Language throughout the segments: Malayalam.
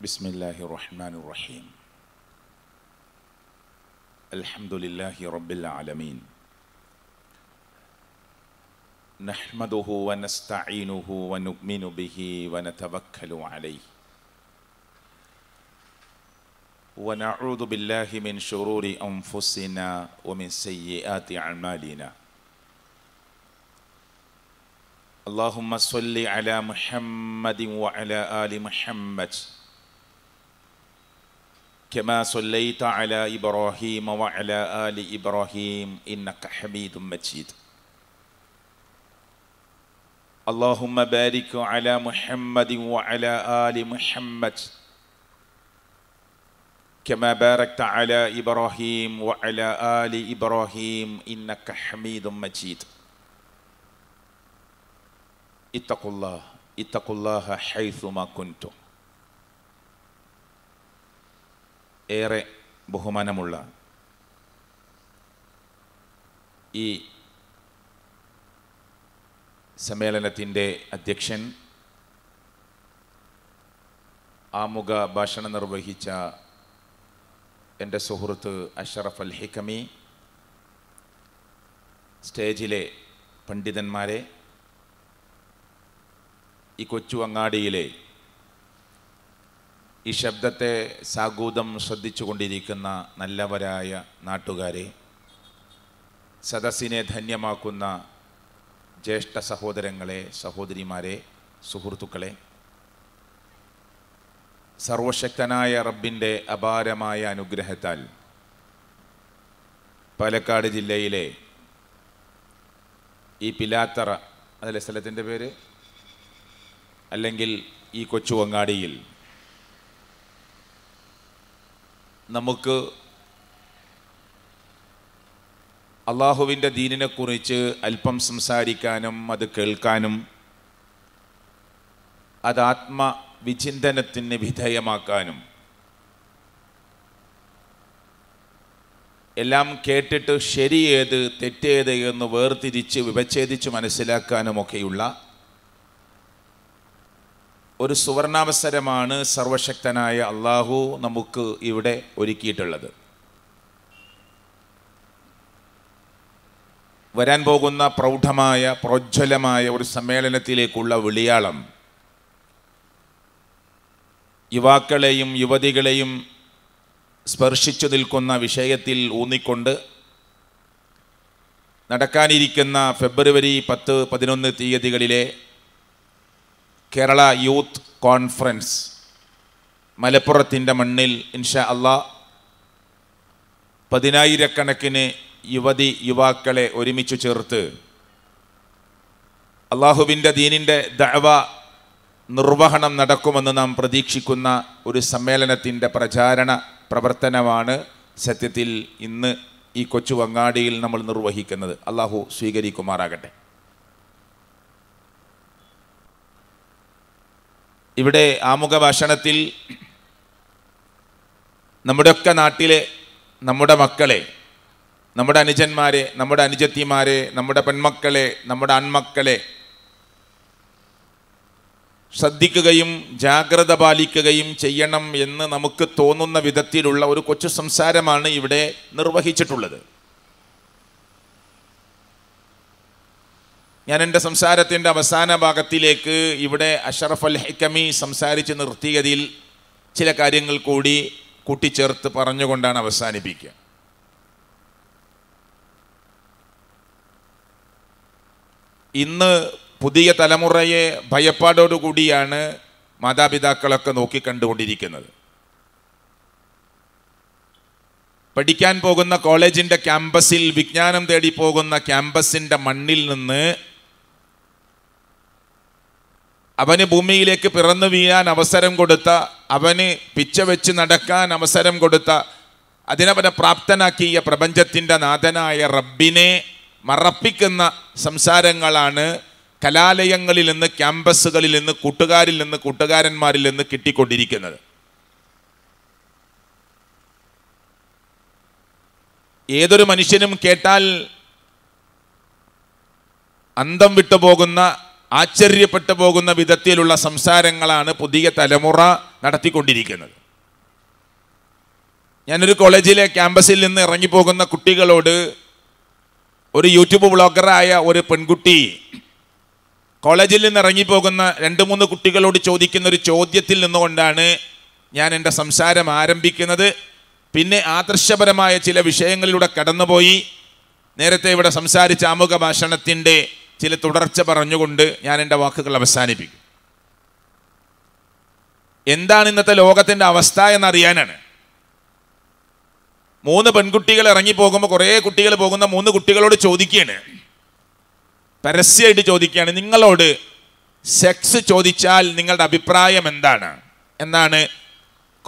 بسم الله الرحمن الرحيم الحمد لله رب العالمين نحمده ونستعينه ونؤمن به ونتوكل عليه ونعوذ بالله من شرور انفسنا ومن سيئات اعمالنا اللهم صل على محمد وعلى ال محمد كما صليت على إبراهيم وعلى آل إبراهيم إنك حميد مجيد اللهم بارك على محمد وعلى آل محمد كما باركت على إبراهيم وعلى آل إبراهيم إنك حميد مجيد اتقوا الله اتقوا الله حيثما كنتم ഏറെ ബഹുമാനമുള്ള ഈ സമ്മേളനത്തിൻ്റെ അധ്യക്ഷൻ ആമുഖ ഭാഷണം നിർവഹിച്ച എൻ്റെ സുഹൃത്ത് അഷറഫ് അൽ ഹിക്കമി സ്റ്റേജിലെ പണ്ഡിതന്മാരെ ഈ കൊച്ചു അങ്ങാടിയിലെ ഈ ശബ്ദത്തെ സാഗൂതം കൊണ്ടിരിക്കുന്ന നല്ലവരായ നാട്ടുകാരെ സദസ്സിനെ ധന്യമാക്കുന്ന ജ്യേഷ്ഠ സഹോദരങ്ങളെ സഹോദരിമാരെ സുഹൃത്തുക്കളെ സർവശക്തനായ റബ്ബിൻ്റെ അപാരമായ അനുഗ്രഹത്താൽ പാലക്കാട് ജില്ലയിലെ ഈ പിലാത്തറ അതിലെ സ്ഥലത്തിൻ്റെ പേര് അല്ലെങ്കിൽ ഈ കൊച്ചുവങ്ങാടിയിൽ നമുക്ക് അള്ളാഹുവിൻ്റെ ദീനിനെക്കുറിച്ച് അല്പം സംസാരിക്കാനും അത് കേൾക്കാനും അത് ആത്മവിചിന്തനത്തിന് വിധേയമാക്കാനും എല്ലാം കേട്ടിട്ട് ശരിയേത് തെറ്റേത് എന്ന് വേർതിരിച്ച് വിഭച്ഛേദിച്ച് മനസ്സിലാക്കാനുമൊക്കെയുള്ള ഒരു സുവർണാവസരമാണ് സർവശക്തനായ അള്ളാഹു നമുക്ക് ഇവിടെ ഒരുക്കിയിട്ടുള്ളത് വരാൻ പോകുന്ന പ്രൗഢമായ പ്രോജ്വലമായ ഒരു സമ്മേളനത്തിലേക്കുള്ള വിളിയാളം യുവാക്കളെയും യുവതികളെയും സ്പർശിച്ചു നിൽക്കുന്ന വിഷയത്തിൽ ഊന്നിക്കൊണ്ട് നടക്കാനിരിക്കുന്ന ഫെബ്രുവരി പത്ത് പതിനൊന്ന് തീയതികളിലെ കേരള യൂത്ത് കോൺഫറൻസ് മലപ്പുറത്തിൻ്റെ മണ്ണിൽ ഇൻഷാ അള്ളാ പതിനായിരക്കണക്കിന് യുവതി യുവാക്കളെ ഒരുമിച്ച് ചേർത്ത് അള്ളാഹുവിൻ്റെ ദീനിൻ്റെ ദഅവ നിർവഹണം നടക്കുമെന്ന് നാം പ്രതീക്ഷിക്കുന്ന ഒരു സമ്മേളനത്തിൻ്റെ പ്രചാരണ പ്രവർത്തനമാണ് സത്യത്തിൽ ഇന്ന് ഈ കൊച്ചു വങ്ങാടിയിൽ നമ്മൾ നിർവഹിക്കുന്നത് അള്ളാഹു സ്വീകരിക്കുമാറാകട്ടെ ഇവിടെ ആമുഖ ഭാഷണത്തിൽ നമ്മുടെയൊക്കെ നാട്ടിലെ നമ്മുടെ മക്കളെ നമ്മുടെ അനുജന്മാരെ നമ്മുടെ അനുജത്തിമാരെ നമ്മുടെ പെൺമക്കളെ നമ്മുടെ ആൺമക്കളെ ശ്രദ്ധിക്കുകയും ജാഗ്രത പാലിക്കുകയും ചെയ്യണം എന്ന് നമുക്ക് തോന്നുന്ന വിധത്തിലുള്ള ഒരു കൊച്ചു സംസാരമാണ് ഇവിടെ നിർവഹിച്ചിട്ടുള്ളത് ഞാൻ എൻ്റെ സംസാരത്തിൻ്റെ അവസാന ഭാഗത്തിലേക്ക് ഇവിടെ അഷറഫ് അൽ ഹിക്കമി സംസാരിച്ച് നിർത്തിയതിൽ ചില കാര്യങ്ങൾ കൂടി കൂട്ടിച്ചേർത്ത് പറഞ്ഞുകൊണ്ടാണ് അവസാനിപ്പിക്കുക ഇന്ന് പുതിയ തലമുറയെ ഭയപ്പാടോടുകൂടിയാണ് മാതാപിതാക്കളൊക്കെ നോക്കിക്കണ്ടുകൊണ്ടിരിക്കുന്നത് പഠിക്കാൻ പോകുന്ന കോളേജിൻ്റെ ക്യാമ്പസിൽ വിജ്ഞാനം തേടി പോകുന്ന ക്യാമ്പസിൻ്റെ മണ്ണിൽ നിന്ന് അവന് ഭൂമിയിലേക്ക് പിറന്നു വീഴാൻ അവസരം കൊടുത്ത അവന് പിച്ച വെച്ച് നടക്കാൻ അവസരം കൊടുത്ത അതിനവനെ പ്രാപ്തനാക്കിയ പ്രപഞ്ചത്തിൻ്റെ നാഥനായ റബ്ബിനെ മറപ്പിക്കുന്ന സംസാരങ്ങളാണ് കലാലയങ്ങളിൽ നിന്ന് ക്യാമ്പസുകളിൽ നിന്ന് കൂട്ടുകാരിൽ നിന്ന് കൂട്ടുകാരന്മാരിൽ നിന്ന് കിട്ടിക്കൊണ്ടിരിക്കുന്നത് ഏതൊരു മനുഷ്യനും കേട്ടാൽ അന്തം വിട്ടുപോകുന്ന ആശ്ചര്യപ്പെട്ടു പോകുന്ന വിധത്തിലുള്ള സംസാരങ്ങളാണ് പുതിയ തലമുറ നടത്തിക്കൊണ്ടിരിക്കുന്നത് ഞാനൊരു കോളേജിലെ ക്യാമ്പസിൽ നിന്ന് ഇറങ്ങിപ്പോകുന്ന കുട്ടികളോട് ഒരു യൂട്യൂബ് വ്ളോഗറായ ഒരു പെൺകുട്ടി കോളേജിൽ നിന്ന് ഇറങ്ങിപ്പോകുന്ന രണ്ട് മൂന്ന് കുട്ടികളോട് ചോദിക്കുന്ന ഒരു ചോദ്യത്തിൽ നിന്നുകൊണ്ടാണ് ഞാൻ എൻ്റെ സംസാരം ആരംഭിക്കുന്നത് പിന്നെ ആദർശപരമായ ചില വിഷയങ്ങളിലൂടെ കടന്നുപോയി നേരത്തെ ഇവിടെ സംസാരിച്ച ആമുഖ ഭാഷണത്തിൻ്റെ ചില തുടർച്ച പറഞ്ഞുകൊണ്ട് ഞാൻ എൻ്റെ വാക്കുകൾ അവസാനിപ്പിക്കും എന്താണ് ഇന്നത്തെ ലോകത്തിൻ്റെ അവസ്ഥ എന്നറിയാനാണ് മൂന്ന് പെൺകുട്ടികൾ ഇറങ്ങി പോകുമ്പോൾ കുറേ കുട്ടികൾ പോകുന്ന മൂന്ന് കുട്ടികളോട് ചോദിക്കുകയാണ് പരസ്യമായിട്ട് ചോദിക്കുകയാണ് നിങ്ങളോട് സെക്സ് ചോദിച്ചാൽ നിങ്ങളുടെ അഭിപ്രായം എന്താണ് എന്നാണ്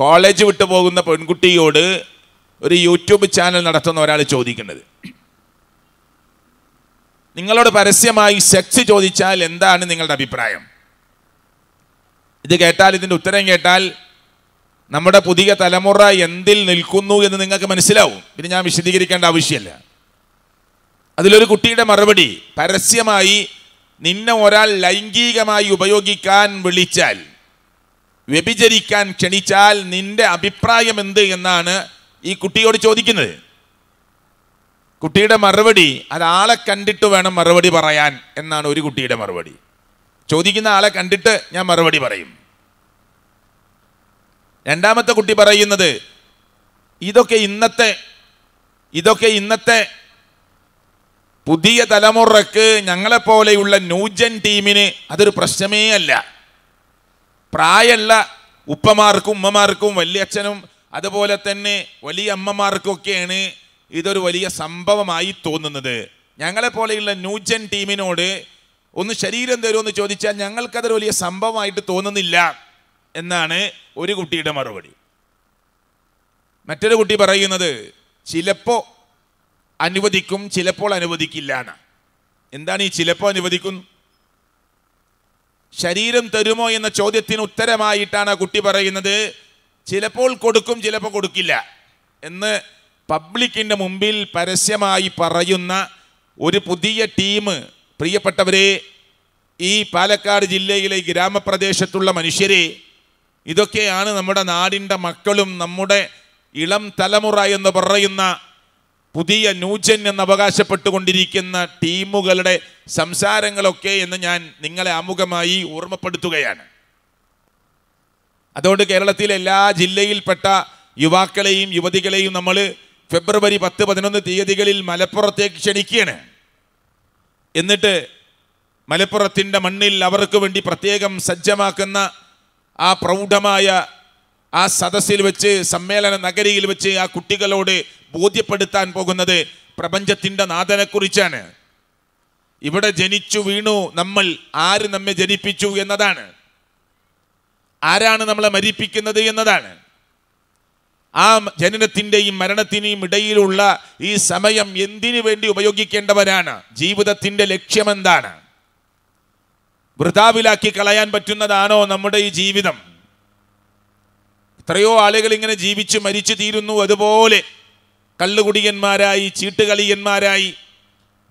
കോളേജ് വിട്ടു പോകുന്ന പെൺകുട്ടിയോട് ഒരു യൂട്യൂബ് ചാനൽ നടത്തുന്ന ഒരാൾ ചോദിക്കുന്നത് നിങ്ങളോട് പരസ്യമായി സെക്സ് ചോദിച്ചാൽ എന്താണ് നിങ്ങളുടെ അഭിപ്രായം ഇത് കേട്ടാൽ ഇതിൻ്റെ ഉത്തരം കേട്ടാൽ നമ്മുടെ പുതിയ തലമുറ എന്തിൽ നിൽക്കുന്നു എന്ന് നിങ്ങൾക്ക് മനസ്സിലാവും പിന്നെ ഞാൻ വിശദീകരിക്കേണ്ട ആവശ്യമില്ല അതിലൊരു കുട്ടിയുടെ മറുപടി പരസ്യമായി നിന്നെ ഒരാൾ ലൈംഗികമായി ഉപയോഗിക്കാൻ വിളിച്ചാൽ വ്യഭിചരിക്കാൻ ക്ഷണിച്ചാൽ നിന്റെ അഭിപ്രായം എന്ത് എന്നാണ് ഈ കുട്ടിയോട് ചോദിക്കുന്നത് കുട്ടിയുടെ മറുപടി അതാളെ കണ്ടിട്ട് വേണം മറുപടി പറയാൻ എന്നാണ് ഒരു കുട്ടിയുടെ മറുപടി ചോദിക്കുന്ന ആളെ കണ്ടിട്ട് ഞാൻ മറുപടി പറയും രണ്ടാമത്തെ കുട്ടി പറയുന്നത് ഇതൊക്കെ ഇന്നത്തെ ഇതൊക്കെ ഇന്നത്തെ പുതിയ തലമുറക്ക് ഞങ്ങളെപ്പോലെയുള്ള ന്യൂജൻ ടീമിന് അതൊരു പ്രശ്നമേ അല്ല പ്രായമുള്ള ഉപ്പമാർക്കും ഉമ്മമാർക്കും വലിയ അച്ഛനും അതുപോലെ തന്നെ വലിയ അമ്മമാർക്കൊക്കെയാണ് ഇതൊരു വലിയ സംഭവമായി തോന്നുന്നത് ഞങ്ങളെപ്പോലെയുള്ള ന്യൂജൻ ടീമിനോട് ഒന്ന് ശരീരം തരുമെന്ന് ചോദിച്ചാൽ ഞങ്ങൾക്കതൊരു വലിയ സംഭവമായിട്ട് തോന്നുന്നില്ല എന്നാണ് ഒരു കുട്ടിയുടെ മറുപടി മറ്റൊരു കുട്ടി പറയുന്നത് ചിലപ്പോൾ അനുവദിക്കും ചിലപ്പോൾ അനുവദിക്കില്ല എന്ന് എന്താണ് ഈ ചിലപ്പോൾ അനുവദിക്കും ശരീരം തരുമോ എന്ന ചോദ്യത്തിന് ഉത്തരമായിട്ടാണ് ആ കുട്ടി പറയുന്നത് ചിലപ്പോൾ കൊടുക്കും ചിലപ്പോൾ കൊടുക്കില്ല എന്ന് പബ്ലിക്കിൻ്റെ മുമ്പിൽ പരസ്യമായി പറയുന്ന ഒരു പുതിയ ടീം പ്രിയപ്പെട്ടവരെ ഈ പാലക്കാട് ജില്ലയിലെ ഗ്രാമപ്രദേശത്തുള്ള മനുഷ്യരെ ഇതൊക്കെയാണ് നമ്മുടെ നാടിൻ്റെ മക്കളും നമ്മുടെ ഇളം തലമുറ എന്ന് പറയുന്ന പുതിയ ന്യൂജൻ എന്ന് അവകാശപ്പെട്ടുകൊണ്ടിരിക്കുന്ന ടീമുകളുടെ സംസാരങ്ങളൊക്കെ എന്ന് ഞാൻ നിങ്ങളെ ആമുഖമായി ഓർമ്മപ്പെടുത്തുകയാണ് അതുകൊണ്ട് കേരളത്തിലെ എല്ലാ ജില്ലയിൽപ്പെട്ട യുവാക്കളെയും യുവതികളെയും നമ്മൾ ഫെബ്രുവരി പത്ത് പതിനൊന്ന് തീയതികളിൽ മലപ്പുറത്തേക്ക് ക്ഷണിക്കുകയാണ് എന്നിട്ട് മലപ്പുറത്തിൻ്റെ മണ്ണിൽ അവർക്ക് വേണ്ടി പ്രത്യേകം സജ്ജമാക്കുന്ന ആ പ്രൗഢമായ ആ സദസ്സിൽ വെച്ച് സമ്മേളന നഗരിയിൽ വെച്ച് ആ കുട്ടികളോട് ബോധ്യപ്പെടുത്താൻ പോകുന്നത് പ്രപഞ്ചത്തിൻ്റെ നാഥനെക്കുറിച്ചാണ് ഇവിടെ ജനിച്ചു വീണു നമ്മൾ ആര് നമ്മെ ജനിപ്പിച്ചു എന്നതാണ് ആരാണ് നമ്മളെ മരിപ്പിക്കുന്നത് എന്നതാണ് ആ ജനനത്തിൻ്റെയും മരണത്തിനെയും ഇടയിലുള്ള ഈ സമയം എന്തിനു വേണ്ടി ഉപയോഗിക്കേണ്ടവരാണ് ജീവിതത്തിൻ്റെ ലക്ഷ്യമെന്താണ് വൃതാവിലാക്കി കളയാൻ പറ്റുന്നതാണോ നമ്മുടെ ഈ ജീവിതം എത്രയോ ആളുകൾ ഇങ്ങനെ ജീവിച്ച് മരിച്ചു തീരുന്നു അതുപോലെ കള്ളുകുടിയന്മാരായി ചീട്ടുകളിയന്മാരായി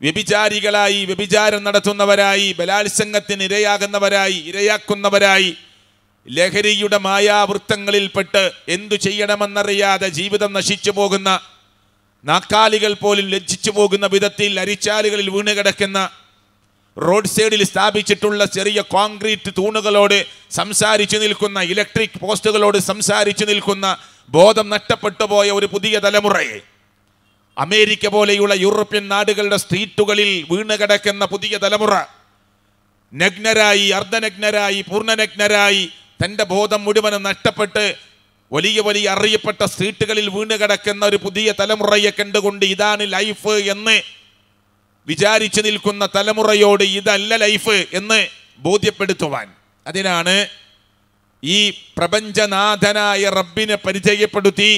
വ്യഭിചാരികളായി വ്യഭിചാരം നടത്തുന്നവരായി ബലാത്സംഗത്തിന് ഇരയാകുന്നവരായി ഇരയാക്കുന്നവരായി ലഹരിയുടെ മായാവൃത്തങ്ങളിൽപ്പെട്ട് എന്തു ചെയ്യണമെന്നറിയാതെ ജീവിതം നശിച്ചു പോകുന്ന നാക്കാലികൾ പോലും ലജ്ജിച്ചു പോകുന്ന വിധത്തിൽ അരിച്ചാലുകളിൽ വീണുകിടക്കുന്ന റോഡ് സൈഡിൽ സ്ഥാപിച്ചിട്ടുള്ള ചെറിയ കോൺക്രീറ്റ് തൂണുകളോട് സംസാരിച്ചു നിൽക്കുന്ന ഇലക്ട്രിക് പോസ്റ്റുകളോട് സംസാരിച്ചു നിൽക്കുന്ന ബോധം നഷ്ടപ്പെട്ടു പോയ ഒരു പുതിയ തലമുറയെ അമേരിക്ക പോലെയുള്ള യൂറോപ്യൻ നാടുകളുടെ സ്ട്രീറ്റുകളിൽ വീണുകിടക്കുന്ന പുതിയ തലമുറ നഗ്നരായി അർദ്ധനഗ്നരായി പൂർണ്ണനഗ്നരായി തൻ്റെ ബോധം മുഴുവനും നഷ്ടപ്പെട്ട് വലിയ വലിയ അറിയപ്പെട്ട സീറ്റുകളിൽ വീണ് കിടക്കുന്ന ഒരു പുതിയ തലമുറയെ കണ്ടുകൊണ്ട് ഇതാണ് ലൈഫ് എന്ന് വിചാരിച്ചു നിൽക്കുന്ന തലമുറയോട് ഇതല്ല ലൈഫ് എന്ന് ബോധ്യപ്പെടുത്തുവാൻ അതിനാണ് ഈ പ്രപഞ്ചനാഥനായ റബ്ബിനെ പരിചയപ്പെടുത്തി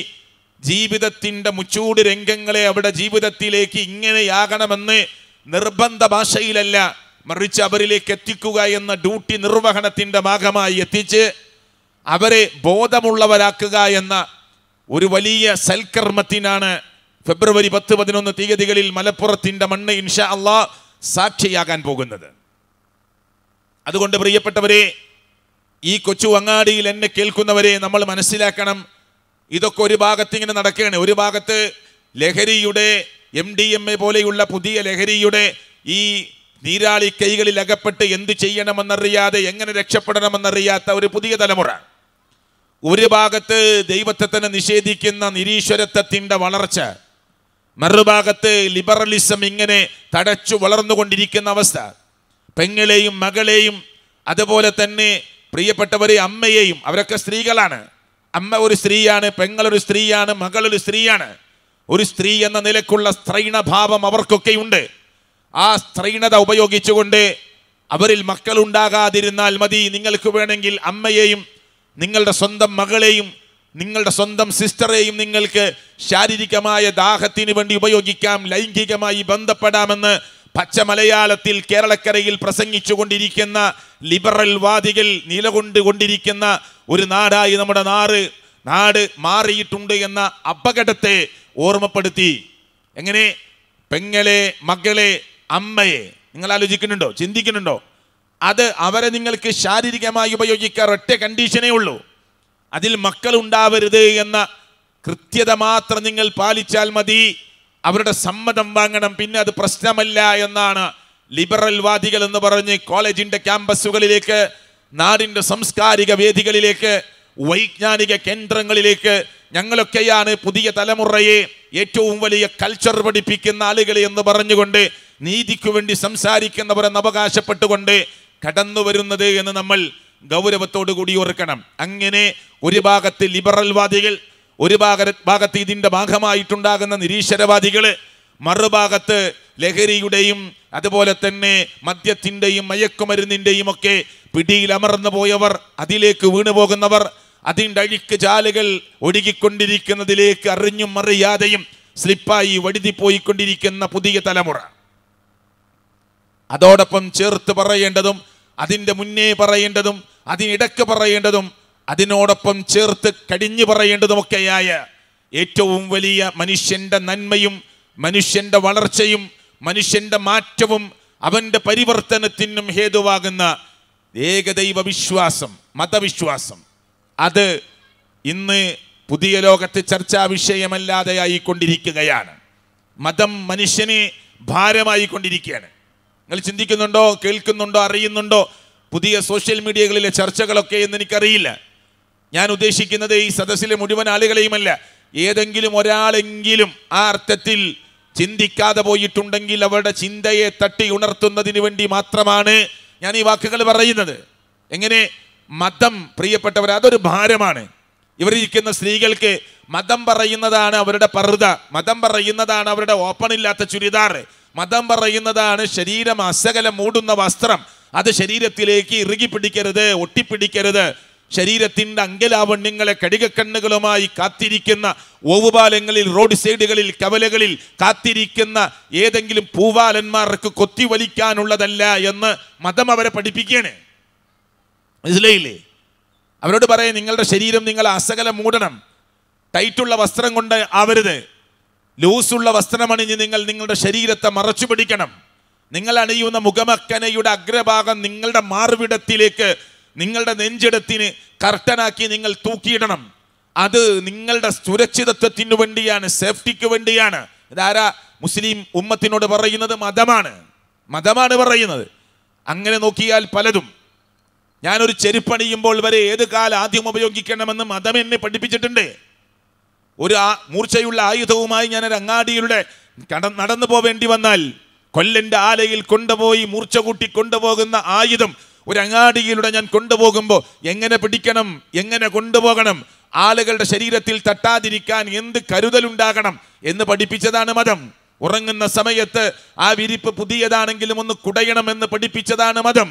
ജീവിതത്തിൻ്റെ മുച്ചൂട് രംഗങ്ങളെ അവിടെ ജീവിതത്തിലേക്ക് ഇങ്ങനെയാകണമെന്ന് നിർബന്ധ ഭാഷയിലല്ല മറിച്ച് അവരിലേക്ക് എത്തിക്കുക എന്ന ഡ്യൂട്ടി നിർവഹണത്തിൻ്റെ ഭാഗമായി എത്തിച്ച് അവരെ ബോധമുള്ളവരാക്കുക എന്ന ഒരു വലിയ സൽക്കർമ്മത്തിനാണ് ഫെബ്രുവരി പത്ത് പതിനൊന്ന് തീയതികളിൽ മലപ്പുറത്തിൻ്റെ മണ്ണ് ഇൻഷാ അള്ളാ സാക്ഷിയാകാൻ പോകുന്നത് അതുകൊണ്ട് പ്രിയപ്പെട്ടവരെ ഈ കൊച്ചു അങ്ങാടിയിൽ എന്നെ കേൾക്കുന്നവരെ നമ്മൾ മനസ്സിലാക്കണം ഇതൊക്കെ ഒരു ഭാഗത്ത് ഇങ്ങനെ നടക്കുകയാണ് ഒരു ഭാഗത്ത് ലഹരിയുടെ എം ഡി എം എ പോലെയുള്ള പുതിയ ലഹരിയുടെ ഈ നീരാളി കൈകളിൽ അകപ്പെട്ട് എന്ത് ചെയ്യണമെന്നറിയാതെ എങ്ങനെ രക്ഷപ്പെടണമെന്നറിയാത്ത ഒരു പുതിയ തലമുറ ഒരു ഭാഗത്ത് ദൈവത്തെ തന്നെ നിഷേധിക്കുന്ന നിരീശ്വരത്വത്തിൻ്റെ വളർച്ച മറുഭാഗത്ത് ലിബറലിസം ഇങ്ങനെ തടച്ചു വളർന്നുകൊണ്ടിരിക്കുന്ന അവസ്ഥ പെങ്ങളെയും മകളെയും അതുപോലെ തന്നെ പ്രിയപ്പെട്ടവരെ അമ്മയെയും അവരൊക്കെ സ്ത്രീകളാണ് അമ്മ ഒരു സ്ത്രീയാണ് പെങ്ങളൊരു സ്ത്രീയാണ് മകളൊരു സ്ത്രീയാണ് ഒരു സ്ത്രീ എന്ന നിലക്കുള്ള സ്ത്രൈണഭാവം അവർക്കൊക്കെയുണ്ട് ഉണ്ട് ആ സ്ത്രീണത ഉപയോഗിച്ചുകൊണ്ട് അവരിൽ മക്കളുണ്ടാകാതിരുന്നാൽ മതി നിങ്ങൾക്ക് വേണമെങ്കിൽ അമ്മയെയും നിങ്ങളുടെ സ്വന്തം മകളെയും നിങ്ങളുടെ സ്വന്തം സിസ്റ്ററെയും നിങ്ങൾക്ക് ശാരീരികമായ ദാഹത്തിന് വേണ്ടി ഉപയോഗിക്കാം ലൈംഗികമായി ബന്ധപ്പെടാമെന്ന് പച്ച മലയാളത്തിൽ കേരളക്കരയിൽ പ്രസംഗിച്ചുകൊണ്ടിരിക്കുന്ന ലിബറൽ വാദികൾ നിലകൊണ്ടുകൊണ്ടിരിക്കുന്ന ഒരു നാടായി നമ്മുടെ നാട് നാട് മാറിയിട്ടുണ്ട് എന്ന അപകടത്തെ ഓർമ്മപ്പെടുത്തി എങ്ങനെ പെങ്ങളെ മകളെ അമ്മയെ നിങ്ങൾ ആലോചിക്കുന്നുണ്ടോ ചിന്തിക്കുന്നുണ്ടോ അത് അവരെ നിങ്ങൾക്ക് ശാരീരികമായി ഉപയോഗിക്കാൻ ഒറ്റ കണ്ടീഷനേ ഉള്ളൂ അതിൽ മക്കൾ ഉണ്ടാവരുത് എന്ന കൃത്യത മാത്രം നിങ്ങൾ പാലിച്ചാൽ മതി അവരുടെ സമ്മതം വാങ്ങണം പിന്നെ അത് പ്രശ്നമല്ല എന്നാണ് ലിബറൽ വാദികൾ എന്ന് പറഞ്ഞ് കോളേജിൻ്റെ ക്യാമ്പസുകളിലേക്ക് നാടിൻ്റെ സാംസ്കാരിക വേദികളിലേക്ക് വൈജ്ഞാനിക കേന്ദ്രങ്ങളിലേക്ക് ഞങ്ങളൊക്കെയാണ് പുതിയ തലമുറയെ ഏറ്റവും വലിയ കൾച്ചർ പഠിപ്പിക്കുന്ന ആളുകൾ എന്ന് പറഞ്ഞുകൊണ്ട് നീതിക്കു വേണ്ടി സംസാരിക്കുന്നവർ എന്ന് അവകാശപ്പെട്ടുകൊണ്ട് കടന്നു വരുന്നത് എന്ന് നമ്മൾ ഗൗരവത്തോടു കൂടി ഓർക്കണം അങ്ങനെ ഒരു ഭാഗത്ത് ലിബറൽവാദികൾ ഒരു ഭാഗ ഭാഗത്ത് ഇതിൻ്റെ ഭാഗമായിട്ടുണ്ടാകുന്ന നിരീശ്വരവാദികൾ മറുഭാഗത്ത് ലഹരിയുടെയും അതുപോലെ തന്നെ മദ്യത്തിൻ്റെയും മയക്കുമരുന്നിൻ്റെയും ഒക്കെ പിടിയിൽ അമർന്നു പോയവർ അതിലേക്ക് വീണു പോകുന്നവർ അതിൻ്റെ അഴുക്ക് ചാലുകൾ ഒഴുകിക്കൊണ്ടിരിക്കുന്നതിലേക്ക് അറിഞ്ഞും അറിയാതെയും സ്ലിപ്പായി വഴുതിപ്പോയിക്കൊണ്ടിരിക്കുന്ന പുതിയ തലമുറ അതോടൊപ്പം ചേർത്ത് പറയേണ്ടതും അതിൻ്റെ മുന്നേ പറയേണ്ടതും അതിനിടക്ക് പറയേണ്ടതും അതിനോടൊപ്പം ചേർത്ത് കടിഞ്ഞു പറയേണ്ടതുമൊക്കെയായ ഏറ്റവും വലിയ മനുഷ്യൻ്റെ നന്മയും മനുഷ്യൻ്റെ വളർച്ചയും മനുഷ്യൻ്റെ മാറ്റവും അവൻ്റെ പരിവർത്തനത്തിനും ഹേതുവാകുന്ന ഏകദൈവ വിശ്വാസം മതവിശ്വാസം അത് ഇന്ന് പുതിയ ലോകത്ത് ചർച്ചാ വിഷയമല്ലാതെ ആയിക്കൊണ്ടിരിക്കുകയാണ് മതം മനുഷ്യനെ ഭാരമായിക്കൊണ്ടിരിക്കുകയാണ് നിങ്ങൾ ചിന്തിക്കുന്നുണ്ടോ കേൾക്കുന്നുണ്ടോ അറിയുന്നുണ്ടോ പുതിയ സോഷ്യൽ മീഡിയകളിലെ ചർച്ചകളൊക്കെ എന്ന് എനിക്കറിയില്ല ഞാൻ ഉദ്ദേശിക്കുന്നത് ഈ സദസ്സിലെ മുഴുവൻ ആളുകളെയുമല്ല ഏതെങ്കിലും ഒരാളെങ്കിലും ആ അർത്ഥത്തിൽ ചിന്തിക്കാതെ പോയിട്ടുണ്ടെങ്കിൽ അവരുടെ ചിന്തയെ തട്ടി ഉണർത്തുന്നതിന് വേണ്ടി മാത്രമാണ് ഞാൻ ഈ വാക്കുകൾ പറയുന്നത് എങ്ങനെ മതം പ്രിയപ്പെട്ടവർ അതൊരു ഭാരമാണ് ഇവരിരിക്കുന്ന സ്ത്രീകൾക്ക് മതം പറയുന്നതാണ് അവരുടെ പർദ്ദ മതം പറയുന്നതാണ് അവരുടെ ഓപ്പൺ ഇല്ലാത്ത ചുരിദാർ മതം പറയുന്നതാണ് ശരീരം അസകലം മൂടുന്ന വസ്ത്രം അത് ശരീരത്തിലേക്ക് ഇറുകി പിടിക്കരുത് ഒട്ടിപ്പിടിക്കരുത് ശരീരത്തിൻ്റെ അങ്കലാവണ്യങ്ങളെ കടികക്കണ്ണുകളുമായി കാത്തിരിക്കുന്ന ഓവുപാലങ്ങളിൽ റോഡ് സൈഡുകളിൽ കവലകളിൽ കാത്തിരിക്കുന്ന ഏതെങ്കിലും പൂവാലന്മാർക്ക് കൊത്തിവലിക്കാനുള്ളതല്ല എന്ന് മതം അവരെ പഠിപ്പിക്കുകയാണ് മനസ്സിലായില്ലേ അവരോട് പറയാം നിങ്ങളുടെ ശരീരം നിങ്ങൾ അസകലം മൂടണം ടൈറ്റുള്ള വസ്ത്രം കൊണ്ട് ആവരുത് ലൂസുള്ള വസ്ത്രമണിഞ്ഞ് നിങ്ങൾ നിങ്ങളുടെ ശരീരത്തെ മറച്ചു പിടിക്കണം നിങ്ങൾ അണിയുന്ന മുഖമക്കനയുടെ അഗ്രഭാഗം നിങ്ങളുടെ മാർവിടത്തിലേക്ക് നിങ്ങളുടെ നെഞ്ചിടത്തിന് കർട്ടനാക്കി നിങ്ങൾ തൂക്കിയിടണം അത് നിങ്ങളുടെ സുരക്ഷിതത്വത്തിനു വേണ്ടിയാണ് സേഫ്റ്റിക്ക് വേണ്ടിയാണ് ഇതാരാ മുസ്ലിം ഉമ്മത്തിനോട് പറയുന്നത് മതമാണ് മതമാണ് പറയുന്നത് അങ്ങനെ നോക്കിയാൽ പലതും ഞാനൊരു ചെരുപ്പണിയുമ്പോൾ വരെ ഏത് കാലം ആദ്യം ഉപയോഗിക്കണമെന്ന് മതം എന്നെ പഠിപ്പിച്ചിട്ടുണ്ട് ഒരു ആ മൂർച്ചയുള്ള ആയുധവുമായി ഞാൻ അങ്ങാടിയിലൂടെ നടന്നു പോവേണ്ടി വന്നാൽ കൊല്ലൻ്റെ ആലയിൽ കൊണ്ടുപോയി മൂർച്ച കൂട്ടി കൊണ്ടുപോകുന്ന ആയുധം ഒരു അങ്ങാടിയിലൂടെ ഞാൻ കൊണ്ടുപോകുമ്പോൾ എങ്ങനെ പിടിക്കണം എങ്ങനെ കൊണ്ടുപോകണം ആളുകളുടെ ശരീരത്തിൽ തട്ടാതിരിക്കാൻ എന്ത് കരുതലുണ്ടാകണം എന്ന് പഠിപ്പിച്ചതാണ് മതം ഉറങ്ങുന്ന സമയത്ത് ആ വിരിപ്പ് പുതിയതാണെങ്കിലും ഒന്ന് കുടയണമെന്ന് പഠിപ്പിച്ചതാണ് മതം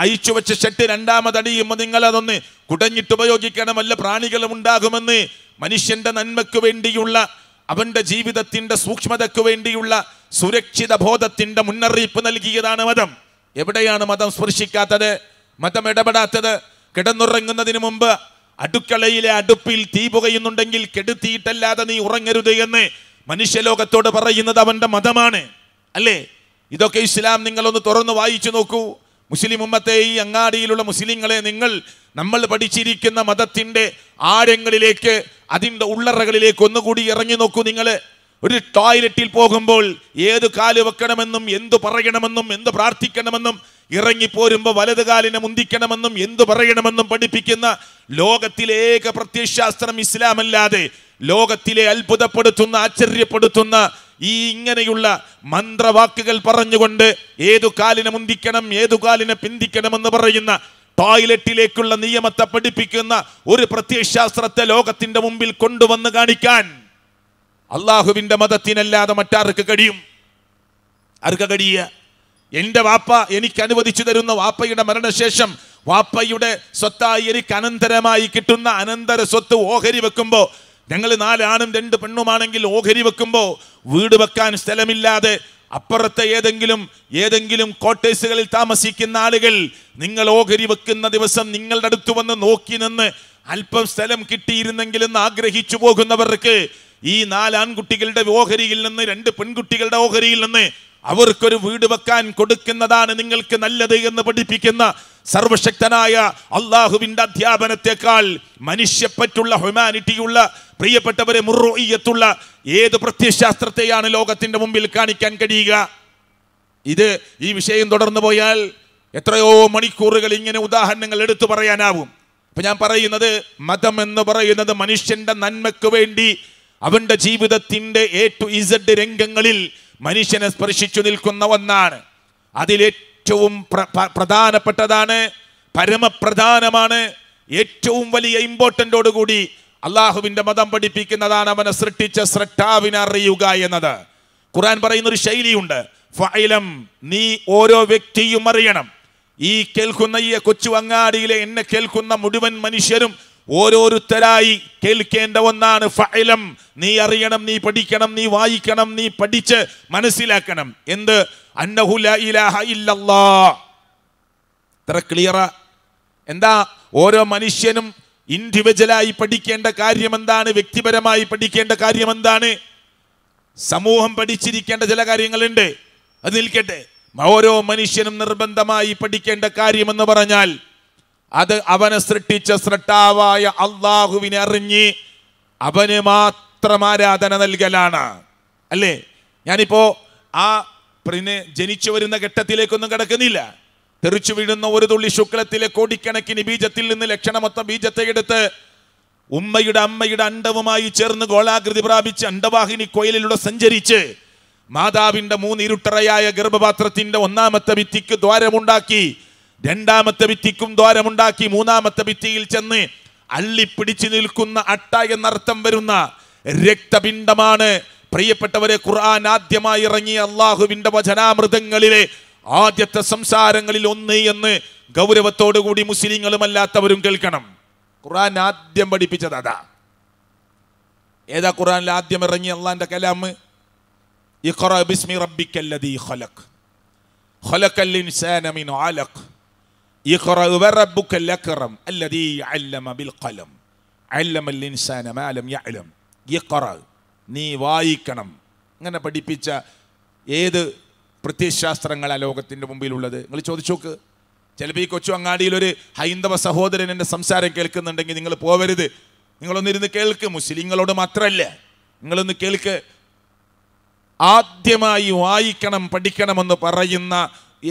അയച്ചു വെച്ച ഷെട്ട് രണ്ടാമതടിയുമ്പോൾ നിങ്ങൾ അതൊന്ന് കുടഞ്ഞിട്ട് ഉപയോഗിക്കണമല്ല പ്രാണികളും ഉണ്ടാകുമെന്ന് മനുഷ്യന്റെ നന്മയ്ക്ക് വേണ്ടിയുള്ള അവന്റെ ജീവിതത്തിന്റെ സൂക്ഷ്മതയ്ക്ക് വേണ്ടിയുള്ള സുരക്ഷിത ബോധത്തിന്റെ മുന്നറിയിപ്പ് നൽകിയതാണ് മതം എവിടെയാണ് മതം സ്പർശിക്കാത്തത് മതം ഇടപെടാത്തത് കിടന്നുറങ്ങുന്നതിന് മുമ്പ് അടുക്കളയിലെ അടുപ്പിൽ തീ പുകയുന്നുണ്ടെങ്കിൽ കെടുത്തിയിട്ടല്ലാതെ നീ ഉറങ്ങരുത് എന്ന് മനുഷ്യലോകത്തോട് പറയുന്നത് അവന്റെ മതമാണ് അല്ലേ ഇതൊക്കെ ഇസ്ലാം നിങ്ങളൊന്ന് തുറന്ന് വായിച്ചു നോക്കൂ മുസ്ലിം ഉമ്മത്തെ ഈ അങ്ങാടിയിലുള്ള മുസ്ലിങ്ങളെ നിങ്ങൾ നമ്മൾ പഠിച്ചിരിക്കുന്ന മതത്തിൻ്റെ ആഴങ്ങളിലേക്ക് അതിൻ്റെ ഉള്ളറകളിലേക്ക് ഒന്നുകൂടി ഇറങ്ങി നോക്കൂ നിങ്ങൾ ഒരു ടോയ്ലറ്റിൽ പോകുമ്പോൾ ഏത് കാല് വെക്കണമെന്നും എന്ത് പറയണമെന്നും എന്ത് പ്രാർത്ഥിക്കണമെന്നും ഇറങ്ങിപ്പോരുമ്പോൾ വലത് കാലിനെ മുന്തിക്കണമെന്നും എന്ത് പറയണമെന്നും പഠിപ്പിക്കുന്ന ലോകത്തിലേക്ക് പ്രത്യശാസ്ത്രം ഇസ്ലാമല്ലാതെ ലോകത്തിലെ അത്ഭുതപ്പെടുത്തുന്ന ആശ്ചര്യപ്പെടുത്തുന്ന ഈ ഇങ്ങനെയുള്ള മന്ത്രവാക്കുകൾ പറഞ്ഞുകൊണ്ട് ഏതു കാലിനെ മുന്തിക്കണം ഏതു കാലിനെ പിന്തിക്കണമെന്ന് പറയുന്ന ടോയ്ലറ്റിലേക്കുള്ള നിയമത്തെ പഠിപ്പിക്കുന്ന ഒരു പ്രത്യയശാസ്ത്രത്തെ ലോകത്തിന്റെ മുമ്പിൽ കൊണ്ടുവന്ന് കാണിക്കാൻ അള്ളാഹുവിന്റെ മതത്തിനല്ലാതെ മറ്റാർക്ക് കഴിയും ആർക്ക് കഴിയ എൻ്റെ വാപ്പ എനിക്ക് അനുവദിച്ചു തരുന്ന വാപ്പയുടെ മരണശേഷം വാപ്പയുടെ സ്വത്തായി എനിക്ക് അനന്തരമായി കിട്ടുന്ന അനന്തര സ്വത്ത് ഓഹരി വെക്കുമ്പോൾ ഞങ്ങൾ നാലാണും രണ്ട് പെണ്ണുമാണെങ്കിൽ ഓഹരി വെക്കുമ്പോൾ വീട് വെക്കാൻ സ്ഥലമില്ലാതെ അപ്പുറത്തെ ഏതെങ്കിലും ഏതെങ്കിലും കോട്ടേഴ്സുകളിൽ താമസിക്കുന്ന ആളുകൾ നിങ്ങൾ ഓഹരി വെക്കുന്ന ദിവസം നിങ്ങളുടെ അടുത്ത് വന്ന് നോക്കി നിന്ന് അല്പം സ്ഥലം കിട്ടിയിരുന്നെങ്കിലെന്ന് ആഗ്രഹിച്ചു പോകുന്നവർക്ക് ഈ നാല് ആൺകുട്ടികളുടെ ഓഹരിയിൽ നിന്ന് രണ്ട് പെൺകുട്ടികളുടെ ഓഹരിയിൽ നിന്ന് അവർക്കൊരു വീട് വെക്കാൻ കൊടുക്കുന്നതാണ് നിങ്ങൾക്ക് നല്ലത് എന്ന് പഠിപ്പിക്കുന്ന സർവശക്തനായ അള്ളാഹുവിൻ്റെ അധ്യാപനത്തെക്കാൾ മനുഷ്യപ്പറ്റുള്ള ഹ്യൂമാനിറ്റിയുള്ള പ്രിയപ്പെട്ടവരെ മുറോയ്യത്തുള്ള ഏത് പ്രത്യശാസ്ത്രത്തെയാണ് ലോകത്തിൻ്റെ മുമ്പിൽ കാണിക്കാൻ കഴിയുക ഇത് ഈ വിഷയം തുടർന്നു പോയാൽ എത്രയോ മണിക്കൂറുകൾ ഇങ്ങനെ ഉദാഹരണങ്ങൾ എടുത്തു പറയാനാവും അപ്പം ഞാൻ പറയുന്നത് മതം എന്ന് പറയുന്നത് മനുഷ്യൻ്റെ നന്മയ്ക്ക് വേണ്ടി അവൻ്റെ ജീവിതത്തിൻ്റെ എ ടു ഇസഡ് രംഗങ്ങളിൽ മനുഷ്യനെ സ്പർശിച്ചു നിൽക്കുന്ന ഒന്നാണ് അതിലേറ്റവും ഏറ്റവും പ്രധാനപ്പെട്ടതാണ് പരമപ്രധാനമാണ് ഏറ്റവും വലിയ ഇമ്പോർട്ടൻ്റോട് കൂടി അള്ളാഹുവിൻ്റെ മതം പഠിപ്പിക്കുന്നതാണ് അവനെ സൃഷ്ടിച്ച സ്രട്ടാവിനെ അറിയുക എന്നത് ഖുറാൻ പറയുന്ന ഒരു ശൈലിയുണ്ട് ഫൈലം നീ ഓരോ വ്യക്തിയും അറിയണം ഈ കേൾക്കുന്ന ഈ കൊച്ചു അങ്ങാടിയിലെ എന്നെ കേൾക്കുന്ന മുഴുവൻ മനുഷ്യരും ഓരോരുത്തരായി കേൾക്കേണ്ട ഒന്നാണ് ഫൈലം നീ അറിയണം നീ പഠിക്കണം നീ വായിക്കണം നീ പഠിച്ച് മനസ്സിലാക്കണം എന്ത് ഇലാഹ ഇത്ര ക്ലിയറ എന്താ ഓരോ മനുഷ്യനും ഇൻഡിവിജ്വലായി പഠിക്കേണ്ട കാര്യം എന്താണ് വ്യക്തിപരമായി പഠിക്കേണ്ട കാര്യം എന്താണ് സമൂഹം പഠിച്ചിരിക്കേണ്ട ചില കാര്യങ്ങളുണ്ട് അത് നിൽക്കട്ടെ ഓരോ മനുഷ്യനും നിർബന്ധമായി പഠിക്കേണ്ട കാര്യമെന്ന് പറഞ്ഞാൽ അത് അവനെ സൃഷ്ടിച്ച സൃഷ്ടാവായ അള്ളാഹുവിനെ അറിഞ്ഞ് അവന് മാത്രം ആരാധന നൽകലാണ് അല്ലേ ഞാനിപ്പോ ആ പിന്നെ ജനിച്ചു വരുന്ന ഘട്ടത്തിലേക്കൊന്നും കിടക്കുന്നില്ല തെറിച്ചു വീഴുന്ന ഒരു തുള്ളി ശുക്ലത്തിലെ കോടിക്കണക്കിന് ബീജത്തിൽ നിന്ന് ലക്ഷണമൊത്ത ബീജത്തെ എടുത്ത് ഉമ്മയുടെ അമ്മയുടെ അണ്ടവുമായി ചേർന്ന് ഗോളാകൃതി പ്രാപിച്ച് അണ്ടവാഹിനി കോയിലിലൂടെ സഞ്ചരിച്ച് മാതാവിന്റെ മൂന്നിരുട്ടറയായ ഗർഭപാത്രത്തിന്റെ ഒന്നാമത്തെ ഭിത്തിക്ക് ദ്വാരമുണ്ടാക്കി രണ്ടാമത്തെ ഭിത്തിക്കും ദ്വാരമുണ്ടാക്കി മൂന്നാമത്തെ ഭിത്തിയിൽ ചെന്ന് പിടിച്ചു നിൽക്കുന്ന അട്ട എന്നർത്ഥം വരുന്ന രക്തപിണ്ഡമാണ് പ്രിയപ്പെട്ടവരെ ഖുർആൻ ആദ്യമായി ഇറങ്ങി അള്ളാഹുവിന്റെ വചനാമൃതങ്ങളിലെ ആദ്യത്തെ സംസാരങ്ങളിൽ ഒന്ന് എന്ന് ഗൗരവത്തോടുകൂടി മുസ്ലിങ്ങളും അല്ലാത്തവരും കേൾക്കണം ഖുർആൻ ആദ്യം പഠിപ്പിച്ചത് അതാ ഏതാ ഖുർആനിൽ ആദ്യം ഇറങ്ങി അള്ളാന്റെ കലാം ഇഖ്റ ബിസ്മി റബ്ബിക്കല്ലദീ ഖലഖ് ഖലഖൽ ഇൻസാന മിൻ നീ വായിക്കണം അങ്ങനെ പഠിപ്പിച്ച ഏത് പ്രത്യശാസ്ത്രങ്ങളാണ് ലോകത്തിൻ്റെ മുമ്പിലുള്ളത് നിങ്ങൾ ചോദിച്ചു നോക്ക് ചിലപ്പോൾ ഈ കൊച്ചു അങ്ങാടിയിൽ ഒരു ഹൈന്ദവ സഹോദരൻ എൻ്റെ സംസാരം കേൾക്കുന്നുണ്ടെങ്കിൽ നിങ്ങൾ പോവരുത് നിങ്ങളൊന്നിരുന്ന് കേൾക്ക് മുസ്ലിങ്ങളോട് മാത്രമല്ല നിങ്ങളൊന്ന് കേൾക്ക് ആദ്യമായി വായിക്കണം പഠിക്കണമെന്ന് പറയുന്ന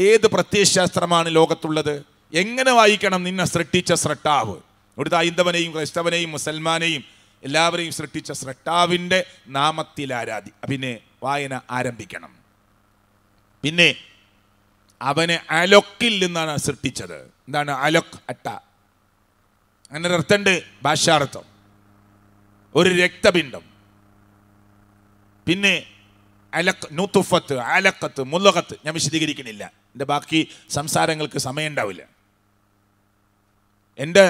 ഏത് പ്രത്യയശാസ്ത്രമാണ് ലോകത്തുള്ളത് എങ്ങനെ വായിക്കണം നിന്നെ സൃഷ്ടിച്ച സ്രട്ടാവ് ഇവിടുത്തെ ഹൈന്ദവനെയും ക്രൈസ്തവനെയും മുസൽമാനെയും എല്ലാവരെയും സൃഷ്ടിച്ച സ്രട്ടാവിൻ്റെ നാമത്തിൽ ആരാധി പിന്നെ വായന ആരംഭിക്കണം പിന്നെ അവനെ അലൊക്കിൽ നിന്നാണ് സൃഷ്ടിച്ചത് എന്താണ് അലൊക് അട്ട അങ്ങനെ അർത്ഥമുണ്ട് ഭാഷാർത്ഥം ഒരു രക്തബിംബം പിന്നെ അലക്ക് നൂത്തുഫത്ത് അലക്കത്ത് മുല്ലകത്ത് ഞാൻ വിശദീകരിക്കുന്നില്ല എൻ്റെ ബാക്കി സംസാരങ്ങൾക്ക് സമയം ഉണ്ടാവില്ല എൻ്റെ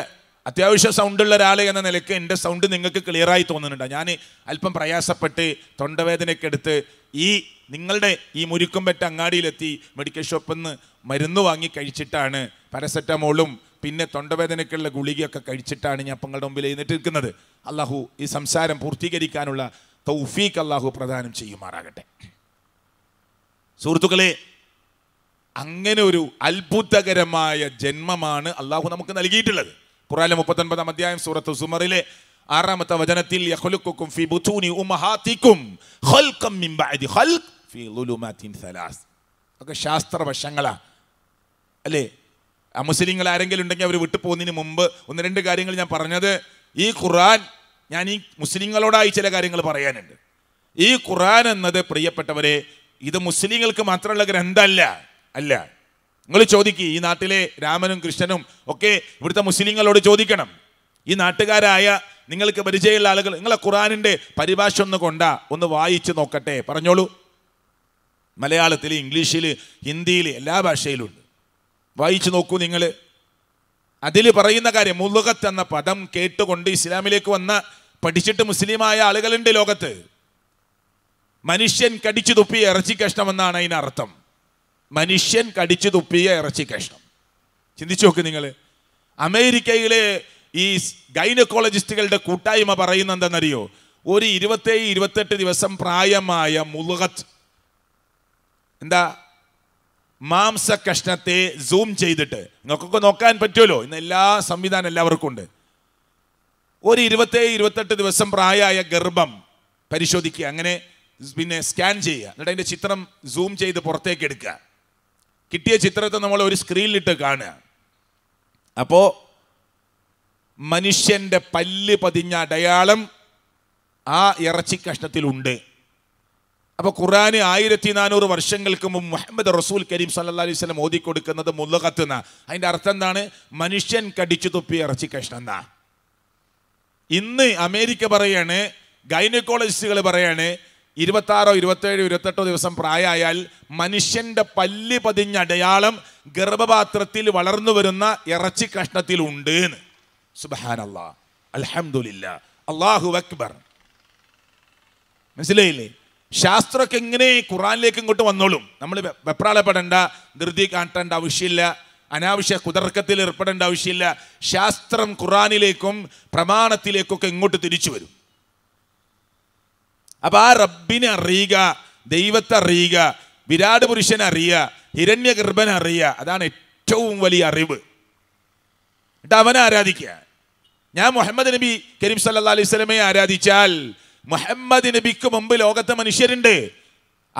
അത്യാവശ്യ സൗണ്ടുള്ള ഒരാൾ എന്ന നിലയ്ക്ക് എൻ്റെ സൗണ്ട് നിങ്ങൾക്ക് ക്ലിയറായി തോന്നുന്നുണ്ട് ഞാൻ അല്പം പ്രയാസപ്പെട്ട് തൊണ്ടവേദനയൊക്കെ എടുത്ത് ഈ നിങ്ങളുടെ ഈ മുരുക്കും പെട്ട അങ്ങാടിയിലെത്തി മെഡിക്കൽ ഷോപ്പിൽ നിന്ന് മരുന്ന് വാങ്ങി കഴിച്ചിട്ടാണ് പാരസെറ്റമോളും പിന്നെ തൊണ്ടവേദനയ്ക്കുള്ള ഗുളികയൊക്കെ കഴിച്ചിട്ടാണ് ഞാൻ നിങ്ങളുടെ മുമ്പിൽ എഴുന്നിട്ട് നിൽക്കുന്നത് അള്ളാഹു ഈ സംസാരം പൂർത്തീകരിക്കാനുള്ള തൗഫീഖ് അള്ളാഹു പ്രദാനം ചെയ്യുമാറാകട്ടെ സുഹൃത്തുക്കളെ അങ്ങനെ ഒരു അത്ഭുതകരമായ ജന്മമാണ് അള്ളാഹു നമുക്ക് നൽകിയിട്ടുള്ളത് ഖുറാലെ മുപ്പത്തൊൻപതാം അധ്യായം സൂറത്ത് സുമറിലെ ആറാമത്തെ വചനത്തിൽ ഒക്കെ ശാസ്ത്രവശങ്ങളാണ് അല്ലേ മുസ്ലിങ്ങൾ ആരെങ്കിലും ഉണ്ടെങ്കിൽ അവർ വിട്ടു പോകുന്നതിന് മുമ്പ് ഒന്ന് രണ്ട് കാര്യങ്ങൾ ഞാൻ പറഞ്ഞത് ഈ ഖുർആൻ ഞാൻ ഈ മുസ്ലിങ്ങളോടായി ചില കാര്യങ്ങൾ പറയാനുണ്ട് ഈ ഖുർആൻ എന്നത് പ്രിയപ്പെട്ടവരെ ഇത് മുസ്ലിങ്ങൾക്ക് മാത്രമുള്ള ഗ്രന്ഥമല്ല അല്ല നിങ്ങൾ ചോദിക്കുക ഈ നാട്ടിലെ രാമനും കൃഷ്ണനും ഒക്കെ ഇവിടുത്തെ മുസ്ലിങ്ങളോട് ചോദിക്കണം ഈ നാട്ടുകാരായ നിങ്ങൾക്ക് പരിചയമുള്ള ആളുകൾ നിങ്ങളെ ഖുറാനിൻ്റെ പരിഭാഷ ഒന്ന് കൊണ്ടാ ഒന്ന് വായിച്ചു നോക്കട്ടെ പറഞ്ഞോളൂ മലയാളത്തിൽ ഇംഗ്ലീഷിൽ ഹിന്ദിയിൽ എല്ലാ ഭാഷയിലുണ്ട് വായിച്ചു നോക്കൂ നിങ്ങൾ അതിൽ പറയുന്ന കാര്യം മുലുകത്ത് എന്ന പദം കേട്ടുകൊണ്ട് ഇസ്ലാമിലേക്ക് വന്ന പഠിച്ചിട്ട് മുസ്ലിമായ ആളുകളുണ്ട് ലോകത്ത് മനുഷ്യൻ കടിച്ചു തുപ്പി ഇറച്ചി കഷ്ണമെന്നാണ് അതിനർത്ഥം മനുഷ്യൻ കടിച്ചു തുപ്പിയ ഇറച്ചി കഷ്ണം ചിന്തിച്ചു നോക്ക് നിങ്ങൾ അമേരിക്കയിലെ ഈ ഗൈനക്കോളജിസ്റ്റുകളുടെ കൂട്ടായ്മ പറയുന്ന എന്താണെന്നറിയോ ഒരു ഇരുപത്തേഴ് ഇരുപത്തെട്ട് ദിവസം പ്രായമായ മുലുകത്ത് എന്താ മാംസ കഷ്ണത്തെ സൂം ചെയ്തിട്ട് നിങ്ങൾക്കൊക്കെ നോക്കാൻ പറ്റുമല്ലോ ഇന്ന് എല്ലാ സംവിധാനം എല്ലാവർക്കും ഉണ്ട് ഒരു ഇരുപത്തേഴ് ഇരുപത്തെട്ട് ദിവസം പ്രായമായ ഗർഭം പരിശോധിക്കുക അങ്ങനെ പിന്നെ സ്കാൻ ചെയ്യുക എന്നിട്ട് അതിൻ്റെ ചിത്രം സൂം ചെയ്ത് പുറത്തേക്ക് എടുക്കുക കിട്ടിയ ചിത്രത്തെ നമ്മൾ ഒരു സ്ക്രീനിലിട്ട് കാണുക അപ്പോൾ മനുഷ്യൻ്റെ പല്ല് പതിഞ്ഞ അടയാളം ആ ഇറച്ചി കഷ്ണത്തിലുണ്ട് അപ്പോൾ ഖുറാന് ആയിരത്തി നാനൂറ് വർഷങ്ങൾക്ക് മുമ്പ് മുഹമ്മദ് റസൂൽ കരീം സല്ല അലൈഹി സ്വലം കൊടുക്കുന്നത് മുല്ലകത്തുന്ന അതിൻ്റെ അർത്ഥം എന്താണ് മനുഷ്യൻ കടിച്ചു തുപ്പി ഇറച്ചി കഷ്ണം എന്നാ ഇന്ന് അമേരിക്ക പറയാണ് ഗൈനക്കോളജിസ്റ്റുകൾ പറയാണ് ഇരുപത്താറോ ഇരുപത്തേഴോ ഇരുപത്തെട്ടോ ദിവസം പ്രായമായാൽ മനുഷ്യൻ്റെ പല്ല് പതിഞ്ഞ അടയാളം ഗർഭപാത്രത്തിൽ വളർന്നു വരുന്ന ഇറച്ചി കഷ്ണത്തിലുണ്ട് എന്ന് സുബഹാനല്ല അലഹമുല്ല അള്ളാഹു അക്ബർ മനസ്സിലായില്ലേ ശാസ്ത്രമൊക്കെ എങ്ങനെ ഖുറാനിലേക്ക് ഇങ്ങോട്ട് വന്നോളും നമ്മൾ വെപ്രാളപ്പെടേണ്ട ധൃതി കാട്ടേണ്ട ആവശ്യമില്ല അനാവശ്യ കുതർക്കത്തിൽ ഏർപ്പെടേണ്ട ആവശ്യമില്ല ശാസ്ത്രം ഖുറാനിലേക്കും പ്രമാണത്തിലേക്കൊക്കെ ഇങ്ങോട്ട് തിരിച്ചു വരും അപ്പൊ ആ റബ്ബിനെ അറിയുക ദൈവത്തെ അറിയുക വിരാട് പുരുഷനെ അറിയുക ഹിരണ്യഗർഭനെ അറിയുക അതാണ് ഏറ്റവും വലിയ അറിവ് എന്നിട്ട് അവനെ ആരാധിക്കുക ഞാൻ മുഹമ്മദ് നബി കരീം സല്ലാ അലൈഹി സ്വലമയെ ആരാധിച്ചാൽ മുഹമ്മദ് നബിക്ക് മുമ്പ് ലോകത്തെ മനുഷ്യരുണ്ട്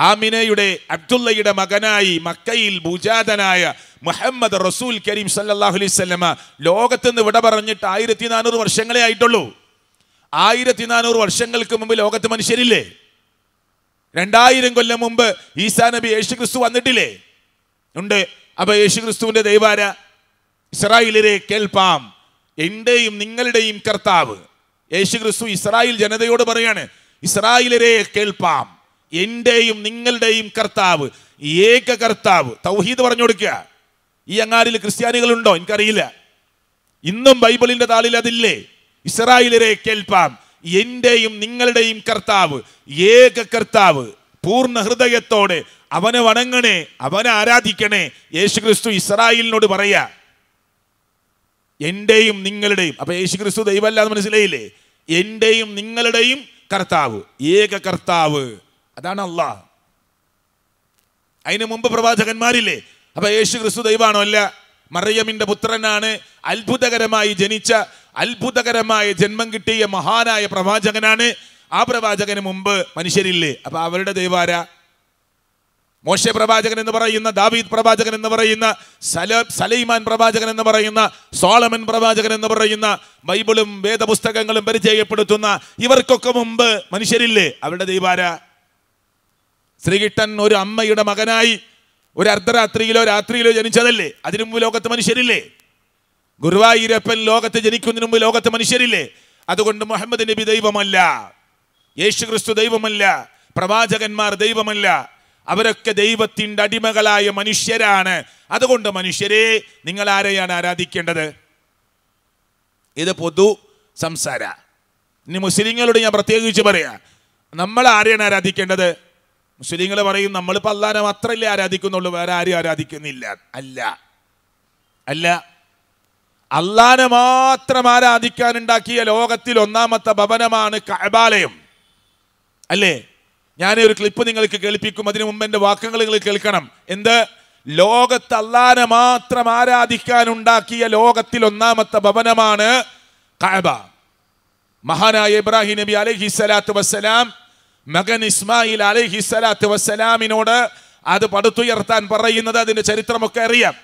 ആമിനയുടെ അബ്ദുള്ളയുടെ മകനായി മക്കയിൽ ഭൂജാതനായ മുഹമ്മദ് റസൂൽ കരീം സല്ലാഹു അലൈഹി സ്വലമ ലോകത്തുനിന്ന് ഇവിടെ പറഞ്ഞിട്ട് ആയിരത്തി നാനൂറ് വർഷങ്ങളെ ആയിട്ടുള്ളൂ ആയിരത്തി നാനൂറ് വർഷങ്ങൾക്ക് മുമ്പ് ലോകത്ത് മനുഷ്യരില്ലേ രണ്ടായിരം കൊല്ലം മുമ്പ് ഈസാ നബി യേശു ക്രിസ്തു വന്നിട്ടില്ലേ ഉണ്ട് അപ്പൊ യേശു ക്രിസ്തുവിന്റെ ദൈവാര ഇസ്രായേലിലെ കേൾപ്പാം എന്റെയും നിങ്ങളുടെയും കർത്താവ് യേശു ക്രിസ്തു ഇസ്രായേൽ ജനതയോട് പറയാണ് ഇസ്രായേലരെ കേൾപ്പാം എന്റെയും നിങ്ങളുടെയും കർത്താവ് ഏക കർത്താവ് തൗഹീദ് പറഞ്ഞു കൊടുക്കുക ഈ അങ്ങാടിൽ ക്രിസ്ത്യാനികളുണ്ടോ എനിക്കറിയില്ല ഇന്നും ബൈബിളിൻ്റെ താളിൽ അതില്ലേ ഇസ്രായേലരെ കേൾപ്പാം എന്റെയും നിങ്ങളുടെയും കർത്താവ് ഏക കർത്താവ് പൂർണ്ണ ഹൃദയത്തോടെ അവനെ വണങ്ങണേ അവനെ ആരാധിക്കണേ യേശുക്രിസ്തു ഇസ്രായേലിനോട് പറയാ എന്റെയും നിങ്ങളുടെയും അപ്പൊ യേശുക്രിസ്തു ദൈവമല്ല എന്ന് മനസ്സിലായില്ലേ എന്റെയും നിങ്ങളുടെയും കർത്താവ് ഏക കർത്താവ് അതാണ് അള്ളാഹ് അതിനു മുമ്പ് പ്രവാചകന്മാരില്ലേ അപ്പൊ യേശു ക്രിസ്തു ദൈവമാണോ അല്ല മറിയമിന്റെ പുത്രനാണ് അത്ഭുതകരമായി ജനിച്ച അത്ഭുതകരമായ ജന്മം കിട്ടിയ മഹാനായ പ്രവാചകനാണ് ആ പ്രവാചകന് മുമ്പ് മനുഷ്യരില്ലേ അപ്പൊ അവരുടെ ദൈവാര മോശ പ്രവാചകൻ എന്ന് പറയുന്ന ദാവീദ് പ്രവാചകൻ എന്ന് പറയുന്ന സല സലൈമാൻ പ്രവാചകൻ എന്ന് പറയുന്ന സോളമൻ പ്രവാചകൻ എന്ന് പറയുന്ന ബൈബിളും വേദപുസ്തകങ്ങളും പരിചയപ്പെടുത്തുന്ന ഇവർക്കൊക്കെ മുമ്പ് മനുഷ്യരില്ലേ അവരുടെ ദൈവാര ശ്രീകിട്ടൻ ഒരു അമ്മയുടെ മകനായി ഒരു അർദ്ധരാത്രിയിലോ രാത്രിയിലോ ജനിച്ചതല്ലേ അതിനു മുമ്പ് ലോകത്ത് മനുഷ്യരില്ലേ ഗുരുവായൂരപ്പൻ ലോകത്ത് ജനിക്കുന്നതിന് മുമ്പ് ലോകത്ത് മനുഷ്യരില്ലേ അതുകൊണ്ട് മുഹമ്മദ് നബി ദൈവമല്ല യേശു ക്രിസ്തു ദൈവമല്ല പ്രവാചകന്മാർ ദൈവമല്ല അവരൊക്കെ ദൈവത്തിൻ്റെ അടിമകളായ മനുഷ്യരാണ് അതുകൊണ്ട് മനുഷ്യരെ നിങ്ങൾ ആരെയാണ് ആരാധിക്കേണ്ടത് ഇത് പൊതു സംസാര ഇനി മുസ്ലിങ്ങളോട് ഞാൻ പ്രത്യേകിച്ച് പറയാം നമ്മൾ ആരെയാണ് ആരാധിക്കേണ്ടത് മുസ്ലിങ്ങൾ പറയും നമ്മളിപ്പോൾ അള്ളാനെ മാത്രമല്ലേ ആരാധിക്കുന്നുള്ളൂ വേറെ ആരും ആരാധിക്കുന്നില്ല അല്ല അല്ല അള്ളാനെ മാത്രം ആരാധിക്കാനുണ്ടാക്കിയ ലോകത്തിൽ ഒന്നാമത്തെ ഭവനമാണ് കഴബാലയം അല്ലേ ഞാനൊരു ക്ലിപ്പ് നിങ്ങൾക്ക് കേൾപ്പിക്കും അതിനു മുമ്പ് എൻ്റെ വാക്കുകൾ നിങ്ങൾ കേൾക്കണം എന്ത് ലോകത്ത് അള്ളാനെ മാത്രം ആരാധിക്കാനുണ്ടാക്കിയ ലോകത്തിൽ ഒന്നാമത്തെ ഭവനമാണ് കഅബ മഹാനായ ഇബ്രാഹിം നബി അലഹി സ്വലാത്തു വസ്സലാം മകൻ ഇസ്മായിൽ അലഹി സ്വലാത്ത് വസ്സലാമിനോട് അത് പടുത്തുയർത്താൻ പറയുന്നത് അതിന്റെ ചരിത്രമൊക്കെ അറിയാം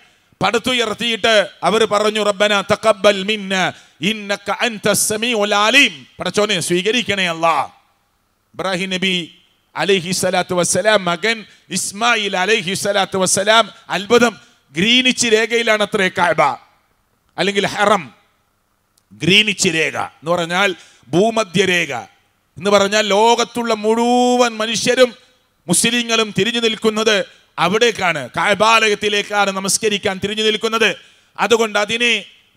പടുത്തുയർത്തിയിട്ട് അവർ പറഞ്ഞു റബ്ബന തക്കബൽ മിന്ന ഇന്നക അലീം പടച്ചോനെ സ്വീകരിക്കണേ അല്ല ഇബ്രാഹിം നബി അലഹി സ്വലാത്ത് വസ്സലാം മകൻ ഇസ്മായിൽ അലഹി സ്വലാത്ത് വസ്സലാം അത്ഭുതം ഗ്രീനിച്ച് രേഖയിലാണ് അത്രേ കാബ അല്ലെങ്കിൽ ഹറം ഗ്രീനിച്ച് രേഖ എന്ന് പറഞ്ഞാൽ ഭൂമധ്യരേഖ എന്ന് പറഞ്ഞാൽ ലോകത്തുള്ള മുഴുവൻ മനുഷ്യരും മുസ്ലിങ്ങളും തിരിഞ്ഞു നിൽക്കുന്നത് അവിടേക്കാണ് കായബാലയത്തിലേക്കാണ് നമസ്കരിക്കാൻ തിരിഞ്ഞു നിൽക്കുന്നത് അതുകൊണ്ട് അതിനെ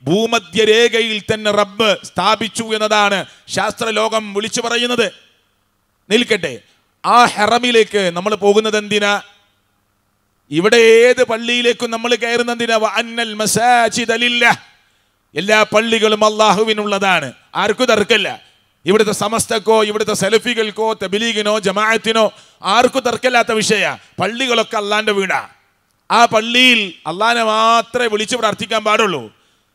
ഭൂമധ്യരേഖയിൽ തന്നെ റബ്ബ് സ്ഥാപിച്ചു എന്നതാണ് ശാസ്ത്രലോകം വിളിച്ചു പറയുന്നത് നിൽക്കട്ടെ ആ ഹെറമിലേക്ക് നമ്മൾ പോകുന്നത് എന്തിനാ ഇവിടെ ഏത് പള്ളിയിലേക്കും നമ്മൾ കയറുന്ന എന്തിനാ എല്ലാ പള്ളികളും അള്ളാഹുവിനുള്ളതാണ് ആർക്കും തർക്കല്ല ഇവിടുത്തെ സമസ്തക്കോ ഇവിടുത്തെ സെലഫികൾക്കോ തെബിലീഗിനോ ജമാഅത്തിനോ ആർക്കും തർക്കമില്ലാത്ത വിഷയ പള്ളികളൊക്കെ അള്ളാന്റെ വീടാ ആ പള്ളിയിൽ അള്ളാനെ മാത്രമേ വിളിച്ച് പ്രാർത്ഥിക്കാൻ പാടുള്ളൂ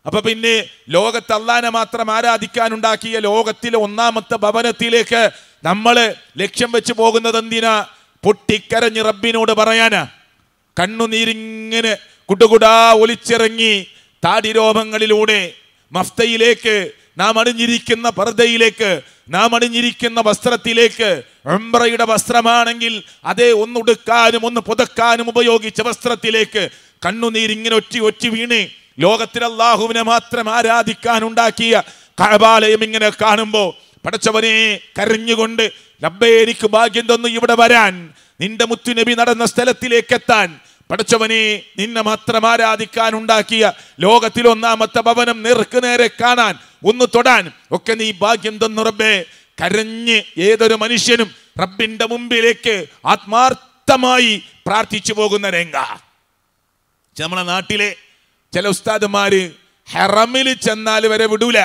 അപ്പൊ പിന്നെ ലോകത്ത് അള്ളാനെ മാത്രം ആരാധിക്കാനുണ്ടാക്കിയ ലോകത്തിലെ ഒന്നാമത്തെ ഭവനത്തിലേക്ക് നമ്മൾ ലക്ഷ്യം വെച്ച് പോകുന്നത് എന്തിനാ പൊട്ടിക്കരഞ്ഞ് റബ്ബിനോട് പറയാനാ കണ്ണുനീരിങ്ങനെ കുടുകുടാ ഒലിച്ചിറങ്ങി താടിരോപങ്ങളിലൂടെ മഫ്തയിലേക്ക് നാം അണിഞ്ഞിരിക്കുന്ന പർദ്ദയിലേക്ക് നാം അണിഞ്ഞിരിക്കുന്ന വസ്ത്രത്തിലേക്ക് ഉംറയുടെ വസ്ത്രമാണെങ്കിൽ അതേ ഒന്നുടുക്കാനും ഒന്ന് പുതക്കാനും ഉപയോഗിച്ച വസ്ത്രത്തിലേക്ക് കണ്ണുനീരിങ്ങനെ ഒറ്റി ഒറ്റി വീണ് ലോകത്തിൽ അള്ളാഹുവിനെ മാത്രം ആരാധിക്കാനുണ്ടാക്കിയ കഴബാലയം ഇങ്ങനെ കാണുമ്പോൾ പഠിച്ചവനെ കരഞ്ഞുകൊണ്ട് ലബ്ബേ എനിക്ക് ഭാഗ്യം തന്നു ഇവിടെ വരാൻ നിന്റെ മുത്തുനബി നടന്ന സ്ഥലത്തിലേക്ക് എത്താൻ പഠിച്ചവനെ നിന്നെ മാത്രം ആരാധിക്കാനുണ്ടാക്കിയ ലോകത്തിലൊന്നാമത്തെ ഭവനം നേർക്ക് നേരെ കാണാൻ ഒന്ന് തൊടാൻ ഒക്കെ നീ ഭാഗ്യം തന്നുറബേ റബ്ബേ കരഞ്ഞ് ഏതൊരു മനുഷ്യനും റബ്ബിന്റെ മുമ്പിലേക്ക് ആത്മാർത്ഥമായി പ്രാർത്ഥിച്ചു പോകുന്ന രംഗ നമ്മളെ നാട്ടിലെ ചില ഉസ്താദുമാര് ഹെറമിൽ ചെന്നാൽ വരെ വിടൂല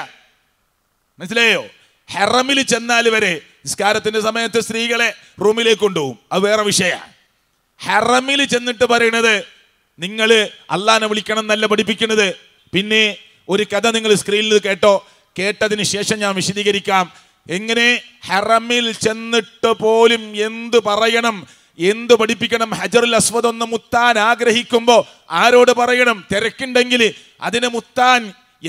മനസ്സിലായോ ഹെറമിൽ ചെന്നാൽ വരെ നിസ്കാരത്തിന്റെ സമയത്ത് സ്ത്രീകളെ റൂമിലേക്ക് കൊണ്ടുപോകും അത് വേറെ വിഷയമാണ് ഹെറമിൽ ചെന്നിട്ട് പറയണത് നിങ്ങൾ അള്ളാനെ വിളിക്കണം എന്നല്ല പഠിപ്പിക്കണത് പിന്നെ ഒരു കഥ നിങ്ങൾ സ്ക്രീനിൽ കേട്ടോ കേട്ടതിന് ശേഷം ഞാൻ വിശദീകരിക്കാം എങ്ങനെ ഹറമിൽ ചെന്നിട്ട് പോലും എന്ത് പറയണം എന്ത് പഠിപ്പിക്കണം ഹജറുൽ അസ്വദ് ഒന്ന് മുത്താൻ ആഗ്രഹിക്കുമ്പോൾ ആരോട് പറയണം തിരക്കുണ്ടെങ്കിൽ അതിനെ മുത്താൻ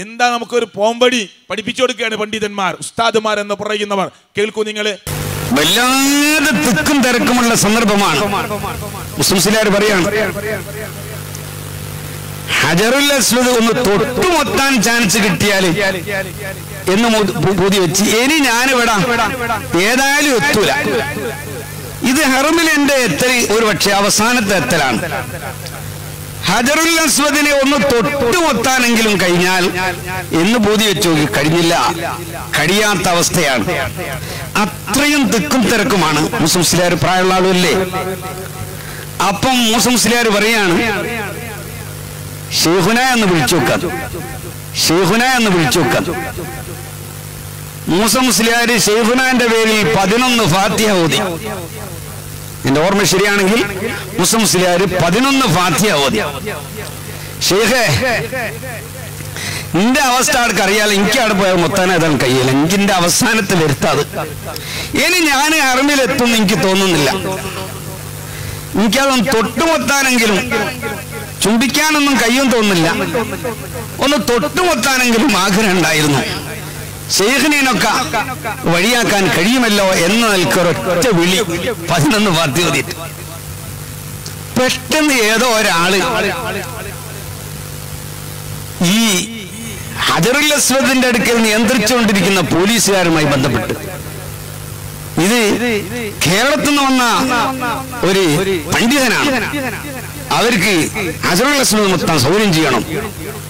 എന്താ നമുക്കൊരു പോംവടി പഠിപ്പിച്ചു കൊടുക്കുകയാണ് പണ്ഡിതന്മാർ ഉസ്താദുമാർ എന്ന് പറയുന്നവർ കേൾക്കൂ നിങ്ങൾ വല്ലാതെ തിക്കും തിരക്കുമുള്ള സന്ദർഭമാണ് മുസ്ലിം പറയാണ് ഹജറുൽ അസ്വദ് ഒന്ന് തൊട്ടുമൊത്താൻ ചാൻസ് കിട്ടിയാൽ എന്ന് പൂതി വെച്ച് ഇനി ഞാനിവിടാ ഏതായാലും എത്തൂല ഇത് ഹെറമിൽ എന്റെ എത്തൽ ഒരു പക്ഷെ അവസാനത്തെ എത്തലാണ് ഹജറുൽ അസ്വദിനെ ഒന്ന് തൊട്ടുമൊത്താനെങ്കിലും കഴിഞ്ഞാൽ എന്ന് പൂതി വെച്ചു കഴിഞ്ഞില്ല കഴിയാത്ത അവസ്ഥയാണ് അത്രയും തിക്കും തിരക്കുമാണ് മുസ്ലിം സിലാർ പ്രായമുള്ള ആളുമല്ലേ അപ്പം മൂസം സിലാർ പറയാണ് ഷെയ്ഹുന എന്ന് വിളിച്ചു നോക്കാം ഷെയ്ഹുന എന്ന് വിളിച്ചു നോക്കാം മൂസ മുസ്ലിയാർ ഷെയ്ഹുനാന്റെ പേരിൽ പതിനൊന്ന് ഫാത്തിഹ ഓതി എന്റെ ഓർമ്മ ശരിയാണെങ്കിൽ മൂസ മുസ്ലിയാർ പതിനൊന്ന് ഫാത്തിഹ ഓതി ഷെയ്ഖേ നിന്റെ അവസ്ഥ ആൾക്ക് അറിയാലോ എനിക്ക് അവിടെ പോയ മൊത്തം ഏതാണ് കയ്യില്ല എനിക്കിന്റെ അവസാനത്ത് വരുത്താത് ഇനി ഞാൻ അറിവിലെത്തും എനിക്ക് തോന്നുന്നില്ല എനിക്കതൊന്ന് തൊട്ടുമൊത്താനെങ്കിലും ചുംബിക്കാനൊന്നും കയ്യും തോന്നില്ല ഒന്ന് തൊട്ടുമൊത്താനെങ്കിലും ആഗ്രഹം ഉണ്ടായിരുന്നു ശേഖനീനൊക്കെ വഴിയാക്കാൻ കഴിയുമല്ലോ എന്ന് നിൽക്കൊരൊറ്റ വിളി പതിനൊന്ന് പാർട്ടി ഓതിട്ട് പെട്ടെന്ന് ഏതോ ഒരാള് ഈ ഹജറുൽ അസ്വദിന്റെ അടുക്കൽ നിയന്ത്രിച്ചുകൊണ്ടിരിക്കുന്ന പോലീസുകാരുമായി ബന്ധപ്പെട്ട് ഇത് കേരളത്തിൽ നിന്ന് വന്ന ഒരു പണ്ഡിതനാണ് അവർക്ക് അസറുലസ്മത് മൊത്തം സൗകര്യം ചെയ്യണം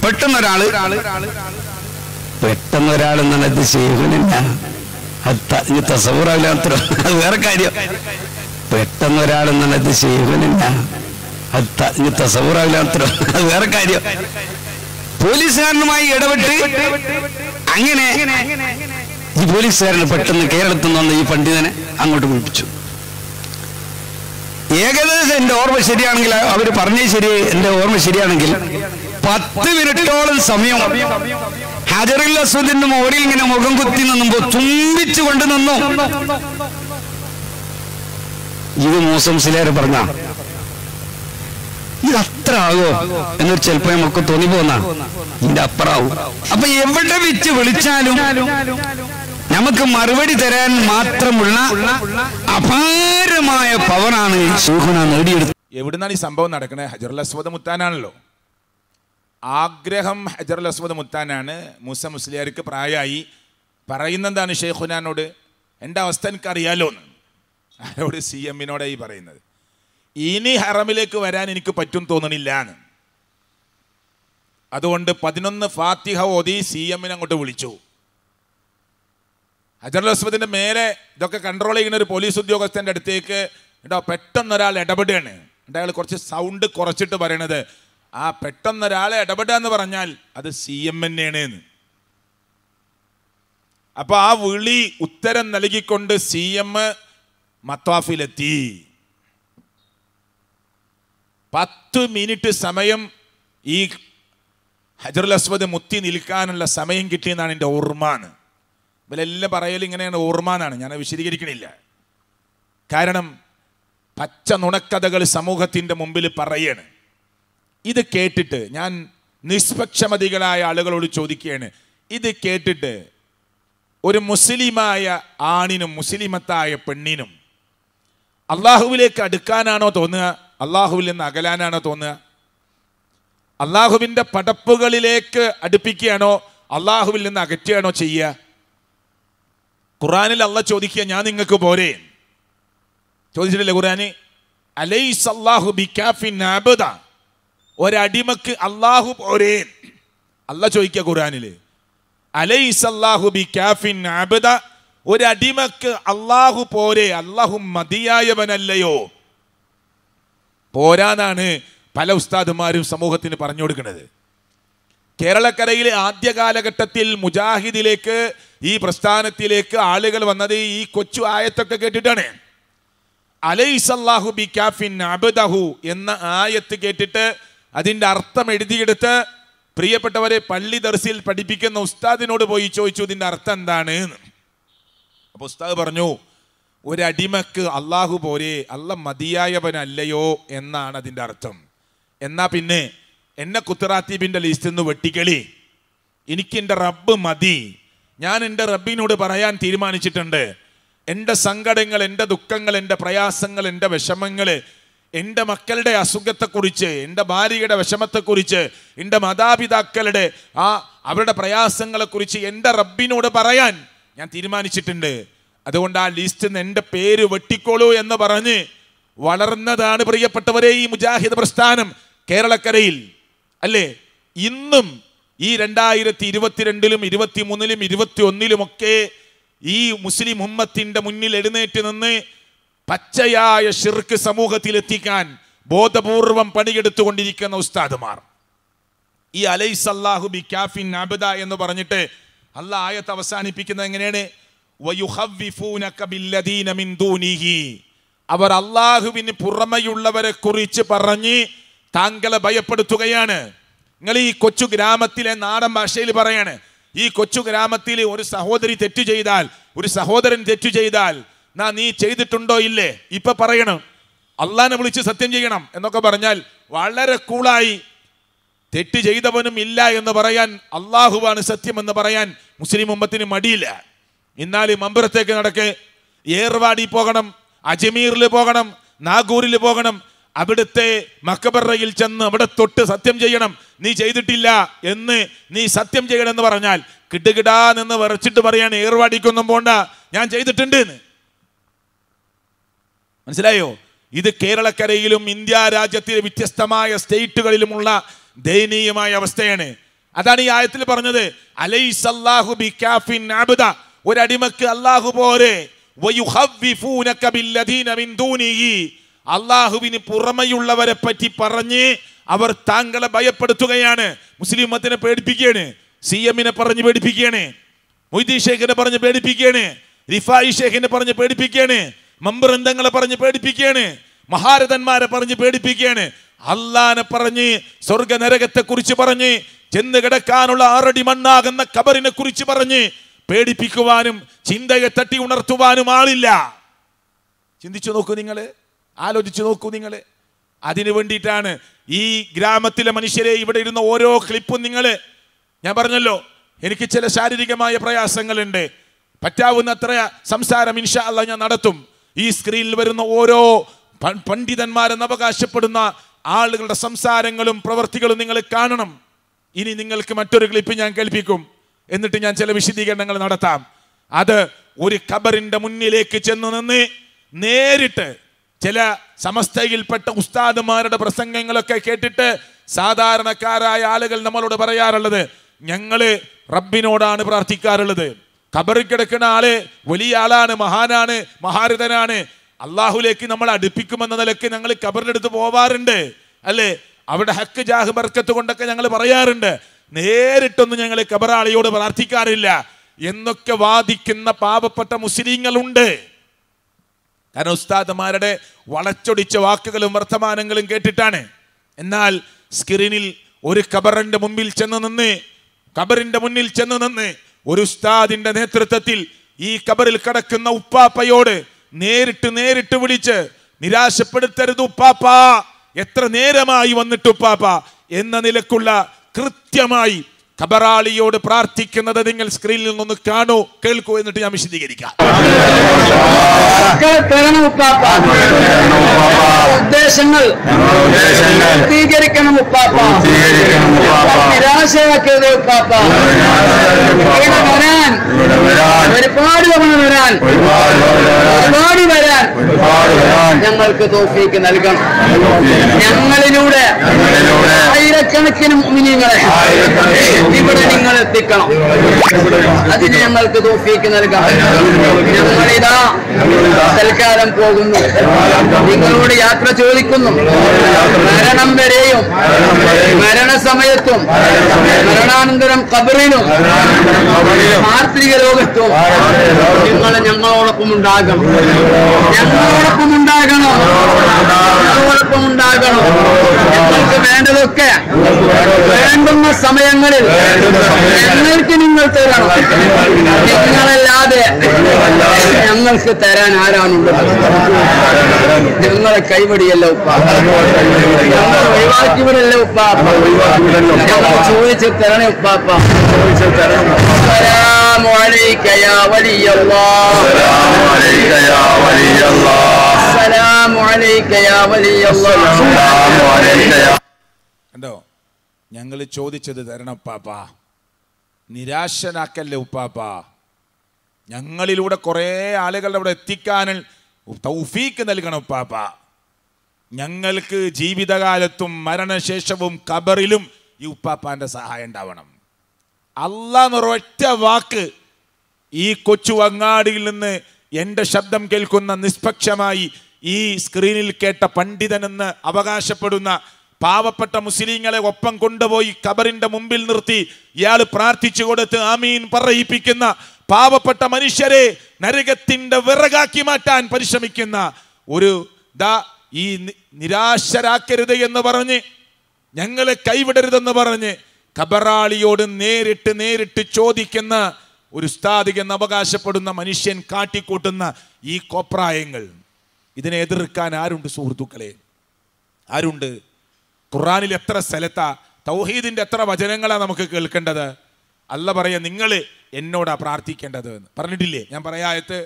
പെട്ടെന്നൊരാള് പെട്ടെന്നൊരാൾ എന്നുള്ളത് ശേഖനില്ല ഇനി തസവൂറാവില്ല അത്ര വേറെ കാര്യം പെട്ടെന്നൊരാൾ എന്നുള്ളത് ശേഖനില്ല അത്ര വേറെ കാര്യം പോലീസുകാരനുമായി ഇടപെട്ട് അങ്ങനെ ഈ പോലീസുകാരന് പെട്ടെന്ന് കേരളത്തിൽ നിന്ന് വന്ന ഈ പണ്ഡിതനെ അങ്ങോട്ട് വിളിപ്പിച്ചു ഏകദേശം എൻ്റെ ഓർമ്മ ശരിയാണെങ്കിൽ അവർ പറഞ്ഞ ശരി എൻ്റെ ഓർമ്മ ശരിയാണെങ്കിൽ പത്ത് മിനിറ്റോളം സമയം ഹജറുൽ അസുദിന്റെ മോരിൽ ഇങ്ങനെ മുഖം കുത്തി നിന്നുമ്പോ തുമ്പിച്ചു കൊണ്ട് നിന്നു ഇത് മൂസം പറഞ്ഞ ഇത് അത്ര ആകോ എന്നൊരു ചിലപ്പോ നമുക്ക് തോന്നിപ്പോന്ന ഇതിന്റെ അപ്പുറാവും അപ്പൊ എവിടെ വെച്ച് വിളിച്ചാലും നമുക്ക് മറുപടി തരാൻ മാത്രമുള്ള അപാരമായ പവനാണ് നേടിയെടുത്തത് എവിടുന്നാണ് ഈ സംഭവം നടക്കുന്നത് ഹജറുൽ അസ്വദ് മുത്താനാണല്ലോ ആഗ്രഹം ഹജറുൽ അസ്വദ് മുത്താനാണ് മൂസ മുസ്ലിയാർക്ക് പ്രായമായി പറയുന്നതാണ് ഷെയ്ഖുനാനോട് എൻ്റെ അവസ്ഥ എനിക്കറിയാലോ എന്ന് ആരോട് സി എമ്മിനോടായി പറയുന്നത് ഇനി ഹറമിലേക്ക് വരാൻ എനിക്ക് പറ്റും തോന്നണില്ല എന്ന് അതുകൊണ്ട് പതിനൊന്ന് ഫാത്തിഹ ഓതി സി എമ്മിനെ അങ്ങോട്ട് വിളിച്ചു അജറുലസ്മത്തിൻ്റെ മേലെ ഇതൊക്കെ കൺട്രോൾ ചെയ്യുന്ന ഒരു പോലീസ് ഉദ്യോഗസ്ഥൻ്റെ അടുത്തേക്ക് കേട്ടോ പെട്ടെന്നൊരാൾ ഇടപെടുകയാണ് എന്നിട്ട് അയാൾ കുറച്ച് സൗണ്ട് കുറച്ചിട്ട് പറയണത് ആ പെട്ടെന്നൊരാളെ ഇടപെടുക എന്ന് പറഞ്ഞാൽ അത് സി എം എൻ ആണ് എന്ന് അപ്പോൾ ആ വിളി ഉത്തരം നൽകിക്കൊണ്ട് സി എം മത്വാഫിലെത്തി പത്ത് മിനിറ്റ് സമയം ഈ ഹജറുൽ അസ്വദ് മുത്തി നിൽക്കാനുള്ള സമയം കിട്ടിയെന്നാണ് എൻ്റെ ഓർമ്മ എല്ലാം പറയൽ ഇങ്ങനെയാണ് ഓർമാനാണ് ഞാൻ വിശദീകരിക്കണില്ല കാരണം പച്ച നുണക്കഥകൾ സമൂഹത്തിൻ്റെ മുമ്പിൽ പറയാണ് ഇത് കേട്ടിട്ട് ഞാൻ നിഷ്പക്ഷമതികളായ ആളുകളോട് ചോദിക്കുകയാണ് ഇത് കേട്ടിട്ട് ഒരു മുസ്ലിമായ ആണിനും മുസ്ലിമത്തായ പെണ്ണിനും അള്ളാഹുവിലേക്ക് അടുക്കാനാണോ തോന്നുക അള്ളാഹുവിൽ നിന്ന് അകലാനാണോ തോന്നുക അള്ളാഹുവിൻ്റെ പടപ്പുകളിലേക്ക് അടുപ്പിക്കുകയാണോ അള്ളാഹുവിൽ നിന്ന് അകറ്റുകയാണോ ചെയ്യുക ഖുറാനിൽ അള്ള ചോദിക്കുക ഞാൻ നിങ്ങൾക്ക് പോരെ ചോദിച്ചിട്ടില്ലേ ഖുറാന് ഒരടിമക്ക് അള്ളാഹു പോരേ അല്ല ചോദിക്കുക ഖുറാനില് അലൈസല്ലാഹു അള്ളാഹു ബിക്കാഫിൻ ആബദ ഒരടിമക്ക് അള്ളാഹു പോരെ അള്ളാഹു മതിയായവനല്ലയോ പോരാനാണ് പല ഉസ്താദുമാരും സമൂഹത്തിന് പറഞ്ഞു കൊടുക്കുന്നത് കേരളക്കരയിലെ ആദ്യ കാലഘട്ടത്തിൽ മുജാഹിദിലേക്ക് ഈ പ്രസ്ഥാനത്തിലേക്ക് ആളുകൾ വന്നത് ഈ കൊച്ചു ആയത്തൊക്കെ കേട്ടിട്ടാണ് അലൈസല്ലാഹു ബി കാഫിൻ അബദഹു എന്ന ആയത്ത് കേട്ടിട്ട് അതിൻ്റെ അർത്ഥം എഴുതിയെടുത്ത് പ്രിയപ്പെട്ടവരെ പള്ളി ദർസിൽ പഠിപ്പിക്കുന്ന ഉസ്താദിനോട് പോയി ചോദിച്ചു ഇതിൻ്റെ അർത്ഥം എന്താണ് അപ്പോൾ ഉസ്താദ് പറഞ്ഞു ഒരടിമക്ക് അള്ളാഹു പോരെ അല്ല മതിയായവനല്ലയോ എന്നാണ് അതിൻ്റെ അർത്ഥം എന്നാ പിന്നെ എന്നെ കുത്തറാത്തീബിൻ്റെ ലിസ്റ്റിൽ നിന്ന് വെട്ടിക്കളി എനിക്ക് എൻ്റെ റബ്ബ് മതി ഞാൻ എൻ്റെ റബ്ബിനോട് പറയാൻ തീരുമാനിച്ചിട്ടുണ്ട് എൻ്റെ സങ്കടങ്ങൾ എൻ്റെ ദുഃഖങ്ങൾ എൻ്റെ പ്രയാസങ്ങൾ എൻ്റെ വിഷമങ്ങൾ എൻ്റെ മക്കളുടെ അസുഖത്തെക്കുറിച്ച് എൻ്റെ ഭാര്യയുടെ വിഷമത്തെക്കുറിച്ച് എൻ്റെ മാതാപിതാക്കളുടെ ആ അവരുടെ പ്രയാസങ്ങളെക്കുറിച്ച് എൻ്റെ റബ്ബിനോട് പറയാൻ ഞാൻ തീരുമാനിച്ചിട്ടുണ്ട് അതുകൊണ്ട് ആ ലിസ്റ്റിൽ നിന്ന് എൻ്റെ പേര് വെട്ടിക്കോളൂ എന്ന് പറഞ്ഞ് വളർന്നതാണ് പ്രിയപ്പെട്ടവരെ ഈ മുജാഹിദ് പ്രസ്ഥാനം കേരളക്കരയിൽ അല്ലേ ഇന്നും ഈ രണ്ടായിരത്തി ഇരുപത്തിരണ്ടിലും മൂന്നിലും ഇരുപത്തി ഒന്നിലുമൊക്കെ ഈ മുസ്ലിം ഉമ്മത്തിൻ്റെ മുന്നിൽ എഴുന്നേറ്റ് നിന്ന് പച്ചയായ ഷിർക്ക് സമൂഹത്തിൽ എത്തിക്കാൻ ബോധപൂർവം പണിയെടുത്തുകൊണ്ടിരിക്കുന്ന ഉസ്താദുമാർ ഈ അലൈസല്ലാഹു അള്ളാഹു ബി ക്യാഫിൻ അബിദ എന്ന് പറഞ്ഞിട്ട് അല്ല ആയത്ത് അവസാനിപ്പിക്കുന്നത് എങ്ങനെയാണ് അവർ അള്ളാഹുവിന് പുറമെയുള്ളവരെ കുറിച്ച് പറഞ്ഞ് താങ്കളെ ഭയപ്പെടുത്തുകയാണ് നിങ്ങൾ ഈ കൊച്ചു ഗ്രാമത്തിലെ നാടൻ ഭാഷയിൽ പറയാണ് ഈ കൊച്ചു ഗ്രാമത്തിൽ ഒരു സഹോദരി തെറ്റു ചെയ്താൽ ഒരു സഹോദരൻ തെറ്റു ചെയ്താൽ നാ നീ ചെയ്തിട്ടുണ്ടോ ഇല്ലേ ഇപ്പൊ പറയണം അള്ളാനെ വിളിച്ച് സത്യം ചെയ്യണം എന്നൊക്കെ പറഞ്ഞാൽ വളരെ കൂളായി തെറ്റ് ചെയ്തവനും ഇല്ല എന്ന് പറയാൻ അള്ളാഹുവാണ് സത്യമെന്ന് പറയാൻ മുസ്ലിം ഉമ്മത്തിന് മടിയില്ല എന്നാൽ മമ്പുറത്തേക്ക് നടക്കെ ഏർവാടി പോകണം അജ്മീറിൽ പോകണം നാഗൂരിൽ പോകണം അവിടുത്തെ മക്കബറയിൽ ചെന്ന് അവിടെ തൊട്ട് സത്യം ചെയ്യണം നീ ചെയ്തിട്ടില്ല എന്ന് നീ സത്യം ചെയ്യണമെന്ന് പറഞ്ഞാൽ നിന്ന് വിറച്ചിട്ട് പറയാൻ ഏർവാടിക്കൊന്നും പോണ്ട ഞാൻ ചെയ്തിട്ടുണ്ട് എന്ന് മനസ്സിലായോ ഇത് കേരളക്കരയിലും ഇന്ത്യ രാജ്യത്തിലെ വ്യത്യസ്തമായ സ്റ്റേറ്റുകളിലുമുള്ള ദയനീയമായ അവസ്ഥയാണ് അതാണ് ഈ ആയത്തിൽ പറഞ്ഞത് അലൈസല്ലാഹു ഒരടിമക്ക് അല്ലാഹു പോരെ അള്ളാഹുവിന് പുറമെയുള്ളവരെ പറ്റി പറഞ്ഞ് അവർ താങ്കളെ ഭയപ്പെടുത്തുകയാണ് മുസ്ലിം മത്തിനെ പേടിപ്പിക്കുകയാണ് സി എമ്മിനെ പറഞ്ഞ് പേടിപ്പിക്കുകയാണ് മൊയ്തീൻ ഷേഖിനെ പറഞ്ഞ് പേടിപ്പിക്കുകയാണ് റിഫായി ഷേഖിനെ പറഞ്ഞ് പേടിപ്പിക്കുകയാണ് മമ്പൃന്തങ്ങളെ പറഞ്ഞ് പേടിപ്പിക്കുകയാണ് മഹാരഥന്മാരെ പറഞ്ഞ് പേടിപ്പിക്കുകയാണ് അള്ളാനെ പറഞ്ഞ് സ്വർഗ കുറിച്ച് പറഞ്ഞ് ചെന്ന് കിടക്കാനുള്ള ആറടി മണ്ണാകുന്ന കബറിനെ കുറിച്ച് പറഞ്ഞ് പേടിപ്പിക്കുവാനും ചിന്തയെ തട്ടി ഉണർത്തുവാനും ആളില്ല ചിന്തിച്ചു നോക്കൂ നിങ്ങള് ആലോചിച്ച് നോക്കൂ നിങ്ങൾ അതിനു വേണ്ടിയിട്ടാണ് ഈ ഗ്രാമത്തിലെ മനുഷ്യരെ ഇവിടെ ഇരുന്ന ഓരോ ക്ലിപ്പും നിങ്ങൾ ഞാൻ പറഞ്ഞല്ലോ എനിക്ക് ചില ശാരീരികമായ പ്രയാസങ്ങളുണ്ട് പറ്റാവുന്നത്ര സംസാരം ഇൻഷാ അല്ല ഞാൻ നടത്തും ഈ സ്ക്രീനിൽ വരുന്ന ഓരോ പണ്ഡിതന്മാരെന്ന് അവകാശപ്പെടുന്ന ആളുകളുടെ സംസാരങ്ങളും പ്രവൃത്തികളും നിങ്ങൾ കാണണം ഇനി നിങ്ങൾക്ക് മറ്റൊരു ക്ലിപ്പ് ഞാൻ കേൾപ്പിക്കും എന്നിട്ട് ഞാൻ ചില വിശദീകരണങ്ങൾ നടത്താം അത് ഒരു ഖബറിൻ്റെ മുന്നിലേക്ക് ചെന്ന് നിന്ന് നേരിട്ട് ചില സമസ്തയിൽപ്പെട്ട ഉസ്താദുമാരുടെ പ്രസംഗങ്ങളൊക്കെ കേട്ടിട്ട് സാധാരണക്കാരായ ആളുകൾ നമ്മളോട് പറയാറുള്ളത് ഞങ്ങൾ റബ്ബിനോടാണ് പ്രാർത്ഥിക്കാറുള്ളത് കബറി കിടക്കുന്ന ആള് വലിയ ആളാണ് മഹാനാണ് മഹാരഥനാണ് അള്ളാഹുലേക്ക് നമ്മൾ അടുപ്പിക്കുമെന്ന നിലയ്ക്ക് ഞങ്ങൾ കബറിനടുത്ത് പോവാറുണ്ട് അല്ലേ അവിടെ ഹക്ക് ജാഹ് ബർക്കത്ത് കൊണ്ടൊക്കെ ഞങ്ങൾ പറയാറുണ്ട് നേരിട്ടൊന്നും ഞങ്ങൾ കബറാളിയോട് പ്രാർത്ഥിക്കാറില്ല എന്നൊക്കെ വാദിക്കുന്ന പാപപ്പെട്ട മുസ്ലിങ്ങളുണ്ട് കാരണം ഉസ്താദ്മാരുടെ വളച്ചൊടിച്ച വാക്കുകളും വർത്തമാനങ്ങളും കേട്ടിട്ടാണ് എന്നാൽ സ്ക്രീനിൽ ഒരു ഖബറിന്റെ മുമ്പിൽ ചെന്ന് നിന്ന് ഖബറിന്റെ മുന്നിൽ ചെന്ന് നിന്ന് ഒരു ഉസ്താദിന്റെ നേതൃത്വത്തിൽ ഈ ഖബറിൽ കിടക്കുന്ന ഉപ്പാപ്പയോട് നേരിട്ട് നേരിട്ട് വിളിച്ച് നിരാശപ്പെടുത്തരുത് ഉപ്പാപ്പ എത്ര നേരമായി വന്നിട്ട് ഉപ്പാപ്പ എന്ന നിലക്കുള്ള കൃത്യമായി ഖബറാളിയോട് പ്രാർത്ഥിക്കുന്നത് നിങ്ങൾ സ്ക്രീനിൽ നിന്നൊന്ന് കാണൂ കേൾക്കൂ എന്നിട്ട് ഞാൻ വിശദീകരിക്കാം ഉദ്ദേശങ്ങൾ ഒരുപാട് തവണ വരാൻ ഒരുപാട് വരാൻ ഞങ്ങൾക്ക് തോഫിക്ക് നൽകണം ഞങ്ങളിലൂടെ ആയിരക്കണക്കിന് മുമിനിങ്ങളെ ഇവിടെ നിങ്ങൾ എത്തിക്കണം അതിന് ഞങ്ങൾക്ക് തോഫിക്ക് നൽകാം ഞങ്ങളിതാ തൽക്കാലം പോകുന്നു നിങ്ങളോട് യാത്ര ചോദിക്കുന്നു മരണം വരെയും മരണസമയത്തും മരണാനന്തരം കബറിനും മാർത്തിക ലോകത്തും നിങ്ങൾ ഞങ്ങളോടൊപ്പം ഉണ്ടാകണം ഞങ്ങളോടൊപ്പം ഉണ്ടാകണം ഞങ്ങളോടൊപ്പം ഉണ്ടാകണം ഞങ്ങൾക്ക് വേണ്ടതൊക്കെ വേണ്ടുന്ന സമയങ്ങളിൽ ഞങ്ങൾക്ക് നിങ്ങൾ തരണം നിങ്ങളല്ലാതെ ഞങ്ങൾക്ക് തരാൻ ആരാണുള്ളത് ഞങ്ങളെ കൈവടിയല്ല ഉപ്പ ഞങ്ങൾ ഒഴിവാക്കിവിടല്ല ഉപ്പാപ്പ ചോദിച്ച് തരണേ ഉപ്പാപ്പ ചോദിച്ച് തരണം അസ്സലാമു അലൈക്ക വലിയ ഞങ്ങൾ ചോദിച്ചത് തരണം ഉപ്പാപ്പാ നിരാശനാക്കല്ലേ ഉപ്പാപ്പാ ഞങ്ങളിലൂടെ കുറേ ആളുകളുടെ അവിടെ എത്തിക്കാനിൽ തൗഫീക്ക് നൽകണം ഉപ്പാപ്പ ഞങ്ങൾക്ക് ജീവിതകാലത്തും മരണശേഷവും കബറിലും ഈ ഉപ്പാപ്പാൻ്റെ സഹായം ഉണ്ടാവണം അള്ളാന്നൊരൊറ്റ വാക്ക് ഈ കൊച്ചു അങ്ങാടിയിൽ നിന്ന് എൻ്റെ ശബ്ദം കേൾക്കുന്ന നിഷ്പക്ഷമായി ഈ സ്ക്രീനിൽ കേട്ട പണ്ഡിതനെന്ന് അവകാശപ്പെടുന്ന പാവപ്പെട്ട മുസ്ലിങ്ങളെ ഒപ്പം കൊണ്ടുപോയി കബറിന്റെ മുമ്പിൽ നിർത്തി ഇയാൾ പ്രാർത്ഥിച്ചു കൊടുത്ത് ആമീൻ പറയിപ്പിക്കുന്ന പാവപ്പെട്ട മനുഷ്യരെ നരകത്തിന്റെ വിറകാക്കി മാറ്റാൻ പരിശ്രമിക്കുന്ന ഒരു ദാ ഈ നിരാശരാക്കരുത് എന്ന് പറഞ്ഞ് ഞങ്ങളെ കൈവിടരുതെന്ന് പറഞ്ഞ് കബറാളിയോട് നേരിട്ട് നേരിട്ട് ചോദിക്കുന്ന ഒരു ഉസ്താദ് എന്ന് അവകാശപ്പെടുന്ന മനുഷ്യൻ കാട്ടിക്കൂട്ടുന്ന ഈ കോപ്രായങ്ങൾ ഇതിനെ എതിർക്കാൻ ആരുണ്ട് സുഹൃത്തുക്കളെ ആരുണ്ട് ഖുറാനിൽ എത്ര സ്ഥലത്താ തൗഹീദിൻ്റെ എത്ര വചനങ്ങളാണ് നമുക്ക് കേൾക്കേണ്ടത് അല്ല പറയാ നിങ്ങൾ എന്നോടാ പ്രാർത്ഥിക്കേണ്ടത് എന്ന് പറഞ്ഞിട്ടില്ലേ ഞാൻ പറയാത്ത്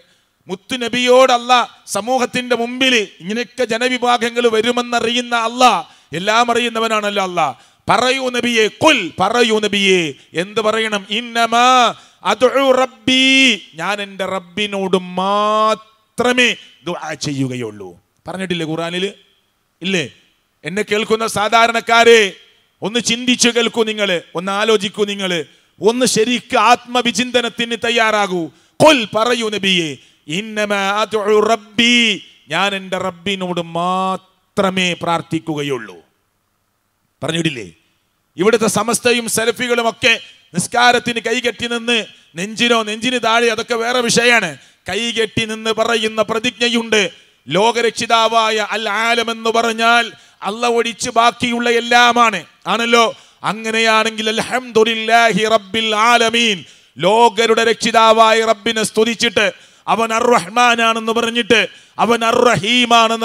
മുത്തു നബിയോടല്ല സമൂഹത്തിന്റെ മുമ്പിൽ ഇങ്ങനെയൊക്കെ ജനവിഭാഗങ്ങൾ വരുമെന്നറിയുന്ന അല്ല എല്ലാം അറിയുന്നവനാണല്ലോ അല്ല പറയൂ നബിയെ കൊൽ പറയൂ നബിയെ എന്ത് പറയണം ഇന്നമാ റബ്ബി ഞാൻ എൻ്റെ റബ്ബിനോട് മാത്രമേ ദുആ ചെയ്യുകയുള്ളൂ പറഞ്ഞിട്ടില്ലേ ഖുറാനിൽ ഇല്ലേ എന്നെ കേൾക്കുന്ന സാധാരണക്കാരെ ഒന്ന് ചിന്തിച്ചു കേൾക്കൂ നിങ്ങൾ ഒന്ന് ആലോചിക്കൂ നിങ്ങൾ ഒന്ന് ശരിക്ക് ആത്മവിചിന്തനത്തിന് തയ്യാറാകൂ കൊൽ പറയൂ നബിയെ റബ്ബി ഞാൻ എൻ്റെ റബ്ബിനോട് മാത്രമേ പ്രാർത്ഥിക്കുകയുള്ളൂ പറഞ്ഞിടില്ലേ ഇവിടുത്തെ സമസ്തയും സെൽഫികളും ഒക്കെ നിസ്കാരത്തിന് കൈകെട്ടി നിന്ന് നെഞ്ചിനോ നെഞ്ചിന് താഴെ അതൊക്കെ വേറെ വിഷയമാണ് കൈകെട്ടി നിന്ന് പറയുന്ന പ്രതിജ്ഞയുണ്ട് ലോകരക്ഷിതാവായ അൽ ആലം എന്ന് പറഞ്ഞാൽ അല്ല ഒഴിച്ച് ബാക്കിയുള്ള എല്ലാമാണ് ആണല്ലോ അങ്ങനെയാണെങ്കിൽ അൽഹംദുലില്ലാഹി റബ്ബിൽ ആലമീൻ ലോകരുടെ രക്ഷിതാവായ റബ്ബിനെ സ്തുതിച്ചിട്ട് അവൻ അർ പറഞ്ഞിട്ട് അവൻ അർ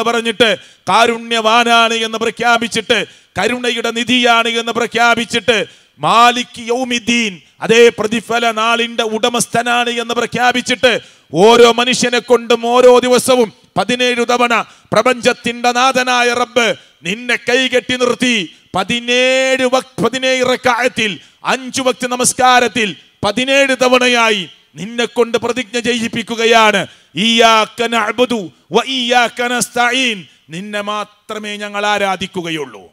പറഞ്ഞിട്ട് കാരുണ്യവാനാണ് എന്ന് പ്രഖ്യാപിച്ചിട്ട് കരുണയുടെ നിധിയാണ് എന്ന് പ്രഖ്യാപിച്ചിട്ട് മാലിക് യൗമിദ്ദീൻ അതേ പ്രതിഫല നാളിന്റെ ഉടമസ്ഥനാണ് എന്ന് പ്രഖ്യാപിച്ചിട്ട് ഓരോ മനുഷ്യനെ കൊണ്ടും ഓരോ ദിവസവും പതിനേഴു തവണ പ്രപഞ്ചത്തിന്റെ നാഥനായ റബ്ബ് നിന്നെ കൈകെട്ടി നിർത്തി പതിനേഴ് പതിനേഴ് റക്കായത്തിൽ അഞ്ചു വക്ത് നമസ്കാരത്തിൽ പതിനേഴ് തവണയായി നിന്നെ കൊണ്ട് പ്രതിജ്ഞ ചെയ്യിപ്പിക്കുകയാണ് നിന്നെ മാത്രമേ ഞങ്ങൾ ആരാധിക്കുകയുള്ളൂ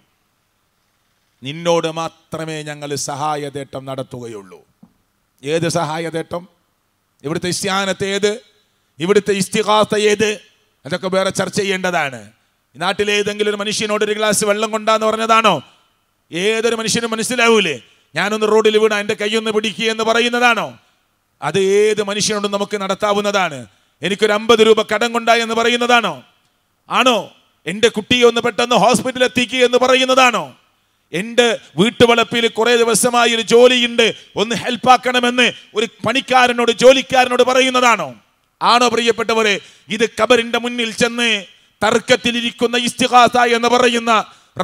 നിന്നോട് മാത്രമേ ഞങ്ങൾ സഹായതേട്ടം നടത്തുകയുള്ളൂ ഏത് സഹായതേട്ടം ഇവിടുത്തെ ഇസ്യാനത്ത് ഇവിടുത്തെ ഇസ്തിഹാസ ഏത് അതൊക്കെ വേറെ ചർച്ച ചെയ്യേണ്ടതാണ് നാട്ടിലെ ഏതെങ്കിലും ഒരു മനുഷ്യനോട് ഒരു ഗ്ലാസ് വെള്ളം കൊണ്ടാന്ന് പറഞ്ഞതാണോ ഏതൊരു മനുഷ്യനും മനസ്സിലാവൂലേ ഞാനൊന്ന് റോഡിൽ വീണാ എൻ്റെ കൈയൊന്ന് പിടിക്കുക എന്ന് പറയുന്നതാണോ അത് ഏത് മനുഷ്യനോടും നമുക്ക് നടത്താവുന്നതാണ് എനിക്കൊരു അമ്പത് രൂപ കടം കൊണ്ടായി എന്ന് പറയുന്നതാണോ ആണോ എൻ്റെ കുട്ടിയെ ഒന്ന് പെട്ടെന്ന് ഹോസ്പിറ്റലിൽ എത്തിക്കുക എന്ന് പറയുന്നതാണോ എൻ്റെ വീട്ടുവളപ്പിൽ കുറേ ദിവസമായി ഒരു ജോലിയുണ്ട് ഒന്ന് ഹെൽപ്പാക്കണമെന്ന് ഒരു പണിക്കാരനോട് ജോലിക്കാരനോട് പറയുന്നതാണോ ആണോ പ്രിയപ്പെട്ടവരെ ഇത് കബറിന്റെ മുന്നിൽ ചെന്ന് തർക്കത്തിലിരിക്കുന്ന ഇസ്തിഹാസ എന്ന് പറയുന്ന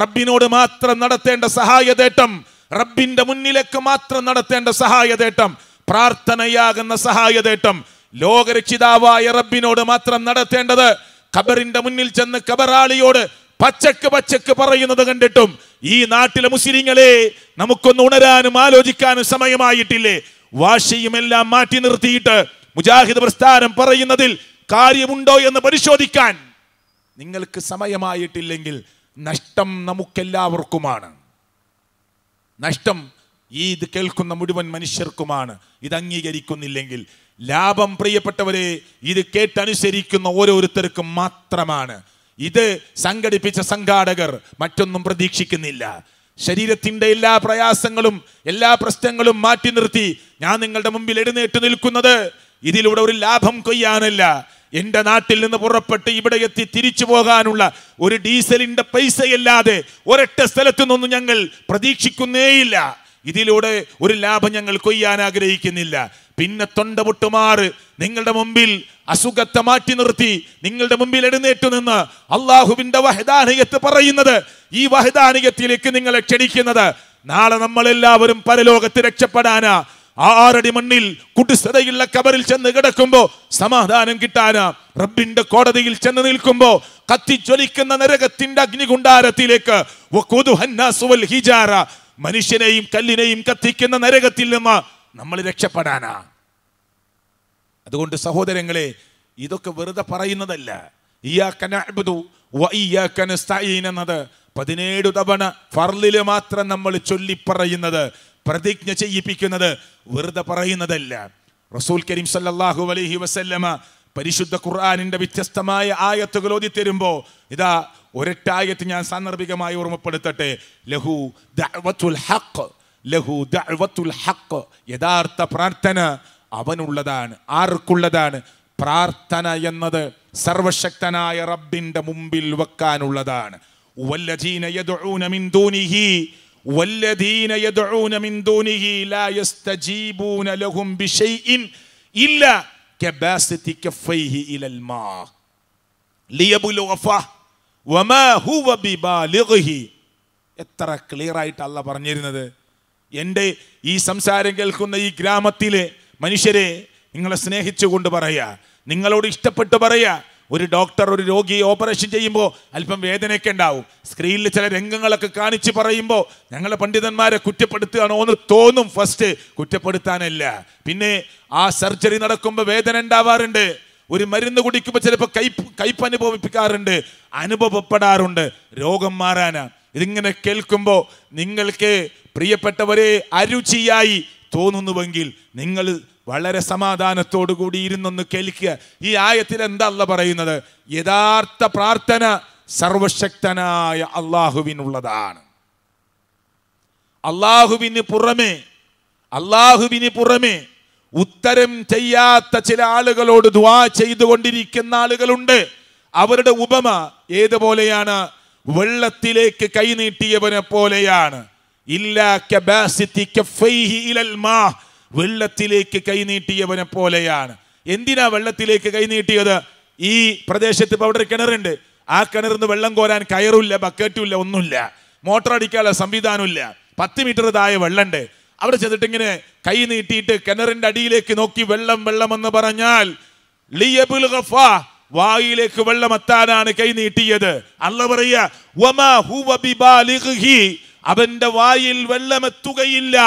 റബ്ബിനോട് മാത്രം നടത്തേണ്ട സഹായതേട്ടം റബ്ബിന്റെ മുന്നിലേക്ക് മാത്രം നടത്തേണ്ട സഹായതേട്ടം പ്രാർത്ഥനയാകുന്ന സഹായതേട്ടം ലോകരക്ഷിതാവായ റബ്ബിനോട് മാത്രം നടത്തേണ്ടത് ഖബറിന്റെ മുന്നിൽ ചെന്ന് ഖബറാളിയോട് പച്ചക്ക് പച്ചക്ക് പറയുന്നത് കണ്ടിട്ടും ഈ നാട്ടിലെ മുസ്ലിങ്ങളെ നമുക്കൊന്ന് ഉണരാനും ആലോചിക്കാനും സമയമായിട്ടില്ലേ വാശിയുമെല്ലാം മാറ്റി നിർത്തിയിട്ട് മുജാഹിദ് പ്രസ്ഥാനം പറയുന്നതിൽ കാര്യമുണ്ടോ എന്ന് പരിശോധിക്കാൻ നിങ്ങൾക്ക് സമയമായിട്ടില്ലെങ്കിൽ നഷ്ടം നമുക്കെല്ലാവർക്കുമാണ് നഷ്ടം ഈ ഇത് കേൾക്കുന്ന മുഴുവൻ മനുഷ്യർക്കുമാണ് ഇത് അംഗീകരിക്കുന്നില്ലെങ്കിൽ ലാഭം പ്രിയപ്പെട്ടവരെ ഇത് കേട്ടനുസരിക്കുന്ന ഓരോരുത്തർക്കും മാത്രമാണ് ഇത് സംഘടിപ്പിച്ച സംഘാടകർ മറ്റൊന്നും പ്രതീക്ഷിക്കുന്നില്ല ശരീരത്തിൻ്റെ എല്ലാ പ്രയാസങ്ങളും എല്ലാ പ്രശ്നങ്ങളും മാറ്റി നിർത്തി ഞാൻ നിങ്ങളുടെ മുമ്പിൽ എഴുന്നേറ്റ് നിൽക്കുന്നത് ഇതിലൂടെ ഒരു ലാഭം കൊയ്യാനല്ല എൻ്റെ നാട്ടിൽ നിന്ന് പുറപ്പെട്ട് ഇവിടെ എത്തി തിരിച്ചു പോകാനുള്ള ഒരു ഡീസലിൻ്റെ പൈസയല്ലാതെ ഒരൊറ്റ സ്ഥലത്തു നിന്നൊന്നും ഞങ്ങൾ പ്രതീക്ഷിക്കുന്നേയില്ല ഇതിലൂടെ ഒരു ലാഭം ഞങ്ങൾ കൊയ്യാൻ ആഗ്രഹിക്കുന്നില്ല പിന്നെ തൊണ്ട പൊട്ടുമാറ് നിങ്ങളുടെ മുമ്പിൽ അസുഖത്തെ മാറ്റി നിർത്തി നിങ്ങളുടെ മുമ്പിൽ എഴുന്നേറ്റ് നിന്ന് അള്ളാഹുവിൻ്റെ വഹദാനികത്ത് പറയുന്നത് ഈ വഹദാനികത്തിലേക്ക് നിങ്ങളെ ക്ഷണിക്കുന്നത് നാളെ നമ്മളെല്ലാവരും പരലോകത്ത് രക്ഷപ്പെടാനാ ആറടി മണ്ണിൽ കുടിസ്ഥതയുള്ള കബറിൽ ചെന്ന് കിടക്കുമ്പോ സമാധാനം കിട്ടാനാ റബ്ബിന്റെ കോടതിയിൽ ചെന്ന് നിൽക്കുമ്പോ കത്തിച്ചൊലിക്കുന്ന നരകത്തിന്റെ അഗ്നികുണ്ടാരത്തിലേക്ക് ഹിജാര മനുഷ്യനെയും കല്ലിനെയും കത്തിക്കുന്ന നരകത്തിൽ നിന്ന് നമ്മൾ രക്ഷപ്പെടാനാ അതുകൊണ്ട് സഹോദരങ്ങളെ ഇതൊക്കെ വെറുതെ പറയുന്നതല്ല എന്നത് പതിനേഴു തവണ ഫർലില് മാത്രം നമ്മൾ ചൊല്ലിപ്പറയുന്നത് പ്രതിജ്ഞ ചെയ്യിപ്പിക്കുന്നത് വെറുതെ പറയുന്നതല്ല റസൂൽ കരീം സല്ലാഹു അലൈഹി വസല്ലമ പരിശുദ്ധ ഖുർആാനിന്റെ വ്യത്യസ്തമായ ആയത്തുകൾ ഓതി തരുമ്പോ ഇതാ ആയത്ത് ഞാൻ സാന്ദർഭികമായി ഓർമ്മപ്പെടുത്തട്ടെ ലഹു ദഅവത്തുൽ ഹഖ് ലഹു ദഅവത്തുൽ ഹഖ് യഥാർത്ഥ പ്രാർത്ഥന അവനുള്ളതാണ് ആർക്കുള്ളതാണ് പ്രാർത്ഥന എന്നത് സർവശക്തനായ റബ്ബിന്റെ മുമ്പിൽ വെക്കാനുള്ളതാണ് വല്ലജീന മിൻ ദൂനിഹി എത്ര ക്ലിയർ ആയിട്ട് അല്ല പറഞ്ഞിരുന്നത് എൻ്റെ ഈ സംസാരം കേൾക്കുന്ന ഈ ഗ്രാമത്തിലെ മനുഷ്യരെ നിങ്ങളെ സ്നേഹിച്ചുകൊണ്ട് പറയുക നിങ്ങളോട് ഇഷ്ടപ്പെട്ട് പറയുക ഒരു ഡോക്ടർ ഒരു രോഗിയെ ഓപ്പറേഷൻ ചെയ്യുമ്പോൾ അല്പം വേദനയൊക്കെ ഉണ്ടാവും സ്ക്രീനിൽ ചില രംഗങ്ങളൊക്കെ കാണിച്ച് പറയുമ്പോൾ ഞങ്ങളെ പണ്ഡിതന്മാരെ കുറ്റപ്പെടുത്തുകയാണോ എന്ന് തോന്നും ഫസ്റ്റ് കുറ്റപ്പെടുത്താനല്ല പിന്നെ ആ സർജറി നടക്കുമ്പോൾ വേദന ഉണ്ടാവാറുണ്ട് ഒരു മരുന്ന് കുടിക്കുമ്പോൾ ചിലപ്പോൾ കൈപ്പ് കയ്പ് അനുഭവിപ്പിക്കാറുണ്ട് അനുഭവപ്പെടാറുണ്ട് രോഗം മാറാനാണ് ഇതിങ്ങനെ കേൾക്കുമ്പോൾ നിങ്ങൾക്ക് പ്രിയപ്പെട്ടവരെ അരുചിയായി തോന്നുന്നുവെങ്കിൽ നിങ്ങൾ വളരെ സമാധാനത്തോടു കൂടി ഇരുന്നൊന്ന് കേൾക്കുക ഈ ആയത്തിൽ എന്താ അല്ല പറയുന്നത് യഥാർത്ഥ പ്രാർത്ഥന സർവശക്തനായ അള്ളാഹുവിനുള്ളതാണ് അള്ളാഹുവിന് പുറമേ അള്ളാഹുവിന് പുറമേ ഉത്തരം ചെയ്യാത്ത ചില ആളുകളോട് ദ്വാ ചെയ്തുകൊണ്ടിരിക്കുന്ന ആളുകളുണ്ട് അവരുടെ ഉപമ ഏതുപോലെയാണ് വെള്ളത്തിലേക്ക് കൈനീട്ടിയവനെ പോലെയാണ് ഇല്ല കബാസിറ്റി മാ വെള്ളത്തിലേക്ക് കൈനീട്ടിയവനെ പോലെയാണ് എന്തിനാ വെള്ളത്തിലേക്ക് കൈനീട്ടിയത് ഈ പ്രദേശത്ത് പൗഡർ അവിടെ കിണറുണ്ട് ആ കിണറിൽ നിന്ന് വെള്ളം കോരാൻ കയറില്ല ബക്കറ്റുമില്ല ഒന്നുമില്ല മോട്ടോർ അടിക്കാനുള്ള സംവിധാനമില്ല പത്ത് മീറ്റർ താഴെ വെള്ളമുണ്ട് അവിടെ ചെന്നിട്ട് ഇങ്ങനെ കൈ നീട്ടിയിട്ട് കിണറിന്റെ അടിയിലേക്ക് നോക്കി വെള്ളം വെള്ളം എന്ന് പറഞ്ഞാൽ വായിലേക്ക് വെള്ളം എത്താനാണ് കൈ നീട്ടിയത് അല്ല പറയുക അവന്റെ വായിൽ എത്തുകയില്ല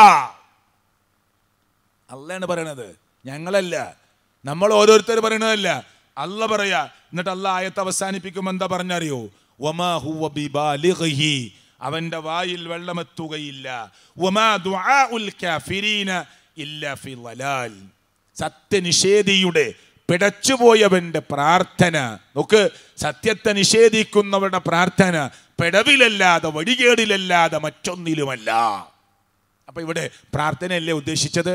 അള്ളയാണ് പറയണത് ഞങ്ങളല്ല നമ്മൾ ഓരോരുത്തർ പറയണതല്ല അല്ല പറയാ എന്നിട്ട് അല്ല ആയത്ത് അവസാനിപ്പിക്കുമ്പോൾ എന്താ പറഞ്ഞറിയോ അവന്റെ വായിൽ വെള്ളമെത്തുകയില്ല സത്യനിഷേധിയുടെ പിടച്ചുപോയവന്റെ പ്രാർത്ഥന നോക്ക് സത്യത്തെ നിഷേധിക്കുന്നവരുടെ പ്രാർത്ഥന പിടവിലല്ലാതെ വഴികേടിലല്ലാതെ മറ്റൊന്നിലുമല്ല അപ്പൊ ഇവിടെ പ്രാർത്ഥനയല്ലേ ഉദ്ദേശിച്ചത്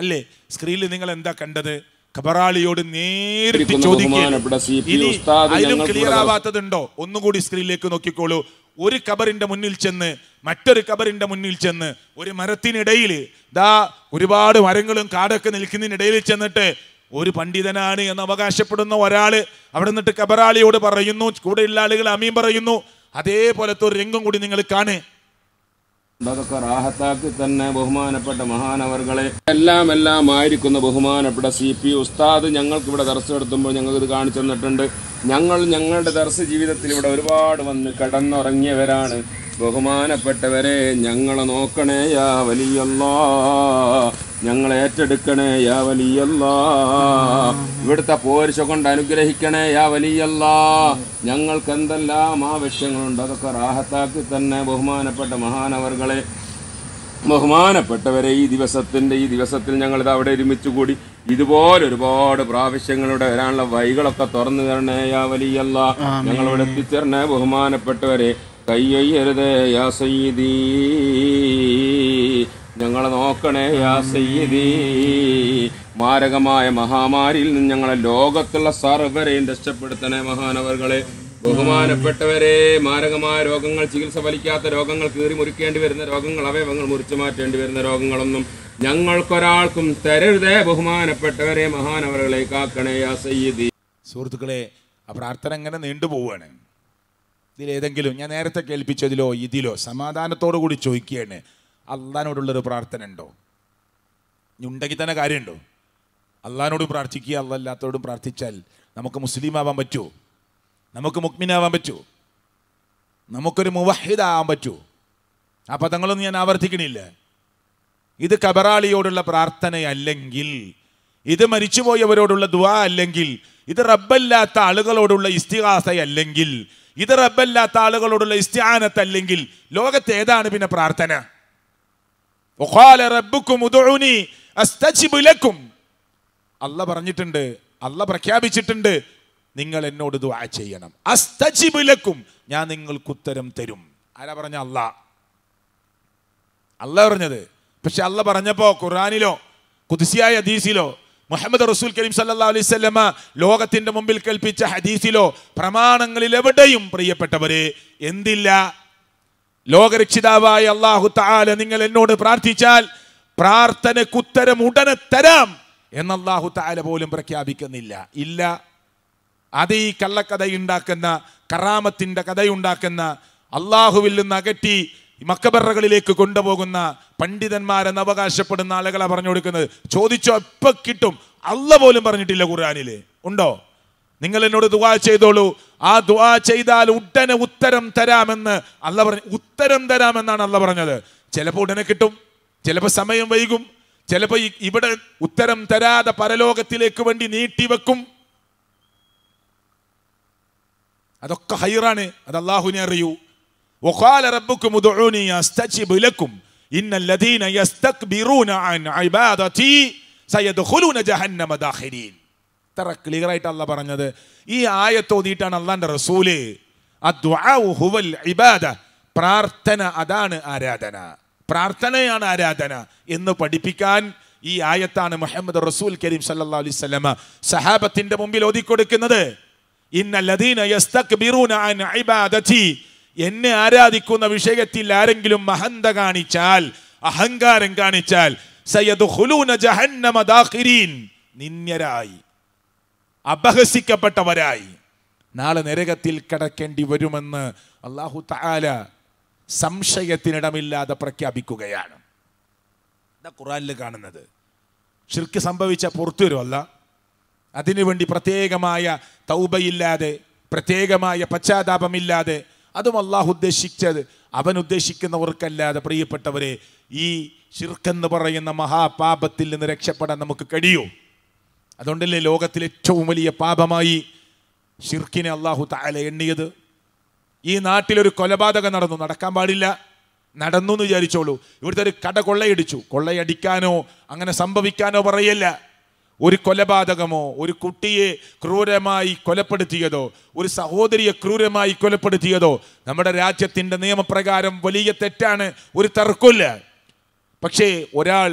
അല്ലേ സ്ക്രീനിൽ നിങ്ങൾ എന്താ കണ്ടത് ഖബറാളിയോട് നേരിട്ട് ചോദിക്കുക ക്ലിയർ ആവാത്തതുണ്ടോ ഒന്നുകൂടി സ്ക്രീനിലേക്ക് നോക്കിക്കോളൂ ഒരു കബറിന്റെ മുന്നിൽ ചെന്ന് മറ്റൊരു കബറിന്റെ മുന്നിൽ ചെന്ന് ഒരു മരത്തിനിടയിൽ ദാ ഒരുപാട് മരങ്ങളും കാടൊക്കെ നിൽക്കുന്നതിനിടയിൽ ചെന്നിട്ട് ഒരു പണ്ഡിതനാണ് എന്ന് അവകാശപ്പെടുന്ന ഒരാൾ അവിടെ നിന്നിട്ട് കബറാളിയോട് പറയുന്നു കൂടെയുള്ള ആളുകൾ അമീൻ പറയുന്നു അതേപോലത്തെ ഒരു രംഗം കൂടി നിങ്ങൾ കാണേ അതൊക്കെ തന്നെ ബഹുമാനപ്പെട്ട മഹാനവർകളെ എല്ലാം എല്ലാം ആയിരിക്കുന്ന ബഹുമാനപ്പെട്ട സി പി ഉസ്താദ് ഞങ്ങൾക്ക് ഇവിടെ ദർശനം എടുത്തുമ്പോൾ ഞങ്ങൾക്ക് ഇത് കാണിച്ചു തന്നിട്ടുണ്ട് ഞങ്ങൾ ഞങ്ങളുടെ ദർശ ജീവിതത്തിൽ ഇവിടെ ഒരുപാട് വന്ന് കടന്നുറങ്ങിയവരാണ് ബഹുമാനപ്പെട്ടവരെ ഞങ്ങളെ നോക്കണേ യാ വലിയല്ല ഞങ്ങൾ ഏറ്റെടുക്കണേ യാ വലിയല്ല ഇവിടുത്തെ പോരിശ കൊണ്ട് അനുഗ്രഹിക്കണേ യാ വലിയല്ല ഞങ്ങൾക്ക് എന്തെല്ലാം ആവശ്യങ്ങളുണ്ട് അതൊക്കെ റാഹത്താക്കി തന്നെ ബഹുമാനപ്പെട്ട മഹാനവർകളെ ബഹുമാനപ്പെട്ടവരെ ഈ ദിവസത്തിൻ്റെ ഈ ദിവസത്തിൽ ഞങ്ങൾ ഇത് അവിടെ ഒരുമിച്ച് കൂടി ഇതുപോലെ ഒരുപാട് പ്രാവശ്യങ്ങളുടെ വരാനുള്ള വൈകളൊക്കെ തുറന്നു തരണേ യാ വലിയല്ല ഞങ്ങളോട് എത്തിച്ചേരണേ ബഹുമാനപ്പെട്ടവരെ കയ്യൊയ്യരുതേ യാ സയ്യിദി ഞങ്ങളെ നോക്കണേ യാ സയ്യിദി മാരകമായ മഹാമാരിയിൽ നിന്ന് ഞങ്ങളെ ലോകത്തുള്ള സർവരെയും രക്ഷപ്പെടുത്തണേ മഹാനവറുകളെ ബഹുമാനപ്പെട്ടവരെ മാരകമായ രോഗങ്ങൾ ചികിത്സ ഫലിക്കാത്ത രോഗങ്ങൾ കീറി മുറിക്കേണ്ടി വരുന്ന രോഗങ്ങൾ അവയവങ്ങൾ മുറിച്ചു മാറ്റേണ്ടി വരുന്ന രോഗങ്ങളൊന്നും ഞങ്ങൾക്കൊരാൾക്കും തരരുതേ ബഹുമാനപ്പെട്ടവരെ മഹാനവറുകളെ കാക്കണേ യാ സയ്യിദി സുഹൃത്തുക്കളെ ആ പ്രാർത്ഥന അങ്ങനെ നീണ്ടുപോവുകയാണ് ഇതിലേതെങ്കിലും ഞാൻ നേരത്തെ കേൾപ്പിച്ചതിലോ ഇതിലോ സമാധാനത്തോടു കൂടി ചോദിക്കുകയാണ് അള്ളഹാനോടുള്ളൊരു പ്രാർത്ഥന ഉണ്ടോ ഉണ്ടെങ്കിൽ തന്നെ കാര്യമുണ്ടോ അള്ളഹാനോട് പ്രാർത്ഥിക്കുക അല്ലാത്തോടും പ്രാർത്ഥിച്ചാൽ നമുക്ക് മുസ്ലിം ആവാൻ പറ്റുമോ നമുക്ക് മുക്മിനാവാൻ പറ്റുമോ നമുക്കൊരു ആവാൻ പറ്റുമോ ആ പദങ്ങളൊന്നും ഞാൻ ആവർത്തിക്കണില്ല ഇത് കബറാളിയോടുള്ള പ്രാർത്ഥനയല്ലെങ്കിൽ ഇത് മരിച്ചുപോയവരോടുള്ള ദുവാ അല്ലെങ്കിൽ ഇത് റബ്ബല്ലാത്ത ആളുകളോടുള്ള ഇസ്തിഹാസയല്ലെങ്കിൽ ഇത് റബ്ബല്ലാത്ത ആളുകളോടുള്ള ഇസ്ത്യാനത്തല്ലെങ്കിൽ ലോകത്ത് ഏതാണ് പിന്നെ പ്രാർത്ഥന അല്ല പറഞ്ഞിട്ടുണ്ട് അല്ല പ്രഖ്യാപിച്ചിട്ടുണ്ട് നിങ്ങൾ എന്നോട് ദുആ ചെയ്യണം അസ്തജിബുലക്കും ഞാൻ നിങ്ങൾക്ക് ഉത്തരം തരും ആരാ പറഞ്ഞ അല്ല അല്ല പറഞ്ഞത് പക്ഷെ അല്ല പറഞ്ഞപ്പോ ഖുറാനിലോ കുതിസിയായ ഹദീസിലോ മുഹമ്മദ് റസൂൽ കരീം സല്ലാ അലൈഹി ലോകത്തിന്റെ മുമ്പിൽ കൽപ്പിച്ച ഹദീസിലോ പ്രമാണങ്ങളിൽ എവിടെയും പ്രിയപ്പെട്ടവരെ എന്തില്ല ലോകരക്ഷിതാവായ അള്ളാഹു താല നിങ്ങൾ എന്നോട് പ്രാർത്ഥിച്ചാൽ കുത്തരം ഉടനെ തരാം എന്ന് അള്ളാഹു താല പോലും പ്രഖ്യാപിക്കുന്നില്ല ഇല്ല അത് ഈ കള്ളക്കഥയുണ്ടാക്കുന്ന കറാമത്തിന്റെ കഥയുണ്ടാക്കുന്ന അള്ളാഹുവിൽ നിന്ന് അകറ്റി മക്കബറകളിലേക്ക് കൊണ്ടുപോകുന്ന പണ്ഡിതന്മാരെന്ന് അവകാശപ്പെടുന്ന ആളുകളാണ് പറഞ്ഞു കൊടുക്കുന്നത് ചോദിച്ചോ എപ്പം കിട്ടും അല്ല പോലും പറഞ്ഞിട്ടില്ല ഖുർആാനില് ഉണ്ടോ നിങ്ങൾ എന്നോട് ദുവാ ചെയ്തോളൂ ആ ദുവാ ചെയ്താൽ ഉടനെ ഉത്തരം തരാമെന്ന് അല്ല പറഞ്ഞ ഉത്തരം തരാമെന്നാണ് അല്ല പറഞ്ഞത് ചിലപ്പോൾ ഉടനെ കിട്ടും ചിലപ്പോൾ സമയം വൈകും ചിലപ്പോൾ ഇവിടെ ഉത്തരം തരാതെ പരലോകത്തിലേക്ക് വേണ്ടി നീട്ടിവെക്കും അതൊക്കെ ഹൈറാണ് അത് അള്ളാഹുനെ അറിയൂ وقال ربكم ادعوني استجب لكم ان الذين يستكبرون عن عبادتي سيدخلون جهنم داخلين ഇത്ര ക്ലിയർ ആയിട്ട് അല്ല പറഞ്ഞത് ഈ ആയത്തോതിയിട്ടാണ് അള്ളാന്റെ റസൂല് ഹുവൽ ഇബാദ പ്രാർത്ഥന അതാണ് ആരാധന പ്രാർത്ഥനയാണ് ആരാധന എന്ന് പഠിപ്പിക്കാൻ ഈ ആയത്താണ് മുഹമ്മദ് റസൂൽ കരീം സല്ലാ അലൈഹി സ്വലമ സഹാബത്തിന്റെ മുമ്പിൽ ഓതിക്കൊടുക്കുന്നത് ഇന്നല്ലദീന എന്നെ ആരാധിക്കുന്ന വിഷയത്തിൽ ആരെങ്കിലും മഹന്ത കാണിച്ചാൽ അഹങ്കാരം കാണിച്ചാൽ നിന്യരായി അപഹസിക്കപ്പെട്ടവരായി നാളെ നരകത്തിൽ കടക്കേണ്ടി വരുമെന്ന് അള്ളാഹു താല സംശയത്തിനിടമില്ലാതെ പ്രഖ്യാപിക്കുകയാണ് ഖുറാനിൽ കാണുന്നത് ഷിർക്ക് സംഭവിച്ച പുറത്തുവരുമല്ല അതിനുവേണ്ടി പ്രത്യേകമായ തൗബയില്ലാതെ പ്രത്യേകമായ പശ്ചാത്താപമില്ലാതെ അതും അള്ളാഹു ഉദ്ദേശിച്ചത് അവൻ ഉദ്ദേശിക്കുന്നവർക്കല്ലാതെ പ്രിയപ്പെട്ടവരെ ഈ ശിർക്കെന്ന് പറയുന്ന മഹാപാപത്തിൽ നിന്ന് രക്ഷപ്പെടാൻ നമുക്ക് കഴിയൂ അതുകൊണ്ടല്ലേ ലോകത്തിലെ ഏറ്റവും വലിയ പാപമായി ഷിർക്കിനെ അള്ളാഹു താല എണ്ണിയത് ഈ നാട്ടിലൊരു കൊലപാതകം നടന്നു നടക്കാൻ പാടില്ല നടന്നു എന്ന് വിചാരിച്ചോളൂ ഇവിടുത്തെ ഒരു കട കൊള്ളയടിച്ചു കൊള്ളയടിക്കാനോ അങ്ങനെ സംഭവിക്കാനോ പറയല്ല ഒരു കൊലപാതകമോ ഒരു കുട്ടിയെ ക്രൂരമായി കൊലപ്പെടുത്തിയതോ ഒരു സഹോദരിയെ ക്രൂരമായി കൊലപ്പെടുത്തിയതോ നമ്മുടെ രാജ്യത്തിൻ്റെ നിയമപ്രകാരം വലിയ തെറ്റാണ് ഒരു തർക്കമില്ല പക്ഷേ ഒരാൾ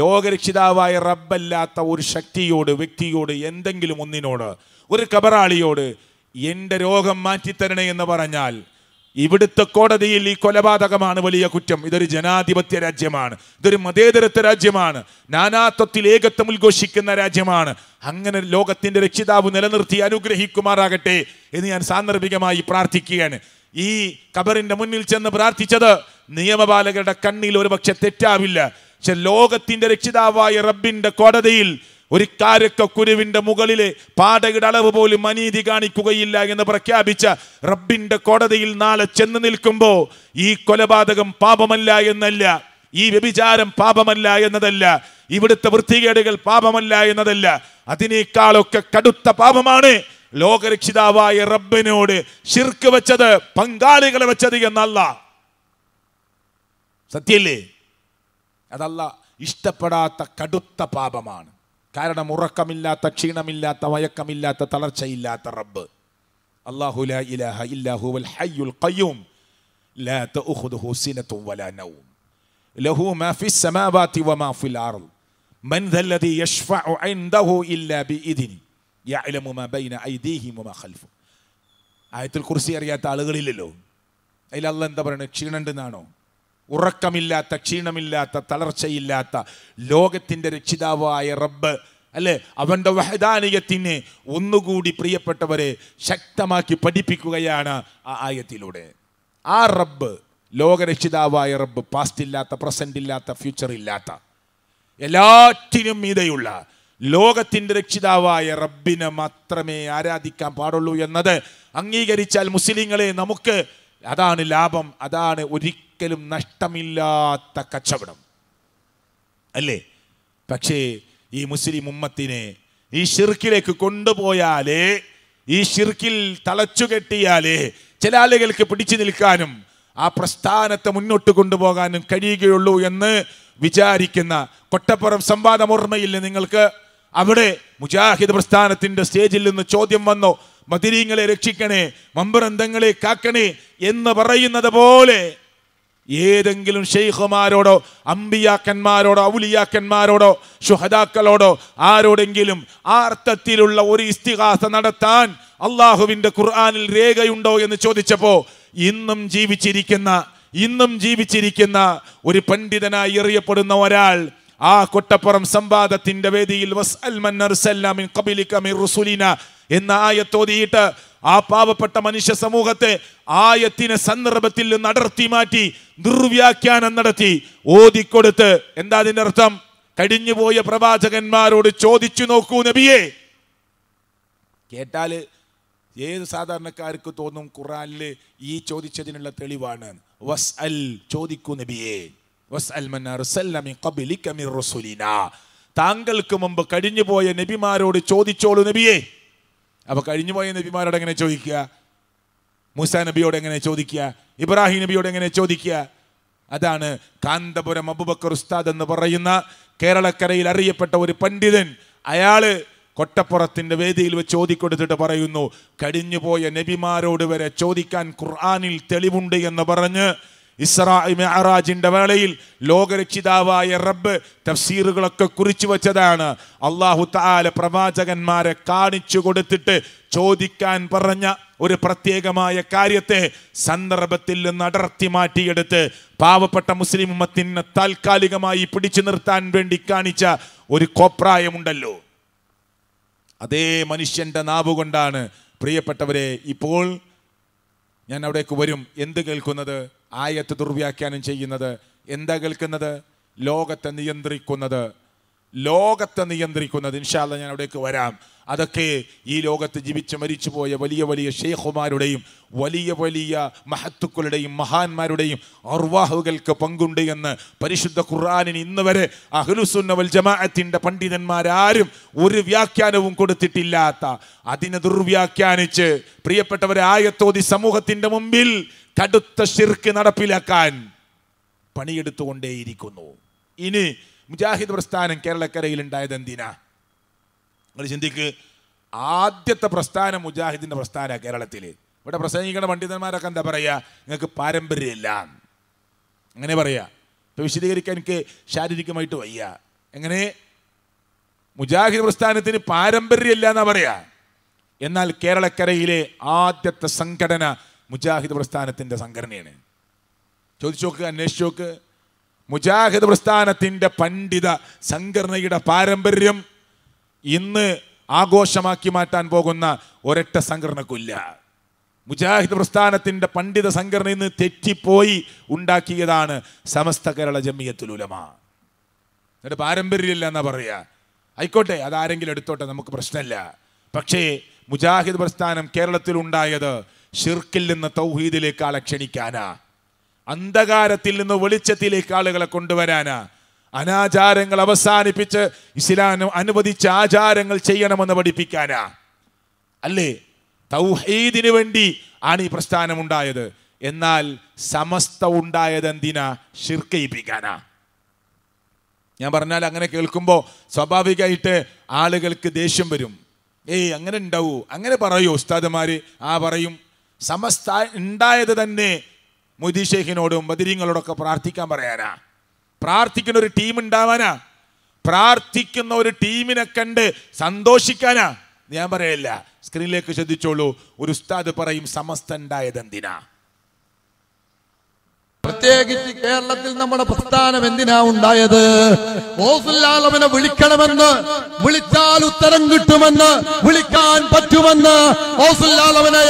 ലോകരക്ഷിതാവായ റബ്ബല്ലാത്ത ഒരു ശക്തിയോട് വ്യക്തിയോട് എന്തെങ്കിലും ഒന്നിനോട് ഒരു കബറാളിയോട് എൻ്റെ രോഗം മാറ്റിത്തരണേ എന്ന് പറഞ്ഞാൽ ഇവിടുത്തെ കോടതിയിൽ ഈ കൊലപാതകമാണ് വലിയ കുറ്റം ഇതൊരു ജനാധിപത്യ രാജ്യമാണ് ഇതൊരു മതേതരത്വ രാജ്യമാണ് നാനാത്വത്തിൽ ഏകത്വം ഉദ്ഘോഷിക്കുന്ന രാജ്യമാണ് അങ്ങനെ ലോകത്തിന്റെ രക്ഷിതാവ് നിലനിർത്തി അനുഗ്രഹിക്കുമാറാകട്ടെ എന്ന് ഞാൻ സാന്ദർഭികമായി പ്രാർത്ഥിക്കുകയാണ് ഈ കബറിന്റെ മുന്നിൽ ചെന്ന് പ്രാർത്ഥിച്ചത് നിയമപാലകരുടെ കണ്ണിൽ ഒരുപക്ഷെ തെറ്റാവില്ല പക്ഷെ ലോകത്തിന്റെ രക്ഷിതാവായ റബ്ബിന്റെ കോടതിയിൽ ഒരു കാരക്കുരുവിന്റെ മുകളിലെ പാടയുടെ അളവ് പോലും അനീതി കാണിക്കുകയില്ല എന്ന് പ്രഖ്യാപിച്ച റബ്ബിന്റെ കോടതിയിൽ നാളെ ചെന്ന് നിൽക്കുമ്പോൾ ഈ കൊലപാതകം പാപമല്ല എന്നല്ല ഈ വ്യഭിചാരം പാപമല്ല എന്നതല്ല ഇവിടുത്തെ വൃത്തികേടുകൾ പാപമല്ല എന്നതല്ല അതിനേക്കാളൊക്കെ കടുത്ത പാപമാണ് ലോകരക്ഷിതാവായ റബ്ബിനോട് ശിർക്ക് വെച്ചത് പങ്കാളികളെ വെച്ചത് എന്നല്ല സത്യല്ലേ അതല്ല ഇഷ്ടപ്പെടാത്ത കടുത്ത പാപമാണ് كارنا مركا ملا تشينا ملا تواياكا ملا تتلرشا إلا ترب الله لا إله إلا هو الحي القيوم لا تأخذه سنة ولا نوم له ما في السماوات وما في الأرض من ذا الذي يشفع عنده إلا بإذن يعلم ما بين أيديهم وما خلفه آية الكرسي أريات على غليل اللون إلى الله اندبرنا تشينا ندنانو ഉറക്കമില്ലാത്ത ക്ഷീണമില്ലാത്ത തളർച്ചയില്ലാത്ത ലോകത്തിൻ്റെ രക്ഷിതാവായ റബ്ബ് അല്ലേ അവൻ്റെ വഹദാനികത്തിന് ഒന്നുകൂടി പ്രിയപ്പെട്ടവരെ ശക്തമാക്കി പഠിപ്പിക്കുകയാണ് ആ ആയത്തിലൂടെ ആ റബ്ബ് ലോകരക്ഷിതാവായ റബ്ബ് പാസ്റ്റ് ഇല്ലാത്ത പ്രസൻ്റ് ഇല്ലാത്ത ഫ്യൂച്ചർ ഇല്ലാത്ത എല്ലാറ്റിനും മീതയുള്ള ലോകത്തിൻ്റെ രക്ഷിതാവായ റബ്ബിനെ മാത്രമേ ആരാധിക്കാൻ പാടുള്ളൂ എന്നത് അംഗീകരിച്ചാൽ മുസ്ലിങ്ങളെ നമുക്ക് അതാണ് ലാഭം അതാണ് ഒരിക്കലും ഒരിക്കലും നഷ്ടമില്ലാത്ത കച്ചവടം അല്ലേ പക്ഷേ ഈ മുസ്ലിം ഉമ്മത്തിനെ ഈ ഷിർക്കിലേക്ക് കൊണ്ടുപോയാലേ ഈ ഷിർക്കിൽ തളച്ചുകെട്ടിയാലേ ചില ആളുകൾക്ക് പിടിച്ചു നിൽക്കാനും ആ പ്രസ്ഥാനത്തെ മുന്നോട്ട് കൊണ്ടുപോകാനും കഴിയുകയുള്ളൂ എന്ന് വിചാരിക്കുന്ന കൊട്ടപ്പുറം സംവാദം ഓർമ്മയില്ല നിങ്ങൾക്ക് അവിടെ മുജാഹിദ് പ്രസ്ഥാനത്തിന്റെ സ്റ്റേജിൽ നിന്ന് ചോദ്യം വന്നോ മതിരീങ്ങളെ രക്ഷിക്കണേ മമ്പറന്തങ്ങളെ കാക്കണേ എന്ന് പറയുന്നത് പോലെ ഏതെങ്കിലും ഷെയ്ഖുമാരോടോ അമ്പിയാക്കന്മാരോടോ ഔലിയാക്കന്മാരോടോ ഷുഹദാക്കളോടോ ആരോടെങ്കിലും ആർത്ഥത്തിലുള്ള ഒരു ഇസ്തിഹാസ നടത്താൻ അള്ളാഹുവിൻ്റെ ഖുർആാനിൽ രേഖയുണ്ടോ എന്ന് ചോദിച്ചപ്പോൾ ഇന്നും ജീവിച്ചിരിക്കുന്ന ഇന്നും ജീവിച്ചിരിക്കുന്ന ഒരു പണ്ഡിതനായി എറിയപ്പെടുന്ന ഒരാൾ ആ കൊട്ടപ്പുറം സംവാദത്തിന്റെ വേദിയിൽ എന്ന ആയത്തോതിയിട്ട് ആ പാവപ്പെട്ട മനുഷ്യ സമൂഹത്തെ ആയത്തിനെ സന്ദർഭത്തിൽ നിന്ന് അടർത്തി മാറ്റി ദുർവ്യാഖ്യാനം നടത്തി ഓതിക്കൊടുത്ത് എന്താ അതിന്റെ അർത്ഥം കഴിഞ്ഞുപോയ പ്രവാചകന്മാരോട് ചോദിച്ചു നോക്കൂ നബിയെ കേട്ടാല് ഏത് സാധാരണക്കാർക്ക് തോന്നും ഖുറാനില് ഈ ചോദിച്ചതിനുള്ള തെളിവാണ് വസ് അൽ ചോദിക്കൂ നബിയെ വസ് അൽ താങ്കൾക്ക് മുമ്പ് കഴിഞ്ഞുപോയ നബിമാരോട് ചോദിച്ചോളൂ നബിയെ അപ്പോൾ കഴിഞ്ഞുപോയ നബിമാരോട് എങ്ങനെ ചോദിക്കുക മുസാ നബിയോട് എങ്ങനെ ചോദിക്കുക ഇബ്രാഹിം നബിയോട് എങ്ങനെ ചോദിക്കുക അതാണ് കാന്തപുരം അബുബക്കർ ഉസ്താദ് എന്ന് പറയുന്ന കേരളക്കരയിൽ അറിയപ്പെട്ട ഒരു പണ്ഡിതൻ അയാള് കൊട്ടപ്പുറത്തിന്റെ വേദിയിൽ വെച്ച് ചോദിക്കൊടുത്തിട്ട് പറയുന്നു കഴിഞ്ഞുപോയ നബിമാരോട് വരെ ചോദിക്കാൻ ഖുർആാനിൽ തെളിവുണ്ട് എന്ന് പറഞ്ഞ് ഇസ്രായി മെഹറാജിൻ്റെ വേളയിൽ ലോകരക്ഷിതാവായ റബ്ബ് തഫ്സീറുകളൊക്കെ കുറിച്ചു വച്ചതാണ് അള്ളാഹു താല പ്രവാചകന്മാരെ കാണിച്ചു കൊടുത്തിട്ട് ചോദിക്കാൻ പറഞ്ഞ ഒരു പ്രത്യേകമായ കാര്യത്തെ സന്ദർഭത്തിൽ നിന്ന് അടർത്തി മാറ്റിയെടുത്ത് പാവപ്പെട്ട മുസ്ലിം മത്തിന് താൽക്കാലികമായി പിടിച്ചു നിർത്താൻ വേണ്ടി കാണിച്ച ഒരു കോപ്രായമുണ്ടല്ലോ അതേ മനുഷ്യന്റെ നാവ് കൊണ്ടാണ് പ്രിയപ്പെട്ടവരെ ഇപ്പോൾ ഞാൻ അവിടേക്ക് വരും എന്ത് കേൾക്കുന്നത് ആയത്ത് ദുർവ്യാഖ്യാനം ചെയ്യുന്നത് എന്താ കേൾക്കുന്നത് ലോകത്തെ നിയന്ത്രിക്കുന്നത് ലോകത്തെ നിയന്ത്രിക്കുന്നത് ഇൻഷാല്ല ഞാൻ അവിടേക്ക് വരാം അതൊക്കെ ഈ ലോകത്ത് ജീവിച്ച് മരിച്ചു പോയ വലിയ വലിയ ഷെയ്ഖുമാരുടെയും വലിയ വലിയ മഹത്തുക്കളുടെയും മഹാന്മാരുടെയും അർവാഹുകൾക്ക് പങ്കുണ്ട് എന്ന് പരിശുദ്ധ ഖുർആാനിന് ഇന്ന് വരെ അഹ്ലുസുന്നവൽ ജമാഅത്തിൻ്റെ പണ്ഡിതന്മാരാരും ഒരു വ്യാഖ്യാനവും കൊടുത്തിട്ടില്ലാത്ത അതിനെ ദുർവ്യാഖ്യാനിച്ച് പ്രിയപ്പെട്ടവരെ ആയത്തോതി സമൂഹത്തിൻ്റെ മുമ്പിൽ കടുത്ത ഷിർക്ക് നടപ്പിലാക്കാൻ പണിയെടുത്തുകൊണ്ടേയിരിക്കുന്നു ഇനി മുജാഹിദ് പ്രസ്ഥാനം കേരളക്കരയിൽ ഉണ്ടായത് എന്തിനാ നിങ്ങൾ ചിന്തിക്ക് ആദ്യത്തെ പ്രസ്ഥാനം മുജാഹിദിൻ്റെ പ്രസ്ഥാന കേരളത്തിൽ ഇവിടെ പ്രസംഗിക്കുന്ന പണ്ഡിതന്മാരൊക്കെ എന്താ പറയുക നിങ്ങൾക്ക് പാരമ്പര്യമില്ല അങ്ങനെ പറയാം ഇപ്പം വിശദീകരിക്കാൻ എനിക്ക് ശാരീരികമായിട്ട് വയ്യ എങ്ങനെ മുജാഹിദ് പ്രസ്ഥാനത്തിന് പാരമ്പര്യമില്ല എന്നാ പറയാ എന്നാൽ കേരളക്കരയിലെ ആദ്യത്തെ സംഘടന മുജാഹിദ് പ്രസ്ഥാനത്തിൻ്റെ സംഘടനയാണ് അന്വേഷിച്ചു നോക്ക് മുജാഹിദ് പ്രസ്ഥാനത്തിൻ്റെ പണ്ഡിത സംഘടനയുടെ പാരമ്പര്യം ഇന്ന് ആഘോഷമാക്കി മാറ്റാൻ പോകുന്ന ഒരൊറ്റ സംഘടനക്കില്ല മുജാഹിദ് പ്രസ്ഥാനത്തിൻ്റെ പണ്ഡിത സംഘടന ഇന്ന് തെറ്റിപ്പോയി ഉണ്ടാക്കിയതാണ് സമസ്ത കേരള ജമിയത്തുലുലമ എന്നിട്ട് പാരമ്പര്യമില്ല എന്നാ പറയുക ആയിക്കോട്ടെ അതാരെങ്കിലും എടുത്തോട്ടെ നമുക്ക് പ്രശ്നമില്ല പക്ഷേ മുജാഹിദ് പ്രസ്ഥാനം കേരളത്തിൽ ഉണ്ടായത് ഷിർക്കിൽ നിന്ന് തൗഹീദിലേക്ക് ആളെ ക്ഷണിക്കാനാ അന്ധകാരത്തിൽ നിന്ന് വെളിച്ചത്തിലേക്ക് ആളുകളെ കൊണ്ടുവരാനാ അനാചാരങ്ങൾ അവസാനിപ്പിച്ച് ഇസ്ലാം അനുവദിച്ച ആചാരങ്ങൾ ചെയ്യണമെന്ന് പഠിപ്പിക്കാനാ അല്ലേ തൗഹീദിനു വേണ്ടി ആണ് ഈ പ്രസ്ഥാനം ഉണ്ടായത് എന്നാൽ സമസ്ത ഉണ്ടായത് എന്തിനാ ഷിർക്കയിപ്പിക്കാനാ ഞാൻ പറഞ്ഞാൽ അങ്ങനെ കേൾക്കുമ്പോൾ സ്വാഭാവികമായിട്ട് ആളുകൾക്ക് ദേഷ്യം വരും ഏയ് അങ്ങനെ ഉണ്ടാവൂ അങ്ങനെ പറയൂ ഉസ്താദുമാർ ആ പറയും സമസ്ത ഉണ്ടായത് തന്നെ മൊയ്തി ഷെയ്ഖിനോടും ബദിരിങ്ങളോടൊക്കെ പ്രാർത്ഥിക്കാൻ പറയാനാ പ്രാർത്ഥിക്കുന്ന ഒരു ടീം ഉണ്ടാവാനാ പ്രാർത്ഥിക്കുന്ന ഒരു ടീമിനെ കണ്ട് സന്തോഷിക്കാനാ ഞാൻ പറയല്ല സ്ക്രീനിലേക്ക് ശ്രദ്ധിച്ചോളൂ ഒരു ഉസ്താദ് പറയും സമസ്ത ഉണ്ടായത് എന്തിനാ പ്രത്യേകിച്ച് കേരളത്തിൽ നമ്മുടെ പ്രസ്ഥാനം എന്തിനാ ഉണ്ടായത് ഓസുല്ലാലവനെ വിളിക്കണമെന്ന് വിളിച്ചാൽ ഉത്തരം കിട്ടുമെന്ന് വിളിക്കാൻ പറ്റുമെന്ന് ഓസുല്ലാലവനെ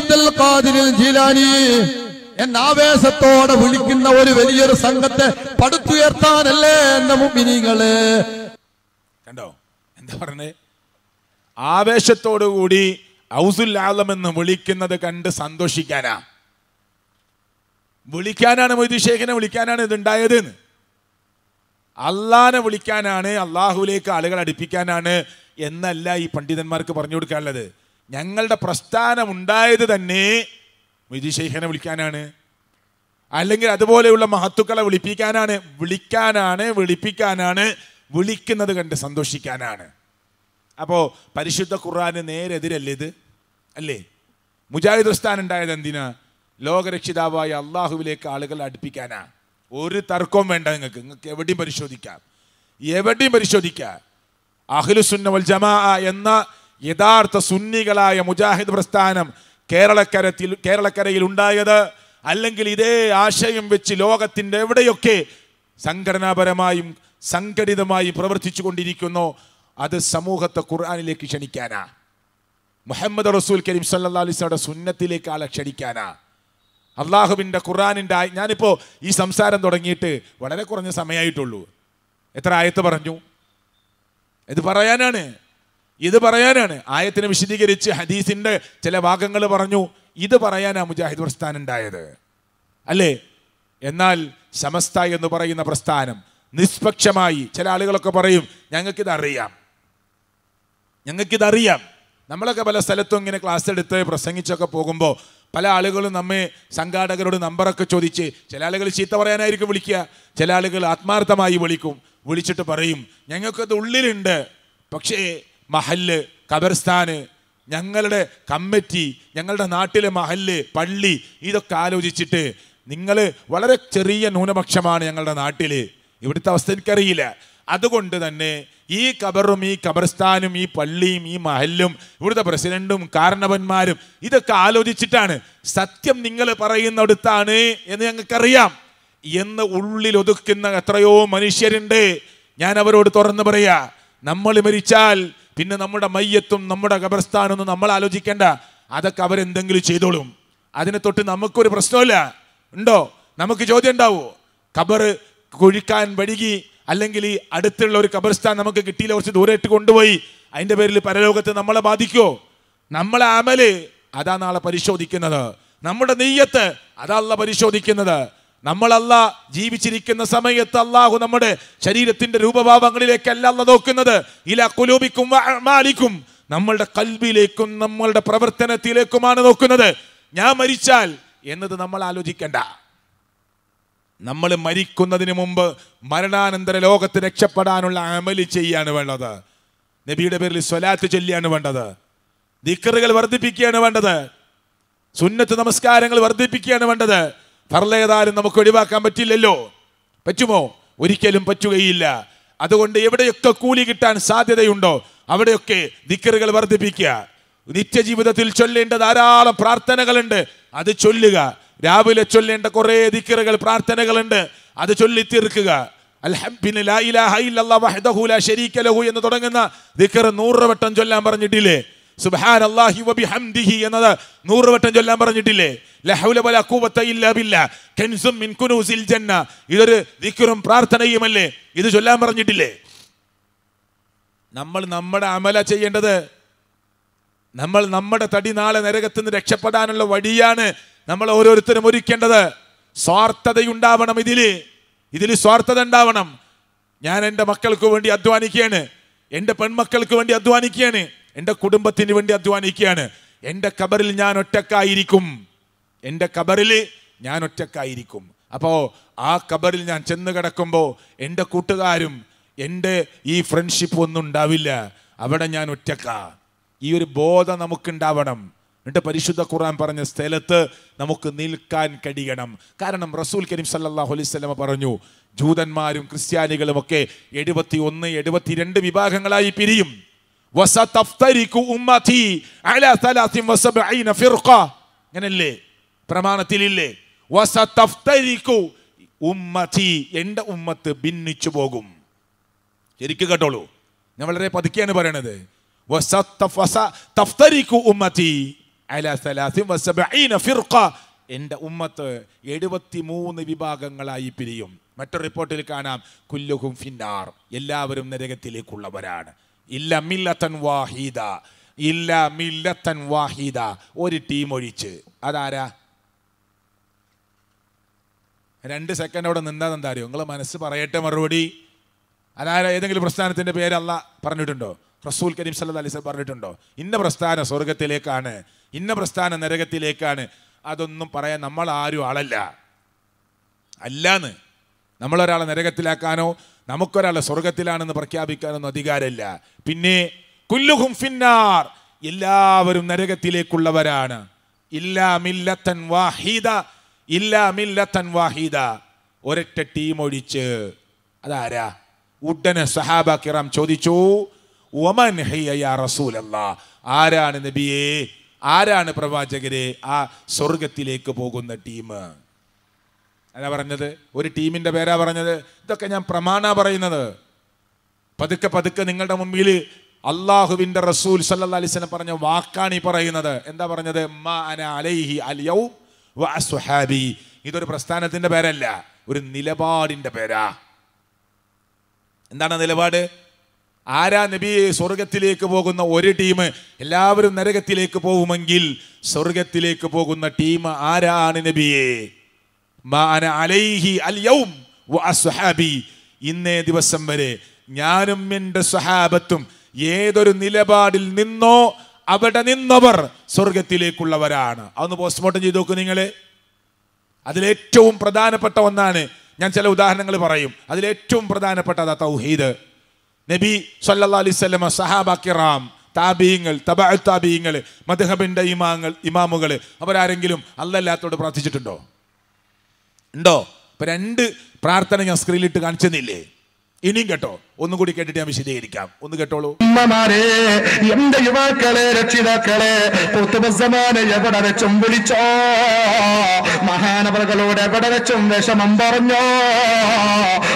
അബ്ദുൽ ഖാദിർ എന്ന ആവേശത്തോടെ വിളിക്കുന്ന ഒരു വലിയൊരു സംഘത്തെ പടുത്തുയർത്താനല്ലേ എന്ന മുമ്പിനികള് കണ്ടോ എന്താ പറഞ്ഞേ ആവേശത്തോടു കൂടി ഔസുൽ ആലമെന്ന് വിളിക്കുന്നത് കണ്ട് സന്തോഷിക്കാനാ വിളിക്കാനാണ് മൊയ്തുശേഖനെ വിളിക്കാനാണ് ഇതുണ്ടായത് അള്ളാനെ വിളിക്കാനാണ് അള്ളാഹുലേക്ക് ആളുകൾ അടുപ്പിക്കാനാണ് എന്നല്ല ഈ പണ്ഡിതന്മാർക്ക് പറഞ്ഞു കൊടുക്കാനുള്ളത് ഞങ്ങളുടെ പ്രസ്ഥാനം ഉണ്ടായത് തന്നെ മൊയ്തുശേഖനെ വിളിക്കാനാണ് അല്ലെങ്കിൽ അതുപോലെയുള്ള മഹത്തുക്കളെ വിളിപ്പിക്കാനാണ് വിളിക്കാനാണ് വിളിപ്പിക്കാനാണ് വിളിക്കുന്നത് കണ്ട് സന്തോഷിക്കാനാണ് അപ്പോൾ പരിശുദ്ധ ഖുർആാന് നേരെതിരല്ലേ ഇത് അല്ലേ മുജാഹിദ് ഉസ്താൻ ഉണ്ടായത് എന്തിനാ ലോകരക്ഷിതാവായ അള്ളാഹുവിലേക്ക് ആളുകൾ അടുപ്പിക്കാനാ ഒരു തർക്കവും വേണ്ട നിങ്ങൾക്ക് നിങ്ങൾക്ക് എവിടെയും പരിശോധിക്കാം എവിടെയും പരിശോധിക്കാം സുന്ന വൽ ജമാ എന്ന യഥാർത്ഥ സുന്നികളായ മുജാഹിദ് പ്രസ്ഥാനം കേരളക്കരത്തിൽ കേരളക്കരയിൽ ഉണ്ടായത് അല്ലെങ്കിൽ ഇതേ ആശയം വെച്ച് ലോകത്തിൻ്റെ എവിടെയൊക്കെ സംഘടനാപരമായും സംഘടിതമായി പ്രവർത്തിച്ചു കൊണ്ടിരിക്കുന്നു അത് സമൂഹത്തെ ഖുർആാനിലേക്ക് ക്ഷണിക്കാനാണ് മുഹമ്മദ് റസൂൽ കരീം സല്ലാ അലിസ്ലയുടെ സുന്നത്തിലേക്ക് ആളെ ക്ഷണിക്കാനാ അള്ളാഹുവിൻ്റെ ഖുറാനിൻ്റെ ഞാനിപ്പോൾ ഈ സംസാരം തുടങ്ങിയിട്ട് വളരെ കുറഞ്ഞ സമയമായിട്ടുള്ളൂ എത്ര ആയത്ത് പറഞ്ഞു ഇത് പറയാനാണ് ഇത് പറയാനാണ് ആയത്തിനെ വിശദീകരിച്ച് ഹദീസിൻ്റെ ചില ഭാഗങ്ങൾ പറഞ്ഞു ഇത് പറയാനാണ് മുജാഹിദ് പ്രസ്ഥാനം ഉണ്ടായത് അല്ലേ എന്നാൽ സമസ്ത എന്ന് പറയുന്ന പ്രസ്ഥാനം നിഷ്പക്ഷമായി ചില ആളുകളൊക്കെ പറയും ഞങ്ങൾക്കിതറിയാം ഞങ്ങൾക്കിതറിയാം നമ്മളൊക്കെ പല സ്ഥലത്തും ഇങ്ങനെ ക്ലാസ് എടുത്ത് പ്രസംഗിച്ചൊക്കെ പോകുമ്പോൾ പല ആളുകളും നമ്മെ സംഘാടകരോട് നമ്പറൊക്കെ ചോദിച്ച് ചില ആളുകൾ ചീത്ത പറയാനായിരിക്കും വിളിക്കുക ചില ആളുകൾ ആത്മാർത്ഥമായി വിളിക്കും വിളിച്ചിട്ട് പറയും ഞങ്ങൾക്കത് ഉള്ളിലുണ്ട് പക്ഷേ മഹല്ല് കബർസ്ഥാന് ഞങ്ങളുടെ കമ്മിറ്റി ഞങ്ങളുടെ നാട്ടിലെ മഹല്ല് പള്ളി ഇതൊക്കെ ആലോചിച്ചിട്ട് നിങ്ങൾ വളരെ ചെറിയ ന്യൂനപക്ഷമാണ് ഞങ്ങളുടെ നാട്ടിൽ ഇവിടുത്തെ അവസ്ഥ എനിക്കറിയില്ല അതുകൊണ്ട് തന്നെ ഈ കബറും ഈ കബർസ്ഥാനും ഈ പള്ളിയും ഈ മഹലും ഇവിടുത്തെ പ്രസിഡന്റും കാരണവന്മാരും ഇതൊക്കെ ആലോചിച്ചിട്ടാണ് സത്യം നിങ്ങൾ പറയുന്നടുത്താണ് എന്ന് ഞങ്ങൾക്കറിയാം എന്ന് ഉള്ളിൽ ഒതുക്കുന്ന എത്രയോ മനുഷ്യരുണ്ട് ഞാൻ അവരോട് തുറന്നു പറയാ നമ്മൾ മരിച്ചാൽ പിന്നെ നമ്മുടെ മയ്യത്തും നമ്മുടെ ഖബർസ്ഥാനൊന്നും നമ്മൾ ആലോചിക്കേണ്ട അതൊക്കെ അവരെന്തെങ്കിലും ചെയ്തോളും അതിനെ തൊട്ട് നമുക്കൊരു പ്രശ്നമില്ല ഉണ്ടോ നമുക്ക് ചോദ്യം ഉണ്ടാവുമോ കബറ് കുഴിക്കാൻ വഴുകി അല്ലെങ്കിൽ ഈ അടുത്തുള്ള ഒരു കബർസ്ഥാൻ നമുക്ക് കിട്ടിയില്ല കുറച്ച് ദൂരമായിട്ട് കൊണ്ടുപോയി അതിൻ്റെ പേരിൽ പരലോകത്ത് നമ്മളെ ബാധിക്കുമോ നമ്മളെ അമല് അതാ നാളെ പരിശോധിക്കുന്നത് നമ്മുടെ നെയ്യത്ത് അതല്ല പരിശോധിക്കുന്നത് നമ്മളല്ല ജീവിച്ചിരിക്കുന്ന സമയത്ത് അള്ളാഹു നമ്മുടെ ശരീരത്തിന്റെ രൂപഭാവങ്ങളിലേക്കല്ല അല്ല നോക്കുന്നത് ഇല കുലൂബിക്കും മാലിക്കും നമ്മളുടെ കൽവിയിലേക്കും നമ്മളുടെ പ്രവർത്തനത്തിലേക്കുമാണ് നോക്കുന്നത് ഞാൻ മരിച്ചാൽ എന്നത് നമ്മൾ ആലോചിക്കേണ്ട നമ്മൾ മരിക്കുന്നതിന് മുമ്പ് മരണാനന്തര ലോകത്ത് രക്ഷപ്പെടാനുള്ള അമലി ചെയ്യാണ് വേണ്ടത് നബിയുടെ പേരിൽ സ്വലാത്ത് ചൊല്ലിയാണ് വേണ്ടത് ദിക്കറുകൾ വർദ്ധിപ്പിക്കുകയാണ് വേണ്ടത് സുന്നത്ത് നമസ്കാരങ്ങൾ വർദ്ധിപ്പിക്കുകയാണ് വേണ്ടത് ഫർലേതാലും നമുക്ക് ഒഴിവാക്കാൻ പറ്റില്ലല്ലോ പറ്റുമോ ഒരിക്കലും പറ്റുകയില്ല അതുകൊണ്ട് എവിടെയൊക്കെ കൂലി കിട്ടാൻ സാധ്യതയുണ്ടോ അവിടെയൊക്കെ ദിക്കറുകൾ വർദ്ധിപ്പിക്കുക നിത്യജീവിതത്തിൽ ചൊല്ലേണ്ട ധാരാളം പ്രാർത്ഥനകളുണ്ട് അത് ചൊല്ലുക രാവിലെ ചൊല്ലേണ്ട കുറേ ദിക്കിറുകൾ പ്രാർത്ഥനകളുണ്ട് അത് ചൊല്ലി തീർക്കുക പിന്നെ എന്ന് തുടങ്ങുന്ന ദിക്കർ നൂറ് വട്ടം ചൊല്ലാൻ പറഞ്ഞിട്ടില്ലേ സുബാൻ അള്ളാഹി വബി ഹംദിഹി എന്നത് നൂറ് വട്ടം ചൊല്ലാൻ പറഞ്ഞിട്ടില്ലേ ലഹൗല വല കൂവത്ത ഇല്ല ബില്ല കെൻസും മിൻ ജന്ന ഇതൊരു ദിക്കറും പ്രാർത്ഥനയുമല്ലേ ഇത് ചൊല്ലാൻ പറഞ്ഞിട്ടില്ലേ നമ്മൾ നമ്മുടെ അമല ചെയ്യേണ്ടത് നമ്മൾ നമ്മുടെ തടി നാളെ നരകത്തുനിന്ന് രക്ഷപ്പെടാനുള്ള വഴിയാണ് നമ്മൾ ഓരോരുത്തരും ഒരുക്കേണ്ടത് സ്വാർത്ഥതയുണ്ടാവണം ഇതില് ഇതിൽ സ്വാർത്ഥത ഉണ്ടാവണം ഞാൻ എൻ്റെ മക്കൾക്ക് വേണ്ടി അധ്വാനിക്കുകയാണ് എൻ്റെ പെൺമക്കൾക്ക് വേണ്ടി അധ്വാനിക്കുകയാണ് എൻ്റെ കുടുംബത്തിന് വേണ്ടി അധ്വാനിക്കുകയാണ് എൻ്റെ കബറിൽ ഞാൻ ഒറ്റക്കായിരിക്കും എൻ്റെ കബറിൽ ഞാൻ ഒറ്റക്കായിരിക്കും അപ്പോൾ ആ കബറിൽ ഞാൻ ചെന്ന് കിടക്കുമ്പോൾ എൻ്റെ കൂട്ടുകാരും എൻ്റെ ഈ ഫ്രണ്ട്ഷിപ്പ് ഒന്നും ഉണ്ടാവില്ല അവിടെ ഞാൻ ഒറ്റക്ക ഈ ഒരു ബോധം നമുക്കുണ്ടാവണം എന്നിട്ട് പരിശുദ്ധ ഖുറാൻ പറഞ്ഞ സ്ഥലത്ത് നമുക്ക് നിൽക്കാൻ കഴിയണം കാരണം റസൂൽ കരീം സല്ലാഹു അലൈവല്ലമ പറഞ്ഞു ജൂതന്മാരും ക്രിസ്ത്യാനികളും ഒക്കെ എഴുപത്തി ഒന്ന് എഴുപത്തിരണ്ട് വിഭാഗങ്ങളായി പിരിയും അങ്ങനല്ലേ പ്രമാണത്തിലില്ലേ ഉമ്മതി എൻ്റെ ഉമ്മത്ത് ഭിന്നിച്ചു പോകും ശരിക്കും കേട്ടോളൂ ഞാൻ വളരെ പതുക്കെയാണ് പറയണത് ഉമ്മതി അല സലാസിം വസബഈന ഫിർഖ എൻ്റെ ഉമ്മത്ത് എഴുപത്തിമൂന്ന് വിഭാഗങ്ങളായി പിരിയും മറ്റൊരു റിപ്പോർട്ടിൽ കാണാം കുല്ലുഹും ഫിന്നാർ എല്ലാവരും നരകത്തിലേക്കുള്ളവരാണ് ഇല്ല മില്ലത്തൻ വാഹിദ ഇല്ല മില്ലത്തൻ വാഹിദ ഒരു ടീം ഒഴിച്ച് അതാരാ രണ്ട് സെക്കൻഡ് അവിടെ നിന്നാതെന്താ അറിയോ നിങ്ങൾ മനസ്സ് പറയട്ടെ മറുപടി അതായത് ഏതെങ്കിലും പ്രസ്ഥാനത്തിൻ്റെ പേരല്ല പറഞ്ഞിട്ടുണ്ടോ റസൂൽ കരീം സല്ലാ അലിസ് പറഞ്ഞിട്ടുണ്ടോ ഇന്ന പ്രസ്ഥാനം സ്വർഗത്തിലേക്കാണ് ഇന്ന പ്രസ്ഥാന നരകത്തിലേക്കാണ് അതൊന്നും പറയാൻ നമ്മൾ ആരും ആളല്ല അല്ലാന്ന് നമ്മളൊരാളെ നരകത്തിലാക്കാനോ നമുക്കൊരാളെ സ്വർഗത്തിലാണെന്ന് പ്രഖ്യാപിക്കാനൊന്നും അധികാരമില്ല പിന്നെ കുല്ലുഹും ഫിന്നാർ എല്ലാവരും നരകത്തിലേക്കുള്ളവരാണ് ഇല്ലാ മില്ലത്തൻ വാഹിദ ഇല്ലാ വാഹിദ ഒരൊറ്റ ടീം ഒഴിച്ച് അതാരാ ഉടനെ സഹാബ കിറാം ചോദിച്ചു ഒമൻ ഹയ്യ റസൂലല്ലാ ആരാണ് നബിയേ ആരാണ് പ്രവാചകരെ ആ സ്വർഗത്തിലേക്ക് പോകുന്ന ടീം അല്ല പറഞ്ഞത് ഒരു ടീമിൻ്റെ പേരാ പറഞ്ഞത് ഇതൊക്കെ ഞാൻ പ്രമാണ പറയുന്നത് പതുക്കെ പതുക്കെ നിങ്ങളുടെ മുമ്പിൽ അള്ളാഹുവിൻ്റെ റസൂൽ സല്ലാ അലിസ്ലം പറഞ്ഞ വാക്കാണ് ഈ പറയുന്നത് എന്താ പറഞ്ഞത് അലൈഹി ഇതൊരു പ്രസ്ഥാനത്തിൻ്റെ പേരല്ല ഒരു നിലപാടിൻ്റെ പേരാ എന്താണ് നിലപാട് ആരാ നബിയെ സ്വർഗത്തിലേക്ക് പോകുന്ന ഒരു ടീം എല്ലാവരും നരകത്തിലേക്ക് പോവുമെങ്കിൽ സ്വർഗത്തിലേക്ക് പോകുന്ന ടീം ആരാണ് നബിയെ അലൈഹി അൽ യൗം ഇന്നേ ദിവസം വരെ ഞാനും എൻ്റെ സഹാബത്തും ഏതൊരു നിലപാടിൽ നിന്നോ അവിടെ നിന്നവർ സ്വർഗത്തിലേക്കുള്ളവരാണ് അതൊന്ന് പോസ്റ്റ്മോർട്ടം ചെയ്ത് നോക്കൂ നിങ്ങളെ അതിലേറ്റവും പ്രധാനപ്പെട്ട ഒന്നാണ് ഞാൻ ചില ഉദാഹരണങ്ങൾ പറയും അതിലേറ്റവും പ്രധാനപ്പെട്ടതാ തൗഹീദ് നബി സല്ലാ അലിസ്വല്ലമ സഹാബ കിറാം താബീങ്ങൾ തബാ താബീങ്ങൾ മധുഹബിൻ്റെ ഇമാങ്ങൾ ഇമാമുകൾ അവരാരെങ്കിലും അല്ലല്ലാത്തോട് പ്രാർത്ഥിച്ചിട്ടുണ്ടോ ഉണ്ടോ ഇപ്പം രണ്ട് പ്രാർത്ഥന ഞാൻ സ്ക്രീനിലിട്ട് കാണിച്ചെന്നില്ലേ ഇനിയും കേട്ടോ ഒന്നും കൂടി കേട്ടിട്ട് ഞാൻ വിശദീകരിക്കാം ഒന്ന് കേട്ടോളൂ എന്റെ യുവാക്കളെ രക്ഷിതാക്കളെ എവിടെ വെച്ചും വിളിച്ചോ മഹാനവകളോട് എവിടെ വെച്ചും വിഷമം പറഞ്ഞോ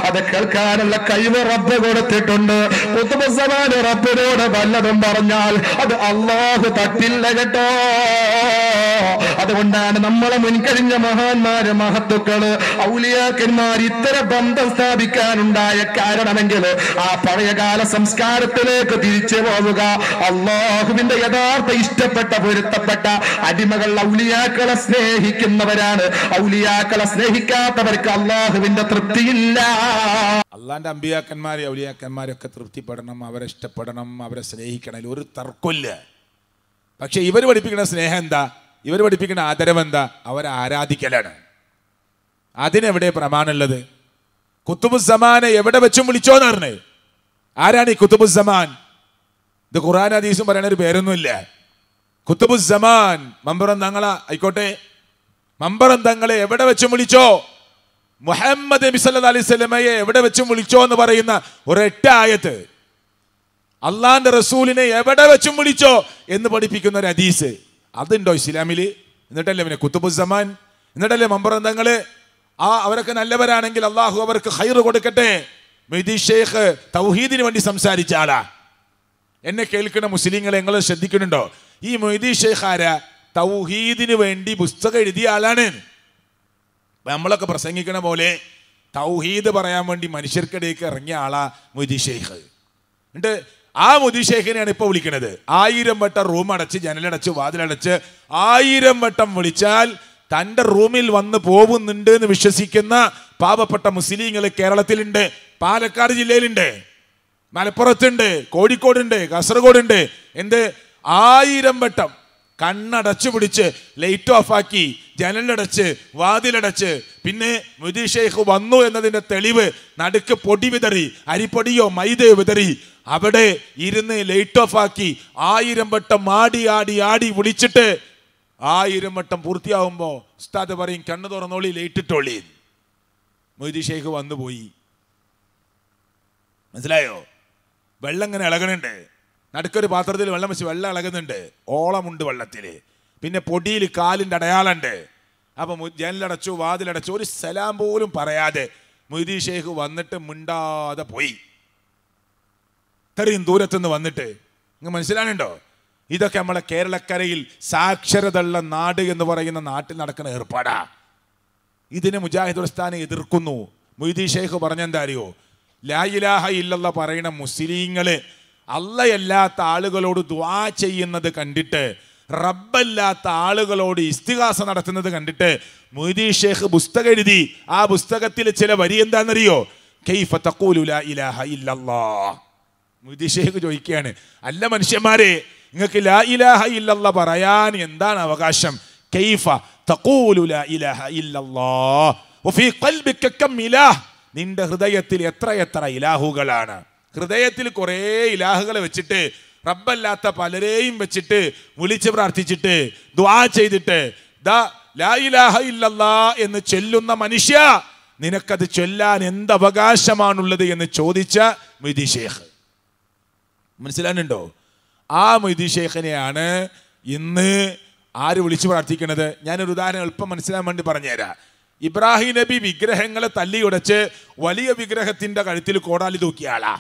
അത് കേൾക്കാനുള്ള കഴിവ് റബ്ബ് കൊടുത്തിട്ടുണ്ട് കുത്തുബസമാന് റബ്ബിനോട് വല്ലതും പറഞ്ഞാൽ അത് അള്ളാഹു തട്ടില്ല കേട്ടോ അതുകൊണ്ടാണ് നമ്മളെ മുൻകഴിഞ്ഞ മഹാന്മാര് മഹത്തുക്കള് ഔലിയാക്കന്മാർ ഇത്തരം ബന്ധം സ്ഥാപിക്കാനുണ്ടായ കാരണമെങ്കിൽ ആ പഴയകാല സംസ്കാരത്തിലേക്ക് തിരിച്ചു പോവുക അള്ളാഹുവിന്റെ യഥാർത്ഥ ഇഷ്ടപ്പെട്ട പൊരുത്തപ്പെട്ട അടിമകൾ ഔലിയാക്കളെ സ്നേഹിക്കുന്നവരാണ് ഔലിയാക്കളെ സ്നേഹിക്കാത്തവർക്ക് അള്ളാഹുവിന്റെ തൃപ്തിയില്ല അള്ളാന്റെ അമ്പിയാക്കന്മാരെ ഔലിയാക്കന്മാരൊക്കെ തൃപ്തിപ്പെടണം അവരെ ഇഷ്ടപ്പെടണം അവരെ സ്നേഹിക്കണം ഒരു തർക്കമില്ല പക്ഷെ ഇവർ പഠിപ്പിക്കുന്ന സ്നേഹം എന്താ ഇവർ പഠിപ്പിക്കുന്ന ആദരവ് എന്താ അവരെ ആരാധിക്കലാണ് അതിനെവിടെ പ്രമാണമുള്ളത് കുത്തുബുസമാനെ എവിടെ വെച്ചും വിളിച്ചോന്ന് പറഞ്ഞേ ആരാണ് ഈ കുത്തുബുസമാൻ ഇത് ഖുറാൻ ഹദീസും പറയണ ഒരു പേരൊന്നുമില്ല കുത്തുബുസമാൻ മമ്പറം തങ്ങളാ ആയിക്കോട്ടെ മമ്പറം തങ്ങളെ എവിടെ വെച്ചും വിളിച്ചോ മുഹമ്മദ് നബി സല്ലല്ലാഹു അലൈഹി വസല്ലമയെ എവിടെ വെച്ചും വിളിച്ചോ എന്ന് പറയുന്ന ഒരൊറ്റ ആയത്ത് അള്ളാന്റെ റസൂലിനെ എവിടെ വെച്ചും വിളിച്ചോ എന്ന് പഠിപ്പിക്കുന്ന ഒരു ഹദീസ് അതുണ്ടോ ഇസ്ലാമിൽ എന്നിട്ടല്ലേ പിന്നെ കുത്തുബുസമാൻ എന്നിട്ടല്ലേ തങ്ങള് ആ അവരൊക്കെ നല്ലവരാണെങ്കിൽ അള്ളാഹു അവർക്ക് ഹൈർ കൊടുക്കട്ടെ മെയ്തി ഷേഖ് തൗഹീദിന് വേണ്ടി സംസാരിച്ച ആളാ എന്നെ കേൾക്കുന്ന മുസ്ലിങ്ങൾ നിങ്ങൾ ശ്രദ്ധിക്കുന്നുണ്ടോ ഈ മൊയ്തി ഷേഖ് ആര തൗഹീദിന് വേണ്ടി പുസ്തകം എഴുതിയ ആളാണ് നമ്മളൊക്കെ പ്രസംഗിക്കണ പോലെ തൗഹീദ് പറയാൻ വേണ്ടി മനുഷ്യർക്കിടയ്ക്ക് ഇറങ്ങിയ ആളാ മൊയ്തി ഷേഖ് ഉണ്ട് ആ മൊയ്തി ഷേഖിനെയാണ് ഇപ്പോൾ വിളിക്കുന്നത് ആയിരം വട്ടം റൂം അടച്ച് ജനലടച്ച് വാതിലടച്ച് ആയിരം വട്ടം വിളിച്ചാൽ തൻ്റെ റൂമിൽ വന്ന് പോകുന്നുണ്ട് എന്ന് വിശ്വസിക്കുന്ന പാവപ്പെട്ട മുസ്ലിങ്ങൾ കേരളത്തിലുണ്ട് പാലക്കാട് ജില്ലയിലുണ്ട് മലപ്പുറത്തുണ്ട് കോഴിക്കോടുണ്ട് കാസർഗോഡുണ്ട് എന്ത് ആയിരം വട്ടം കണ്ണടച്ചു പിടിച്ച് ലൈറ്റ് ഓഫാക്കി ജനലടച്ച് വാതിലടച്ച് പിന്നെ മുജി ഷെയ്ഖ് വന്നു എന്നതിൻ്റെ തെളിവ് നടുക്ക് പൊടി വിതറി അരിപ്പൊടിയോ മൈദയോ വിതറി അവിടെ ഇരുന്ന് ലൈറ്റ് ഓഫാക്കി ആയിരം വട്ടം ആടി ആടി ആടി വിളിച്ചിട്ട് ആയിരം വട്ടം പൂർത്തിയാവുമ്പോൾ ഉസ്താദ് പറയും കണ്ണു തുറന്നോളി ലേറ്റിട്ടോളി മൊയ്തി ഷെയ്ഖ് വന്നുപോയി മനസ്സിലായോ വെള്ളം ഇങ്ങനെ ഇളകണുണ്ട് നടുക്കൊരു പാത്രത്തിൽ വെള്ളം വെച്ച് വെള്ളം ഇളകുന്നുണ്ട് ഓളമുണ്ട് വെള്ളത്തിൽ പിന്നെ പൊടിയിൽ കാലിൻ്റെ അടയാളുണ്ട് അപ്പം ജനലടച്ചു വാതിലടച്ചു ഒരു സലാം പോലും പറയാതെ മൊയ്തി ഷെയ്ഖ് വന്നിട്ട് മിണ്ടാതെ പോയി ഇത്രയും ദൂരത്തുനിന്ന് വന്നിട്ട് നിങ്ങൾ മനസ്സിലാണുണ്ടോ ഇതൊക്കെ നമ്മളെ കേരളക്കരയിൽ സാക്ഷരതയുള്ള നാട് എന്ന് പറയുന്ന നാട്ടിൽ നടക്കുന്ന ഏർപ്പാടാ ഇതിനെ മുജാഹിദ് ഉസ്താനെ എതിർക്കുന്നു മൊയ്തി ഷെയ്ഖ് പറഞ്ഞെന്താ അറിയോ ലായിലാഹ ഇല്ലല്ല പറയുന്ന മുസ്ലിങ്ങൾ അല്ലയല്ലാത്ത ആളുകളോട് ദ്വാ ചെയ്യുന്നത് കണ്ടിട്ട് റബ്ബല്ലാത്ത ആളുകളോട് ഇസ്തിഹാസ നടത്തുന്നത് കണ്ടിട്ട് മൊയ്തി ഷെയ്ഖ് പുസ്തകം എഴുതി ആ പുസ്തകത്തിൽ ചില വരി എന്താണെന്നറിയോ കൈഫ തക്കൂലു ലാ ഇലാഹ ഇല്ലല്ലാ മൊയ്തി ഷെയ്ഖ് ചോദിക്കുകയാണ് അല്ല മനുഷ്യന്മാരെ നിങ്ങൾക്ക് ലാ ഇലാഹ ഇല്ലല്ല പറയാൻ എന്താണ് അവകാശം കൈഫ തഖൂലു ലാ ഇലാഹ ഇല്ലല്ലാഹ് നിന്റെ ഹൃദയത്തിൽ എത്ര എത്ര ഇലാഹുകളാണ് ഹൃദയത്തിൽ കുറേ ഇലാഹുകളെ വെച്ചിട്ട് റബ്ബല്ലാത്ത പലരെയും വെച്ചിട്ട് വിളിച്ച് പ്രാർത്ഥിച്ചിട്ട് ദ്വാ ചെയ്തിട്ട് ദ ലാ ഇലാഹ ഇല്ലല്ലാ എന്ന് ചൊല്ലുന്ന മനുഷ്യ നിനക്കത് ചൊല്ലാൻ എന്തവകാശമാണുള്ളത് എന്ന് ചോദിച്ച മിതിഷേഖ് മനസ്സിലാണുണ്ടോ ആ മൊയ്തി ഷെയ്ഖിനെയാണ് ഇന്ന് ആര് വിളിച്ചു പ്രാർത്ഥിക്കുന്നത് ഞാനൊരു ഉദാഹരണം എളുപ്പം മനസ്സിലാൻ വേണ്ടി പറഞ്ഞുതരാം ഇബ്രാഹിം നബി വിഗ്രഹങ്ങളെ തല്ലി ഉടച്ച് വലിയ വിഗ്രഹത്തിൻ്റെ കഴുത്തിൽ കോടാലി തൂക്കിയാളാ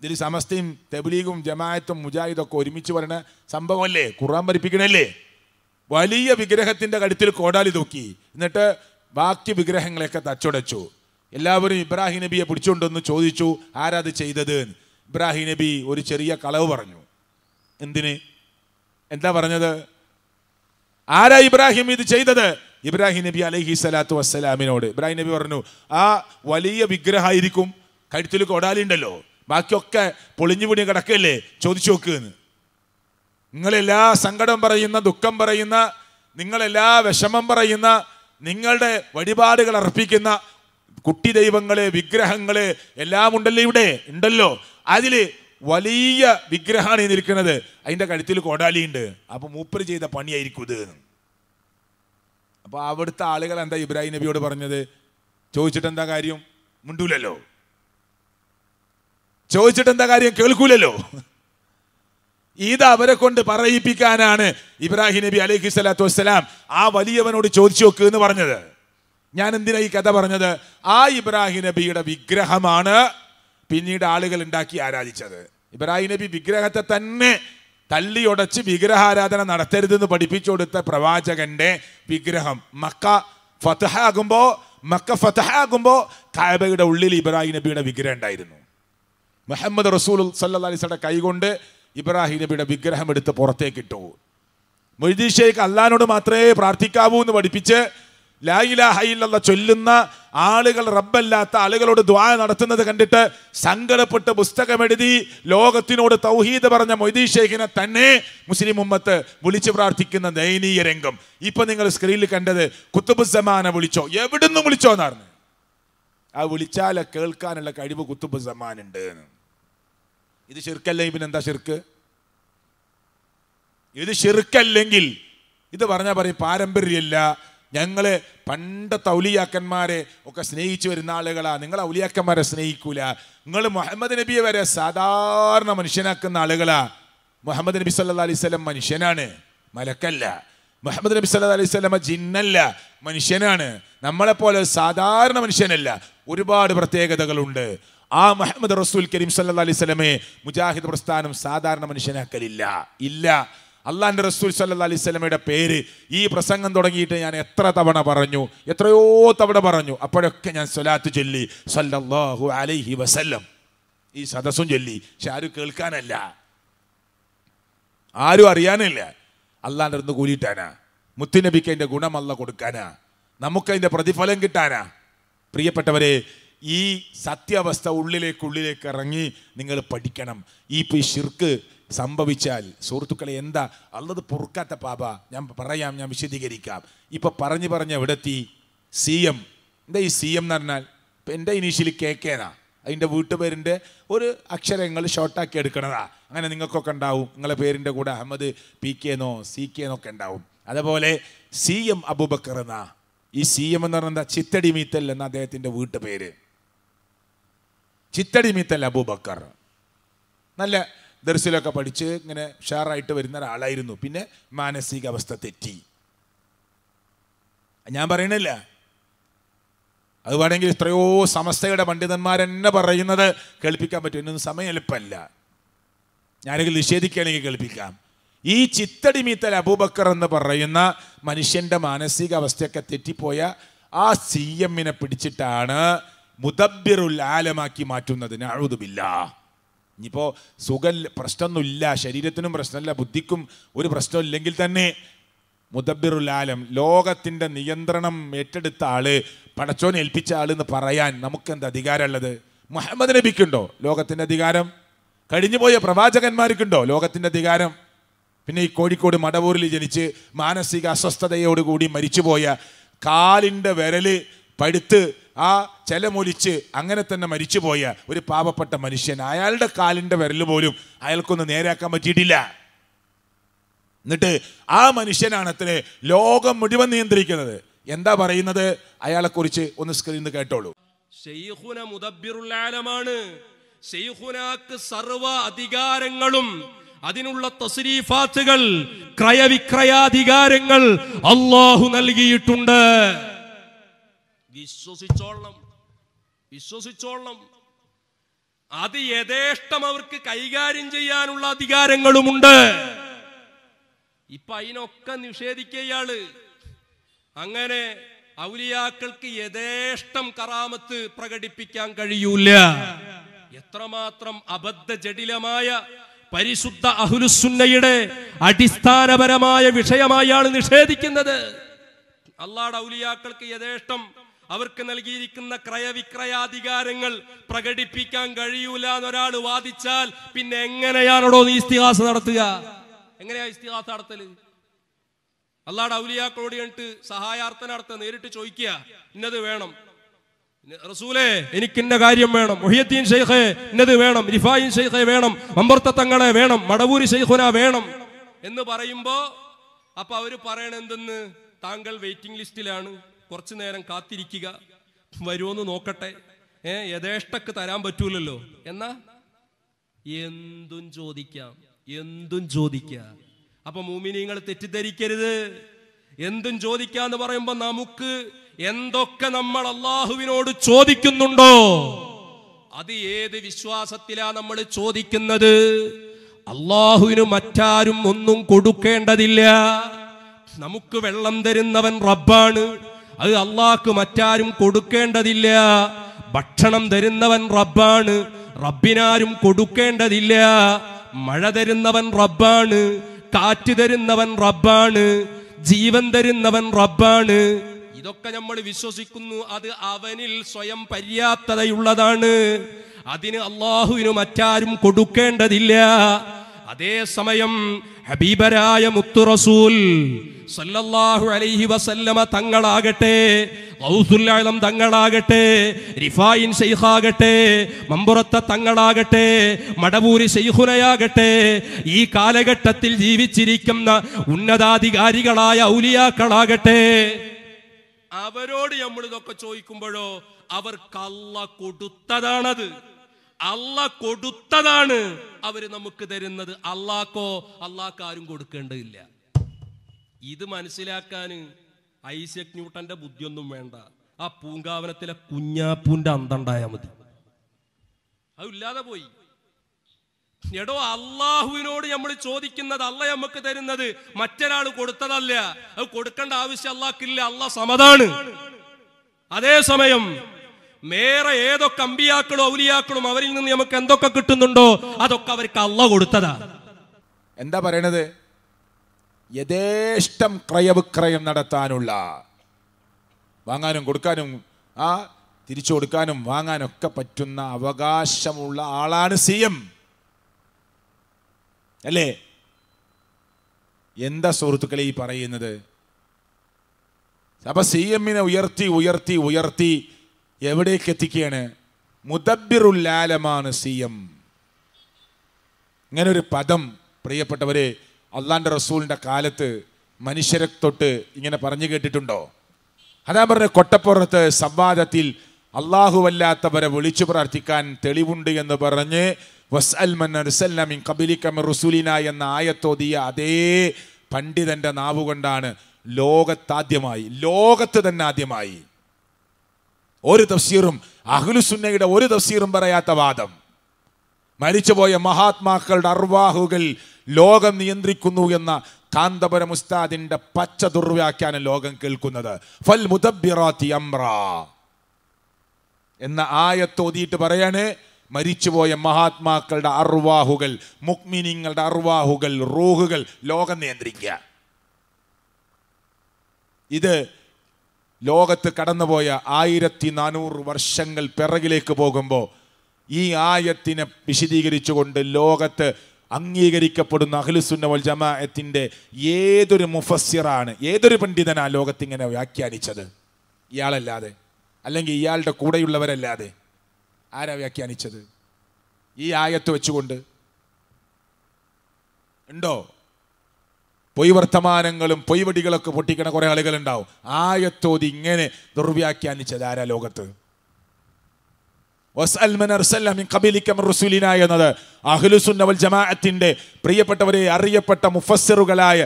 ഇതിൽ സമസ്തയും തെബിലീഗും ജമായത്തും മുജാഹിദൊക്കെ ഒരുമിച്ച് പറയുന്ന സംഭവമല്ലേ ഖുർആൻ പഠിപ്പിക്കണല്ലേ വലിയ വിഗ്രഹത്തിൻ്റെ കഴുത്തിൽ കോടാലി തൂക്കി എന്നിട്ട് ബാക്കി വിഗ്രഹങ്ങളെയൊക്കെ തച്ചുടച്ചു എല്ലാവരും ഇബ്രാഹിം നബിയെ പിടിച്ചുകൊണ്ടൊന്ന് ചോദിച്ചു ആരാത് ചെയ്തത് ഇബ്രാഹിം നബി ഒരു ചെറിയ കളവ് പറഞ്ഞു എന്തിന് എന്താ പറഞ്ഞത് ആരാ ഇബ്രാഹിം ഇത് ചെയ്തത് ഇബ്രാഹിം നബി അലഹി സ്വലാത്തു വസ്സലാമിനോട് ഇബ്രാഹിം നബി പറഞ്ഞു ആ വലിയ വിഗ്രഹമായിരിക്കും കഴുത്തിൽ കൊടാലുണ്ടല്ലോ ബാക്കിയൊക്കെ പൊളിഞ്ഞു പൊടി കിടക്കല്ലേ ചോദിച്ചു നോക്കുകയെന്ന് നിങ്ങളെല്ലാ സങ്കടം പറയുന്ന ദുഃഖം പറയുന്ന നിങ്ങളെല്ലാ വിഷമം പറയുന്ന നിങ്ങളുടെ വഴിപാടുകൾ അർപ്പിക്കുന്ന കുട്ടി ദൈവങ്ങളെ വിഗ്രഹങ്ങളെ എല്ലാം ഉണ്ടല്ലോ ഇവിടെ ഉണ്ടല്ലോ അതിൽ വലിയ വിഗ്രഹമാണ് ഈ നിൽക്കുന്നത് അതിൻ്റെ കഴുത്തിൽ ഉണ്ട് അപ്പോൾ മൂപ്പര് ചെയ്ത പണിയായിരിക്കും ഇത് അപ്പോൾ അവിടുത്തെ ആളുകൾ എന്താ ഇബ്രാഹിം നബിയോട് പറഞ്ഞത് ചോദിച്ചിട്ട് എന്താ കാര്യം മിണ്ടൂലല്ലോ ചോദിച്ചിട്ട് എന്താ കാര്യം കേൾക്കൂലല്ലോ ഇത് അവരെ കൊണ്ട് പറയിപ്പിക്കാനാണ് ഇബ്രാഹിം നബി അലൈഹി സ്വലാത്തു വസ്സലാം ആ വലിയവനോട് ചോദിച്ചു നോക്ക് എന്ന് പറഞ്ഞത് ഞാൻ എന്തിനാ ഈ കഥ പറഞ്ഞത് ആ ഇബ്രാഹിം നബിയുടെ വിഗ്രഹമാണ് പിന്നീട് ആളുകൾ ഉണ്ടാക്കി ആരാധിച്ചത് ഇബ്രാഹിം നബി വിഗ്രഹത്തെ തന്നെ തല്ലിയൊടച്ച് വിഗ്രഹാരാധന നടത്തരുതെന്ന് പഠിപ്പിച്ചു കൊടുത്ത പ്രവാചകന്റെ വിഗ്രഹം മക്ക ആകുമ്പോ മക്ക ആകുമ്പോ കായബയുടെ ഉള്ളിൽ ഇബ്രാഹിം നബിയുടെ വിഗ്രഹം ഉണ്ടായിരുന്നു മുഹമ്മദ് റസൂൽ സല്ലാ കൈകൊണ്ട് ഇബ്രാഹിം നബിയുടെ വിഗ്രഹം എടുത്ത് പുറത്തേക്കിട്ടു മൊയ്തീ ഷെയ്ഖ് അള്ളഹാനോട് മാത്രമേ പ്രാർത്ഥിക്കാവൂ എന്ന് പഠിപ്പിച്ച് ലായിലാഹയില്ലെന്ന ചൊല്ലുന്ന ആളുകൾ റബ്ബല്ലാത്ത ആളുകളോട് ദ്വാ നടത്തുന്നത് കണ്ടിട്ട് സങ്കടപ്പെട്ട് പുസ്തകമെഴുതി ലോകത്തിനോട് തൗഹീദ് പറഞ്ഞ മൊയ്തീ ഷേഖിനെ തന്നെ മുസ്ലിം ഉമ്മത്ത് വിളിച്ചു പ്രാർത്ഥിക്കുന്ന ദയനീയ രംഗം ഇപ്പൊ നിങ്ങൾ സ്ക്രീനിൽ കണ്ടത് കുത്തുബുസമാനെ വിളിച്ചോ എവിടുന്ന് വിളിച്ചോ എന്നാണ് ആ വിളിച്ചാലെ കേൾക്കാനുള്ള കഴിവ് കുത്തുബുസമാനുണ്ട് ഇത് ഷിർക്കല്ലേ പിന്നെ എന്താ ഷിർക്ക് ഇത് ഷിർക്കല്ലെങ്കിൽ ഇത് പറഞ്ഞാൽ പറയും പാരമ്പര്യമില്ല ഞങ്ങൾ പണ്ടത്തെ ഔലിയാക്കന്മാരെ ഒക്കെ സ്നേഹിച്ചു വരുന്ന ആളുകളാണ് നിങ്ങൾ ഔലിയാക്കന്മാരെ സ്നേഹിക്കൂല നിങ്ങൾ മുഹമ്മദ് നബിയെ വരെ സാധാരണ മനുഷ്യനാക്കുന്ന ആളുകളാ മുഹമ്മദ് നബി സല്ലാ അലൈഹി സ്വലം മനുഷ്യനാണ് മലക്കല്ല മുഹമ്മദ് നബി സല്ലാ അലൈഹി സ്വലമ ജിന്നല്ല മനുഷ്യനാണ് നമ്മളെപ്പോലെ സാധാരണ മനുഷ്യനല്ല ഒരുപാട് പ്രത്യേകതകളുണ്ട് ആ മുഹമ്മദ് റസൂൽ കരീം സല്ലാ അലൈഹി സ്വലമെ മുജാഹിദ് പ്രസ്ഥാനം സാധാരണ മനുഷ്യനാക്കലില്ല ഇല്ല അള്ളാൻ്റെ റസൂൽ സല്ല അലൈഹി പേര് ഈ പ്രസംഗം തുടങ്ങിയിട്ട് ഞാൻ എത്ര തവണ പറഞ്ഞു എത്രയോ തവണ പറഞ്ഞു അപ്പോഴൊക്കെ ഞാൻ സ്വലാത്ത് ചൊല്ലി സല്ലല്ലാഹു അലൈഹി വസല്ലം ഈ സദസ്സും ചൊല്ലി പക്ഷെ ആരും കേൾക്കാനല്ല ആരും അറിയാനില്ല അള്ളാൻ്റെ അടുത്ത് കൂലിയിട്ടാനാ മുത്തുനബിക്ക് അതിൻ്റെ ഗുണം അല്ല കൊടുക്കാനാ നമുക്കതിൻ്റെ പ്രതിഫലം കിട്ടാനാ പ്രിയപ്പെട്ടവരെ ഈ സത്യാവസ്ഥ ഉള്ളിലേക്കുള്ളിലേക്ക് ഇറങ്ങി നിങ്ങൾ പഠിക്കണം ഈ ഷിർക്ക് സംഭവിച്ചാൽ സുഹൃത്തുക്കളെ എന്താ അള്ളത് പൊറുക്കാത്ത പാപ ഞാൻ പറയാം ഞാൻ വിശദീകരിക്കാം ഇപ്പൊ പറഞ്ഞു പറഞ്ഞ് എവിടെത്തി സി എം എന്താ ഈ സി എം എന്ന് പറഞ്ഞാൽ ഇപ്പൊ എൻ്റെ ഇനീഷ്യലി കെ കെ എന്നാ അതിൻ്റെ വീട്ടുപേരിൻ്റെ ഒരു അക്ഷരങ്ങൾ ഷോർട്ടാക്കി എടുക്കണതാ അങ്ങനെ നിങ്ങൾക്കൊക്കെ ഉണ്ടാവും നിങ്ങളെ പേരിൻ്റെ കൂടെ അഹമ്മദ് പി കെ എന്നോ സി കെ എന്നൊക്കെ ഉണ്ടാവും അതുപോലെ സി എം അബുബക്കർ എന്നാ ഈ സി എം എന്ന് പറഞ്ഞാൽ എന്താ ചിത്തടി മീത്തൽ എന്ന അദ്ദേഹത്തിൻ്റെ വീട്ടുപേര് ചിത്തടി മീത്തൽ അബൂബക്കർ നല്ല ദർശനമൊക്കെ പഠിച്ച് ഇങ്ങനെ ഉഷാറായിട്ട് വരുന്ന ഒരാളായിരുന്നു പിന്നെ മാനസികാവസ്ഥ തെറ്റി ഞാൻ പറയണില്ല അത് വേണമെങ്കിൽ എത്രയോ സമസ്തയുടെ പണ്ഡിതന്മാരെന്നെ പറയുന്നത് കേൾപ്പിക്കാൻ പറ്റും എന്നൊന്നും സമയം എളുപ്പമല്ല ഞാനെങ്കിൽ നിഷേധിക്കുകയാണെങ്കിൽ കേൾപ്പിക്കാം ഈ ചിത്തടിമീത്തൽ അബൂബക്കർ എന്ന് പറയുന്ന മനുഷ്യൻ്റെ മാനസികാവസ്ഥയൊക്കെ തെറ്റിപ്പോയ ആ സി എമ്മിനെ പിടിച്ചിട്ടാണ് മുദബിറുൽ ആലമാക്കി മാറ്റുന്നത് അഴുതുമില്ല ഇനിയിപ്പോൾ സുഖം പ്രശ്നമൊന്നുമില്ല ശരീരത്തിനും പ്രശ്നമില്ല ബുദ്ധിക്കും ഒരു പ്രശ്നമില്ലെങ്കിൽ തന്നെ മുദബിറുൽ ആലം ലോകത്തിൻ്റെ നിയന്ത്രണം ഏറ്റെടുത്ത ആള് പടച്ചോൻ ഏൽപ്പിച്ച ആൾ എന്ന് പറയാൻ നമുക്കെന്ത് അധികാരമുള്ളത് മുഹമ്മദ് നബിക്കുണ്ടോ ലോകത്തിൻ്റെ അധികാരം കഴിഞ്ഞുപോയ പ്രവാചകന്മാർക്കുണ്ടോ ലോകത്തിൻ്റെ അധികാരം പിന്നെ ഈ കോഴിക്കോട് മടവൂരിൽ ജനിച്ച് മാനസിക അസ്വസ്ഥതയോടുകൂടി മരിച്ചുപോയ കാലിൻ്റെ വിരല് പഴുത്ത് ആ ചെലമൊലിച്ച് അങ്ങനെ തന്നെ മരിച്ചുപോയ ഒരു പാവപ്പെട്ട മനുഷ്യൻ അയാളുടെ കാലിൻ്റെ വിരൽ പോലും അയാൾക്കൊന്ന് നേരാക്കാൻ പറ്റിയിട്ടില്ല എന്നിട്ട് ആ മനുഷ്യനാണ് അത്ര ലോകം മുഴുവൻ നിയന്ത്രിക്കുന്നത് എന്താ പറയുന്നത് അയാളെക്കുറിച്ച് ഒന്ന് സ്ക്രീനിൽ നിന്ന് കേട്ടോളൂ സർവ അധികാരങ്ങളും അതിനുള്ള തസ്രീഫാത്തുകൾ ക്രയവിക്രയാധികാരങ്ങൾ അള്ളാഹു നൽകിയിട്ടുണ്ട് വിശ്വസിച്ചോളണം വിശ്വസിച്ചോളണം അത് യഥേഷ്ടം അവർക്ക് കൈകാര്യം ചെയ്യാനുള്ള അധികാരങ്ങളുമുണ്ട് ഇപ്പൊ അതിനൊക്കെ നിഷേധിക്കയാള് അങ്ങനെ ഔലിയാക്കൾക്ക് യഥേഷ്ടം കറാമത്ത് പ്രകടിപ്പിക്കാൻ കഴിയൂല എത്രമാത്രം അബദ്ധ ജടിലമായ പരിശുദ്ധ അഹുലുസുന്നയുടെ അടിസ്ഥാനപരമായ വിഷയമായാണ് നിഷേധിക്കുന്നത് അള്ളാഹ് ഔലിയാക്കൾക്ക് യഥേഷ്ടം അവർക്ക് നൽകിയിരിക്കുന്ന ക്രയവിക്രയാധികാരങ്ങൾ പ്രകടിപ്പിക്കാൻ കഴിയൂല എന്നൊരാൾ വാദിച്ചാൽ പിന്നെ എങ്ങനെയാണോ നീ ഇസ്തിഹാസ് നടത്തുക എങ്ങനെയാ ഇസ്തിഹാസ് നടത്തല് അല്ലാടെ ഔലിയാക്കളോട് കണ്ടിട്ട് സഹായാർത്ഥന നടത്ത നേരിട്ട് ചോദിക്കുക ഇന്നത് വേണം റസൂലേ എനിക്ക് കാര്യം വേണം മൊഹിയത്തീൻ ഷെയ്ഖെ ഇന്നത് വേണം റിഫായിൻ ഷെയ്ഖെ വേണം മമ്പർത്ത തങ്ങളെ വേണം മടവൂരി ഷെയ്ഖുന വേണം എന്ന് പറയുമ്പോ അപ്പൊ അവര് പറയണെന്തെന്ന് താങ്കൾ വെയിറ്റിംഗ് ലിസ്റ്റിലാണ് കുറച്ചു നേരം കാത്തിരിക്കുക വരുമെന്ന് നോക്കട്ടെ ഏ യഥേഷ്ടക്ക് തരാൻ പറ്റൂലല്ലോ എന്നാ എന്തും ചോദിക്കാം എന്തും ചോദിക്കാം അപ്പൊ മൂമിനിങ്ങൾ തെറ്റിദ്ധരിക്കരുത് എന്തും ചോദിക്കാന്ന് പറയുമ്പോ നമുക്ക് എന്തൊക്കെ നമ്മൾ അള്ളാഹുവിനോട് ചോദിക്കുന്നുണ്ടോ അത് ഏത് വിശ്വാസത്തിലാ നമ്മൾ ചോദിക്കുന്നത് അള്ളാഹുവിന് മറ്റാരും ഒന്നും കൊടുക്കേണ്ടതില്ല നമുക്ക് വെള്ളം തരുന്നവൻ റബ്ബാണ് അത് അള്ളാഹ്ക്ക് മറ്റാരും കൊടുക്കേണ്ടതില്ല ഭക്ഷണം തരുന്നവൻ റബ്ബാണ് റബ്ബിനാരും കൊടുക്കേണ്ടതില്ല മഴ തരുന്നവൻ റബ്ബാണ് കാറ്റ് തരുന്നവൻ റബ്ബാണ് ജീവൻ തരുന്നവൻ റബ്ബാണ് ഇതൊക്കെ നമ്മൾ വിശ്വസിക്കുന്നു അത് അവനിൽ സ്വയം പര്യാപ്തതയുള്ളതാണ് അതിന് അള്ളാഹുവിന് മറ്റാരും കൊടുക്കേണ്ടതില്ല അതേസമയം ഹബീബരായ മുത്തുറസൂൽ സല്ലല്ലാഹു അലൈഹി വസല്ലമ തങ്ങളാകട്ടെ ഗൗസുല്ലാളം തങ്ങളാകട്ടെ റിഫായിൻ ഷെയ്ഖാകട്ടെ മമ്പുറത്ത തങ്ങളാകട്ടെ മടവൂരി ഷെയ്ഖുനയാകട്ടെ ഈ കാലഘട്ടത്തിൽ ജീവിച്ചിരിക്കുന്ന ഉന്നതാധികാരികളായ ഔലിയാക്കളാകട്ടെ അവരോട് നമ്മൾ ഇതൊക്കെ ചോദിക്കുമ്പോഴോ അവർക്ക് അല്ല കൊടുത്തതാണത് അല്ല കൊടുത്തതാണ് അവർ നമുക്ക് തരുന്നത് അള്ളാക്കോ അള്ളാക്കാരും കൊടുക്കേണ്ടതില്ല ഇത് മനസ്സിലാക്കാൻ ഐസക് ന്യൂട്ടന്റെ ബുദ്ധിയൊന്നും വേണ്ട ആ പൂങ്കാവനത്തിലെ കുഞ്ഞാപ്പൂന്റെ അന്തണ്ടായാൽ മതി അതില്ലാതെ പോയി എടോ അള്ളാഹുവിനോട് നമ്മൾ ചോദിക്കുന്നത് അല്ല നമുക്ക് തരുന്നത് മറ്റൊരാൾ കൊടുത്തതല്ല അത് കൊടുക്കേണ്ട ആവശ്യം അള്ളാക്കില്ല അള്ളാഹ് സമതാണ് അതേസമയം വേറെ ഏതൊക്കെ അമ്പിയാക്കളും ഔലിയാക്കളും അവരിൽ നിന്ന് നമുക്ക് എന്തൊക്കെ കിട്ടുന്നുണ്ടോ അതൊക്കെ അവർക്ക് അള്ള കൊടുത്തതാ എന്താ പറയണത് യഥേഷ്ടം ക്രയവിക്രയം നടത്താനുള്ള വാങ്ങാനും കൊടുക്കാനും ആ തിരിച്ചു കൊടുക്കാനും വാങ്ങാനൊക്കെ പറ്റുന്ന അവകാശമുള്ള ആളാണ് സി എം അല്ലേ എന്താ സുഹൃത്തുക്കളെ ഈ പറയുന്നത് അപ്പൊ സി എമ്മിനെ ഉയർത്തി ഉയർത്തി ഉയർത്തി എവിടേക്ക് എത്തിക്കുകയാണ് മുദബിറുല്ലാലമാണ് സി എം ഇങ്ങനൊരു പദം പ്രിയപ്പെട്ടവരെ അള്ളാൻ്റെ റസൂലിൻ്റെ കാലത്ത് മനുഷ്യരെ തൊട്ട് ഇങ്ങനെ പറഞ്ഞു കേട്ടിട്ടുണ്ടോ അതാ പറഞ്ഞ കൊട്ടപ്പുറത്ത് സംവാദത്തിൽ അള്ളാഹുവല്ലാത്തവരെ വിളിച്ചു പ്രാർത്ഥിക്കാൻ തെളിവുണ്ട് എന്ന് പറഞ്ഞ് വസ്അൽ എന്ന ആയത്തോതിയ അതേ പണ്ഡിതൻ്റെ നാവുകൊണ്ടാണ് ലോകത്താദ്യമായി ലോകത്ത് തന്നെ ആദ്യമായി ഒരു തഫ്സീറും സുന്നയുടെ ഒരു തഫ്സീറും പറയാത്ത വാദം മരിച്ചുപോയ മഹാത്മാക്കളുടെ അർവാഹുകൾ ലോകം നിയന്ത്രിക്കുന്നു എന്ന കാന്തപുരം ഉസ്താദിന്റെ പച്ച ദുർവ്യാഖ്യാനം ലോകം കേൾക്കുന്നത് ഫൽ മുദബ്ബിറാത്തി അംറ എന്ന ആയത്ത് ഓതിയിട്ട് പറയാണ് മരിച്ചുപോയ മഹാത്മാക്കളുടെ അർവാഹുകൾ മുക്മിനിങ്ങളുടെ അർവാഹുകൾ റൂഹുകൾ ലോകം നിയന്ത്രിക്കുക ഇത് ലോകത്ത് കടന്നുപോയ ആയിരത്തി നാനൂറ് വർഷങ്ങൾ പിറകിലേക്ക് പോകുമ്പോൾ ഈ ആയത്തിനെ വിശദീകരിച്ചുകൊണ്ട് ലോകത്ത് അംഗീകരിക്കപ്പെടുന്ന അഖിലുസുന്നവൽ ജമാഅത്തിൻ്റെ ഏതൊരു മുഫസ്സിറാണ് ഏതൊരു പണ്ഡിതനാ ലോകത്തിങ്ങനെ വ്യാഖ്യാനിച്ചത് ഇയാളല്ലാതെ അല്ലെങ്കിൽ ഇയാളുടെ കൂടെയുള്ളവരല്ലാതെ ആരാ വ്യാഖ്യാനിച്ചത് ഈ ആയത്ത് വെച്ചുകൊണ്ട് ഉണ്ടോ പൊയ് വർത്തമാനങ്ങളും പൊയ്വടികളൊക്കെ പൊട്ടിക്കണ കുറേ ആളുകളുണ്ടാവും ആയത്തോതി ഇങ്ങനെ ദുർവ്യാഖ്യാനിച്ചത് ആരാ ലോകത്ത് എന്നത് അഹ്ലുസുന്നവൽ ജമാഅത്തിന്റെ പ്രിയപ്പെട്ടവരെ അറിയപ്പെട്ട മുഫസ്സിറുകളായ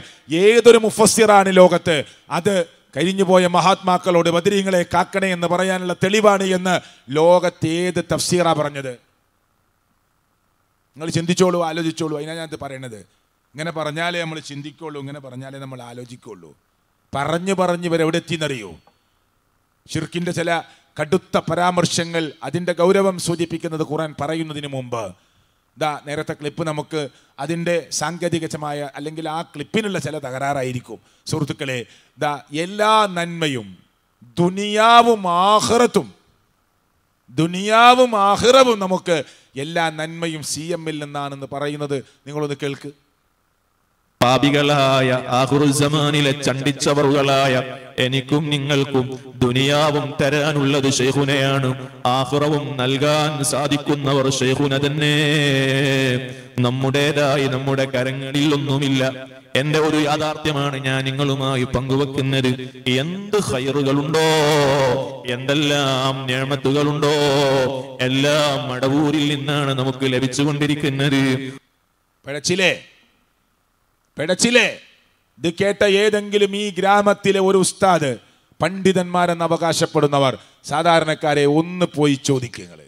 ഏതൊരു മുഫസ്സിറാണ് ലോകത്ത് അത് കഴിഞ്ഞുപോയ മഹാത്മാക്കളോട് ബദരീങ്ങളെ കാക്കണേ എന്ന് പറയാനുള്ള തെളിവാണ് എന്ന് ലോകത്തേത് ഏത് തഫ്സീറ പറഞ്ഞത് നിങ്ങൾ ചിന്തിച്ചോളൂ ആലോചിച്ചോളൂ അതിനാണ് ഞാൻ പറയണത് ഇങ്ങനെ പറഞ്ഞാലേ നമ്മൾ ചിന്തിക്കുള്ളൂ ഇങ്ങനെ പറഞ്ഞാലേ നമ്മൾ ആലോചിക്കുള്ളൂ പറഞ്ഞു പറഞ്ഞു ഇവരെവിടെ എത്തിയെന്നറിയോ ഷിർക്കിൻ്റെ ചില കടുത്ത പരാമർശങ്ങൾ അതിൻ്റെ ഗൗരവം സൂചിപ്പിക്കുന്നത് ഖുറാൻ പറയുന്നതിന് മുമ്പ് ഇതാ നേരത്തെ ക്ലിപ്പ് നമുക്ക് അതിൻ്റെ സാങ്കേതികമായ അല്ലെങ്കിൽ ആ ക്ലിപ്പിനുള്ള ചില തകരാറായിരിക്കും സുഹൃത്തുക്കളെ ദാ എല്ലാ നന്മയും ദുനിയാവും ആഹ്റത്തും ദുനിയാവും ആഹ്റവും നമുക്ക് എല്ലാ നന്മയും സി എമ്മിൽ നിന്നാണെന്ന് പറയുന്നത് നിങ്ങളൊന്ന് കേൾക്ക് പാപികളായ ആഹുറുസമാനിലെ ചണ്ടിച്ചവറുകളായ എനിക്കും നിങ്ങൾക്കും ദുനിയാവും തരാനുള്ളത് ഷെയ്ഹുനയാണ് ആഹുറവും നൽകാൻ സാധിക്കുന്നവർ ഷെയ്ഹുന തന്നെ നമ്മുടേതായി നമ്മുടെ കരങ്ങളിൽ ഒന്നുമില്ല എന്റെ ഒരു യാഥാർത്ഥ്യമാണ് ഞാൻ നിങ്ങളുമായി പങ്കുവെക്കുന്നത് എന്ത് ഹയറുകളുണ്ടോ എന്തെല്ലാം ഞാമത്തുകളുണ്ടോ എല്ലാം മടവൂരിൽ നിന്നാണ് നമുക്ക് ലഭിച്ചുകൊണ്ടിരിക്കുന്നത് പഴച്ചിലേ പെടച്ചിലെ ഇത് കേട്ട ഏതെങ്കിലും ഈ ഗ്രാമത്തിലെ ഒരു ഉസ്താദ് പണ്ഡിതന്മാരെന്ന് അവകാശപ്പെടുന്നവർ സാധാരണക്കാരെ ഒന്ന് പോയി ചോദിക്കുക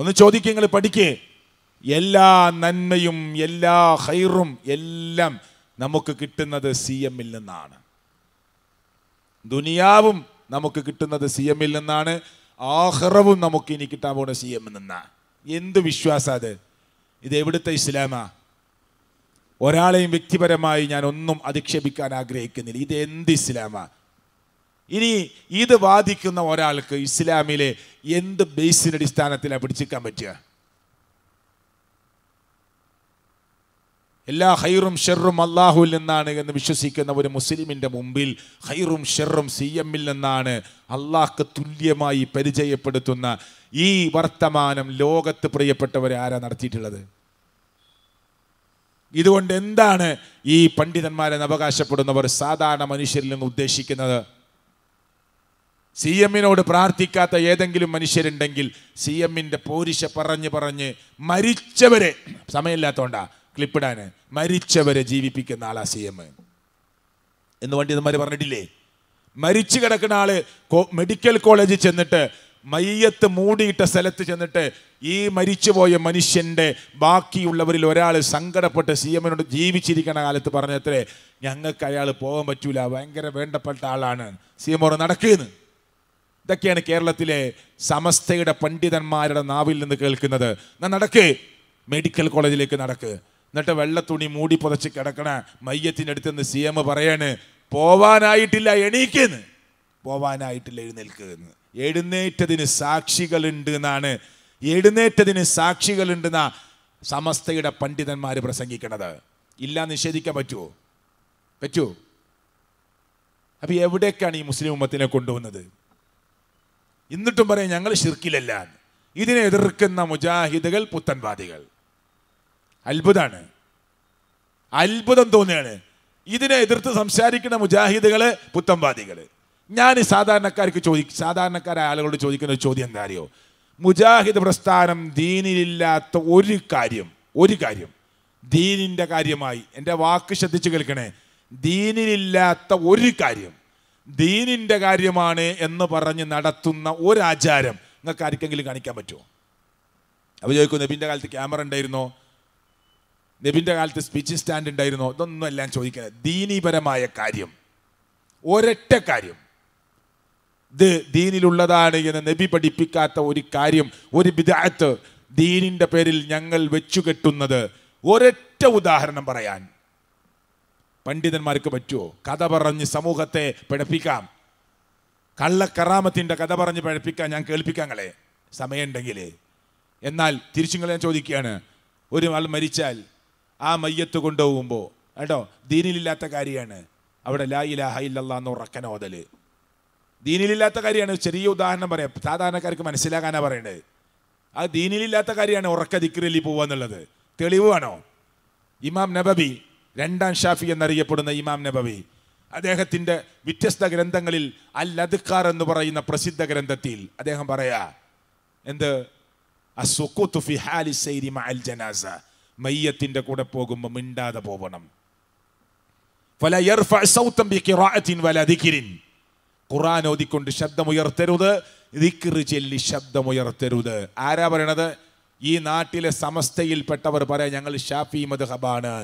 ഒന്ന് ചോദിക്കുക പഠിക്കേ എല്ലാ നന്മയും എല്ലാ ഹൈറും എല്ലാം നമുക്ക് കിട്ടുന്നത് സി എമ്മിൽ നിന്നാണ് ദുനിയാവും നമുക്ക് കിട്ടുന്നത് സി എമ്മിൽ നിന്നാണ് ആഹ്റവും നമുക്ക് ഇനി കിട്ടാൻ പോകുന്നത് സി എമ്മിൽ നിന്നാണ് എന്ത് വിശ്വാസം അത് ഇത് എവിടുത്തെ ഇസ്ലാമാ ഒരാളെയും വ്യക്തിപരമായി ഞാൻ ഒന്നും അധിക്ഷേപിക്കാൻ ആഗ്രഹിക്കുന്നില്ല ഇത് എന്ത് ഇസ്ലാമാണ് ഇനി ഇത് വാദിക്കുന്ന ഒരാൾക്ക് ഇസ്ലാമിലെ എന്ത് ബേസിൻ്റെ അടിസ്ഥാനത്തിലാണ് പിടിച്ചിക്കാൻ പറ്റുക എല്ലാ ഹൈറും ഷെറും അള്ളാഹുവിൽ നിന്നാണ് എന്ന് വിശ്വസിക്കുന്ന ഒരു മുസ്ലിമിൻ്റെ മുമ്പിൽ ഹൈറും ഷെറും സി എമ്മിൽ നിന്നാണ് അള്ളാഹ്ക്ക് തുല്യമായി പരിചയപ്പെടുത്തുന്ന ഈ വർത്തമാനം ലോകത്ത് പ്രിയപ്പെട്ടവരെ ആരാ നടത്തിയിട്ടുള്ളത് ഇതുകൊണ്ട് എന്താണ് ഈ പണ്ഡിതന്മാരെ അവകാശപ്പെടുന്നവർ സാധാരണ മനുഷ്യരിൽ നിന്ന് ഉദ്ദേശിക്കുന്നത് സി എമ്മിനോട് പ്രാർത്ഥിക്കാത്ത ഏതെങ്കിലും മനുഷ്യരുണ്ടെങ്കിൽ സി എമ്മിൻ്റെ പോരിശ പറഞ്ഞ് പറഞ്ഞ് മരിച്ചവരെ സമയമില്ലാത്തതുകൊണ്ടാ ക്ലിപ്പിടാന് മരിച്ചവരെ ജീവിപ്പിക്കുന്ന ആളാ സി എം എന്ന് പണ്ഡിതന്മാർ പറഞ്ഞിട്ടില്ലേ മരിച്ചു കിടക്കുന്ന ആള് മെഡിക്കൽ കോളേജിൽ ചെന്നിട്ട് മയ്യത്ത് മൂടിയിട്ട സ്ഥലത്ത് ചെന്നിട്ട് ഈ മരിച്ചുപോയ മനുഷ്യൻ്റെ ബാക്കിയുള്ളവരിൽ ഒരാൾ സങ്കടപ്പെട്ട് സി എമ്മിനോട് ജീവിച്ചിരിക്കുന്ന കാലത്ത് പറഞ്ഞത്രേ ഞങ്ങൾക്ക് അയാൾ പോകാൻ പറ്റൂല ഭയങ്കര വേണ്ടപ്പെട്ട ആളാണ് സി എം ഓർ നടക്കുന്നു ഇതൊക്കെയാണ് കേരളത്തിലെ സമസ്തയുടെ പണ്ഡിതന്മാരുടെ നാവിൽ നിന്ന് കേൾക്കുന്നത് ഞാൻ നടക്ക് മെഡിക്കൽ കോളേജിലേക്ക് നടക്ക് എന്നിട്ട് വെള്ള തുണി മൂടി പുതച്ച് കിടക്കണ മയ്യത്തിൻ്റെ അടുത്ത് നിന്ന് സി എം പറയാണ് പോവാനായിട്ടില്ല എണീക്കുന്നു പോവാനായിട്ടില്ല എഴുന്നേൽക്കുന്നു എഴുന്നേറ്റതിന് സാക്ഷികളുണ്ട് എന്നാണ് എഴുന്നേറ്റതിന് സാക്ഷികളുണ്ടെന്ന സമസ്തയുടെ പണ്ഡിതന്മാർ പ്രസംഗിക്കണത് ഇല്ല നിഷേധിക്കാൻ പറ്റുമോ പറ്റുമോ അപ്പം എവിടേക്കാണ് ഈ മുസ്ലിം ഉമ്മത്തിനെ കൊണ്ടുവന്നത് എന്നിട്ടും പറയാം ഞങ്ങൾ ഷിർക്കിലല്ല ഇതിനെ എതിർക്കുന്ന മുജാഹിദുകൾ പുത്തൻവാദികൾ അത്ഭുതമാണ് അത്ഭുതം തോന്നുകയാണ് ഇതിനെ എതിർത്ത് സംസാരിക്കുന്ന മുജാഹിദുകൾ പുത്തൻവാദികൾ ഞാൻ സാധാരണക്കാർക്ക് ചോദി സാധാരണക്കാരായ ആളുകളോട് ചോദിക്കുന്ന ഒരു ചോദ്യം എന്താ അറിയോ മുജാഹിദ് പ്രസ്ഥാനം ദീനിലില്ലാത്ത ഒരു കാര്യം ഒരു കാര്യം ദീനിൻ്റെ കാര്യമായി എൻ്റെ വാക്ക് ശ്രദ്ധിച്ച് കേൾക്കണേ ദീനിലില്ലാത്ത ഒരു കാര്യം ദീനിൻ്റെ കാര്യമാണ് എന്ന് പറഞ്ഞ് നടത്തുന്ന ഒരാചാരം നിങ്ങൾക്ക് ആർക്കെങ്കിലും കാണിക്കാൻ പറ്റുമോ അപ്പോൾ ചോദിക്കും നബിൻ്റെ കാലത്ത് ക്യാമറ ഉണ്ടായിരുന്നോ നബിൻ്റെ കാലത്ത് സ്പീച്ച് സ്റ്റാൻഡ് ഉണ്ടായിരുന്നോ ഇതൊന്നും എല്ലാം ചോദിക്കുന്നത് ദീനീപരമായ കാര്യം ഒരൊറ്റ കാര്യം ഇത് ദീനിലുള്ളതാണ് എന്ന് നബി പഠിപ്പിക്കാത്ത ഒരു കാര്യം ഒരു വിദായത്ത് ദീനിൻ്റെ പേരിൽ ഞങ്ങൾ വെച്ചു കെട്ടുന്നത് ഒരൊറ്റ ഉദാഹരണം പറയാൻ പണ്ഡിതന്മാർക്ക് പറ്റുമോ കഥ പറഞ്ഞ് സമൂഹത്തെ പിഴപ്പിക്കാം കള്ളക്കറാമത്തിൻ്റെ കഥ പറഞ്ഞ് പിഴപ്പിക്കാൻ ഞാൻ കേൾപ്പിക്കാങ്ങളെ സമയമുണ്ടെങ്കിൽ എന്നാൽ തിരിച്ചുങ്ങളെ ഞാൻ ചോദിക്കുകയാണ് ഒരു ആൾ മരിച്ചാൽ ആ മയ്യത്ത് കൊണ്ടുപോകുമ്പോൾ കേട്ടോ ദീനിലില്ലാത്ത കാര്യമാണ് അവിടെ ലാ ഇലാഹ ഇല്ലല്ലാന്ന് ഉറക്കനോതല് ദീനിലില്ലാത്ത കാര്യമാണ് ചെറിയ ഉദാഹരണം പറയാം സാധാരണക്കാർക്ക് മനസ്സിലാക്കാനാണ് പറയേണ്ടത് ആ ദീനിലില്ലാത്ത കാര്യമാണ് ഉറക്ക ദിക്രലി പോവുക എന്നുള്ളത് ഇമാം നബബി രണ്ടാം ഷാഫി എന്നറിയപ്പെടുന്ന ഇമാം നബബി അദ്ദേഹത്തിൻ്റെ വ്യത്യസ്ത ഗ്രന്ഥങ്ങളിൽ അൽ അദ്ഖാർ എന്ന് പറയുന്ന പ്രസിദ്ധ ഗ്രന്ഥത്തിൽ അദ്ദേഹം പറയാ എന്ത് ജനാസ മയ്യത്തിൻ്റെ കൂടെ പോകുമ്പോൾ മിണ്ടാതെ പോകണം ഫല ബി ഖുറാൻ ഓതിക്കൊണ്ട് ശബ്ദമുയർത്തരുത് ദിക്റ് ചൊല്ലി ശബ്ദമുയർത്തരുത് ആരാ പറയണത് ഈ നാട്ടിലെ സമസ്തയിൽപ്പെട്ടവർ പറയാം ഞങ്ങൾ ഷാഫി മദ്ഹബാണ്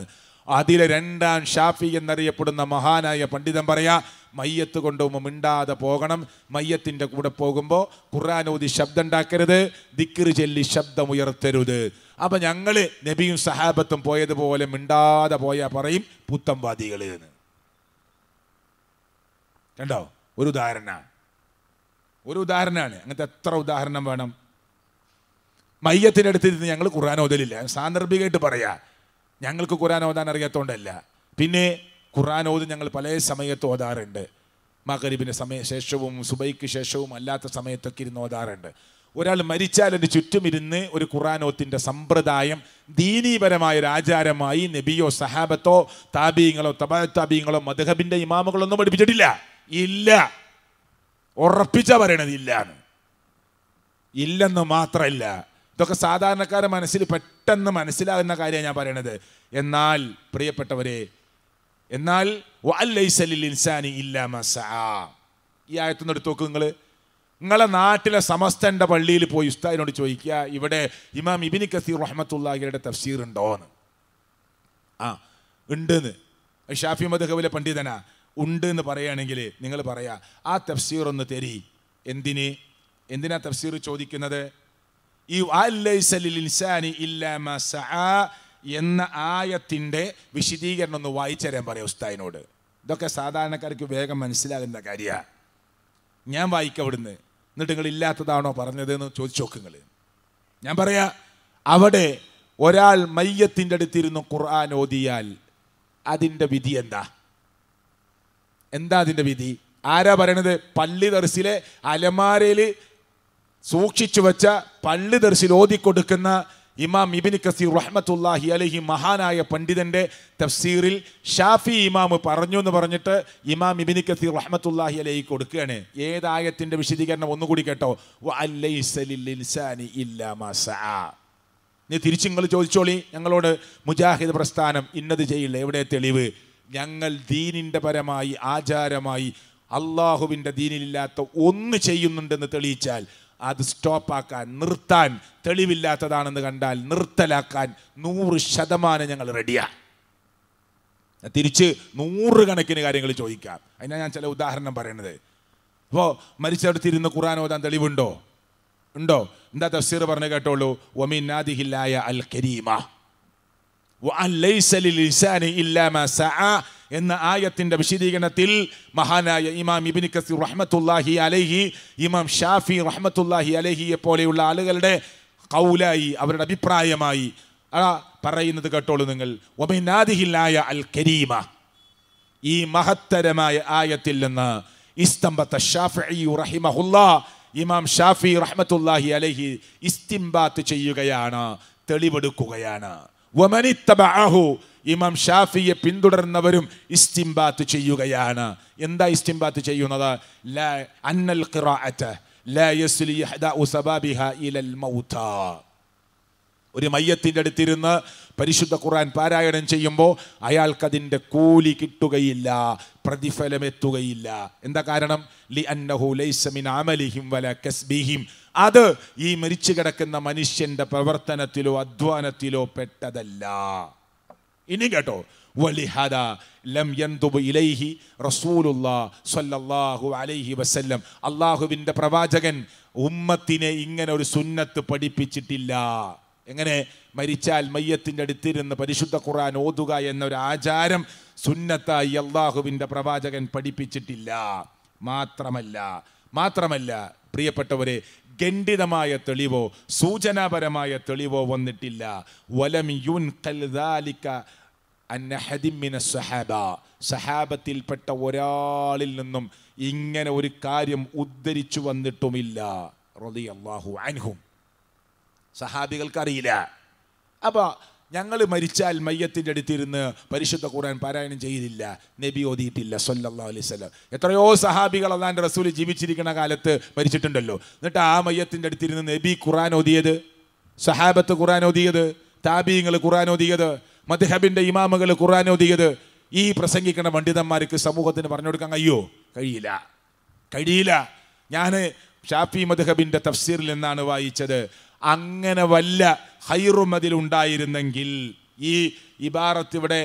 അതിലെ രണ്ടാം ഷാഫി എന്നറിയപ്പെടുന്ന മഹാനായ പണ്ഡിതൻ പറയാ മയ്യത്ത് കൊണ്ടുപോകുമ്പോൾ മിണ്ടാതെ പോകണം മയ്യത്തിൻ്റെ കൂടെ പോകുമ്പോൾ ഖുറാനോതി ശബ്ദം ഉണ്ടാക്കരുത് ദിക്കിറ് ചൊല്ലി ശബ്ദമുയർത്തരുത് അപ്പം ഞങ്ങൾ നബിയും സഹാബത്തും പോയതുപോലെ മിണ്ടാതെ പോയാൽ പറയും നിന്ന് കണ്ടോ ഒരു ഉദാഹരണമാണ് ഒരു ഉദാഹരണമാണ് അങ്ങനത്തെ എത്ര ഉദാഹരണം വേണം മയ്യത്തിൻ്റെ അടുത്തിരുന്ന് ഞങ്ങൾ ഖുർആൻ ഓതലില്ല സാന്ദർഭികമായിട്ട് പറയാ ഞങ്ങൾക്ക് ഖുർആൻ ഓതാൻ അറിയാത്തതുകൊണ്ടല്ല പിന്നെ ഖുർആൻ ഓത് ഞങ്ങൾ പല സമയത്ത് ഓതാറുണ്ട് മകരീബിൻ്റെ സമയ ശേഷവും സുബൈക്ക് ശേഷവും അല്ലാത്ത സമയത്തൊക്കെ ഇരുന്ന് ഓതാറുണ്ട് ഒരാൾ മരിച്ചാൽ എൻ്റെ ഇരുന്ന് ഒരു ഖുറാനോത്തിൻ്റെ സമ്പ്രദായം ദീനീപരമായ ഒരു ആചാരമായി നബിയോ സഹാബത്തോ താബീങ്ങളോ തബാ താബീങ്ങളോ മധുഹബിൻ്റെ ഇമാമുകളൊന്നും പഠിപ്പിച്ചിട്ടില്ല ഇല്ല ഉറപ്പിച്ച പറയണത് ഇല്ലാണ് ഇല്ലെന്ന് മാത്രമല്ല ഇതൊക്കെ സാധാരണക്കാരെ മനസ്സിൽ പെട്ടെന്ന് മനസ്സിലാകുന്ന കാര്യമാണ് ഞാൻ പറയണത് എന്നാൽ പ്രിയപ്പെട്ടവരെ എന്നാൽ ഇൻസാനി ഇല്ല ഈ ആയത്തുനിന്ന് എടുത്ത് നോക്ക് നിങ്ങൾ നിങ്ങളെ നാട്ടിലെ സമസ്തൻ്റെ പള്ളിയിൽ പോയി ഉസ്താദിനോട് ചോദിക്കുക ഇവിടെ ഇമാം ഇബിനി കസീർ റഹ്മത്തുല്ലാഹിയുടെ തഫ്സീർ ഉണ്ടോ എന്ന് ആ ഉണ്ടെന്ന് ഷാഫി മധുഹബിലെ പണ്ഡിതനാ ഉണ്ട് എന്ന് പറയുകയാണെങ്കിൽ നിങ്ങൾ പറയാ ആ തഫ്സീർ ഒന്ന് തരി എന്തിന് എന്തിനാ തഫ്സീർ ചോദിക്കുന്നത് ഈ ഇൻസാനി എന്ന ആയത്തിൻ്റെ വിശദീകരണം ഒന്ന് വായിച്ചു തരാൻ പറയാം ഉസ്താദിനോട് ഇതൊക്കെ സാധാരണക്കാർക്ക് വേഗം മനസ്സിലാകുന്ന കാര്യമാണ് ഞാൻ വായിക്കാം അവിടുന്ന് എന്നിട്ട് നിങ്ങൾ ഇല്ലാത്തതാണോ പറഞ്ഞതെന്ന് ചോദിച്ചു നോക്കുങ്ങൾ ഞാൻ പറയാ അവിടെ ഒരാൾ മയ്യത്തിൻ്റെ അടുത്തിരുന്ന് ഖുർആൻ ഓതിയാൽ അതിൻ്റെ വിധി എന്താ എന്താ അതിൻ്റെ വിധി ആരാ പറയണത് പള്ളി ദർശിലെ അലമാരയിൽ സൂക്ഷിച്ചു വെച്ച പള്ളി ദർശിൽ ഓതിക്കൊടുക്കുന്ന ഇമാം ഇബിൻ കസീർ റഹ്മത്തുല്ലാഹി അലഹി മഹാനായ പണ്ഡിതൻ്റെ തഫ്സീറിൽ ഷാഫി ഇമാമ് പറഞ്ഞു എന്ന് പറഞ്ഞിട്ട് ഇമാം ഇബിൻ കസീർ റഹ്മത്തുല്ലാഹി അലഹി കൊടുക്കുകയാണ് ഏതായത്തിൻ്റെ വിശദീകരണം ഒന്നുകൂടി കേട്ടോ നീ തിരിച്ചു നിങ്ങൾ ചോദിച്ചോളി ഞങ്ങളോട് മുജാഹിദ് പ്രസ്ഥാനം ഇന്നത് ചെയ്യില്ല എവിടെ തെളിവ് ഞങ്ങൾ ദീനിൻ്റെ പരമായി ആചാരമായി അള്ളാഹുവിൻ്റെ ദീനിലില്ലാത്ത ഒന്ന് ചെയ്യുന്നുണ്ടെന്ന് തെളിയിച്ചാൽ അത് സ്റ്റോപ്പാക്കാൻ നിർത്താൻ തെളിവില്ലാത്തതാണെന്ന് കണ്ടാൽ നിർത്തലാക്കാൻ നൂറ് ശതമാനം ഞങ്ങൾ റെഡിയാണ് തിരിച്ച് നൂറുകണക്കിന് കാര്യങ്ങൾ ചോദിക്കാം അതിനാണ് ഞാൻ ചില ഉദാഹരണം പറയണത് അപ്പോൾ മരിച്ചെടുത്തിരുന്ന് ഖുറാൻ ഓതാൻ തെളിവുണ്ടോ ഉണ്ടോ എന്താ തഫ്സീർ പറഞ്ഞു കേട്ടോളൂ ഒമിൻ നാദിഹില്ലായ അൽ കരീമ എന്ന ആയത്തിന്റെ വിശദീകരണത്തിൽ മഹാനായ ഇമാം ഇബിനി കസീർ റഹ്മത്തുല്ലാഹി അലൈഹി ഇമാം ഷാഫി റഹ്മത്തുല്ലാഹി അലഹിയെ പോലെയുള്ള ആളുകളുടെ കൗലായി അവരുടെ അഭിപ്രായമായി ആ പറയുന്നത് കേട്ടോളൂ നിങ്ങൾ ആയ അൽ കരീമ ഈ മഹത്തരമായ ആയത്തിൽ നിന്ന് ഇസ്തംബത്ത് ഷാഫി ഇമാം ഷാഫി റഹ്മത്തുല്ലാഹി അലൈഹി ഇസ്തിംബാത്ത് ചെയ്യുകയാണ് തെളിവെടുക്കുകയാണ് വമനിത്തബാഹു ഇമാം ഷാഫിയെ പിന്തുടർന്നവരും ഇസ്തിംബാത്ത് ചെയ്യുകയാണ് എന്താ ഇസ്തിംബാത്ത് ചെയ്യുന്നത് ലാ ഇലൽ മൗത ഒരു മയ്യത്തിൻ്റെ അടുത്തിരുന്ന് പരിശുദ്ധ ഖുർആൻ പാരായണം ചെയ്യുമ്പോൾ അയാൾക്കതിൻ്റെ കൂലി കിട്ടുകയില്ല പ്രതിഫലമെത്തുകയില്ല എന്താ കാരണം ലി അന്നഹു ലൈസമിൻ അമലിഹിം വല കസ്ബിഹിം അത് ഈ മരിച്ചു കിടക്കുന്ന മനുഷ്യന്റെ പ്രവർത്തനത്തിലോ അധ്വാനത്തിലോ പെട്ടതല്ല ഇനി കേട്ടോ വലിഹദ ലം യന്തുബ് ഇലൈഹി റസൂലുല്ലാ സല്ലല്ലാഹു അലൈഹി വസല്ലം അള്ളാഹുവിൻ്റെ പ്രവാചകൻ ഉമ്മത്തിനെ ഇങ്ങനെ ഒരു സുന്നത്ത് പഠിപ്പിച്ചിട്ടില്ല എങ്ങനെ മരിച്ചാൽ മയ്യത്തിൻ്റെ അടുത്തിരുന്ന് പരിശുദ്ധ ഖുർആൻ ഓതുക എന്നൊരു ആചാരം സുന്നത്തായി അള്ളാഹുവിൻ്റെ പ്രവാചകൻ പഠിപ്പിച്ചിട്ടില്ല മാത്രമല്ല മാത്രമല്ല പ്രിയപ്പെട്ടവരെ ഖണ്ഡിതമായ തെളിവോ സൂചനാപരമായ തെളിവോ വന്നിട്ടില്ല വലം യുൻ കൽദാലിക്ക അന്നഹദിമിന സഹാബ സഹാബത്തിൽപ്പെട്ട ഒരാളിൽ നിന്നും ഇങ്ങനെ ഒരു കാര്യം ഉദ്ധരിച്ചു വന്നിട്ടുമില്ല റതി അള്ളാഹു അൻഹും സഹാബികൾക്ക് അറിയില്ല അപ്പോൾ ഞങ്ങൾ മരിച്ചാൽ മയ്യത്തിൻ്റെ അടുത്തിരുന്ന് പരിശുദ്ധ ഖുർആൻ പാരായണം ചെയ്തില്ല നബി ഓതിയിട്ടില്ല സൊല്ലാ അലൈവല്ലം എത്രയോ സഹാബികൾ അള്ളാൻ്റെ റസൂൽ ജീവിച്ചിരിക്കുന്ന കാലത്ത് മരിച്ചിട്ടുണ്ടല്ലോ എന്നിട്ട് ആ മയ്യത്തിൻ്റെ അടുത്തിരുന്ന് നബി ഖുർആൻ ഓതിയത് സഹാബത്ത് ഖുർആൻ ഓതിയത് താബീങ്ങൾ ഖുർആൻ ഓതിയത് മദ്ഹബിൻ്റെ ഇമാമുകൾ ഖുർആൻ ഓതിയത് ഈ പ്രസംഗിക്കുന്ന പണ്ഡിതന്മാർക്ക് സമൂഹത്തിന് പറഞ്ഞു കൊടുക്കാൻ കഴിയോ കഴിയില്ല കഴിയില്ല ഞാൻ ഷാഫി മദ്ഹബിൻ്റെ തഫ്സീറിൽ നിന്നാണ് വായിച്ചത് അങ്ങനെ വല്ല ഹൈറും അതിലുണ്ടായിരുന്നെങ്കിൽ ഈ ഇബാറത്ത് ഇവിടെ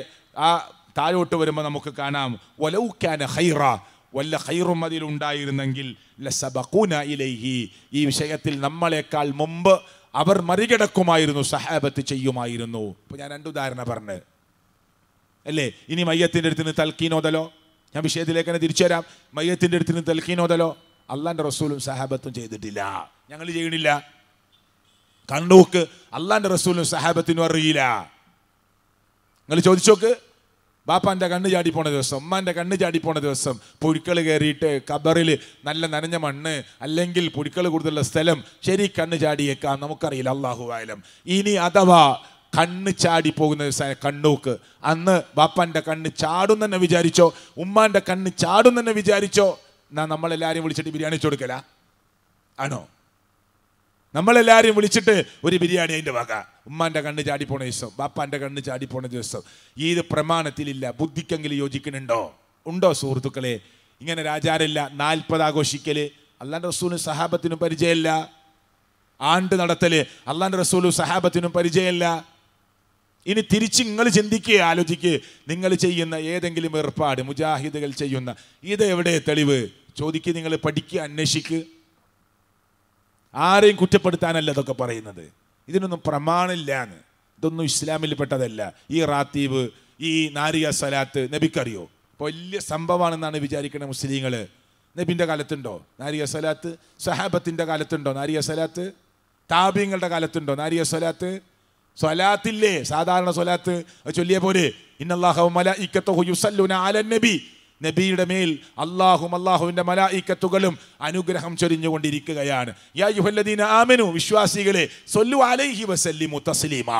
ആ താഴോട്ട് വരുമ്പോൾ നമുക്ക് കാണാം ഒലൗക്കാന ഹൈറ വല്ല ഹൈറും അതിലുണ്ടായിരുന്നെങ്കിൽ ലസബക്കൂന ഇലൈഹി ഈ വിഷയത്തിൽ നമ്മളെക്കാൾ മുമ്പ് അവർ മറികടക്കുമായിരുന്നു സഹാബത്ത് ചെയ്യുമായിരുന്നു ഇപ്പം ഞാൻ രണ്ട് ഉദാഹരണം പറഞ്ഞ് അല്ലേ ഇനി മയ്യത്തിൻ്റെ അടുത്ത് നിന്ന് തൽക്കീനോതലോ ഞാൻ വിഷയത്തിലേക്ക് തന്നെ തിരിച്ചു വരാം മയ്യത്തിൻ്റെ അടുത്ത് നിന്ന് തൽക്കീനോതലോ അള്ളാൻ്റെ റസൂലും സഹാബത്തും ചെയ്തിട്ടില്ല ഞങ്ങൾ ചെയ്യണില്ല കണ്ണൂക്ക് അള്ളാന്റെ റസൂലിനും സഹാബത്തിനും അറിയില്ല നിങ്ങൾ ചോദിച്ചോക്ക് ബാപ്പാൻ്റെ കണ്ണ് ചാടിപ്പോണ ദിവസം ഉമ്മാൻ്റെ കണ്ണ് ചാടിപ്പോണ ദിവസം പുഴുക്കൾ കയറിയിട്ട് കബറിൽ നല്ല നനഞ്ഞ മണ്ണ് അല്ലെങ്കിൽ പുഴുക്കൾ കൂടുതലുള്ള സ്ഥലം ശരി കണ്ണ് ചാടിയേക്കാം നമുക്കറിയില്ല അള്ളാഹു ആയാലും ഇനി അഥവാ കണ്ണ് ചാടി പോകുന്ന ദിവസം കണ്ണൂക്ക് അന്ന് ബാപ്പാൻ്റെ കണ്ണ് ചാടും തന്നെ വിചാരിച്ചോ ഉമ്മാൻ്റെ കണ്ണ് ചാടും തന്നെ വിചാരിച്ചോ എന്നാ നമ്മളെല്ലാവരും വിളിച്ചിട്ട് ബിരിയാണി വെച്ചു കൊടുക്കല ആണോ നമ്മളെല്ലാവരും വിളിച്ചിട്ട് ഒരു ബിരിയാണി അതിൻ്റെ വക ഉമ്മാൻ്റെ കണ്ണ് ചാടിപ്പോണ ദിവസം ബാപ്പാൻ്റെ കണ്ണ് ചാടിപ്പോണ ദിവസം ഇത് പ്രമാണത്തിലില്ല ബുദ്ധിക്കെങ്കിലും യോജിക്കുന്നുണ്ടോ ഉണ്ടോ സുഹൃത്തുക്കളെ ഇങ്ങനെ രാജാരില്ല നാൽപ്പത് ആഘോഷിക്കൽ അള്ളാൻ്റെ റസൂലും സഹാബത്തിനും പരിചയമില്ല ആണ്ട് നടത്തൽ അള്ളാൻ്റെ റസൂലും സഹാബത്തിനും പരിചയമില്ല ഇനി തിരിച്ച് നിങ്ങൾ ചിന്തിക്കുക ആലോചിക്കുക നിങ്ങൾ ചെയ്യുന്ന ഏതെങ്കിലും ഏർപ്പാട് മുജാഹിദുകൾ ചെയ്യുന്ന ഇത് എവിടെ തെളിവ് ചോദിക്കുക നിങ്ങൾ പഠിക്കുക അന്വേഷിക്കുക ആരെയും കുറ്റപ്പെടുത്താനല്ല ഇതൊക്കെ പറയുന്നത് ഇതിനൊന്നും പ്രമാണില്ല എന്ന് ഇതൊന്നും ഇസ്ലാമിൽ പെട്ടതല്ല ഈ റാത്തീവ് ഈ നാരിക സലാത്ത് നബിക്കറിയോ അപ്പോൾ വലിയ സംഭവമാണെന്നാണ് വിചാരിക്കുന്നത് മുസ്ലിങ്ങൾ നബിൻ്റെ കാലത്തുണ്ടോ നാരിക സലാത്ത് സഹാബത്തിൻ്റെ കാലത്തുണ്ടോ നാരിക സലാത്ത് താബിങ്ങളുടെ കാലത്തുണ്ടോ നാരിയ സ്വലാത്ത് സ്വലാത്തില്ലേ സാധാരണ സ്വലാത്ത് ചൊല്ലിയ പോലെ ഇന്നല്ലാഹു മലായിക്കത്തുഹു യുസല്ലുന അലൻ നബി നബിയുടെ മേൽ അള്ളാഹും അള്ളാഹുവിൻ്റെ മലായിക്കത്തുകളും അനുഗ്രഹം ചൊരിഞ്ഞുകൊണ്ടിരിക്കുകയാണ് യാ ആമനു വിശ്വാസികളെ സൊല്ലു അലൈഹി വസല്ലിമു തസ്ലീമ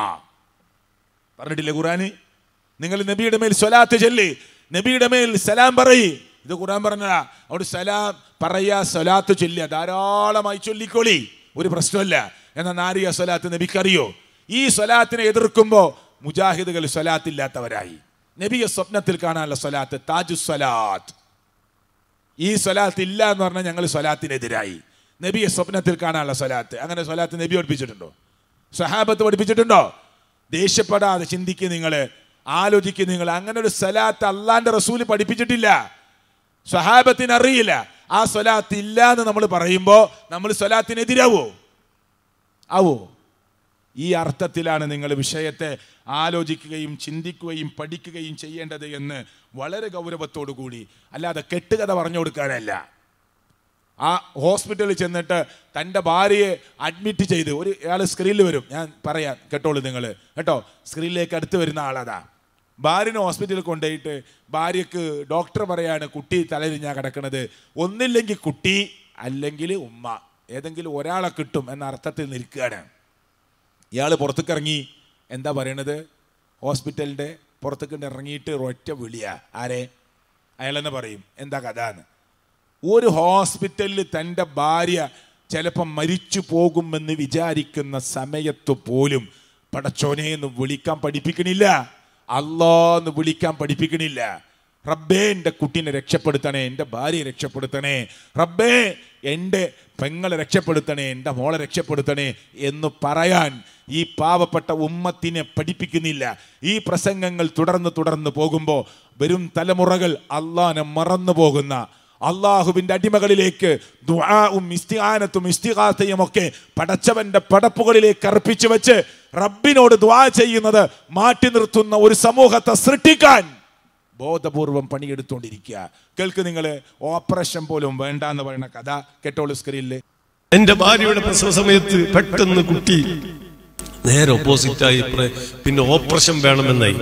പറഞ്ഞിട്ടില്ലേ ഖുറാന് നിങ്ങൾ നബിയുടെ മേൽ സ്വലാത്ത് ചൊല്ലി നബിയുടെ മേൽ സലാം പറയ് ഇത് ഖുറാൻ പറഞ്ഞതാ അവിടെ സലാം പറയാ സ്വലാത്ത് ചൊല്ലുക ധാരാളമായി ചൊല്ലിക്കോളി ഒരു പ്രശ്നമല്ല എന്നാൽ നാരിയ സ്വലാത്ത് നബിക്കറിയോ ഈ സ്വലാത്തിനെ എതിർക്കുമ്പോൾ മുജാഹിദുകൾ സ്വലാത്തില്ലാത്തവരായി നബിയ സ്വപ്നത്തിൽ കാണാനുള്ള സ്വലാത്ത് താജു സ്വലാത്ത് ഈ സ്വലാത്ത് ഇല്ല എന്ന് പറഞ്ഞാൽ ഞങ്ങൾ സ്വലാത്തിനെതിരായി നബിയെ സ്വപ്നത്തിൽ കാണാനുള്ള സ്വലാത്ത് അങ്ങനെ സ്വലാത്ത് നബി പഠിപ്പിച്ചിട്ടുണ്ടോ സഹാബത്ത് പഠിപ്പിച്ചിട്ടുണ്ടോ ദേഷ്യപ്പെടാതെ ചിന്തിക്കുക നിങ്ങൾ ആലോചിക്കുക നിങ്ങൾ അങ്ങനെ ഒരു സ്വലാത്ത് അള്ളാന്റെ റസൂല് പഠിപ്പിച്ചിട്ടില്ല സ്വഹാബത്തിന് അറിയില്ല ആ സ്വലാത്ത് ഇല്ല എന്ന് നമ്മൾ പറയുമ്പോൾ നമ്മൾ സ്വലാത്തിനെതിരാവോ ആവോ ഈ അർത്ഥത്തിലാണ് നിങ്ങൾ വിഷയത്തെ ആലോചിക്കുകയും ചിന്തിക്കുകയും പഠിക്കുകയും ചെയ്യേണ്ടത് എന്ന് വളരെ ഗൗരവത്തോടു കൂടി അല്ലാതെ കെട്ടുകഥ പറഞ്ഞു കൊടുക്കാനല്ല ആ ഹോസ്പിറ്റലിൽ ചെന്നിട്ട് തൻ്റെ ഭാര്യയെ അഡ്മിറ്റ് ചെയ്ത് ഒരു ഇയാൾ സ്ക്രീനിൽ വരും ഞാൻ പറയാം കേട്ടോളൂ നിങ്ങൾ കേട്ടോ സ്ക്രീനിലേക്ക് അടുത്ത് വരുന്ന ആളതാ ഭാര്യനെ ഹോസ്പിറ്റലിൽ കൊണ്ടുപോയിട്ട് ഭാര്യക്ക് ഡോക്ടർ പറയാണ് കുട്ടി തലരിഞ്ഞാ കിടക്കുന്നത് ഒന്നില്ലെങ്കിൽ കുട്ടി അല്ലെങ്കിൽ ഉമ്മ ഏതെങ്കിലും ഒരാളെ കിട്ടും എന്ന അർത്ഥത്തിൽ നിൽക്കുകയാണ് ഇയാൾ പുറത്തേക്ക് ഇറങ്ങി എന്താ പറയണത് ഹോസ്പിറ്റലിൻ്റെ പുറത്തേക്ക് ഇറങ്ങിയിട്ട് ഒറ്റ വിളിയ ആരെ അയാൾ തന്നെ പറയും എന്താ കഥ എന്ന് ഒരു ഹോസ്പിറ്റലിൽ തൻ്റെ ഭാര്യ ചിലപ്പം മരിച്ചു പോകുമെന്ന് വിചാരിക്കുന്ന സമയത്ത് പോലും പടച്ചോനെ എന്ന് വിളിക്കാൻ പഠിപ്പിക്കണില്ല അള്ളാ എന്ന് വിളിക്കാൻ പഠിപ്പിക്കണില്ല റബ്ബേ എൻ്റെ കുട്ടീനെ രക്ഷപ്പെടുത്തണേ എൻ്റെ ഭാര്യയെ രക്ഷപ്പെടുത്തണേ റബ്ബേ എൻ്റെ പെങ്ങളെ രക്ഷപ്പെടുത്തണേ എൻ്റെ മോളെ രക്ഷപ്പെടുത്തണേ എന്ന് പറയാൻ ഈ പാവപ്പെട്ട ഉമ്മത്തിനെ പഠിപ്പിക്കുന്നില്ല ഈ പ്രസംഗങ്ങൾ തുടർന്ന് തുടർന്ന് പോകുമ്പോൾ വരും തലമുറകൾ അള്ളാനെ മറന്നു പോകുന്ന അള്ളാഹുവിൻ്റെ അടിമകളിലേക്ക് ദുആവും ഇസ്തിഹാനത്തും ഇസ്തിഹാത്തയും ഒക്കെ പടച്ചവൻ്റെ പടപ്പുകളിലേക്ക് അർപ്പിച്ചു വെച്ച് റബ്ബിനോട് ദുആ ചെയ്യുന്നത് മാറ്റി നിർത്തുന്ന ഒരു സമൂഹത്തെ സൃഷ്ടിക്കാൻ ബോധപൂർവം പണിയെടുത്തോണ്ടിരിക്കുക കേൾക്ക് നിങ്ങൾ ഓപ്പറേഷൻ പോലും വേണ്ട എന്ന് പറയുന്ന കഥ കെട്ടോളി സ്ക്രീനിൽ എന്റെ ഭാര്യയുടെ പ്രസവ സമയത്ത് പെട്ടെന്ന് കുട്ടി നേരെ ഓപ്പോസിറ്റ് ആയി പിന്നെ ഓപ്പറേഷൻ വേണമെന്നായി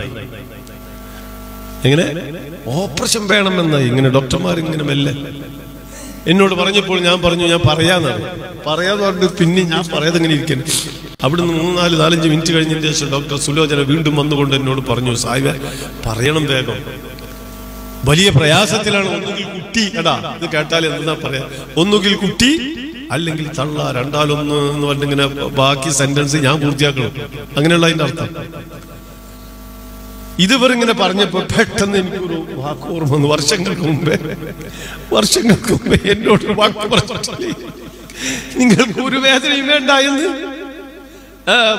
എങ്ങനെ ഓപ്പറേഷൻ വേണമെന്നായി ഇങ്ങനെ ഡോക്ടർമാർ ഇങ്ങനെ മെല്ലെ എന്നോട് പറഞ്ഞപ്പോൾ ഞാൻ പറഞ്ഞു ഞാൻ പറയാന്നാണ് പറയാന്ന് പറഞ്ഞിട്ട് പിന്നെ ഞാൻ പറയാതെ ഇങ്ങനെ ഇരിക്കുന്നു അവിടുന്ന് നാല് നാലഞ്ച് മിനിറ്റ് കഴിഞ്ഞതിന് ശേഷം ഡോക്ടർ സുലോചന വീണ്ടും വന്നുകൊണ്ട് എന്നോട് പറഞ്ഞു സാഹിബ പറയണം വേഗം വലിയ പ്രയാസത്തിലാണ് ഒന്നുകിൽ കുട്ടി എടാ ഇത് കേട്ടാൽ എന്താ പറയാ ഒന്നുകിൽ കുട്ടി അല്ലെങ്കിൽ തള്ള രണ്ടാലൊന്ന് എന്ന് പറഞ്ഞിങ്ങനെ ബാക്കി സെന്റൻസ് ഞാൻ പൂർത്തിയാക്കണം അങ്ങനെയുള്ള അതിന്റെ അർത്ഥം ഇങ്ങനെ പറഞ്ഞപ്പോ പെട്ടെന്ന് എനിക്കൊരു വാക്ക് ഓർമ്മ വന്നു വർഷങ്ങൾക്ക് മുമ്പേ വർഷങ്ങൾക്ക് മുമ്പേ എന്നോട് വാക്ക് പറഞ്ഞു നിങ്ങൾക്ക് ഒരു വേദനയും വേണ്ട എന്ന്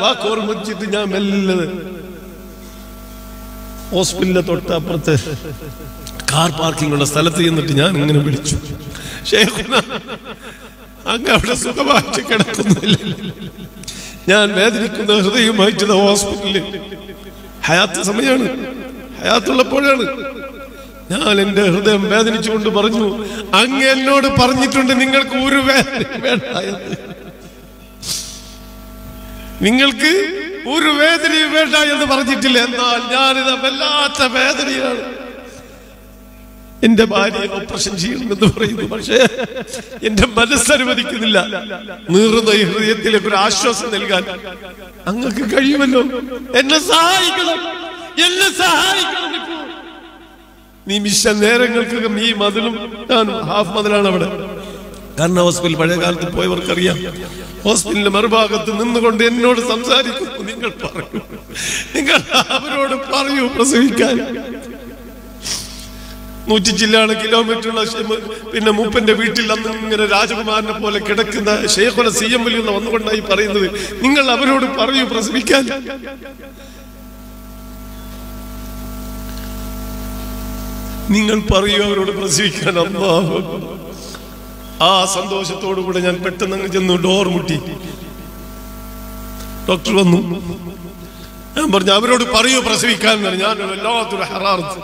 വാക്കോർമ്മിച്ചിട്ട് ഞാൻ മെല്ലത് ഹോസ്പിറ്റലിലെ തൊട്ടപ്പുറത്ത് കാർ പാർക്കിംഗ് ഉള്ള സ്ഥലത്ത് ചെന്നിട്ട് ഞാൻ ഇങ്ങനെ വിളിച്ചു അങ്ങ് അവിടെ സുഖമായിട്ട് കിടക്കുന്നില്ല ഞാൻ വേദനിക്കുന്ന ഹൃദയം അയച്ചത് ഹോസ്പിറ്റലിൽ ഹയാത്ത സമയമാണ് ഹയാത്തുള്ളപ്പോഴാണ് ഞാൻ എന്റെ ഹൃദയം വേദനിച്ചുകൊണ്ട് പറഞ്ഞു അങ്ങ് എന്നോട് പറഞ്ഞിട്ടുണ്ട് നിങ്ങൾക്ക് ഒരു വേദന വേണ്ട നിങ്ങൾക്ക് ഒരു വേദനയും വേണ്ട എന്ന് പറഞ്ഞിട്ടില്ല എന്നാൽ ഞാനിത് വല്ലാത്ത വേദനയാണ് എന്റെ ഭാര്യ ഓപ്പറേഷൻ ചെയ്യണമെന്ന് പറയുന്നു പക്ഷേ എന്റെ മനസ്സനുവദിക്കുന്നില്ല നീറുന്ന ഹൃദയത്തിലേക്ക് ഒരു ആശ്വാസം നൽകാൻ അങ്ങക്ക് കഴിയുമല്ലോ എന്നെ സഹായിക്കണം എന്നെ സഹായിക്കണം നിമിഷ നേരങ്ങൾക്കകം ഈ മതിലും ഞാൻ ഹാഫ് മതിലാണ് അവിടെ കാരണം ഹോസ്പിറ്റൽ പഴയ കാലത്ത് പോയവർക്കറിയാം ഹോസ്പിറ്റലിന്റെ മറുഭാഗത്ത് നിന്നുകൊണ്ട് എന്നോട് സംസാരിക്കുന്നു നിങ്ങൾ പറയൂ നിങ്ങൾ അവരോട് പറയൂ പ്രസവിക്കാൻ നൂറ്റി ചില്ലാണ് കിലോമീറ്ററുള്ള പിന്നെ മൂപ്പന്റെ വീട്ടിൽ അന്ന് ഇങ്ങനെ രാജകുമാരനെ പോലെ കിടക്കുന്ന ഷെയ്ഖുല സി എം എല്ലിൽ നിന്ന് വന്നുകൊണ്ടായി പറയുന്നത് നിങ്ങൾ അവരോട് പറയൂ പ്രസവിക്കാൻ നിങ്ങൾ പറയൂ അവരോട് പ്രസവിക്കാൻ അമ്മാവും ആ കൂടെ ഞാൻ പെട്ടെന്ന് അങ്ങ് ചെന്നു ഡോർ മുട്ടി ഡോക്ടർ വന്നു ഞാൻ പറഞ്ഞു അവരോട് പറയൂ പ്രസവിക്കാൻ ഞാൻ വല്ലാത്തൊരു ഹറാർത്ത്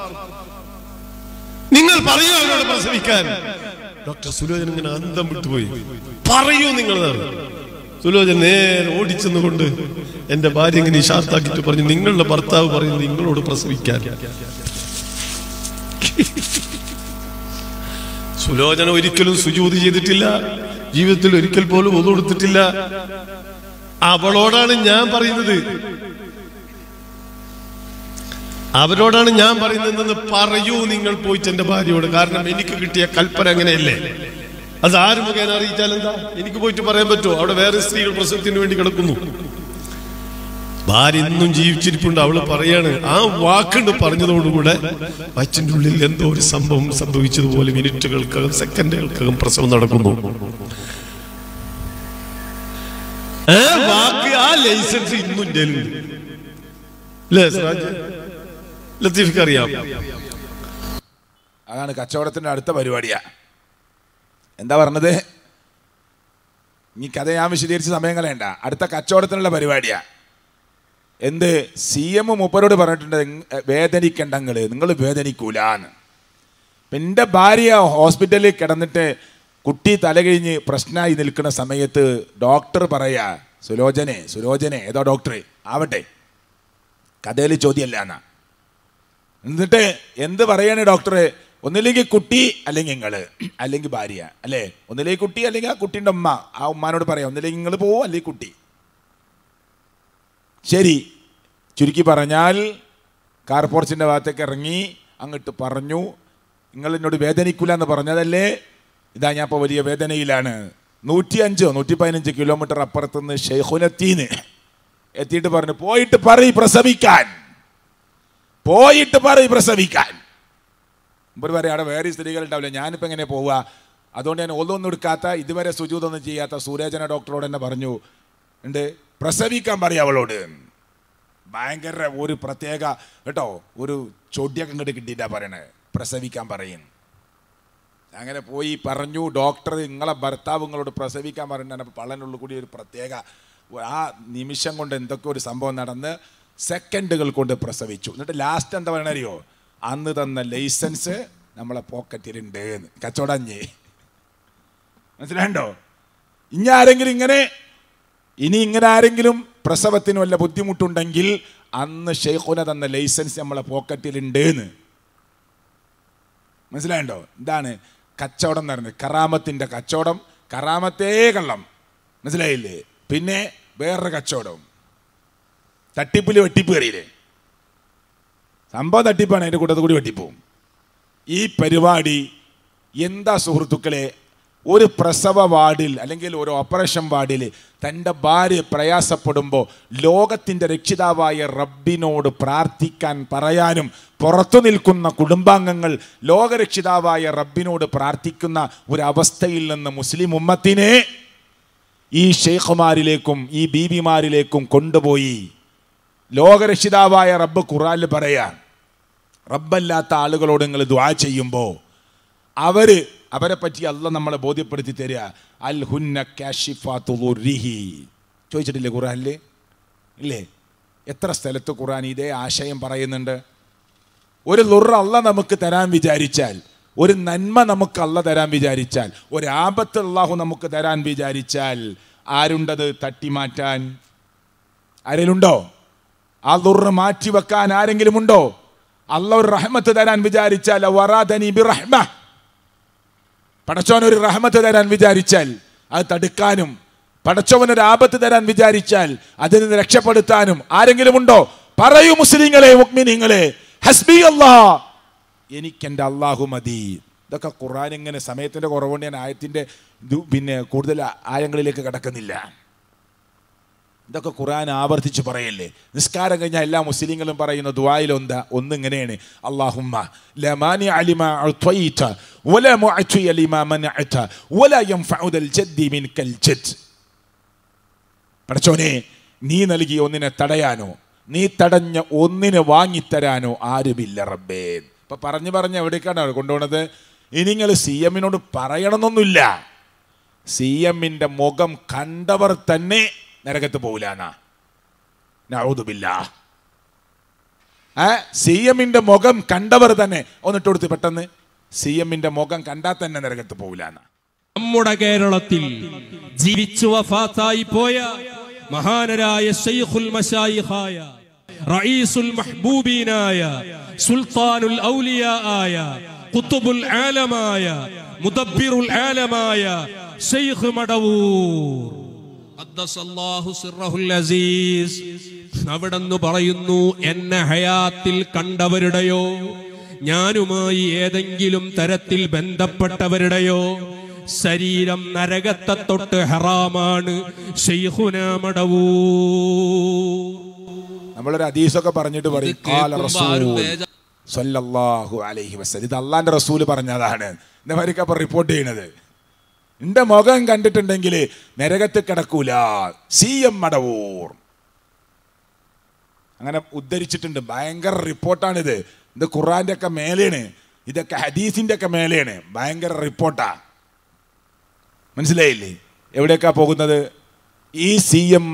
നിങ്ങൾ പറയൂ അവരോട് പ്രസവിക്കാൻ ഡോക്ടർ സുലോചൻ ഇങ്ങനെ അന്തം വിട്ടുപോയി പറയൂ നിങ്ങൾ സുലോചൻ നേരെ ഓടിച്ചെന്നുകൊണ്ട് എന്റെ ഭാര്യ ഇങ്ങനെ ഇഷാർത്താക്കിട്ട് പറഞ്ഞു നിങ്ങളുടെ ഭർത്താവ് പറയുന്നു നിങ്ങളോട് പ്രസവിക്കാൻ സുലോചന ഒരിക്കലും സുജൂതി ചെയ്തിട്ടില്ല ജീവിതത്തിൽ ഒരിക്കൽ പോലും ഒതു കൊടുത്തിട്ടില്ല അവളോടാണ് ഞാൻ പറയുന്നത് അവരോടാണ് ഞാൻ പറയുന്നതെന്ന് പറയൂ നിങ്ങൾ പോയിട്ട് എന്റെ ഭാര്യയോട് കാരണം എനിക്ക് കിട്ടിയ കൽപ്പന അങ്ങനെയല്ലേ അത് ആര് മുഖേന അറിയിച്ചാൽ എന്താ എനിക്ക് പോയിട്ട് പറയാൻ പറ്റുമോ അവിടെ വേറെ സ്ത്രീകൾ പ്രസവത്തിന് വേണ്ടി കിടക്കുന്നു ഭാര്യ ഇന്നും ജീവിച്ചിരിപ്പുണ്ട് അവള് പറയാണ് ആ വാക്കുണ്ട് പറഞ്ഞതോടുകൂടെ അച്ഛൻ്റെ ഉള്ളിൽ എന്തോ ഒരു സംഭവം സംഭവിച്ചതുപോലെ മിനിറ്റുകൾക്കകം സെക്കൻഡുകൾക്കകം പ്രസവം നടക്കുന്നു വാക്ക് ആ ലൈസൻസ് ഇന്നും ലത്തീഫിക്ക് അറിയാം അതാണ് കച്ചവടത്തിന്റെ അടുത്ത പരിപാടിയാ എന്താ പറഞ്ഞത് ഈ കഥ ഞാൻ വിശദീകരിച്ച സമയം കളയണ്ട അടുത്ത കച്ചവടത്തിനുള്ള പരിപാടിയാണ് എന്ത് സി എം മൂപ്പരോട് പറഞ്ഞിട്ടുണ്ട് വേദനിക്കണ്ടങ്ങൾ നിങ്ങൾ വേദനിക്കൂലാന്ന് എൻ്റെ ഭാര്യ ഹോസ്പിറ്റലിൽ കിടന്നിട്ട് കുട്ടി തലകഴിഞ്ഞ് പ്രശ്നമായി നിൽക്കുന്ന സമയത്ത് ഡോക്ടർ പറയാ സുലോചനെ സുലോചനെ ഏതോ ഡോക്ടറെ ആവട്ടെ കഥയിൽ ചോദ്യമല്ല എന്നാ എന്നിട്ട് എന്ത് പറയാണ് ഡോക്ടറെ ഒന്നില്ലെങ്കിൽ കുട്ടി അല്ലെങ്കിൽ നിങ്ങൾ അല്ലെങ്കിൽ ഭാര്യ അല്ലേ ഒന്നില്ലെങ്കിൽ കുട്ടി അല്ലെങ്കിൽ ആ കുട്ടിൻ്റെ ഉമ്മ ആ ഉമ്മാനോട് പറയാം ഒന്നില്ലെങ്കിൽ നിങ്ങൾ പോവും അല്ലെങ്കിൽ കുട്ടി ശരി ചുരുക്കി പറഞ്ഞാൽ കാർപോർച്ചിൻ്റെ ഭാഗത്തേക്ക് ഇറങ്ങി അങ്ങോട്ട് പറഞ്ഞു നിങ്ങൾ എന്നോട് വേദനിക്കില്ല എന്ന് പറഞ്ഞതല്ലേ ഇതാ ഞാൻ ഇപ്പോൾ വലിയ വേദനയിലാണ് നൂറ്റി അഞ്ചോ നൂറ്റി പതിനഞ്ച് കിലോമീറ്റർ നിന്ന് ഷെയ്ഖുനെത്തീന്ന് എത്തിയിട്ട് പറഞ്ഞു പോയിട്ട് പറ പ്രസവിക്കാൻ പോയിട്ട് പറ പ്രസവിക്കാൻ ഇവർ പറയാം അവിടെ വേറെ സ്ത്രീകൾ ഉണ്ടാവില്ല ഞാനിപ്പോൾ എങ്ങനെ പോവുക അതുകൊണ്ട് ഞാൻ ഒന്നും എടുക്കാത്ത ഇതുവരെ സുജൂതൊന്നും ചെയ്യാത്ത സൂരേചന ഡോക്ടറോട് തന്നെ പറഞ്ഞു ഉണ്ട് പ്രസവിക്കാൻ പറയും അവളോട് ഭയങ്കര ഒരു പ്രത്യേക കേട്ടോ ഒരു ചോദ്യമൊക്കെ ഇങ്ങോട്ട് കിട്ടിയിട്ടാ പറയണേ പ്രസവിക്കാൻ പറയും അങ്ങനെ പോയി പറഞ്ഞു ഡോക്ടർ നിങ്ങളെ ഭർത്താവ് നിങ്ങളോട് പ്രസവിക്കാൻ പറഞ്ഞപ്പോൾ പള്ളനുള്ളിൽ കൂടി ഒരു പ്രത്യേക ആ നിമിഷം കൊണ്ട് എന്തൊക്കെ ഒരു സംഭവം നടന്ന് സെക്കൻഡുകൾ കൊണ്ട് പ്രസവിച്ചു എന്നിട്ട് ലാസ്റ്റ് എന്താ പറയണറിയോ അന്ന് തന്ന ലൈസൻസ് നമ്മളെ പോക്കറ്റിലുണ്ട് കച്ചവടഞ്ഞേ മനസ്സിലാണ്ടോ ഇനി ആരെങ്കിലും ഇങ്ങനെ ഇനി ഇങ്ങനെ ആരെങ്കിലും പ്രസവത്തിന് വല്ല ബുദ്ധിമുട്ടുണ്ടെങ്കിൽ അന്ന് ഷെയ്ഖുന തന്ന ലൈസൻസ് നമ്മളെ പോക്കറ്റിലുണ്ട് എന്ന് മനസ്സിലായണ്ടോ ഇതാണ് കച്ചവടം എന്ന് പറയുന്നത് കറാമത്തിൻ്റെ കച്ചവടം കറാമത്തേ കള്ളം മനസ്സിലായില്ലേ പിന്നെ വേറൊരു കച്ചവടം തട്ടിപ്പിൽ വെട്ടിപ്പ് കയറിയില്ലേ സംഭവം തട്ടിപ്പാണ് അതിൻ്റെ കൂട്ടത്തിൽ കൂടി വെട്ടിപ്പോവും ഈ പരിപാടി എന്താ സുഹൃത്തുക്കളെ ഒരു പ്രസവ വാർഡിൽ അല്ലെങ്കിൽ ഒരു ഓപ്പറേഷൻ വാർഡിൽ തൻ്റെ ഭാര്യ പ്രയാസപ്പെടുമ്പോൾ ലോകത്തിൻ്റെ രക്ഷിതാവായ റബ്ബിനോട് പ്രാർത്ഥിക്കാൻ പറയാനും പുറത്തു നിൽക്കുന്ന കുടുംബാംഗങ്ങൾ ലോകരക്ഷിതാവായ റബ്ബിനോട് പ്രാർത്ഥിക്കുന്ന ഒരവസ്ഥയിൽ നിന്ന് മുസ്ലിം ഉമ്മത്തിനെ ഈ ഷെയ്ഖുമാരിലേക്കും ഈ ബീബിമാരിലേക്കും കൊണ്ടുപോയി ലോകരക്ഷിതാവായ റബ്ബ് ഖുറാൽ പറയാൻ റബ്ബല്ലാത്ത ആളുകളോട് നിങ്ങൾ ദ്വാ ചെയ്യുമ്പോൾ അവർ അവരെ പറ്റി അല്ല നമ്മളെ ബോധ്യപ്പെടുത്തി തരിക അൽ ഹുന്ന കാഷിഫാത്തുറിഹി ചോദിച്ചിട്ടില്ലേ ഖുറാനില്ലേ ഇല്ലേ എത്ര സ്ഥലത്ത് ഖുറാൻ ഇതേ ആശയം പറയുന്നുണ്ട് ഒരു ലുറ അല്ല നമുക്ക് തരാൻ വിചാരിച്ചാൽ ഒരു നന്മ നമുക്ക് അല്ല തരാൻ വിചാരിച്ചാൽ ഒരു ആപത്ത് അള്ളാഹു നമുക്ക് തരാൻ വിചാരിച്ചാൽ ആരുണ്ടത് തട്ടിമാറ്റാൻ ആരെങ്കിലുണ്ടോ ആ ലുറ് മാറ്റി വെക്കാൻ ആരെങ്കിലും ഉണ്ടോ അല്ല ഒരു റഹ്മത്ത് തരാൻ വിചാരിച്ചാൽ വറാദനി ബിറഹ്മ പടച്ചവൻ ഒരു റഹമത്ത് തരാൻ വിചാരിച്ചാൽ അത് തടുക്കാനും പടച്ചവൻ ഒരു ആപത്ത് തരാൻ വിചാരിച്ചാൽ അതിൽ നിന്ന് രക്ഷപ്പെടുത്താനും ആരെങ്കിലും ഉണ്ടോ പറയൂ മുസ്ലിങ്ങളെ മുക്മിനിങ്ങളെ ഹസ്ബി എനിക്ക് എൻ്റെ അള്ളാഹു മതി ഇതൊക്കെ ഖുർആൻ ഇങ്ങനെ സമയത്തിൻ്റെ കുറവുകൊണ്ട് ഞാൻ ആയത്തിൻ്റെ പിന്നെ കൂടുതൽ ആയങ്ങളിലേക്ക് കടക്കുന്നില്ല ഇതൊക്കെ ഖുറാൻ ആവർത്തിച്ച് പറയല്ലേ നിസ്കാരം കഴിഞ്ഞാൽ എല്ലാ മുസ്ലിങ്ങളും പറയുന്ന ദുവായിലൊന്ത ഒന്നിങ്ങനെയാണ് അള്ളാഹുമ്മ ലമാനി അലിമ പഠിച്ചോനെ നീ നൽകിയ ഒന്നിനെ തടയാനോ നീ തടഞ്ഞ ഒന്നിനെ വാങ്ങിത്തരാനോ ആരുമില്ല റബ്ബേ ഇപ്പൊ പറഞ്ഞു പറഞ്ഞ എവിടേക്കാണ് കൊണ്ടുപോണത് ഇനി നിങ്ങൾ സി എമ്മിനോട് പറയണമെന്നൊന്നുമില്ല സി എമ്മിന്റെ മുഖം കണ്ടവർ തന്നെ നരകത്ത് പോകില്ലാന്നാ നൗദുബില്ല ആ സി എമ്മിന്റെ മുഖം കണ്ടവർ തന്നെ ഒന്നിട്ട് കൊടുത്ത് പെട്ടെന്ന് സി എമ്മിന്റെ മുഖം കണ്ടാൽ തന്നെ നരകത്ത് പോകില്ലാന്നാ നമ്മുടെ കേരളത്തിൽ ജീവിച്ചു വഫാത്തായി പോയ മഹാനരായ ഷെയ്ഖുൽ മശായിഹായ റഈസുൽ മഹ്ബൂബീനായ സുൽത്താനുൽ ഔലിയായ കുത്തുബുൽ ആലമായ മുദബ്ബിറുൽ ആലമായ ഷെയ്ഖ് മടവൂർ അവിടെന്ന് പറയുന്നു എന്നെ ഹയാത്തിൽ കണ്ടവരുടെയോ ഞാനുമായി ഏതെങ്കിലും തരത്തിൽ ബന്ധപ്പെട്ടവരുടെയോ ശരീരം നരകത്തെ തൊട്ട് ഹറാമാണ് നമ്മളൊരു അതീസൊക്കെ പറഞ്ഞിട്ട് പറയും ഇത് അള്ളാന്റെ റസൂല് പറഞ്ഞതാണ് എന്നവരൊക്കെ റിപ്പോർട്ട് ചെയ്യണത് നിന്റെ മുഖം കണ്ടിട്ടുണ്ടെങ്കിൽ നരകത്ത് കിടക്കൂല സി എം മടവൂർ അങ്ങനെ ഉദ്ധരിച്ചിട്ടുണ്ട് ഭയങ്കര റിപ്പോർട്ടാണിത് ഇത് ഖുറാന്റെ ഒക്കെ മേലെയാണ് ഇതൊക്കെ ഹദീസിന്റെ ഒക്കെ മേലെയാണ് ഭയങ്കര റിപ്പോർട്ടാ മനസ്സിലായില്ലേ എവിടെയൊക്കെയാ പോകുന്നത് ഈ സി എം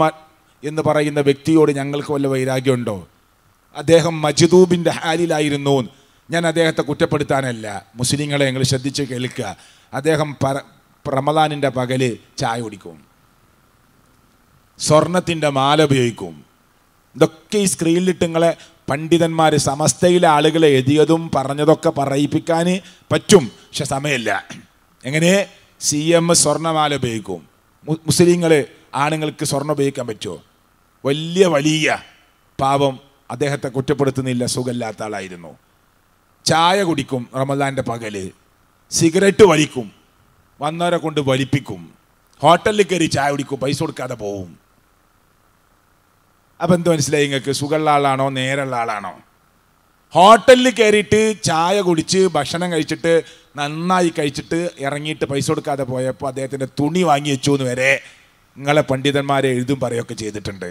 എന്ന് പറയുന്ന വ്യക്തിയോട് ഞങ്ങൾക്ക് വല്ല വൈരാഗ്യമുണ്ടോ അദ്ദേഹം മജ്ദൂബിൻ്റെ ഹാലിലായിരുന്നു ഞാൻ അദ്ദേഹത്തെ കുറ്റപ്പെടുത്താനല്ല മുസ്ലിങ്ങളെ ഞങ്ങൾ ശ്രദ്ധിച്ച് കേൾക്കുക അദ്ദേഹം റമദാനിൻ്റെ പകല് ചായ കുടിക്കും സ്വർണത്തിൻ്റെ മാല ഉപയോഗിക്കും ഇതൊക്കെ ഈ സ്ക്രീനിലിട്ട് നിങ്ങളെ പണ്ഡിതന്മാർ സമസ്തയിലെ ആളുകളെ എഴുതിയതും പറഞ്ഞതൊക്കെ പറയിപ്പിക്കാൻ പറ്റും പക്ഷെ സമയമില്ല എങ്ങനെ സി എം സ്വർണ്ണമാല ഉപയോഗിക്കും മുസ്ലിങ്ങൾ ആണുങ്ങൾക്ക് സ്വർണ്ണം ഉപയോഗിക്കാൻ പറ്റുമോ വലിയ വലിയ പാപം അദ്ദേഹത്തെ കുറ്റപ്പെടുത്തുന്നില്ല സുഖമില്ലാത്ത ആളായിരുന്നു ചായ കുടിക്കും റമദാൻ്റെ പകല് സിഗരറ്റ് വലിക്കും വന്നവരെ കൊണ്ട് വലിപ്പിക്കും ഹോട്ടലിൽ കയറി ചായ കുടിക്കും പൈസ കൊടുക്കാതെ പോവും അപ്പം എന്ത് മനസ്സിലായി നിങ്ങൾക്ക് സുഖമുള്ള ആളാണോ നേരുള്ള ആളാണോ ഹോട്ടലിൽ കയറിയിട്ട് ചായ കുടിച്ച് ഭക്ഷണം കഴിച്ചിട്ട് നന്നായി കഴിച്ചിട്ട് ഇറങ്ങിയിട്ട് പൈസ കൊടുക്കാതെ പോയപ്പോൾ അദ്ദേഹത്തിൻ്റെ തുണി വാങ്ങി വെച്ചു എന്ന് വരെ നിങ്ങളെ പണ്ഡിതന്മാരെ എഴുതും പറയുകയൊക്കെ ചെയ്തിട്ടുണ്ട്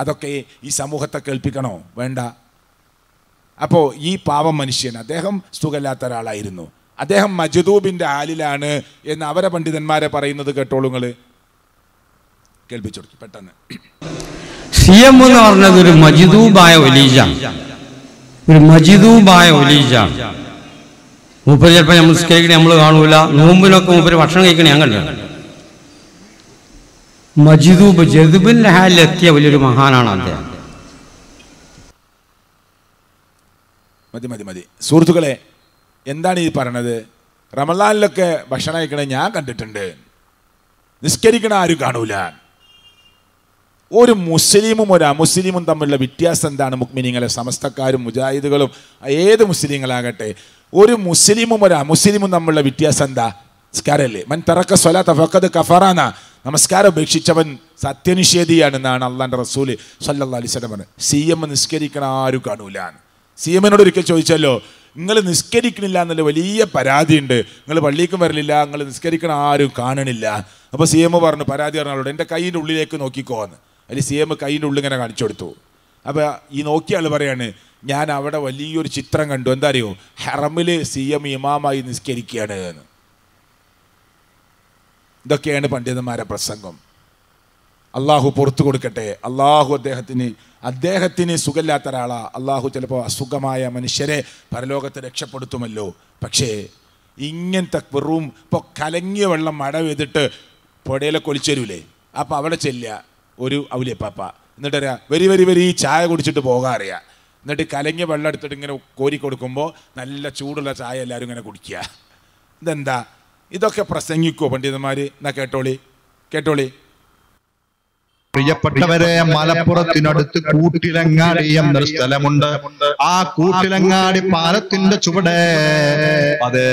അതൊക്കെ ഈ സമൂഹത്തെ കേൾപ്പിക്കണോ വേണ്ട അപ്പോൾ ഈ പാവം മനുഷ്യൻ അദ്ദേഹം സുഖമില്ലാത്ത ഒരാളായിരുന്നു അദ്ദേഹം മജദൂബിൻ്റെ ആലിലാണ് എന്ന് അവരെ പണ്ഡിതന്മാരെ പറയുന്നത് കേട്ടോളൂ കേൾപ്പിച്ചോളൂ പെട്ടെന്ന് സി എം എന്ന് പറഞ്ഞത് ഒരു മജിദൂബായ ഒലീജ ഒരു മജിദൂബായ ഒലീജ മൂപ്പര് ചിലപ്പോൾ നമ്മൾ നിസ്കരിക്കണേ നമ്മൾ കാണൂല നോമ്പിനൊക്കെ മൂപ്പര് ഭക്ഷണം കഴിക്കണേ ഞാൻ കണ്ടു മജിദൂബ് ജദുബിൻ്റെ ഹാലിലെത്തിയ വലിയൊരു മഹാനാണ് അദ്ദേഹം മതി മതി മതി സുഹൃത്തുക്കളെ എന്താണ് ഈ പറഞ്ഞത് റമലാനിലൊക്കെ ഭക്ഷണം കഴിക്കണേ ഞാൻ കണ്ടിട്ടുണ്ട് നിസ്കരിക്കണ ആരും കാണൂല ഒരു മുസ്ലിമും ഒരു അമുസ്ലിമും തമ്മിലുള്ള വ്യത്യാസം എന്താണ് മുക്മിനിങ്ങളെ സമസ്തക്കാരും മുജാഹിദുകളും ഏത് മുസ്ലിങ്ങളാകട്ടെ ഒരു മുസ്ലിമും ഒരു അമുസ്ലിമും തമ്മിലുള്ള വ്യത്യാസം എന്താ നിസ്കാരല്ലേ മൻ തറക്ക സ്വല തഫക്കത് കഫറാന നമസ്കാരം ഉപേക്ഷിച്ചവൻ സത്യനിഷേധിയാണെന്നാണ് അള്ളാൻ്റെ റസൂല് സല്ലാ അലിസ്വലം പറഞ്ഞത് സി എം നിസ്കരിക്കണ ആരും കാണൂല സി എമ്മിനോട് ഒരിക്കൽ ചോദിച്ചല്ലോ നിങ്ങൾ നിസ്കരിക്കണില്ല എന്നുള്ള വലിയ പരാതിയുണ്ട് നിങ്ങൾ പള്ളിക്കും വരലില്ല നിങ്ങൾ നിസ്കരിക്കണ ആരും കാണണില്ല അപ്പോൾ സി എം പറഞ്ഞു പരാതി പറഞ്ഞാളോട് എൻ്റെ കൈയിൻ്റെ ഉള്ളിലേക്ക് നോക്കിക്കോന്ന് അതിൽ സി എം കൈയിൻ്റെ ഇങ്ങനെ കാണിച്ചു കൊടുത്തു അപ്പോൾ ഈ നോക്കിയ ആൾ പറയാണ് ഞാൻ അവിടെ വലിയൊരു ചിത്രം കണ്ടു എന്താ അറിയോ ഹെറമിൽ സി എം ഇമാമായി നിസ്കരിക്കുകയാണ് എന്ന് ഇതൊക്കെയാണ് പണ്ഡിതന്മാരെ പ്രസംഗം അള്ളാഹു പുറത്തു കൊടുക്കട്ടെ അള്ളാഹു അദ്ദേഹത്തിന് അദ്ദേഹത്തിന് സുഖമില്ലാത്ത ഒരാളാ അള്ളാഹു ചിലപ്പോൾ അസുഖമായ മനുഷ്യരെ പരലോകത്ത് രക്ഷപ്പെടുത്തുമല്ലോ പക്ഷേ ഇങ്ങനത്തെ വെറും ഇപ്പോൾ കലങ്ങിയ വെള്ളം മഴ പെയ്തിട്ട് പുഴയിലൊക്കെ ഒളിച്ചേരൂലേ അപ്പോൾ അവിടെ ചെല്ലുക ഒരു ഔലിയപ്പാപ്പ എന്നിട്ട് അറിയാം വരി വരി വരി ചായ കുടിച്ചിട്ട് പോകാറിയാ എന്നിട്ട് കലങ്ങിയ വെള്ളം എടുത്തിട്ട് ഇങ്ങനെ കോരി കൊടുക്കുമ്പോൾ നല്ല ചൂടുള്ള ചായ എല്ലാവരും ഇങ്ങനെ കുടിക്കുക ഇതെന്താ ഇതൊക്കെ പ്രസംഗിക്കുമോ പണ്ഡിതന്മാർ എന്നാൽ കേട്ടോളി കേട്ടോളി പ്രിയപ്പെട്ടവരെ മലപ്പുറത്തിനടുത്ത് കൂട്ടിലങ്ങാടി എന്നൊരു സ്ഥലമുണ്ട് ആ കൂട്ടിലങ്ങാടി പാലത്തിന്റെ ചുവടെ അതേ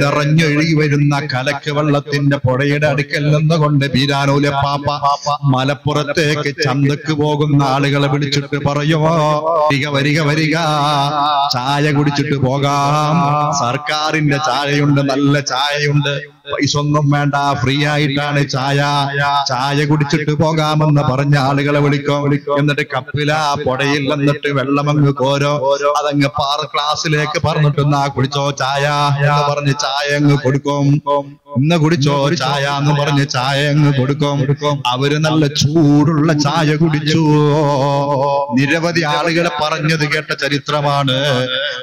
നിറഞ്ഞൊഴുകി വരുന്ന കലക്ക് വെള്ളത്തിന്റെ പുഴയുടെ അടുക്കൽ നിന്നുകൊണ്ട് ബീരാനൂലെ പാപ്പ മലപ്പുറത്തേക്ക് ചന്തക്ക് പോകുന്ന ആളുകളെ വിളിച്ചിട്ട് പറയോ വരിക വരിക വരിക ചായ കുടിച്ചിട്ട് പോകാം സർക്കാരിന്റെ ചായയുണ്ട് നല്ല ചായയുണ്ട് പൈസ ഒന്നും വേണ്ട ഫ്രീ ആയിട്ടാണ് ചായ ചായ കുടിച്ചിട്ട് പോകാമെന്ന് പറഞ്ഞ ആളുകളെ വിളിക്കോ എന്നിട്ട് കപ്പില പൊടയിൽ വന്നിട്ട് വെള്ളമങ്ങ് കോരോ അതങ്ങ് പാറ ക്ലാസ്സിലേക്ക് പറഞ്ഞിട്ടൊന്നാ കുടിച്ചോ ചായ എന്ന് പറഞ്ഞ് ചായ അങ്ങ് കൊടുക്കും ഇന്ന് കുടിച്ചോ ഒരു ചായ എന്ന് പറഞ്ഞ് ചായ അങ്ങ് കൊടുക്കും അവര് നല്ല ചൂടുള്ള ചായ കുടിച്ചു നിരവധി ആളുകളെ പറഞ്ഞത് കേട്ട ചരിത്രമാണ്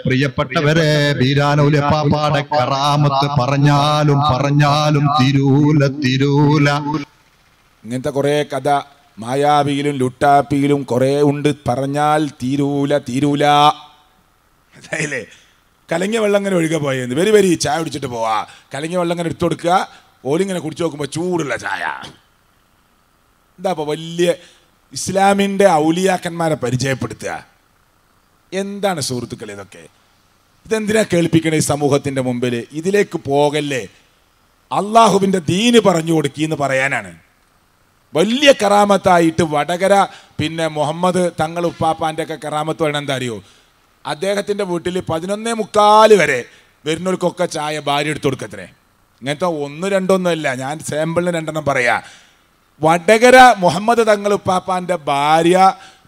പ്രിയപ്പെട്ടവരെ ബീരാനൂലപ്പാപ്പാടെ കറാമത്ത് പറഞ്ഞാലും പറഞ്ഞാലും തിരൂല തിരൂല ഇങ്ങനത്തെ കുറെ കഥ മായാവിയിലും ലുട്ടാപ്പിയിലും കുറെ ഉണ്ട് പറഞ്ഞാൽ തീരൂല തീരൂല അതായില്ലേ കലങ്ങിയ വെള്ളം അങ്ങനെ ഒഴുകെ പോയെന്ന് വരി വരി ചായ കുടിച്ചിട്ട് പോവാ കലങ്ങിയ വെള്ളം അങ്ങനെ എടുത്തു കൊടുക്കുക ഓലിങ്ങനെ കുടിച്ചു നോക്കുമ്പോൾ ചൂടുള്ള ചായ എന്താ അപ്പോൾ വലിയ ഇസ്ലാമിൻ്റെ ഔലിയാക്കന്മാരെ പരിചയപ്പെടുത്തുക എന്താണ് സുഹൃത്തുക്കൾ ഇതൊക്കെ ഇതെന്തിനാ കേൾപ്പിക്കണേ ഈ സമൂഹത്തിൻ്റെ മുമ്പിൽ ഇതിലേക്ക് പോകല്ലേ അള്ളാഹുവിൻ്റെ ദീന് പറഞ്ഞു കൊടുക്കി എന്ന് പറയാനാണ് വലിയ കറാമത്തായിട്ട് വടകര പിന്നെ മുഹമ്മദ് തങ്ങൾ ഉപ്പാപ്പാന്റെ ഒക്കെ കറാമത്ത് പറയണം എന്താ അറിയോ അദ്ദേഹത്തിൻ്റെ വീട്ടിൽ പതിനൊന്നേ മുക്കാൽ വരെ വരുന്നവർക്കൊക്കെ ചായ ഭാര്യ എടുത്തു കൊടുക്കത്രേ ഇങ്ങനത്തെ ഒന്ന് രണ്ടൊന്നുമല്ല ഞാൻ സാമ്പിളിന് രണ്ടെണ്ണം പറയാ വടകര മുഹമ്മദ് തങ്ങൾ ഉപ്പാപ്പാൻ്റെ ഭാര്യ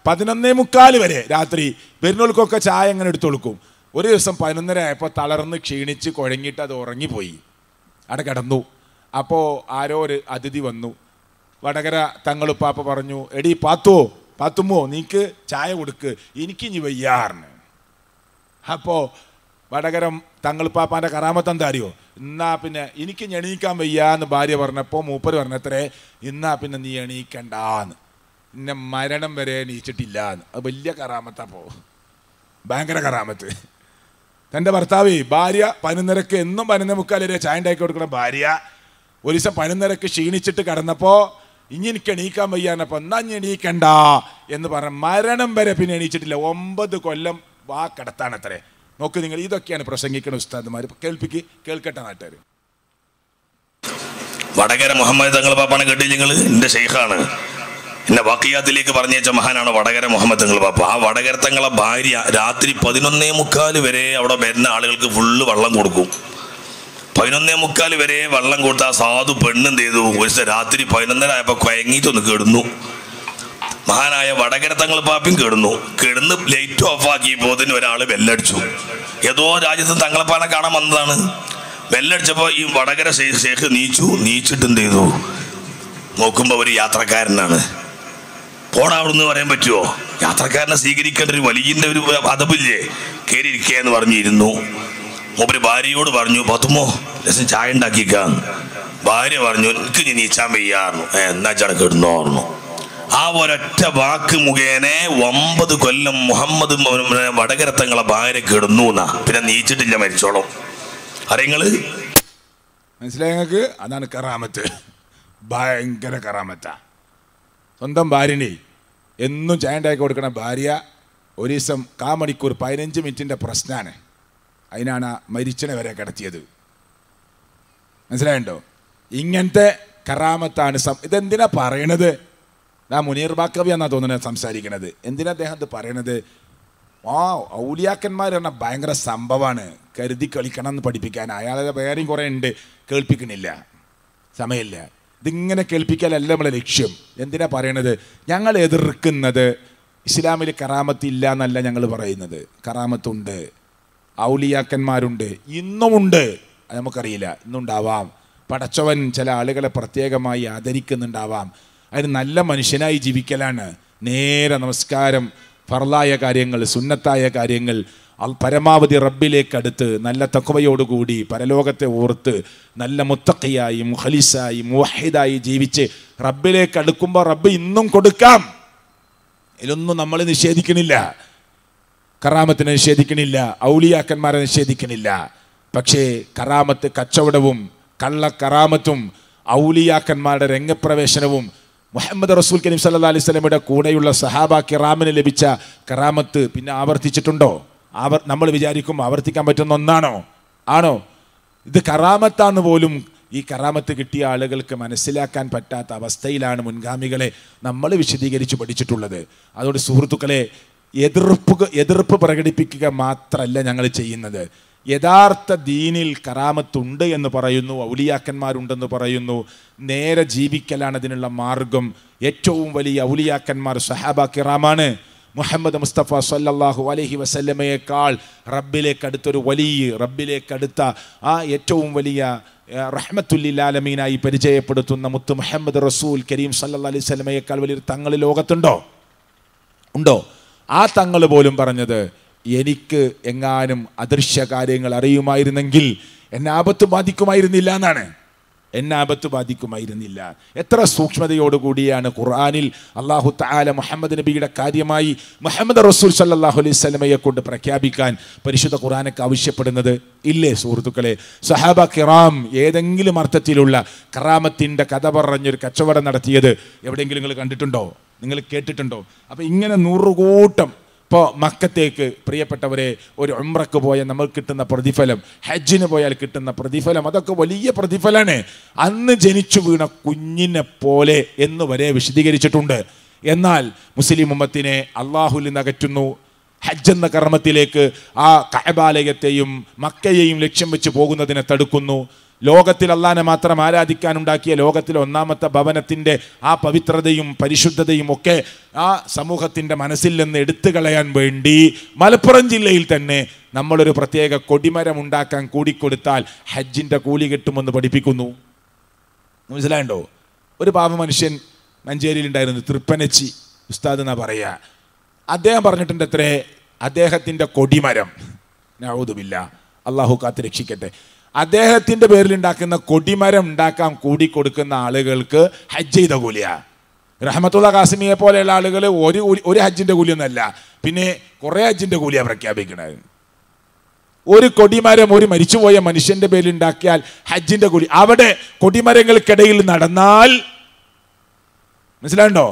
പതിനൊന്നേ മുക്കാൽ വരെ രാത്രി വരുന്നവർക്കൊക്കെ ചായ എങ്ങനെ എടുത്തു കൊടുക്കും ഒരു ദിവസം പതിനൊന്നര ആയപ്പോൾ തളർന്ന് ക്ഷീണിച്ച് കുഴങ്ങിയിട്ട് അത് ഉറങ്ങിപ്പോയി അവിടെ കിടന്നു അപ്പോൾ ആരോ ഒരു അതിഥി വന്നു വടകര തങ്ങളുപ്പാപ്പ പറഞ്ഞു എടി പാത്തുവോ പാത്തുമോ നീക്ക് ചായ കൊടുക്ക് എനിക്കിനി വയ്യാറിന് അപ്പോൾ വടകരം തങ്ങളിപ്പാപ്പാൻ്റെ കറാമത്തം താരിയോ എന്നാ പിന്നെ എനിക്ക് എണീക്കാൻ വയ്യ എന്ന് ഭാര്യ പറഞ്ഞപ്പോൾ മൂപ്പർ പറഞ്ഞത്രേ എന്നാ പിന്നെ നീ എണീക്കണ്ടാന്ന് എന്നെ മരണം വരെ എണീച്ചിട്ടില്ല എന്ന് അത് വലിയ കറാമത്താ പോ ഭയങ്കര കറാമത്ത് തൻ്റെ ഭർത്താവ് ഭാര്യ പതിനൊന്നരക്ക് എന്നും പതിനൊന്നര മുക്കാൽ ചായണ്ടാക്കി ചായ ഉണ്ടാക്കി കൊടുക്കുന്ന ഭാര്യ ഒരു ദിവസം പതിനൊന്നരക്ക് ക്ഷീണിച്ചിട്ട് കടന്നപ്പോൾ ഇനി എനിക്ക് എണീക്കാൻ വയ്യാന്നപ്പോൾ എന്നാ ഇനി എണീക്കണ്ട എന്ന് പറഞ്ഞ മരണം വരെ പിന്നെ എണീച്ചിട്ടില്ല ഒമ്പത് കൊല്ലം വാക്കടത്താണ് അത്രേ നോക്ക് നിങ്ങൾ ഇതൊക്കെയാണ് പ്രസംഗിക്കുന്ന ഉസ്താദ്മാർ കേൾപ്പിക്ക് കേൾക്കട്ടെ നാട്ടുകാർ വടകര മുഹമ്മദ് തങ്ങൾ പാപ്പാണ് കേട്ടി നിങ്ങൾ എൻ്റെ ഷെയ്ഖാണ് എന്നെ വാക്കിയാത്തിലേക്ക് പറഞ്ഞയച്ച മഹാനാണ് വടകര മുഹമ്മദ് തങ്ങൾ പാപ്പ ആ വടകര തങ്ങളെ ഭാര്യ രാത്രി പതിനൊന്നേ മുക്കാൽ വരെ അവിടെ വരുന്ന ആളുകൾക്ക് ഫുള്ള് വെള്ളം കൊടുക്കും പതിനൊന്നേ മുക്കാൽ വരെ വെള്ളം കൊടുത്ത ആ സാധു പെണ്ണെന്ത് ചെയ്തു ഒരു രാത്രി പതിനൊന്നര ആയപ്പോൾ കുഴങ്ങിയിട്ടൊന്ന് കിടന്നു മഹാനായ വടകര തങ്ങൾ പാപ്പിയും കേടുന്നു കെടുന്ന് ലൈറ്റ് ഓഫ് ആക്കി പോതിന് ഒരാൾ ബെല്ലടിച്ചു ഏതോ രാജ്യത്ത് തങ്ങളപ്പാനെ കാണാൻ വന്നതാണ് ബെല്ലടിച്ചപ്പോൾ ഈ വടകര ശേഖ് നീച്ചു നീച്ചിട്ട് എന്ത് ചെയ്തു നോക്കുമ്പോൾ ഒരു യാത്രക്കാരനാണ് പോണാവിടുന്ന് പറയാൻ പറ്റുമോ യാത്രക്കാരനെ സ്വീകരിക്കേണ്ട ഒരു വലിയൻ്റെ ഒരു അതപില്ലേ കയറിയിരിക്കുക എന്ന് പറഞ്ഞിരുന്നു മൂപ്പര് ഭാര്യയോട് പറഞ്ഞു പത്തുമോ ലക്ഷം ചായ ഉണ്ടാക്കിക്കാന്ന് ഭാര്യ പറഞ്ഞു എനിക്ക് ഇനി നീച്ചാൻ വയ്യാറുന്നു എന്നാ ചടക്കിടുന്നു പറഞ്ഞു ആ ഒരൊറ്റ വാക്ക് മുഖേനെ ഒമ്പത് കൊല്ലം മുഹമ്മദ് വടകര തങ്ങളെ ഭാര്യ കിടന്നു എന്നാ പിന്നെ നീച്ചിട്ടില്ല മരിച്ചോളും അറിയങ്ങള് മനസ്സിലായി നിങ്ങൾക്ക് അതാണ് കറാമത്ത് ഭയങ്കര കറാമത്ത സ്വന്തം ഭാര്യനെ എന്നും ചായണ്ടാക്കി കൊടുക്കണ ഭാര്യ ഒരു ദിവസം കാ മണിക്കൂർ പതിനഞ്ച് മിനിറ്റിൻ്റെ പ്രശ്നമാണ് അതിനാണ് മരിച്ചനെ വരെ കിടത്തിയത് മനസ്സിലായുണ്ടോ ഇങ്ങനത്തെ കറാമത്താണ് സം ഇതെന്തിനാ പറയണത് ആ മുനീർ ബാക്കവി എന്നാ തോന്നുന്നത് സംസാരിക്കണത് എന്തിനാ അദ്ദേഹം അത് പറയണത് ആ ഔലിയാക്കന്മാർ പറഞ്ഞാൽ ഭയങ്കര സംഭവമാണ് കരുതി കളിക്കണം എന്ന് പഠിപ്പിക്കാൻ അയാളെ വേറെയും കുറേ ഉണ്ട് കേൾപ്പിക്കണില്ല സമയമില്ല ഇതിങ്ങനെ കേൾപ്പിക്കാനല്ല നമ്മളെ ലക്ഷ്യം എന്തിനാ പറയണത് ഞങ്ങൾ എതിർക്കുന്നത് ഇസ്ലാമിൽ കറാമത്ത് ഇല്ല എന്നല്ല ഞങ്ങൾ പറയുന്നത് കറാമത്തുണ്ട് ഔലിയാക്കന്മാരുണ്ട് ഇന്നുമുണ്ട് അത് നമുക്കറിയില്ല ഇന്നുണ്ടാവാം പടച്ചവൻ ചില ആളുകളെ പ്രത്യേകമായി ആദരിക്കുന്നുണ്ടാവാം അതിന് നല്ല മനുഷ്യനായി ജീവിക്കലാണ് നേരെ നമസ്കാരം ഫർലായ കാര്യങ്ങൾ സുന്നത്തായ കാര്യങ്ങൾ പരമാവധി റബ്ബിലേക്കടുത്ത് നല്ല തക്കവയോടുകൂടി പരലോകത്തെ ഓർത്ത് നല്ല മുത്തക്കയായി മുഹലിസായി മുഹിദായി ജീവിച്ച് റബ്ബിലേക്ക് അടുക്കുമ്പോൾ റബ്ബ് ഇന്നും കൊടുക്കാം ഇതിലൊന്നും നമ്മൾ നിഷേധിക്കണില്ല കറാമത്തിനെ നിഷേധിക്കണില്ല ഔലിയാക്കന്മാരെ നിഷേധിക്കണില്ല പക്ഷേ കറാമത്ത് കച്ചവടവും കള്ള ഔലിയാക്കന്മാരുടെ രംഗപ്രവേശനവും മുഹമ്മദ് റസൂൽ കരീം സല്ല അലൈഹി സ്വലമിയുടെ കൂടെയുള്ള സഹാബ കിറാമിന് ലഭിച്ച കറാമത്ത് പിന്നെ ആവർത്തിച്ചിട്ടുണ്ടോ ആവർ നമ്മൾ വിചാരിക്കും ആവർത്തിക്കാൻ പറ്റുന്ന ഒന്നാണോ ആണോ ഇത് കറാമത്താന്ന് പോലും ഈ കറാമത്ത് കിട്ടിയ ആളുകൾക്ക് മനസ്സിലാക്കാൻ പറ്റാത്ത അവസ്ഥയിലാണ് മുൻഗാമികളെ നമ്മൾ വിശദീകരിച്ച് പഠിച്ചിട്ടുള്ളത് അതുകൊണ്ട് സുഹൃത്തുക്കളെ എതിർപ്പ് എതിർപ്പ് പ്രകടിപ്പിക്കുക മാത്രമല്ല ഞങ്ങൾ ചെയ്യുന്നത് യഥാർത്ഥ ദീനിൽ കറാമത്തുണ്ട് എന്ന് പറയുന്നു ഔലിയാക്കന്മാരുണ്ടെന്ന് പറയുന്നു നേരെ ജീവിക്കലാണ് അതിനുള്ള മാർഗം ഏറ്റവും വലിയ ഔലിയാക്കന്മാർ സഹാബ കിറാമാണ് മുഹമ്മദ് മുസ്തഫ സല്ലാഹു അലഹി വസല്ലമയേക്കാൾ റബ്ബിലേക്ക് അടുത്തൊരു വലിയ റബ്ബിലേക്ക് അടുത്ത ആ ഏറ്റവും വലിയ റഹ്മത്തുല്ലിലാലമീനായി പരിചയപ്പെടുത്തുന്ന മുത്ത് മുഹമ്മദ് റസൂൽ കരീം സല്ലാ അലൈഹി സ്വലമയേക്കാൾ വലിയൊരു തങ്ങൾ ലോകത്തുണ്ടോ ഉണ്ടോ ആ തങ്ങൾ പോലും പറഞ്ഞത് എനിക്ക് എങ്ങാനും അദൃശ്യ കാര്യങ്ങൾ അറിയുമായിരുന്നെങ്കിൽ എന്നെ ആപത്ത് ബാധിക്കുമായിരുന്നില്ല എന്നാണ് എന്നെ ആപത്ത് ബാധിക്കുമായിരുന്നില്ല എത്ര സൂക്ഷ്മതയോടുകൂടിയാണ് ഖുർആാനിൽ അള്ളാഹു താല മുഹമ്മദ് നബിയുടെ കാര്യമായി മുഹമ്മദ് റസൂൽ സല്ലാഹു അലൈഹി സ്വലമയെ കൊണ്ട് പ്രഖ്യാപിക്കാൻ പരിശുദ്ധ ഖുറാനൊക്കെ ആവശ്യപ്പെടുന്നത് ഇല്ലേ സുഹൃത്തുക്കളെ സഹാബ കിറാം ഏതെങ്കിലും അർത്ഥത്തിലുള്ള കറാമത്തിൻ്റെ കഥ പറഞ്ഞൊരു കച്ചവടം നടത്തിയത് എവിടെയെങ്കിലും നിങ്ങൾ കണ്ടിട്ടുണ്ടോ നിങ്ങൾ കേട്ടിട്ടുണ്ടോ അപ്പോൾ ഇങ്ങനെ നൂറുകൂട്ടം അപ്പോൾ മക്കത്തേക്ക് പ്രിയപ്പെട്ടവരെ ഒരു ഉംറക്ക് പോയാൽ നമ്മൾ കിട്ടുന്ന പ്രതിഫലം ഹജ്ജിന് പോയാൽ കിട്ടുന്ന പ്രതിഫലം അതൊക്കെ വലിയ പ്രതിഫലമാണ് അന്ന് ജനിച്ചു വീണ കുഞ്ഞിനെ പോലെ എന്ന് വരെ വിശദീകരിച്ചിട്ടുണ്ട് എന്നാൽ മുസ്ലിം ഉമ്മത്തിനെ അള്ളാഹുലിൽ നകറ്റുന്നു ഹജ്ജ് എന്ന കർമ്മത്തിലേക്ക് ആ കഅബാലയത്തെയും മക്കയെയും ലക്ഷ്യം വെച്ച് പോകുന്നതിനെ തടുക്കുന്നു ലോകത്തിൽ അള്ളാനെ മാത്രം ആരാധിക്കാനുണ്ടാക്കിയ ലോകത്തിലെ ഒന്നാമത്തെ ഭവനത്തിൻ്റെ ആ പവിത്രതയും പരിശുദ്ധതയും ഒക്കെ ആ സമൂഹത്തിൻ്റെ മനസ്സിൽ നിന്ന് എടുത്തു കളയാൻ വേണ്ടി മലപ്പുറം ജില്ലയിൽ തന്നെ നമ്മളൊരു പ്രത്യേക കൊടിമരം ഉണ്ടാക്കാൻ കൂടിക്കൊടുത്താൽ ഹജ്ജിൻ്റെ കൂലി കിട്ടുമെന്ന് പഠിപ്പിക്കുന്നു മനസ്സിലായണ്ടോ ഒരു പാവ മനുഷ്യൻ ഉണ്ടായിരുന്നു തൃപ്പനച്ചി ഉസ്താദ് എന്നാ പറയുക അദ്ദേഹം പറഞ്ഞിട്ടുണ്ട് അത്രേ അദ്ദേഹത്തിൻ്റെ കൊടിമരം നഴുതുമില്ല അള്ളാഹു കാത്ത് രക്ഷിക്കട്ടെ അദ്ദേഹത്തിൻ്റെ ഉണ്ടാക്കുന്ന കൊടിമരം ഉണ്ടാക്കാൻ കൂടി കൊടുക്കുന്ന ആളുകൾക്ക് ഹജ്ജ് ചെയ്ത കൂലിയാണ് റഹമത്തുള്ള കാസിമിയെ പോലെയുള്ള ആളുകൾ ഒരു ഒരു ഹജ്ജിൻ്റെ കൂലിയൊന്നല്ല പിന്നെ കുറേ ഹജ്ജിൻ്റെ കൂലിയാണ് പ്രഖ്യാപിക്കുന്നത് ഒരു കൊടിമരം ഒരു മരിച്ചുപോയ മനുഷ്യൻ്റെ ഉണ്ടാക്കിയാൽ ഹജ്ജിൻ്റെ കൂലി അവിടെ കൊടിമരങ്ങൾക്കിടയിൽ നടന്നാൽ മനസ്സിലായിട്ടുണ്ടോ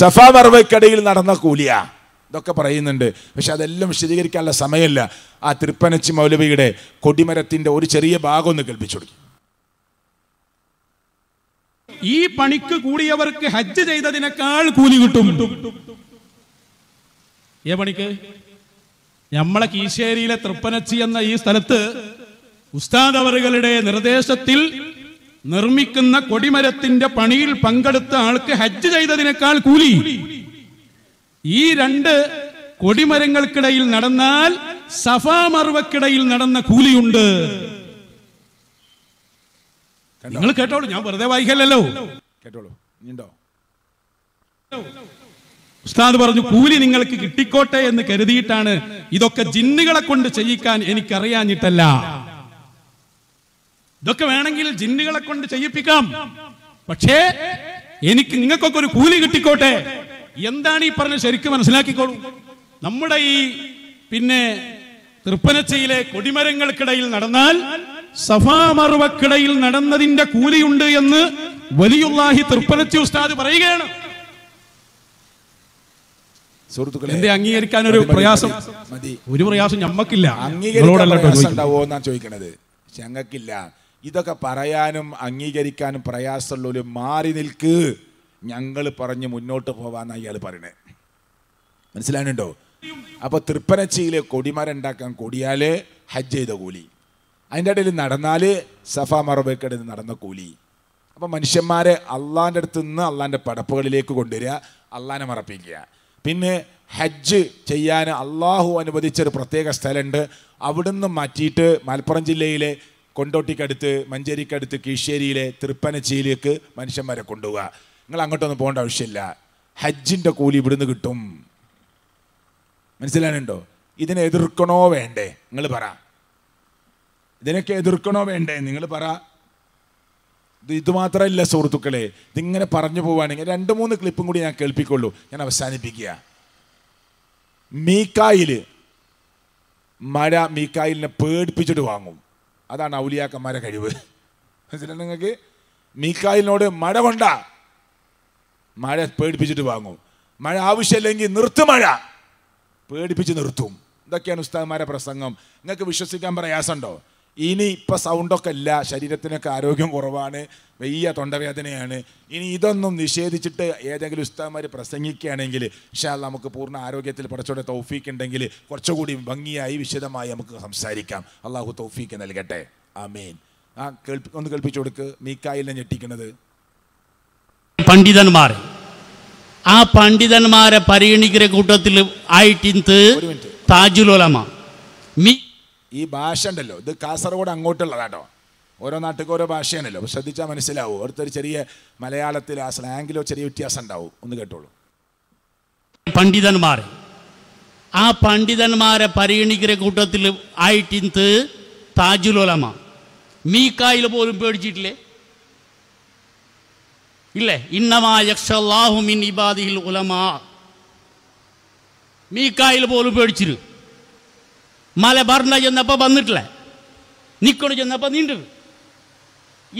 സഫാ മറവയ്ക്കിടയിൽ നടന്ന കൂലിയാണ് ഇതൊക്കെ പറയുന്നുണ്ട് പക്ഷെ അതെല്ലാം വിശദീകരിക്കാനുള്ള സമയമല്ല ആ തൃപ്പനച്ചി മൗലവിയുടെ കൊടിമരത്തിൻ്റെ ഒരു ചെറിയ ഭാഗം ഒന്ന് കേൾപ്പിച്ചു കൊടുക്കും ഈ പണിക്ക് കൂടിയവർക്ക് ഹജ്ജ് ചെയ്തതിനേക്കാൾ കൂലി കിട്ടും ഏ പണിക്ക് നമ്മളെ കീശേരിയിലെ തൃപ്പനച്ചി എന്ന ഈ സ്ഥലത്ത് ഉസ്താദവറുകളുടെ നിർദ്ദേശത്തിൽ നിർമ്മിക്കുന്ന കൊടിമരത്തിന്റെ പണിയിൽ പങ്കെടുത്ത ആൾക്ക് ഹജ്ജ് ചെയ്തതിനേക്കാൾ കൂലി ഈ രണ്ട് കൊടിമരങ്ങൾക്കിടയിൽ നടന്നാൽ സഫാ മർവക്കിടയിൽ നടന്ന കൂലിയുണ്ട് നിങ്ങൾ കേട്ടോളൂ ഞാൻ വെറുതെ വായിക്കല്ലോ കേട്ടോളൂ ഉസ്താദ് പറഞ്ഞു കൂലി നിങ്ങൾക്ക് കിട്ടിക്കോട്ടെ എന്ന് കരുതിയിട്ടാണ് ഇതൊക്കെ ജിന്നുകളെ കൊണ്ട് ചെയ്യിക്കാൻ എനിക്കറിയാഞ്ഞിട്ടല്ല ഇതൊക്കെ വേണമെങ്കിൽ ജിന്നുകളെ കൊണ്ട് ചെയ്യിപ്പിക്കാം പക്ഷേ എനിക്ക് നിങ്ങൾക്കൊക്കെ ഒരു കൂലി കിട്ടിക്കോട്ടെ എന്താണ് ഈ പറഞ്ഞ ശരിക്കും മനസ്സിലാക്കിക്കോളൂ നമ്മുടെ ഈ പിന്നെ തൃപ്പനച്ചയിലെ കൊടിമരങ്ങൾക്കിടയിൽ നടന്നാൽ സഫാമറുവക്കിടയിൽ നടന്നതിന്റെ കൂലിയുണ്ട് എന്ന് വലിയുള്ളാഹി തൃപ്പനച്ചി ഉസ്താദ് പറയുകയാണ് എന്റെ അംഗീകരിക്കാൻ ഒരു പ്രയാസം ഒരു പ്രയാസം ഞമ്മക്കില്ല അംഗീകരിക്കാൻ ചോദിക്കണത് ഞങ്ങൾക്കില്ല ഇതൊക്കെ പറയാനും അംഗീകരിക്കാനും ഒരു മാറി നിൽക്ക് ഞങ്ങൾ പറഞ്ഞ് മുന്നോട്ട് പോകാനാണ് അയാൾ പറയണേ മനസ്സിലായിട്ടുണ്ടോ അപ്പോൾ തൃപ്പനച്ചിയിലെ കൊടിമരുണ്ടാക്കാൻ കൊടിയാൽ ഹജ്ജ് ചെയ്ത കൂലി അതിൻ്റെ ഇടയിൽ നടന്നാല് സഫ മറബക്കടയിൽ നടന്ന കൂലി അപ്പോൾ മനുഷ്യന്മാരെ അള്ളാന്റെ അടുത്ത് നിന്ന് അള്ളാന്റെ പടപ്പുകളിലേക്ക് കൊണ്ടുവരിക അള്ളാനെ മറപ്പിക്കുക പിന്നെ ഹജ്ജ് ചെയ്യാൻ അള്ളാഹു അനുവദിച്ചൊരു പ്രത്യേക സ്ഥലമുണ്ട് അവിടുന്ന് മാറ്റിയിട്ട് മലപ്പുറം ജില്ലയിലെ കൊണ്ടോട്ടിക്കടുത്ത് മഞ്ചേരിക്കടുത്ത് കീശ്ശേരിയിലെ തൃപ്പനച്ചിയിലേക്ക് മനുഷ്യന്മാരെ കൊണ്ടുപോകുക നിങ്ങൾ അങ്ങോട്ടൊന്നും പോകേണ്ട ആവശ്യമില്ല ഹജ്ജിൻ്റെ കൂലി ഇവിടുന്ന് കിട്ടും മനസ്സിലാകുന്നുണ്ടോ ഇതിനെ എതിർക്കണോ വേണ്ടേ നിങ്ങൾ പറ ഇതിനൊക്കെ എതിർക്കണോ വേണ്ടേ നിങ്ങൾ പറ ഇത് മാത്രമല്ല സുഹൃത്തുക്കളെ ഇതിങ്ങനെ പറഞ്ഞു പോവുകയാണെങ്കിൽ രണ്ട് മൂന്ന് ക്ലിപ്പും കൂടി ഞാൻ കേൾപ്പിക്കുള്ളൂ ഞാൻ അവസാനിപ്പിക്കുക മീക്കായിൽ മര മീക്കായിലിനെ പേടിപ്പിച്ചിട്ട് വാങ്ങും അതാണ് ഔലിയാക്കന്മാരെ കഴിവ് മനസ്സിലാണ് നിങ്ങൾക്ക് മീക്കായിലിനോട് മഴ കൊണ്ടാ മഴ പേടിപ്പിച്ചിട്ട് വാങ്ങും മഴ ആവശ്യമില്ലെങ്കിൽ നിർത്തു മഴ പേടിപ്പിച്ച് നിർത്തും ഇതൊക്കെയാണ് ഉസ്താദ്മാരെ പ്രസംഗം നിങ്ങൾക്ക് വിശ്വസിക്കാൻ പ്രയാസമുണ്ടോ ഇനി ഇപ്പം സൗണ്ടൊക്കെ ഇല്ല ശരീരത്തിനൊക്കെ ആരോഗ്യം കുറവാണ് വലിയ തൊണ്ടവേദനയാണ് ഇനി ഇതൊന്നും നിഷേധിച്ചിട്ട് ഏതെങ്കിലും ഉസ്താദന്മാർ പ്രസംഗിക്കുകയാണെങ്കിൽ ഷാൽ നമുക്ക് പൂർണ്ണ ആരോഗ്യത്തിൽ പടച്ചോടെ തൗഫീക്ക് ഉണ്ടെങ്കിൽ കുറച്ചുകൂടി ഭംഗിയായി വിശദമായി നമുക്ക് സംസാരിക്കാം അള്ളാഹു തൗഫീക്ക് നൽകട്ടെ ആമേൻ ആ കേൾപ്പി ഒന്ന് കേൾപ്പിച്ചു കൊടുക്ക് മീക്കായില്ല ഞെട്ടിക്കുന്നത് പണ്ഡിതന്മാർ ആ പണ്ഡിതന്മാരെ പരിഗണിക്കുന്ന കൂട്ടത്തിൽ ആയിട്ട് താജുലോലമ ഈ ഭാഷ ഉണ്ടല്ലോ ഇത് കാസർഗോഡ് അങ്ങോട്ടുള്ളതാട്ടോ ഓരോ നാട്ടിലേക്ക് ഓരോ ഭാഷയാണല്ലോ ശ്രദ്ധിച്ചാൽ മനസ്സിലാവും ഓരോരുത്തർ ചെറിയ മലയാളത്തിൽ ആ സ്ലാങ്കിലോ ചെറിയ വ്യത്യാസം ഉണ്ടാവും ഒന്ന് കേട്ടോളൂ പണ്ഡിതന്മാർ ആ പണ്ഡിതന്മാരെ പരിഗണിക്കുന്ന കൂട്ടത്തിൽ ആയിട്ട് താജുലോലമ മീക്കായിൽ പോലും പേടിച്ചിട്ടില്ലേ ഇല്ലേ മിൻ ഇബാദിൽ ഉലമാ മീക്കായിൽ പോലും പേടിച്ചിരു മല ഭർണ ചെന്നപ്പോൾ വന്നിട്ടില്ല നിക്കണു ചെന്നപ്പോൾ നീണ്ടു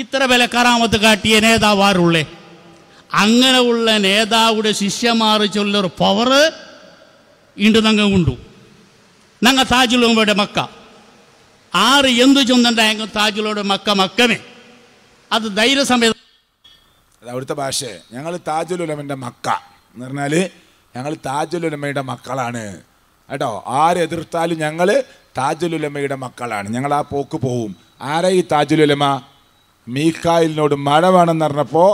ഇത്ര വില കറാമത്ത് കാട്ടിയ നേതാവാറുള്ളേ അങ്ങനെ ഉള്ള നേതാവുടെ ശിഷ്യമാർ ചൊല്ലൊരു പവറ് ഇണ്ട് നങ്ങ ഉണ്ടു നങ്ങ താജുലോമയുടെ മക്ക ആറ് എന്തു ചൊന്നണ്ട താജുലോടെ മക്ക മക്കമേ അത് ധൈര്യ അത് അവിടുത്തെ ഭാഷയെ ഞങ്ങൾ താജുലുലമൻ്റെ മക്ക എന്ന് പറഞ്ഞാൽ ഞങ്ങൾ താജുലുലമയുടെ മക്കളാണ് കേട്ടോ ആരെതിർത്താലും ഞങ്ങൾ താജുലുലമയുടെ മക്കളാണ് ഞങ്ങൾ ആ പോക്ക് പോവും ആരാ ഈ താജുലുലമ മീക്കായിലിനോട് മഴ വേണമെന്ന് പറഞ്ഞപ്പോൾ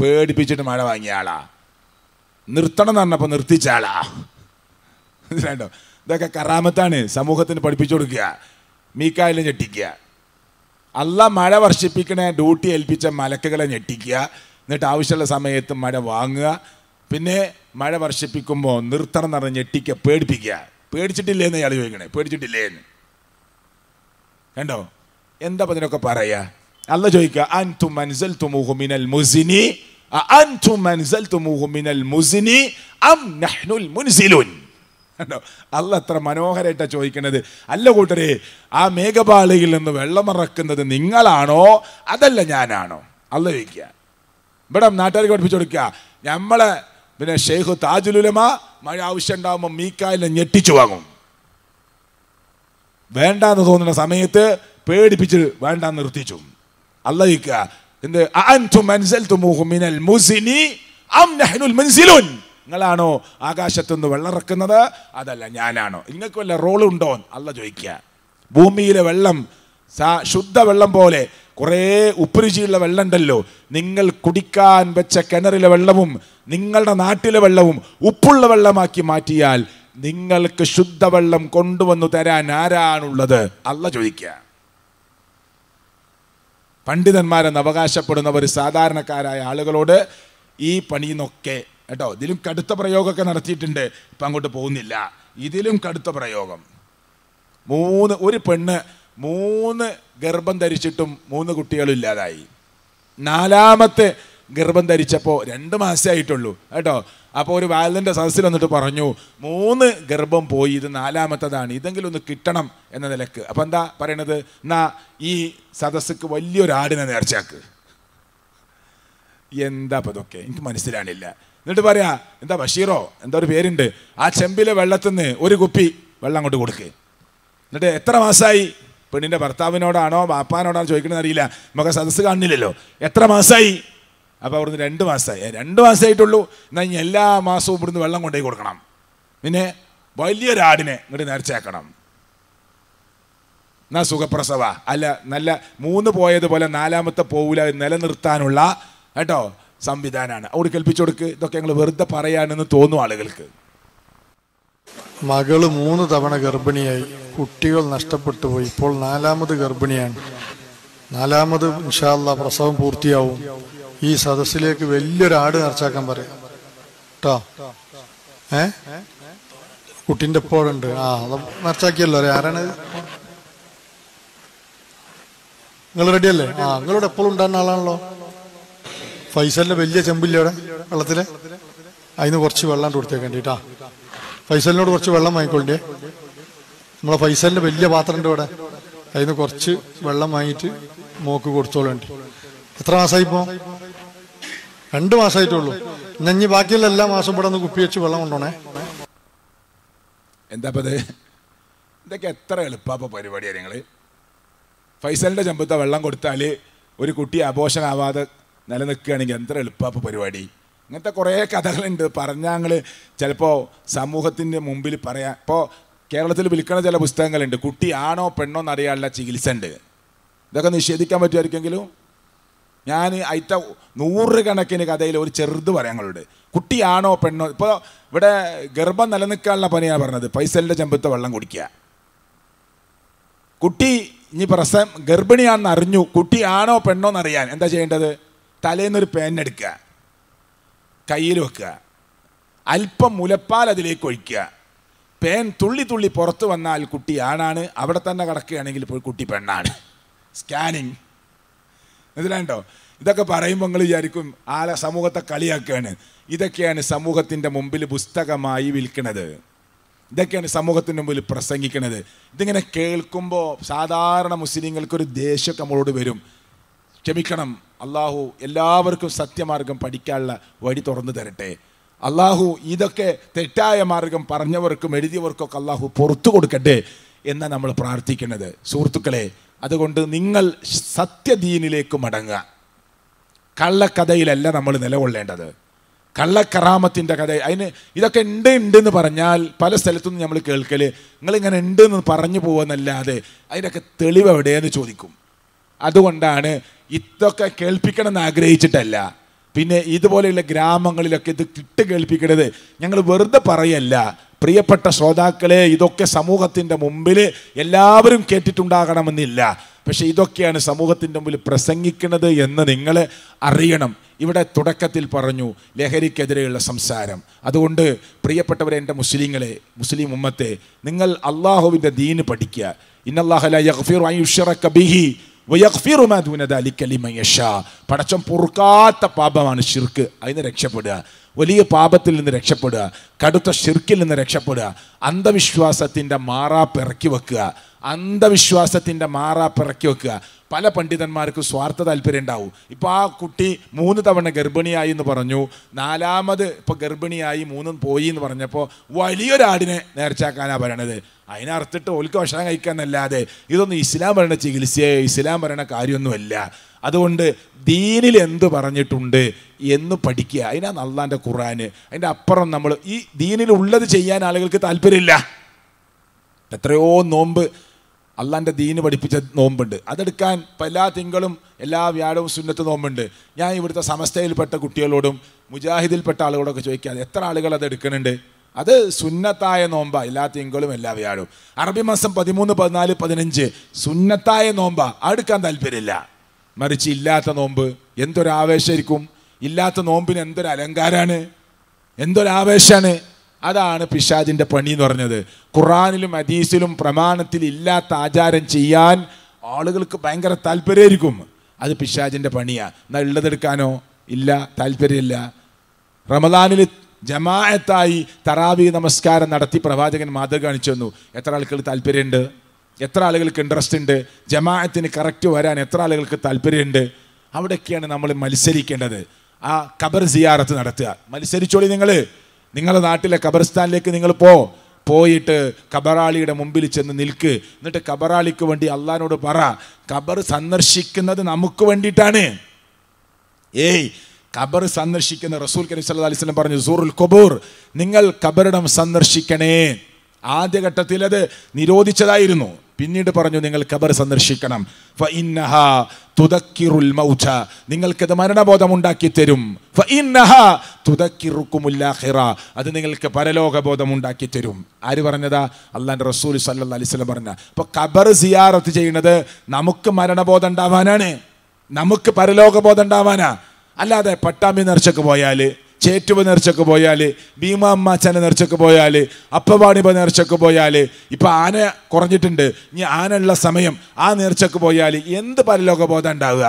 പേടിപ്പിച്ചിട്ട് മഴ വാങ്ങിയ ആളാ നിർത്തണം എന്ന് പറഞ്ഞപ്പോൾ നിർത്തിച്ച ആളാ മനസ്സിലായിട്ടോ ഇതൊക്കെ കറാമത്താണ് സമൂഹത്തിന് പഠിപ്പിച്ചു കൊടുക്കുക മീക്കായിലിനെ ഞെട്ടിക്കുക അല്ല മഴ വർഷിപ്പിക്കണ ഡ്യൂട്ടി ഏൽപ്പിച്ച മലക്കുകളെ ഞെട്ടിക്കുക എന്നിട്ട് ആവശ്യമുള്ള സമയത്ത് മഴ വാങ്ങുക പിന്നെ മഴ വർഷിപ്പിക്കുമ്പോൾ നിർത്തണം എന്ന് പറഞ്ഞ് ഞെട്ടിക്കുക പേടിപ്പിക്കുക പേടിച്ചിട്ടില്ലേന്ന് അയാൾ ചോദിക്കണേ പേടിച്ചിട്ടില്ലേ എന്ന് കണ്ടോ എന്താ അപ്പം ഇതിനൊക്കെ പറയുക അല്ല ചോദിക്കുക അൻ തു മൻസൽ തുമുഹു മിനൽ മുസിനി അല്ല അത്ര മനോഹരായിട്ടാ ചോദിക്കുന്നത് അല്ല കൂട്ടരെ ആ മേഘപാളിയിൽ നിന്ന് വെള്ളമിറക്കുന്നത് നിങ്ങളാണോ അതല്ല ഞാനാണോ അല്ല ചോദിക്കുക ഇവിടെ നാട്ടുകാർക്ക് പഠിപ്പിച്ചു കൊടുക്കുക നമ്മളെ പിന്നെ ഷെയ്ഖ് താജുലുലമ മഴ ആവശ്യം ഉണ്ടാകുമ്പോൾ മീക്കായിലെ ഞെട്ടിച്ചു വാങ്ങും എന്ന് തോന്നുന്ന സമയത്ത് പേടിപ്പിച്ച് വേണ്ട നിർത്തിച്ചു അള്ളഹിക്കുക എന്ത് നിങ്ങളാണോ ആകാശത്തുനിന്ന് വെള്ളമിറക്കുന്നത് അതല്ല ഞാനാണോ നിങ്ങൾക്ക് വല്ല റോളുണ്ടോ അല്ല ചോദിക്കുക ഭൂമിയിലെ വെള്ളം ശുദ്ധ വെള്ളം പോലെ കുറേ ഉപ്പുരുചിയുള്ള വെള്ളം ഉണ്ടല്ലോ നിങ്ങൾ കുടിക്കാൻ വെച്ച കിണറിലെ വെള്ളവും നിങ്ങളുടെ നാട്ടിലെ വെള്ളവും ഉപ്പുള്ള വെള്ളമാക്കി മാറ്റിയാൽ നിങ്ങൾക്ക് ശുദ്ധവെള്ളം കൊണ്ടുവന്നു തരാൻ ആരാണുള്ളത് അല്ല ചോദിക്കുക പണ്ഡിതന്മാരെന്ന് അവകാശപ്പെടുന്നവർ സാധാരണക്കാരായ ആളുകളോട് ഈ പണിന്നൊക്കെ കേട്ടോ ഇതിലും കടുത്ത പ്രയോഗമൊക്കെ നടത്തിയിട്ടുണ്ട് ഇപ്പം അങ്ങോട്ട് പോകുന്നില്ല ഇതിലും കടുത്ത പ്രയോഗം മൂന്ന് ഒരു പെണ്ണ് മൂന്ന് ഗർഭം ധരിച്ചിട്ടും മൂന്ന് കുട്ടികളും ഇല്ലാതായി നാലാമത്തെ ഗർഭം ധരിച്ചപ്പോൾ രണ്ട് മാസമായിട്ടുള്ളൂ കേട്ടോ അപ്പോൾ ഒരു വാലിൻ്റെ സദസ്സിൽ വന്നിട്ട് പറഞ്ഞു മൂന്ന് ഗർഭം പോയി ഇത് നാലാമത്തതാണ് ഇതെങ്കിലും ഒന്ന് കിട്ടണം എന്ന നിലക്ക് അപ്പോൾ എന്താ പറയണത് എന്നാ ഈ സദസ്സക്ക് വലിയൊരു ആടിനെ നേർച്ചയാക്ക് എന്താ അപ്പോൾ ഇതൊക്കെ എനിക്ക് മനസ്സിലാണില്ല എന്നിട്ട് പറയാ എന്താ ബഷീറോ എന്താ ഒരു പേരുണ്ട് ആ ചെമ്പിലെ വെള്ളത്തിൽ നിന്ന് ഒരു കുപ്പി വെള്ളം അങ്ങോട്ട് കൊടുക്കുക എന്നിട്ട് എത്ര മാസമായി പെണ്ണിൻ്റെ ഭർത്താവിനോടാണോ ബാപ്പാനോടാണോ ചോദിക്കണമെന്ന് അറിയില്ല നമുക്ക് സദസ്സ് കാണില്ലല്ലോ എത്ര മാസമായി അപ്പോൾ അവിടുന്ന് രണ്ട് മാസമായി രണ്ട് മാസമായിട്ടുള്ളൂ എന്നാൽ ഇനി എല്ലാ മാസവും ഇവിടുന്ന് വെള്ളം കൊണ്ടുപോയി കൊടുക്കണം പിന്നെ വലിയൊരാടിനെ ഇങ്ങോട്ട് നേർച്ചയാക്കണം എന്നാ സുഖപ്രസവ അല്ല നല്ല മൂന്ന് പോയതുപോലെ നാലാമത്തെ പോവില്ല നിലനിർത്താനുള്ള കേട്ടോ സംവിധാനമാണ് അവിടെ കൽപ്പിച്ചു കൊടുക്ക് ഇതൊക്കെ ഞങ്ങൾ വെറുതെ പറയാനെന്ന് തോന്നും ആളുകൾക്ക് മകള് മൂന്ന് തവണ ഗർഭിണിയായി കുട്ടികൾ നഷ്ടപ്പെട്ടു പോയി ഇപ്പോൾ നാലാമത് ഗർഭിണിയാണ് നാലാമത് ഇൻഷാല്ല പ്രസവം പൂർത്തിയാവും ഈ സദസ്സിലേക്ക് വലിയൊരു ആട് നേർച്ചാക്കാൻ പറയാം കേട്ടോ ഏ കുട്ടിൻ്റെ ഇപ്പോഴുണ്ട് ആ അത് നേർച്ചാക്കിയല്ലോ ആരാണ് നിങ്ങൾ റെഡിയല്ലേ ആ നിങ്ങളോട് എപ്പോഴും ഉണ്ടാകുന്ന ആളാണല്ലോ ഫൈസലിന്റെ വലിയ ചെമ്പില്ലേ അവിടെ വെള്ളത്തിലെ അതിന് കുറച്ച് വെള്ളം കൊടുത്തേക്കേണ്ടിട്ടാ ഫൈസലിനോട് കുറച്ച് വെള്ളം വാങ്ങിക്കൊണ്ടേ നമ്മളെ ഫൈസലിന്റെ വലിയ ഉണ്ട് ഇവിടെ അതിന് കുറച്ച് വെള്ളം വാങ്ങിയിട്ട് മോക്ക് കൊടുത്തോളണ്ടി എത്ര മാസമായിപ്പോ രണ്ട് മാസമായിട്ടുള്ളൂ ഞഞ്ഞി ബാക്കിയുള്ള എല്ലാ മാസവും ഇവിടെ ഒന്ന് കുപ്പി വെച്ച് വെള്ളം കൊണ്ടോണേ എന്താ ഇതൊക്കെ എത്ര എളുപ്പ പരിപാടിയാണ് നിങ്ങൾ ഫൈസലിന്റെ ചെമ്പത്തെ വെള്ളം കൊടുത്താല് ഒരു കുട്ടി അപോഷനാവാതെ നിലനിൽക്കുകയാണെങ്കിൽ എത്ര എളുപ്പ പരിപാടി അങ്ങനത്തെ കുറേ കഥകളുണ്ട് പറഞ്ഞാൽ ഞങ്ങൾ ചിലപ്പോൾ സമൂഹത്തിൻ്റെ മുമ്പിൽ പറയാം ഇപ്പോൾ കേരളത്തിൽ വിൽക്കുന്ന ചില പുസ്തകങ്ങളുണ്ട് കുട്ടി ആണോ പെണ്ണോ എന്നറിയാനുള്ള ചികിത്സ ഉണ്ട് ഇതൊക്കെ നിഷേധിക്കാൻ പറ്റുമായിരിക്കെങ്കിലും ഞാൻ അയറ്റ നൂറുകണക്കിന് കഥയിൽ ഒരു ചെറുത് പറയാം കുട്ടി കുട്ടിയാണോ പെണ്ണോ ഇപ്പോൾ ഇവിടെ ഗർഭം നിലനിൽക്കാനുള്ള പണിയാണ് പറഞ്ഞത് പൈസലിൻ്റെ ചെമ്പത്തെ വെള്ളം കുടിക്കുക കുട്ടി ഇനി പ്രസം ഗർഭിണിയാണെന്ന് അറിഞ്ഞു കുട്ടിയാണോ പെണ്ണോ എന്നറിയാൻ എന്താ ചെയ്യേണ്ടത് തലേന്നൊരു പേനെടുക്കുക കയ്യിൽ വെക്കുക അല്പം മുലപ്പാൽ അതിലേക്ക് ഒഴിക്കുക പേൻ തുള്ളി തുള്ളി പുറത്ത് വന്നാൽ കുട്ടി ആണാണ് അവിടെ തന്നെ കിടക്കുകയാണെങ്കിൽ പോയി കുട്ടി പെണ്ണാണ് സ്കാനിങ് മനസ്സിലാണ്ടോ ഇതൊക്കെ പറയുമ്പോൾ നിങ്ങൾ വിചാരിക്കും ആ സമൂഹത്തെ കളിയാക്കുകയാണ് ഇതൊക്കെയാണ് സമൂഹത്തിൻ്റെ മുമ്പിൽ പുസ്തകമായി വിൽക്കുന്നത് ഇതൊക്കെയാണ് സമൂഹത്തിൻ്റെ മുമ്പിൽ പ്രസംഗിക്കുന്നത് ഇതിങ്ങനെ കേൾക്കുമ്പോൾ സാധാരണ മുസ്ലിങ്ങൾക്കൊരു ദേഷ്യമൊക്കെ നമ്മളോട് വരും ക്ഷമിക്കണം അള്ളാഹു എല്ലാവർക്കും സത്യമാർഗം പഠിക്കാനുള്ള വഴി തുറന്നു തരട്ടെ അള്ളാഹു ഇതൊക്കെ തെറ്റായ മാർഗം പറഞ്ഞവർക്കും എഴുതിയവർക്കൊക്കെ അള്ളാഹു പുറത്തു കൊടുക്കട്ടെ എന്ന് നമ്മൾ പ്രാർത്ഥിക്കുന്നത് സുഹൃത്തുക്കളെ അതുകൊണ്ട് നിങ്ങൾ സത്യദീനിലേക്ക് മടങ്ങുക കള്ളക്കഥയിലല്ല നമ്മൾ നിലകൊള്ളേണ്ടത് കള്ളക്കറാമത്തിൻ്റെ കഥ അതിന് ഇതൊക്കെ ഉണ്ട് ഉണ്ട് എന്ന് പറഞ്ഞാൽ പല സ്ഥലത്തുനിന്ന് നമ്മൾ കേൾക്കൽ നിങ്ങളിങ്ങനെ ഉണ്ട് എന്ന് പറഞ്ഞു പോകുന്നല്ലാതെ അതിനൊക്കെ തെളിവ് എവിടെയെന്ന് ചോദിക്കും അതുകൊണ്ടാണ് ഇതൊക്കെ കേൾപ്പിക്കണമെന്ന് ആഗ്രഹിച്ചിട്ടല്ല പിന്നെ ഇതുപോലെയുള്ള ഗ്രാമങ്ങളിലൊക്കെ ഇത് കിട്ട് കേൾപ്പിക്കണത് ഞങ്ങൾ വെറുതെ പറയല്ല പ്രിയപ്പെട്ട ശ്രോതാക്കളെ ഇതൊക്കെ സമൂഹത്തിൻ്റെ മുമ്പിൽ എല്ലാവരും കേട്ടിട്ടുണ്ടാകണമെന്നില്ല പക്ഷെ ഇതൊക്കെയാണ് സമൂഹത്തിൻ്റെ മുമ്പിൽ പ്രസംഗിക്കുന്നത് എന്ന് നിങ്ങൾ അറിയണം ഇവിടെ തുടക്കത്തിൽ പറഞ്ഞു ലഹരിക്കെതിരെയുള്ള സംസാരം അതുകൊണ്ട് പ്രിയപ്പെട്ടവരെ എൻ്റെ മുസ്ലിങ്ങളെ മുസ്ലിം ഉമ്മത്തെ നിങ്ങൾ അള്ളാഹുവിൻ്റെ ദീന് പഠിക്കുക ഇന്നല്ലാഹല വായുഷറ ബിഹി പടച്ചം പൊറുക്കാത്ത പാപമാണ് ഷിർക്ക് അതിന് രക്ഷപ്പെടുക വലിയ പാപത്തിൽ നിന്ന് രക്ഷപ്പെടുക കടുത്ത ഷിർക്കിൽ നിന്ന് രക്ഷപ്പെടുക അന്ധവിശ്വാസത്തിൻ്റെ പിറക്കി വെക്കുക അന്ധവിശ്വാസത്തിൻ്റെ പിറക്കി വെക്കുക പല പണ്ഡിതന്മാർക്ക് സ്വാർത്ഥ താല്പര്യം ഉണ്ടാവും ഇപ്പോൾ ആ കുട്ടി മൂന്ന് തവണ ഗർഭിണിയായി എന്ന് പറഞ്ഞു നാലാമത് ഇപ്പോൾ ഗർഭിണിയായി മൂന്നും പോയി എന്ന് പറഞ്ഞപ്പോൾ വലിയൊരാടിനെ നേർച്ചാക്കാനാണ് പറയണത് അതിനർത്ഥിട്ട് ഓൽക്ക് ഭക്ഷണം കഴിക്കാന്നല്ലാതെ ഇതൊന്നും ഇസ്ലാം ഭരണ ചികിത്സയെ ഇസ്ലാം ഭരണ കാര്യമൊന്നുമല്ല അതുകൊണ്ട് ദീനിൽ എന്ത് പറഞ്ഞിട്ടുണ്ട് എന്ന് പഠിക്കുക അതിനാ നല്ലാൻ്റെ ഖുറാന് അതിൻ്റെ അപ്പുറം നമ്മൾ ഈ ദീനിലുള്ളത് ചെയ്യാൻ ആളുകൾക്ക് താല്പര്യമില്ല എത്രയോ നോമ്പ് അള്ളാൻ്റെ ദീന് പഠിപ്പിച്ച നോമ്പുണ്ട് അതെടുക്കാൻ എല്ലാ തിങ്കളും എല്ലാ വ്യാഴവും സുന്നത്ത് നോമ്പുണ്ട് ഞാൻ ഇവിടുത്തെ സമസ്തയിൽപ്പെട്ട കുട്ടികളോടും മുജാഹിദിൽപ്പെട്ട ആളുകളോടൊക്കെ ചോദിക്കാതെ എത്ര ആളുകൾ അത് എടുക്കുന്നുണ്ട് അത് സുന്നത്തായ നോമ്പ ഇല്ലാത്ത തിങ്കളും എല്ലാ വ്യാഴും അറബി മാസം പതിമൂന്ന് പതിനാല് പതിനഞ്ച് സുന്നത്തായ നോമ്പ അടുക്കാൻ താല്പര്യമില്ല മറിച്ച് ഇല്ലാത്ത നോമ്പ് എന്തൊരു ഇല്ലാത്ത നോമ്പിന് എന്തൊരു അലങ്കാരമാണ് എന്തൊരു അതാണ് പിശാജിൻ്റെ പണി എന്ന് പറഞ്ഞത് ഖുറാനിലും അദീസിലും പ്രമാണത്തിൽ ഇല്ലാത്ത ആചാരം ചെയ്യാൻ ആളുകൾക്ക് ഭയങ്കര താല്പര്യമായിരിക്കും അത് പിശാജിൻ്റെ പണിയാണ് എന്നാൽ ഉള്ളതെടുക്കാനോ ഇല്ല താല്പര്യമില്ല റമദാനിൽ ജമാഅത്തായി തറാവി നമസ്കാരം നടത്തി പ്രവാചകൻ മാതൃക കാണിച്ചു തന്നു എത്ര ആളുകൾ താല്പര്യമുണ്ട് എത്ര ആളുകൾക്ക് ഇൻട്രസ്റ്റ് ഉണ്ട് ജമാഅത്തിന് കറക്റ്റ് വരാൻ എത്ര ആളുകൾക്ക് താല്പര്യമുണ്ട് അവിടെയൊക്കെയാണ് നമ്മൾ മത്സരിക്കേണ്ടത് ആ ഖബർ സിയാറത്ത് നടത്തുക മത്സരിച്ചോളി നിങ്ങൾ നിങ്ങളുടെ നാട്ടിലെ ഖബർസ്ഥാനിലേക്ക് നിങ്ങൾ പോ പോയിട്ട് ഖബറാളിയുടെ മുമ്പിൽ ചെന്ന് നിൽക്ക് എന്നിട്ട് ഖബറാളിക്ക് വേണ്ടി അള്ളഹാനോട് പറ ഖബർ സന്ദർശിക്കുന്നത് നമുക്ക് വേണ്ടിയിട്ടാണ് ഏയ് ഖബർ സന്ദർശിക്കുന്ന റസൂൽ കരീം സല്ലാ അലൈഹി സ്വലം പറഞ്ഞു സൂറുൽ കബൂർ നിങ്ങൾ ഖബറിടം സന്ദർശിക്കണേ ആദ്യഘട്ടത്തിൽ അത് നിരോധിച്ചതായിരുന്നു പിന്നീട് പറഞ്ഞു നിങ്ങൾ ഖബർ സന്ദർശിക്കണം നിങ്ങൾക്കത് മരണബോധം ഉണ്ടാക്കി തരും അത് നിങ്ങൾക്ക് പരലോകബോധം ഉണ്ടാക്കി തരും ആര് പറഞ്ഞതാ അള്ളാൻ്റെ റസൂൽ സല്ല അലിസ്ലം പറഞ്ഞ അപ്പോൾ ഖബർ സിയാറത്ത് ചെയ്യുന്നത് നമുക്ക് മരണബോധം ഉണ്ടാവാനാണ് നമുക്ക് പരലോകബോധം ഉണ്ടാവാനാണ് അല്ലാതെ പട്ടാമ്പി നിറച്ചൊക്കെ പോയാൽ ചേറ്റുവ നേർച്ചക്ക് പോയാൽ ഭീമാമ്മാച്ചാൻ്റെ നേർച്ചക്ക് പോയാൽ അപ്പവാണിപ നേർച്ചക്ക് പോയാൽ ഇപ്പം ആന കുറഞ്ഞിട്ടുണ്ട് ഇനി ആനയുള്ള സമയം ആ നേർച്ചക്ക് പോയാൽ എന്ത് പരലോക ബോധം ഉണ്ടാവുക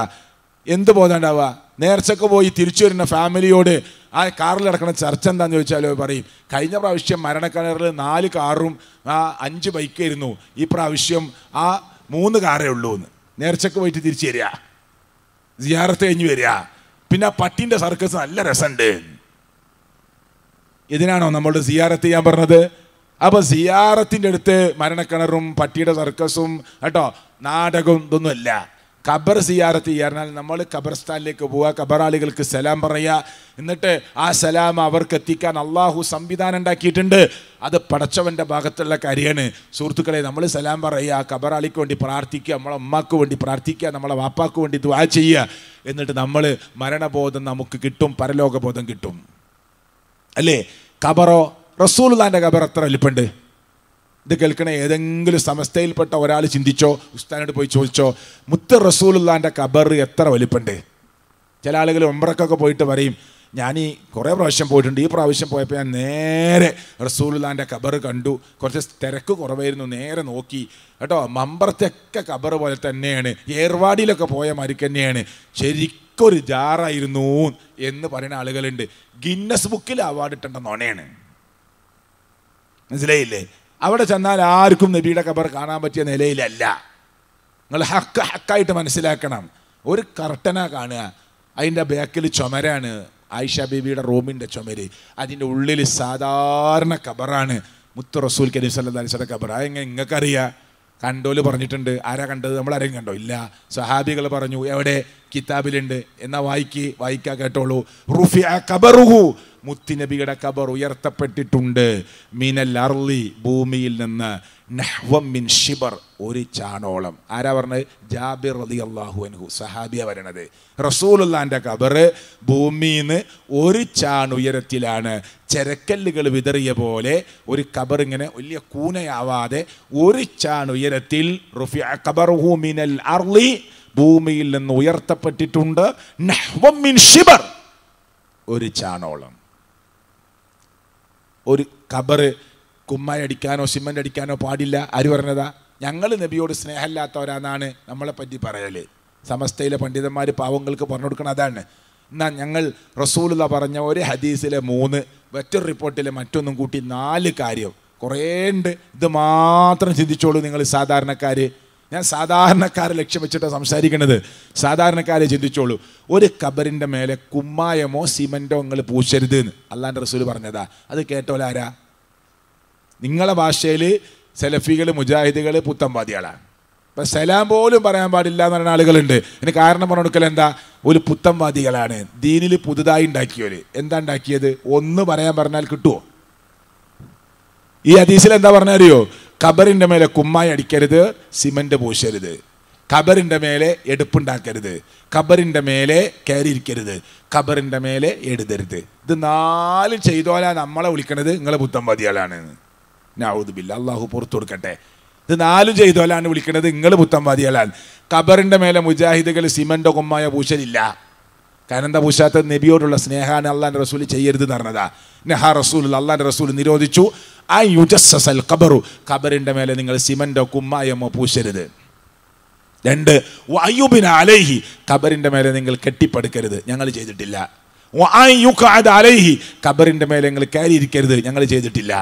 എന്ത് ബോധം ഉണ്ടാവുക നേർച്ചക്ക് പോയി തിരിച്ചു വരുന്ന ഫാമിലിയോട് ആ കാറിൽ നടക്കുന്ന ചർച്ച എന്താന്ന് ചോദിച്ചാലോ പറയും കഴിഞ്ഞ പ്രാവശ്യം മരണക്കിണറിൽ നാല് കാറും ആ അഞ്ച് ബൈക്കായിരുന്നു ഈ പ്രാവശ്യം ആ മൂന്ന് കാറേ ഉള്ളൂ എന്ന് നേർച്ചക്ക് പോയിട്ട് തിരിച്ചു വരിക സിയാറത്ത് കഴിഞ്ഞ് വരിക പിന്നെ ആ പട്ടിൻ്റെ സർക്കസ് നല്ല രസമുണ്ട് ഇതിനാണോ നമ്മൾ സിയാറത്ത് ചെയ്യാൻ പറഞ്ഞത് അപ്പോൾ സിയാറത്തിൻ്റെ അടുത്ത് മരണക്കിണറും പട്ടിയുടെ സർക്കസും കേട്ടോ നാടകവും ഇതൊന്നുമല്ല ഖബർ സിയാറത്ത് ചെയ്യാറിനാൽ നമ്മൾ ഖബർസ്ഥാനിലേക്ക് പോവുക ഖബറാളികൾക്ക് സലാം പറയുക എന്നിട്ട് ആ സലാം അവർക്ക് എത്തിക്കാൻ അള്ളാഹു സംവിധാനം ഉണ്ടാക്കിയിട്ടുണ്ട് അത് പടച്ചവൻ്റെ ഭാഗത്തുള്ള കാര്യമാണ് സുഹൃത്തുക്കളെ നമ്മൾ സലാം പറയുക ഖബറാളിക്ക് വേണ്ടി പ്രാർത്ഥിക്കുക നമ്മളെ ഉമ്മാക്ക് വേണ്ടി പ്രാർത്ഥിക്കുക നമ്മളെ വാപ്പാക്ക് വേണ്ടി ദ്വാ ചെയ്യുക എന്നിട്ട് നമ്മൾ മരണബോധം നമുക്ക് കിട്ടും പരലോകബോധം കിട്ടും അല്ലേ ഖബറോ റസൂൽ ഖബർ എത്ര വലിപ്പുണ്ട് ഇത് കേൾക്കണ ഏതെങ്കിലും സമസ്തയിൽപ്പെട്ട ഒരാൾ ചിന്തിച്ചോ ഉസ്താനോട് പോയി ചോദിച്ചോ മുത്ത് റസൂലുല്ലാൻ്റെ കബർ എത്ര വലിപ്പുണ്ട് ചില ആളുകൾ ഒമ്പറക്കൊക്കെ പോയിട്ട് പറയും ഞാൻ ഈ കുറേ പ്രാവശ്യം പോയിട്ടുണ്ട് ഈ പ്രാവശ്യം പോയപ്പോൾ ഞാൻ നേരെ റസൂലുല്ലാൻ്റെ കബർ കണ്ടു കുറച്ച് തിരക്ക് കുറവായിരുന്നു നേരെ നോക്കി കേട്ടോ മമ്പറത്തെയൊക്കെ കബർ പോലെ തന്നെയാണ് ഏർവാടിയിലൊക്കെ പോയ മാതിരിക്ക് തന്നെയാണ് ശരിക്കൊരു ജാറായിരുന്നു എന്ന് പറയുന്ന ആളുകളുണ്ട് ഗിന്നസ് ബുക്കിൽ അവാർഡ് ഇട്ടേണ്ട നോണയാണ് മനസ്സിലായില്ലേ അവിടെ ചെന്നാൽ ആർക്കും നബിയുടെ ഖബർ കാണാൻ പറ്റിയ നിലയിലല്ല നിങ്ങൾ ഹക്ക് ഹക്കായിട്ട് മനസ്സിലാക്കണം ഒരു കർട്ടനാണ് കാണുക അതിൻ്റെ ബാക്കിൽ ചുമരാണ് ആയിഷ ബീബിയുടെ റൂമിൻ്റെ ചുമര് അതിൻ്റെ ഉള്ളിൽ സാധാരണ ഖബറാണ് മുത്ത് റസൂൽ കരീം സല്ലാ അലിസ്വലം ഖബർ അതെങ്ങനെ നിങ്ങൾക്കറിയാം കണ്ടോല് പറഞ്ഞിട്ടുണ്ട് ആരാ കണ്ടത് നമ്മൾ ആരെയും കണ്ടോ ഇല്ല സഹാബികൾ പറഞ്ഞു എവിടെ കിതാബിലുണ്ട് എന്നാ വായിക്ക് വായിക്കാ കേട്ടോളൂ റുഫിയ ഖബറുഹു മുത്തിനബിയുടെ കബർ ഉയർത്തപ്പെട്ടിട്ടുണ്ട് മീനൽ അർലി ഭൂമിയിൽ നിന്ന് നഹ്വം മിൻ ഷിബർ ഒരു ചാണോളം ആരാ പറഞ്ഞത് ജാബിർ അലി അള്ളാഹു അൻഹു സഹാബിയ വരണത് റസൂലുല്ലാൻ്റെ കബർ ഭൂമിയിൽ നിന്ന് ഒരു ചാണുയരത്തിലാണ് ചരക്കല്ലുകൾ വിതറിയ പോലെ ഒരു കബർ ഇങ്ങനെ വലിയ കൂനയാവാതെ ഒരു ചാണുയരത്തിൽ അർലി ഭൂമിയിൽ നിന്ന് ഉയർത്തപ്പെട്ടിട്ടുണ്ട് നഹ്വം മിൻ ഷിബർ ഒരു ചാണോളം ഒരു കബറ് കുമ്മായടിക്കാനോ സിമൻ്റ് അടിക്കാനോ പാടില്ല ആര് പറഞ്ഞതാ ഞങ്ങൾ നബിയോട് സ്നേഹമില്ലാത്തവരാന്നാണ് നമ്മളെപ്പറ്റി പറയൽ സമസ്തയിലെ പണ്ഡിതന്മാർ പാവങ്ങൾക്ക് പറഞ്ഞു കൊടുക്കണം അതാണ് എന്നാൽ ഞങ്ങൾ റസൂലുള്ള പറഞ്ഞ ഒരു ഹദീസിലെ മൂന്ന് മറ്റൊരു റിപ്പോർട്ടിലെ മറ്റൊന്നും കൂട്ടി നാല് കാര്യം കുറേ ഉണ്ട് ഇത് മാത്രം ചിന്തിച്ചോളൂ നിങ്ങൾ സാധാരണക്കാർ ഞാൻ സാധാരണക്കാരെ ലക്ഷ്യം വെച്ചിട്ടാണ് സംസാരിക്കുന്നത് സാധാരണക്കാരെ ചിന്തിച്ചോളൂ ഒരു കബറിൻ്റെ മേലെ കുമ്മായമോ സിമൻറ്റോ നിങ്ങൾ പൂശരുത് എന്ന് അല്ലാണ്ട് റസൂൽ പറഞ്ഞതാ അത് കേട്ടോലാരാ നിങ്ങളെ ഭാഷയിൽ സെലഫികൾ മുജാഹിദികൾ പുത്തംവാദികളാണ് ഇപ്പം സലാം പോലും പറയാൻ പാടില്ല എന്ന് പറയുന്ന ആളുകളുണ്ട് ഇതിന് കാരണം കൊടുക്കൽ എന്താ ഒരു പുത്തംവാദികളാണ് ദീനിൽ പുതുതായി ഉണ്ടാക്കിയവർ എന്താ ഉണ്ടാക്കിയത് ഒന്ന് പറയാൻ പറഞ്ഞാൽ കിട്ടുമോ ഈ ഹദീസിൽ എന്താ പറഞ്ഞറിയോ കബറിൻ്റെ മേലെ കുമ്മായി അടിക്കരുത് സിമൻ്റ് പൂശരുത് കബറിൻ്റെ മേലെ എടുപ്പുണ്ടാക്കരുത് കബറിൻ്റെ മേലെ കയറിയിരിക്കരുത് കബറിൻ്റെ മേലെ എഴുതരുത് ഇത് നാല് ചെയ്തോലാ നമ്മളെ വിളിക്കണത് നിങ്ങളെ പുത്തമ്പാദികളാണ് നാവൂതുബില്ല അള്ളാഹു പുറത്തു കൊടുക്കട്ടെ ഇത് നാല് ചെയ്തോലാണ് വിളിക്കണത് നിങ്ങൾ പുത്തമ്പാദികളാണ് കബറിൻ്റെ മേലെ മുജാഹിദുകൾ സിമൻ്റോ കുമ്മായ പൂശലില്ല കാരണം എന്താ പൂശാത്ത നബിയോടുള്ള സ്നേഹാണ് അള്ളാൻ്റെ റസൂൽ ചെയ്യരുത് എന്ന് പറഞ്ഞതാ നെഹാ റസൂൽ അള്ളാൻ്റെ റസൂൽ നിരോധിച്ചു ആ യുജസ്സൽ മേലെ നിങ്ങൾ സിമന്റോ കുമ്മായമോ പൂശരുത് രണ്ട് വയുബിന അലൈഹി ഖബറിന്റെ മേലെ നിങ്ങൾ കെട്ടിപ്പടുക്കരുത് ഞങ്ങൾ ചെയ്തിട്ടില്ല അലൈഹി ഖബറിന്റെ മേലെ നിങ്ങൾ കയറിയിരിക്കരുത് ഞങ്ങൾ ചെയ്തിട്ടില്ല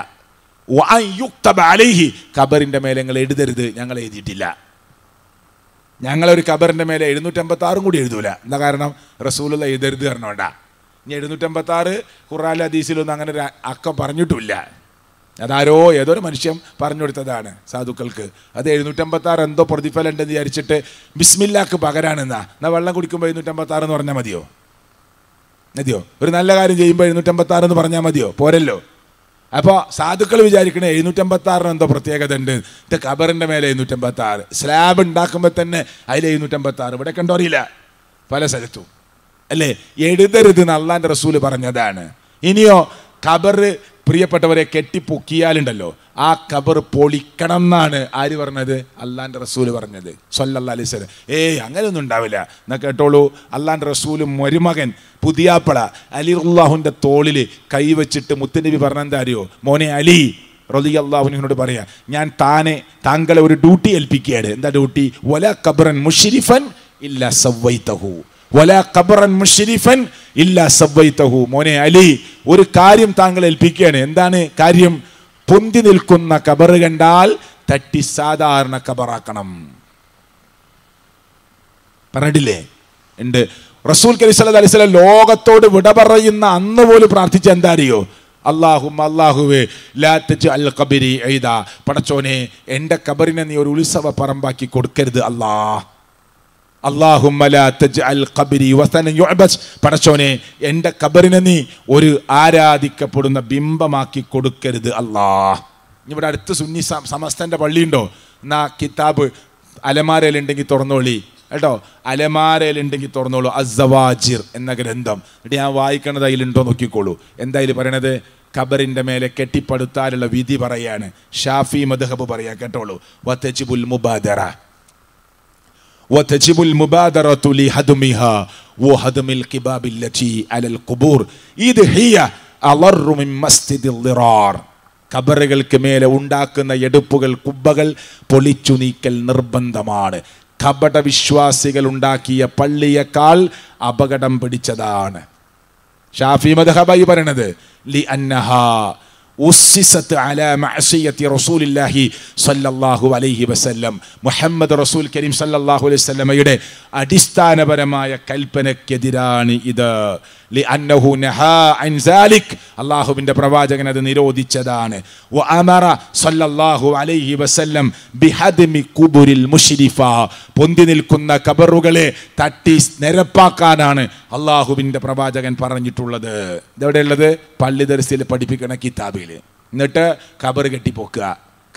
അലൈഹി ഖബറിന്റെ മേലെ നിങ്ങൾ എഴുതരുത് ഞങ്ങൾ എഴുതിയിട്ടില്ല ഞങ്ങളൊരു ഖബറിന്റെ മേലെ എഴുന്നൂറ്റമ്പത്തി ആറും കൂടി എഴുതൂല എന്താ കാരണം റസൂലുള്ള എഴുതരുത് കാരണം വേണ്ട ഇനി എഴുന്നൂറ്റമ്പത്തി ആറ് ഖുറാല ഹദീസിലൊന്നും അങ്ങനെ ഒരു അക്കം പറഞ്ഞിട്ടില്ല അതാരോ ഏതൊരു മനുഷ്യൻ പറഞ്ഞു കൊടുത്തതാണ് സാധുക്കൾക്ക് അത് എഴുന്നൂറ്റമ്പത്താറ് എന്തോ പ്രതിഫലം ഉണ്ടെന്ന് വിചാരിച്ചിട്ട് ബിസ്മില്ലാക്ക് പകരാണെന്നാ എന്നാ വെള്ളം കുടിക്കുമ്പോൾ എഴുന്നൂറ്റമ്പത്താറ് എന്ന് പറഞ്ഞാൽ മതിയോ മതിയോ ഒരു നല്ല കാര്യം ചെയ്യുമ്പോൾ എഴുന്നൂറ്റമ്പത്താറ് എന്ന് പറഞ്ഞാൽ മതിയോ പോരല്ലോ അപ്പോൾ സാധുക്കൾ വിചാരിക്കണേ എഴുന്നൂറ്റമ്പത്താറിന് എന്തോ പ്രത്യേകത ഉണ്ട് ഇത് കബറിൻ്റെ മേലെ എഴുന്നൂറ്റമ്പത്താറ് സ്ലാബ് ഉണ്ടാക്കുമ്പോൾ തന്നെ അതിൽ എഴുന്നൂറ്റമ്പത്താറ് ഇവിടെ കണ്ടോ അറിയില്ല പല സ്ഥലത്തും അല്ലേ എഴുതരുത് നല്ലാൻ്റെ റസൂല് പറഞ്ഞതാണ് ഇനിയോ ഖബർ പ്രിയപ്പെട്ടവരെ കെട്ടിപ്പൊക്കിയാലുണ്ടല്ലോ ആ കബർ പൊളിക്കണം എന്നാണ് ആര് പറഞ്ഞത് അള്ളാൻ്റെ റസൂൽ പറഞ്ഞത് സൊല്ലല്ലാ അലിസ്വലം ഏയ് അങ്ങനെയൊന്നും ഉണ്ടാവില്ല എന്നാൽ കേട്ടോളൂ അള്ളാൻ്റെ റസൂലും മരുമകൻ പുതിയാപ്പള അലി ഉള്ളാഹുൻ്റെ തോളിൽ കൈവച്ചിട്ട് മുത്തനബി പറഞ്ഞെന്താ അറിയോ മോനെ അലി റലി അള്ളാഹുനോട് പറയാ ഞാൻ താനെ താങ്കളെ ഒരു ഡ്യൂട്ടി ഏൽപ്പിക്കുകയാണ് എന്താ ഡ്യൂട്ടി ഒല കബറൻ മുഷിരിഫൻ ഇല്ല സവൈതഹു ഒല കബറൻ മുഷിരിഫൻ ഇല്ല സബ്വൈത്തഹു മോനെ അലി ഒരു കാര്യം താങ്കൾ ഏൽപ്പിക്കുകയാണ് എന്താണ് കാര്യം പൊന്തി നിൽക്കുന്ന കബറ് കണ്ടാൽ തട്ടി സാധാരണ കബറാക്കണം പറഞ്ഞിട്ടില്ലേ ഉണ്ട് റസൂൽ കലി സ്വലാ ലോകത്തോട് വിട പറയുന്ന അന്ന് പോലും പ്രാർത്ഥിച്ച എന്താ അറിയോ അള്ളാഹും അള്ളാഹുവേ ലാത്തച്ച് അൽ കബിരി എഴുതാ പടച്ചോനെ എൻ്റെ കബറിനെ നീ ഒരു ഉത്സവ പറമ്പാക്കി കൊടുക്കരുത് അള്ളാഹ് പടച്ചോനെ എൻ്റെ ഖബറിനെ നീ ഒരു ആരാധിക്കപ്പെടുന്ന ബിംബമാക്കി കൊടുക്കരുത് അല്ലാ ഇവിടെ അടുത്ത് സുന്നി സമസ്തൻ്റെ പള്ളിയുണ്ടോ എന്നാ കിതാബ് അലമാരയിലുണ്ടെങ്കിൽ തുറന്നോളി കേട്ടോ അലമാരയിലുണ്ടെങ്കിൽ തുറന്നോളൂ അസവാജിർ എന്ന ഗ്രന്ഥം എന്നിട്ട് ഞാൻ വായിക്കണത് അതിലുണ്ടോ നോക്കിക്കോളൂ എന്താ ഇതിൽ പറയണത് ഖബറിൻ്റെ മേലെ കെട്ടിപ്പടുത്താലുള്ള വിധി പറയാണ് ഷാഫി മദ്ഹബ് പറയാ കേട്ടോളൂ വത്തച്ചിബുൽ മുബാദറ ഖബറുകൾക്ക് മേലെ ഉണ്ടാക്കുന്ന എടുപ്പുകൾ കുബ്ബകൾ പൊളിച്ചു നീക്കൽ നിർബന്ധമാണ് കപട വിശ്വാസികൾ ഉണ്ടാക്കിയ പള്ളിയേക്കാൾ അപകടം പിടിച്ചതാണ് ഷാഫി മദഹബായി പറയണത് ലി അന്നഹ ഉസ്സിസത്ത് അല മഅസിയത്തി റസൂലുള്ളാഹി സല്ലല്ലാഹു അലൈഹി വസല്ലം മുഹമ്മദ് റസൂൽ കരീം സല്ലല്ലാഹു അലൈഹി വസല്ലമയുടെ അടിസ്ഥാനപരമായ കൽപ്പനക്കെതിരാണ് ഇത് അള്ളാഹുവിന്റെ പ്രവാചകൻ അത് നിരോധിച്ചതാണ് അലൈഹി വസല്ലം കുബുരിൽ പൊന്തി നിൽക്കുന്ന കബറുകളെ തട്ടി നിരപ്പാക്കാനാണ് അള്ളാഹുവിന്റെ പ്രവാചകൻ പറഞ്ഞിട്ടുള്ളത് ഇതെവിടെയുള്ളത് പള്ളി ദർശിയിൽ പഠിപ്പിക്കണ കിതാബിൽ എന്നിട്ട് കബർ കെട്ടിപ്പോക്കുക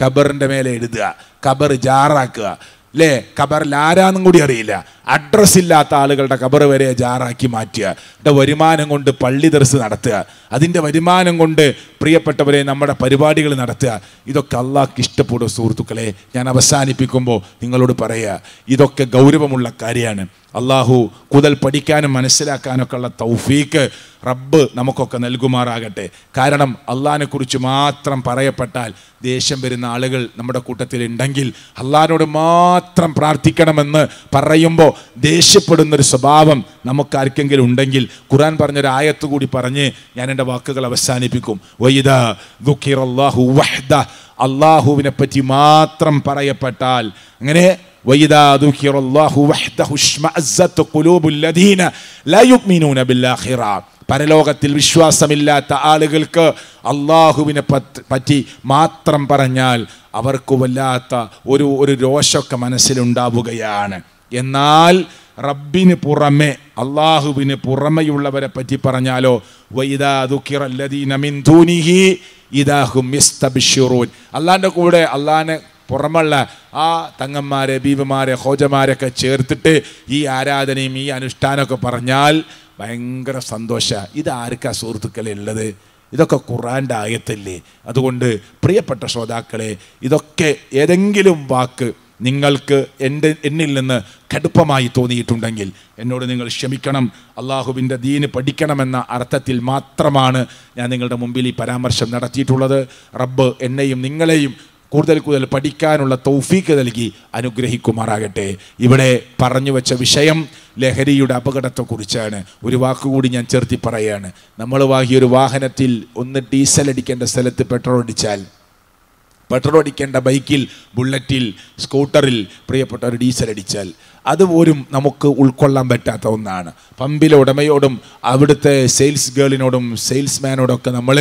കബറിൻ്റെ മേലെ എഴുതുക കബർ ജാറാക്കുക അല്ലേ കബറിൽ ആരാന്നും കൂടി അറിയില്ല അഡ്രസ് ഇല്ലാത്ത ആളുകളുടെ കബറ് വരെ ജാറാക്കി മാറ്റുക അവിടെ വരുമാനം കൊണ്ട് പള്ളി ദർസ് നടത്തുക അതിൻ്റെ വരുമാനം കൊണ്ട് പ്രിയപ്പെട്ടവരെ നമ്മുടെ പരിപാടികൾ നടത്തുക ഇതൊക്കെ അള്ളാഹ്ക്ക് ഇഷ്ടപ്പെടും സുഹൃത്തുക്കളെ ഞാൻ അവസാനിപ്പിക്കുമ്പോൾ നിങ്ങളോട് പറയുക ഇതൊക്കെ ഗൗരവമുള്ള കാര്യമാണ് അള്ളാഹു കുതൽ പഠിക്കാനും മനസ്സിലാക്കാനൊക്കെ ഉള്ള തൗഫീക്ക് റബ്ബ് നമുക്കൊക്കെ നൽകുമാറാകട്ടെ കാരണം അള്ളഹാനെക്കുറിച്ച് മാത്രം പറയപ്പെട്ടാൽ ദേഷ്യം വരുന്ന ആളുകൾ നമ്മുടെ കൂട്ടത്തിൽ ഉണ്ടെങ്കിൽ അള്ളഹാനോട് മാത്രം പ്രാർത്ഥിക്കണമെന്ന് പറയുമ്പോൾ ദേഷ്യപ്പെടുന്നൊരു ഒരു സ്വഭാവം നമുക്കാർക്കെങ്കിലും ഉണ്ടെങ്കിൽ ഖുറാൻ പറഞ്ഞൊരു ആയത്ത് കൂടി പറഞ്ഞ് ഞാൻ എൻ്റെ വാക്കുകൾ അവസാനിപ്പിക്കും വൈദ അള്ളാഹു വഹ്ദ അള്ളാഹുവിനെ പറ്റി മാത്രം പറയപ്പെട്ടാൽ അങ്ങനെ പരലോകത്തിൽ വിശ്വാസമില്ലാത്ത ആളുകൾക്ക് അള്ളാഹുവിനെ പറ്റി മാത്രം പറഞ്ഞാൽ അവർക്ക് വല്ലാത്ത ഒരു ഒരു രോഷമൊക്കെ മനസ്സിലുണ്ടാവുകയാണ് എന്നാൽ റബ്ബിന് പുറമെ അള്ളാഹുവിന് പുറമെയുള്ളവരെ പറ്റി പറഞ്ഞാലോ അള്ളാന്റെ കൂടെ അള്ളാനെ പുറമുള്ള ആ തങ്ങന്മാരെ ബീവിമാരെ ഹോജമാരെയൊക്കെ ചേർത്തിട്ട് ഈ ആരാധനയും ഈ അനുഷ്ഠാനമൊക്കെ പറഞ്ഞാൽ ഭയങ്കര സന്തോഷ ഇത് ആർക്കാ സുഹൃത്തുക്കളെ ഉള്ളത് ഇതൊക്കെ ഖുറാൻ്റെ ആയത്തല്ലേ അതുകൊണ്ട് പ്രിയപ്പെട്ട ശ്രോതാക്കളെ ഇതൊക്കെ ഏതെങ്കിലും വാക്ക് നിങ്ങൾക്ക് എൻ്റെ എന്നിൽ നിന്ന് കടുപ്പമായി തോന്നിയിട്ടുണ്ടെങ്കിൽ എന്നോട് നിങ്ങൾ ക്ഷമിക്കണം അള്ളാഹുവിൻ്റെ ദീന് പഠിക്കണമെന്ന അർത്ഥത്തിൽ മാത്രമാണ് ഞാൻ നിങ്ങളുടെ മുമ്പിൽ ഈ പരാമർശം നടത്തിയിട്ടുള്ളത് റബ്ബ് എന്നെയും നിങ്ങളെയും കൂടുതൽ കൂടുതൽ പഠിക്കാനുള്ള തൗഫീക്ക് നൽകി അനുഗ്രഹിക്കുമാറാകട്ടെ ഇവിടെ പറഞ്ഞു വെച്ച വിഷയം ലഹരിയുടെ അപകടത്തെക്കുറിച്ചാണ് ഒരു വാക്കുകൂടി ഞാൻ ചേർത്തി പറയുകയാണ് നമ്മൾ വാങ്ങിയൊരു വാഹനത്തിൽ ഒന്ന് ഡീസൽ അടിക്കേണ്ട സ്ഥലത്ത് പെട്രോൾ അടിച്ചാൽ പെട്രോൾ അടിക്കേണ്ട ബൈക്കിൽ ബുള്ളറ്റിൽ സ്കൂട്ടറിൽ പ്രിയപ്പെട്ട ഒരു ഡീസൽ അടിച്ചാൽ അതുപോലും നമുക്ക് ഉൾക്കൊള്ളാൻ പറ്റാത്ത ഒന്നാണ് പമ്പിലെ ഉടമയോടും അവിടുത്തെ സെയിൽസ് ഗേളിനോടും സെയിൽസ്മാനോടൊക്കെ നമ്മൾ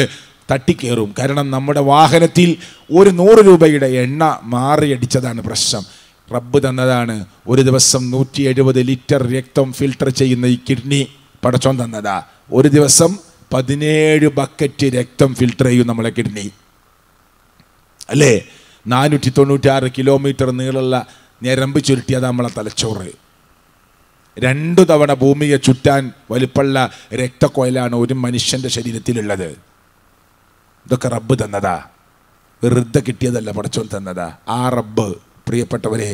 തട്ടിക്കേറും കാരണം നമ്മുടെ വാഹനത്തിൽ ഒരു നൂറ് രൂപയുടെ എണ്ണ മാറിയടിച്ചതാണ് പ്രശ്നം റബ്ബ് തന്നതാണ് ഒരു ദിവസം നൂറ്റി എഴുപത് ലിറ്റർ രക്തം ഫിൽട്ടർ ചെയ്യുന്ന ഈ കിഡ്നി പടച്ചോൻ തന്നതാ ഒരു ദിവസം പതിനേഴ് ബക്കറ്റ് രക്തം ഫിൽട്ടർ ചെയ്യും നമ്മളെ കിഡ്നി അല്ലേ നാനൂറ്റി ആറ് കിലോമീറ്റർ നീളമുള്ള ഞരമ്പ് ചുരുട്ടിയത് നമ്മളെ തലച്ചോറ് രണ്ടു തവണ ഭൂമിയെ ചുറ്റാൻ വലിപ്പുള്ള രക്തക്കൊയലാണ് ഒരു മനുഷ്യൻ്റെ ശരീരത്തിലുള്ളത് ഇതൊക്കെ റബ്ബ് തന്നതാ വെറുതെ കിട്ടിയതല്ല പടച്ചോൻ തന്നതാ ആ റബ്ബ് പ്രിയപ്പെട്ടവരെ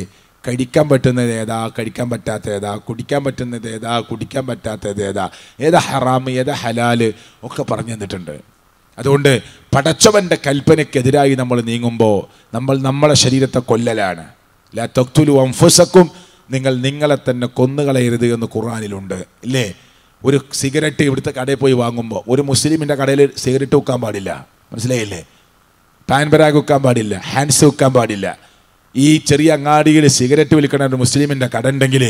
കഴിക്കാൻ പറ്റുന്നത് ഏതാ കഴിക്കാൻ പറ്റാത്ത ഏതാ കുടിക്കാൻ പറ്റുന്നത് ഏതാ കുടിക്കാൻ പറ്റാത്തത് ഏതാ ഏതാ ഹറാമ് ഏതാ ഹലാല് ഒക്കെ പറഞ്ഞു തന്നിട്ടുണ്ട് അതുകൊണ്ട് പടച്ചവൻ്റെ കൽപ്പനയ്ക്കെതിരായി നമ്മൾ നീങ്ങുമ്പോൾ നമ്മൾ നമ്മളെ ശരീരത്തെ കൊല്ലലാണ് ലാ തൊക്തുലു വംഫുസക്കും നിങ്ങൾ നിങ്ങളെ തന്നെ കൊന്നുകളയരുത് എന്ന് ഖുറാനിലുണ്ട് ഇല്ലേ ഒരു സിഗരറ്റ് ഇവിടുത്തെ കടയിൽ പോയി വാങ്ങുമ്പോൾ ഒരു മുസ്ലിമിൻ്റെ കടയിൽ സിഗരറ്റ് വെക്കാൻ പാടില്ല മനസ്സിലായില്ലേ പാൻ പരാഗ് വെക്കാൻ പാടില്ല ഹാൻഡ്സ് വെക്കാൻ പാടില്ല ഈ ചെറിയ അങ്ങാടിയിൽ സിഗരറ്റ് വിൽക്കണ ഒരു മുസ്ലിമിൻ്റെ കട ഉണ്ടെങ്കിൽ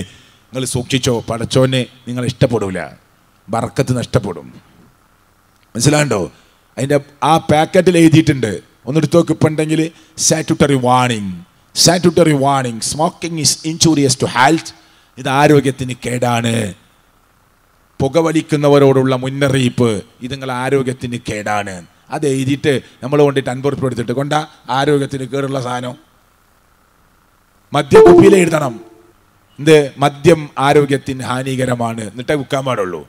നിങ്ങൾ സൂക്ഷിച്ചോ പടച്ചോനെ നിങ്ങൾ ഇഷ്ടപ്പെടില്ല ബർക്കത്ത് നഷ്ടപ്പെടും മനസ്സിലാണ്ടോ അതിൻ്റെ ആ പാക്കറ്റിൽ എഴുതിയിട്ടുണ്ട് ഒന്നെടുത്ത് നോക്ക് ഇപ്പം ഉണ്ടെങ്കിൽ statutory warning statutory warning smoking is injurious to health ഇത് ആരോഗ്യത്തിന് കേടാണ് പുകവലിക്കുന്നവരോടുള്ള മുന്നറിയിപ്പ് ഇത് നിങ്ങൾ ആരോഗ്യത്തിന് കേടാണ് അത് എഴുതിയിട്ട് നമ്മൾ കൊണ്ടിട്ട് അൻപത് എടുത്തിട്ട് കൊണ്ട ആരോഗ്യത്തിന് കേടുള്ള സാധനം മദ്യകുപ്പിയിൽ എഴുതണം എന്ത് മദ്യം ആരോഗ്യത്തിന് ഹാനികരമാണ് എന്നിട്ടേ വിൽക്കാൻ പാടുള്ളൂ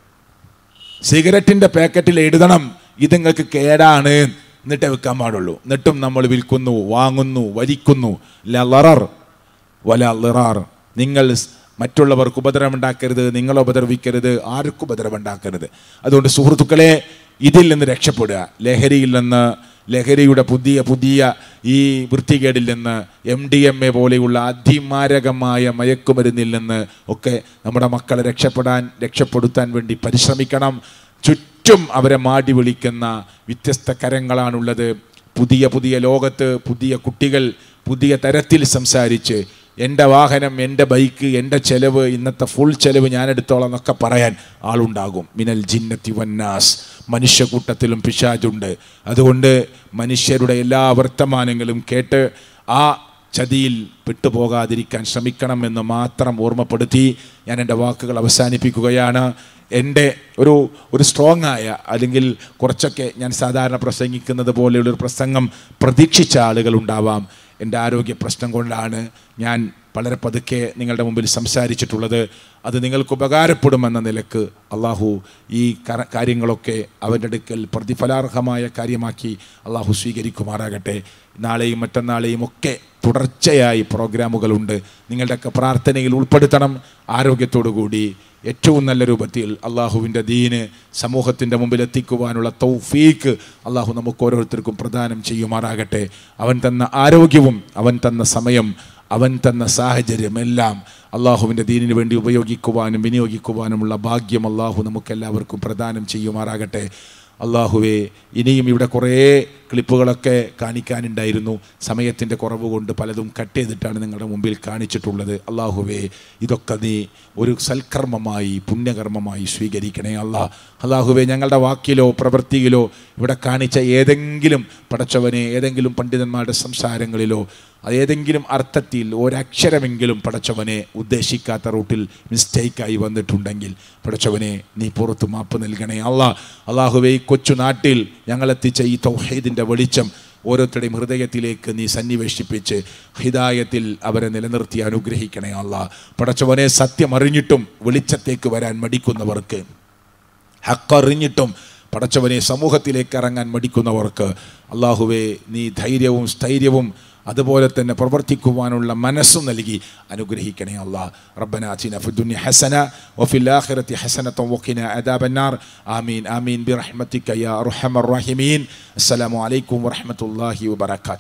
സിഗരറ്റിൻ്റെ പാക്കറ്റിൽ എഴുതണം ഇതുങ്ങൾക്ക് കേടാണ് എന്നിട്ടേ വെക്കാൻ പാടുള്ളൂ എന്നിട്ടും നമ്മൾ വിൽക്കുന്നു വാങ്ങുന്നു വലിക്കുന്നു ലറർ വല ലറാർ നിങ്ങൾ മറ്റുള്ളവർക്ക് ഉണ്ടാക്കരുത് നിങ്ങളെ ഉപദ്രവിക്കരുത് ആർക്കും ഉണ്ടാക്കരുത് അതുകൊണ്ട് സുഹൃത്തുക്കളെ ഇതിൽ നിന്ന് രക്ഷപ്പെടുക ലഹരിയിൽ നിന്ന് ലഹരിയുടെ പുതിയ പുതിയ ഈ വൃത്തികേടിൽ നിന്ന് എം ഡി എം എ പോലെയുള്ള അതിമാരകമായ മയക്കുമരുന്നിൽ നിന്ന് ഒക്കെ നമ്മുടെ മക്കളെ രക്ഷപ്പെടാൻ രക്ഷപ്പെടുത്താൻ വേണ്ടി പരിശ്രമിക്കണം ചുറ്റും ചുറ്റും അവരെ മാടി വിളിക്കുന്ന വ്യത്യസ്ത കരങ്ങളാണുള്ളത് പുതിയ പുതിയ ലോകത്ത് പുതിയ കുട്ടികൾ പുതിയ തരത്തിൽ സംസാരിച്ച് എൻ്റെ വാഹനം എൻ്റെ ബൈക്ക് എൻ്റെ ചെലവ് ഇന്നത്തെ ഫുൾ ചെലവ് ഞാൻ എടുത്തോളം എന്നൊക്കെ പറയാൻ ആളുണ്ടാകും മിനൽ ജിന്നത്തി വന്നാസ് മനുഷ്യക്കൂട്ടത്തിലും പിശാജുണ്ട് അതുകൊണ്ട് മനുഷ്യരുടെ എല്ലാ വർത്തമാനങ്ങളും കേട്ട് ആ ചതിയിൽ പെട്ടുപോകാതിരിക്കാൻ എന്ന് മാത്രം ഓർമ്മപ്പെടുത്തി ഞാൻ എൻ്റെ വാക്കുകൾ അവസാനിപ്പിക്കുകയാണ് എൻ്റെ ഒരു ഒരു സ്ട്രോങ് ആയ അല്ലെങ്കിൽ കുറച്ചൊക്കെ ഞാൻ സാധാരണ പ്രസംഗിക്കുന്നത് പോലെയുള്ളൊരു പ്രസംഗം പ്രതീക്ഷിച്ച ആളുകൾ ഉണ്ടാവാം എൻ്റെ ആരോഗ്യ പ്രശ്നം കൊണ്ടാണ് ഞാൻ വളരെ പതുക്കെ നിങ്ങളുടെ മുമ്പിൽ സംസാരിച്ചിട്ടുള്ളത് അത് നിങ്ങൾക്ക് ഉപകാരപ്പെടുമെന്ന നിലക്ക് അള്ളാഹു ഈ കാര്യങ്ങളൊക്കെ അവൻ്റെ അടുക്കൽ പ്രതിഫലാർഹമായ കാര്യമാക്കി അള്ളാഹു സ്വീകരിക്കുമാറാകട്ടെ നാളെയും മറ്റന്നാളെയും ഒക്കെ തുടർച്ചയായി പ്രോഗ്രാമുകളുണ്ട് നിങ്ങളുടെയൊക്കെ പ്രാർത്ഥനയിൽ ഉൾപ്പെടുത്തണം ആരോഗ്യത്തോടുകൂടി ഏറ്റവും നല്ല രൂപത്തിൽ അള്ളാഹുവിൻ്റെ ദീന് സമൂഹത്തിൻ്റെ മുമ്പിൽ എത്തിക്കുവാനുള്ള തൗഫീക്ക് അള്ളാഹു നമുക്ക് ഓരോരുത്തർക്കും പ്രദാനം ചെയ്യുമാറാകട്ടെ അവൻ തന്ന ആരോഗ്യവും അവൻ തന്ന സമയം അവൻ തന്ന സാഹചര്യമെല്ലാം അള്ളാഹുവിൻ്റെ ദീനിന് വേണ്ടി ഉപയോഗിക്കുവാനും വിനിയോഗിക്കുവാനുമുള്ള ഭാഗ്യം അള്ളാഹു നമുക്കെല്ലാവർക്കും പ്രദാനം ചെയ്യുമാറാകട്ടെ അള്ളാഹുവേ ഇനിയും ഇവിടെ കുറേ ക്ലിപ്പുകളൊക്കെ കാണിക്കാനുണ്ടായിരുന്നു സമയത്തിൻ്റെ കുറവ് കൊണ്ട് പലതും കട്ട് ചെയ്തിട്ടാണ് നിങ്ങളുടെ മുമ്പിൽ കാണിച്ചിട്ടുള്ളത് അള്ളാഹുവേ ഇതൊക്കെ നീ ഒരു സൽക്കർമ്മമായി പുണ്യകർമ്മമായി സ്വീകരിക്കണേ അല്ല അള്ളാഹുവേ ഞങ്ങളുടെ വാക്കിലോ പ്രവൃത്തിയിലോ ഇവിടെ കാണിച്ച ഏതെങ്കിലും പടച്ചവനെ ഏതെങ്കിലും പണ്ഡിതന്മാരുടെ സംസാരങ്ങളിലോ അതേതെങ്കിലും അർത്ഥത്തിൽ ഒരക്ഷരമെങ്കിലും പടച്ചവനെ ഉദ്ദേശിക്കാത്ത റൂട്ടിൽ മിസ്റ്റേക്കായി വന്നിട്ടുണ്ടെങ്കിൽ പടച്ചവനെ നീ പുറത്ത് മാപ്പ് നൽകണേ അല്ല അള്ളാഹുവേ ഈ കൊച്ചു നാട്ടിൽ ഞങ്ങളെത്തിച്ച ഈ തൗഹീദിൻ്റെ വെളിച്ചം ഓരോരുത്തരുടെയും ഹൃദയത്തിലേക്ക് നീ സന്നിവേശിപ്പിച്ച് ഹിതായത്തിൽ അവരെ നിലനിർത്തി അനുഗ്രഹിക്കണേ അല്ല പടച്ചവനെ സത്യം അറിഞ്ഞിട്ടും വെളിച്ചത്തേക്ക് വരാൻ മടിക്കുന്നവർക്ക് ഹക്കറിഞ്ഞിട്ടും പടച്ചവനെ സമൂഹത്തിലേക്ക് ഇറങ്ങാൻ മടിക്കുന്നവർക്ക് അള്ളാഹുവേ നീ ധൈര്യവും സ്ഥൈര്യവും അതുപോലെ തന്നെ പ്രവർത്തിക്കുവാനുള്ള മനസ്സും നൽകി അനുഗ്രഹിക്കണേ അള്ളാഹ് റബ്ബന അത്തിന ഫിദ്ദുന്യ ഹസന വഫിൽ ആഖിറതി ഹസനത വഖിന അദാബന്നാർ ആമീൻ ആമീൻ ബിറഹ്മതിക യാ അർഹമർ റഹീമീൻ അസ്സലാമു അലൈക്കും വറഹ്മത്തുള്ളാഹി വബറകാത്ത്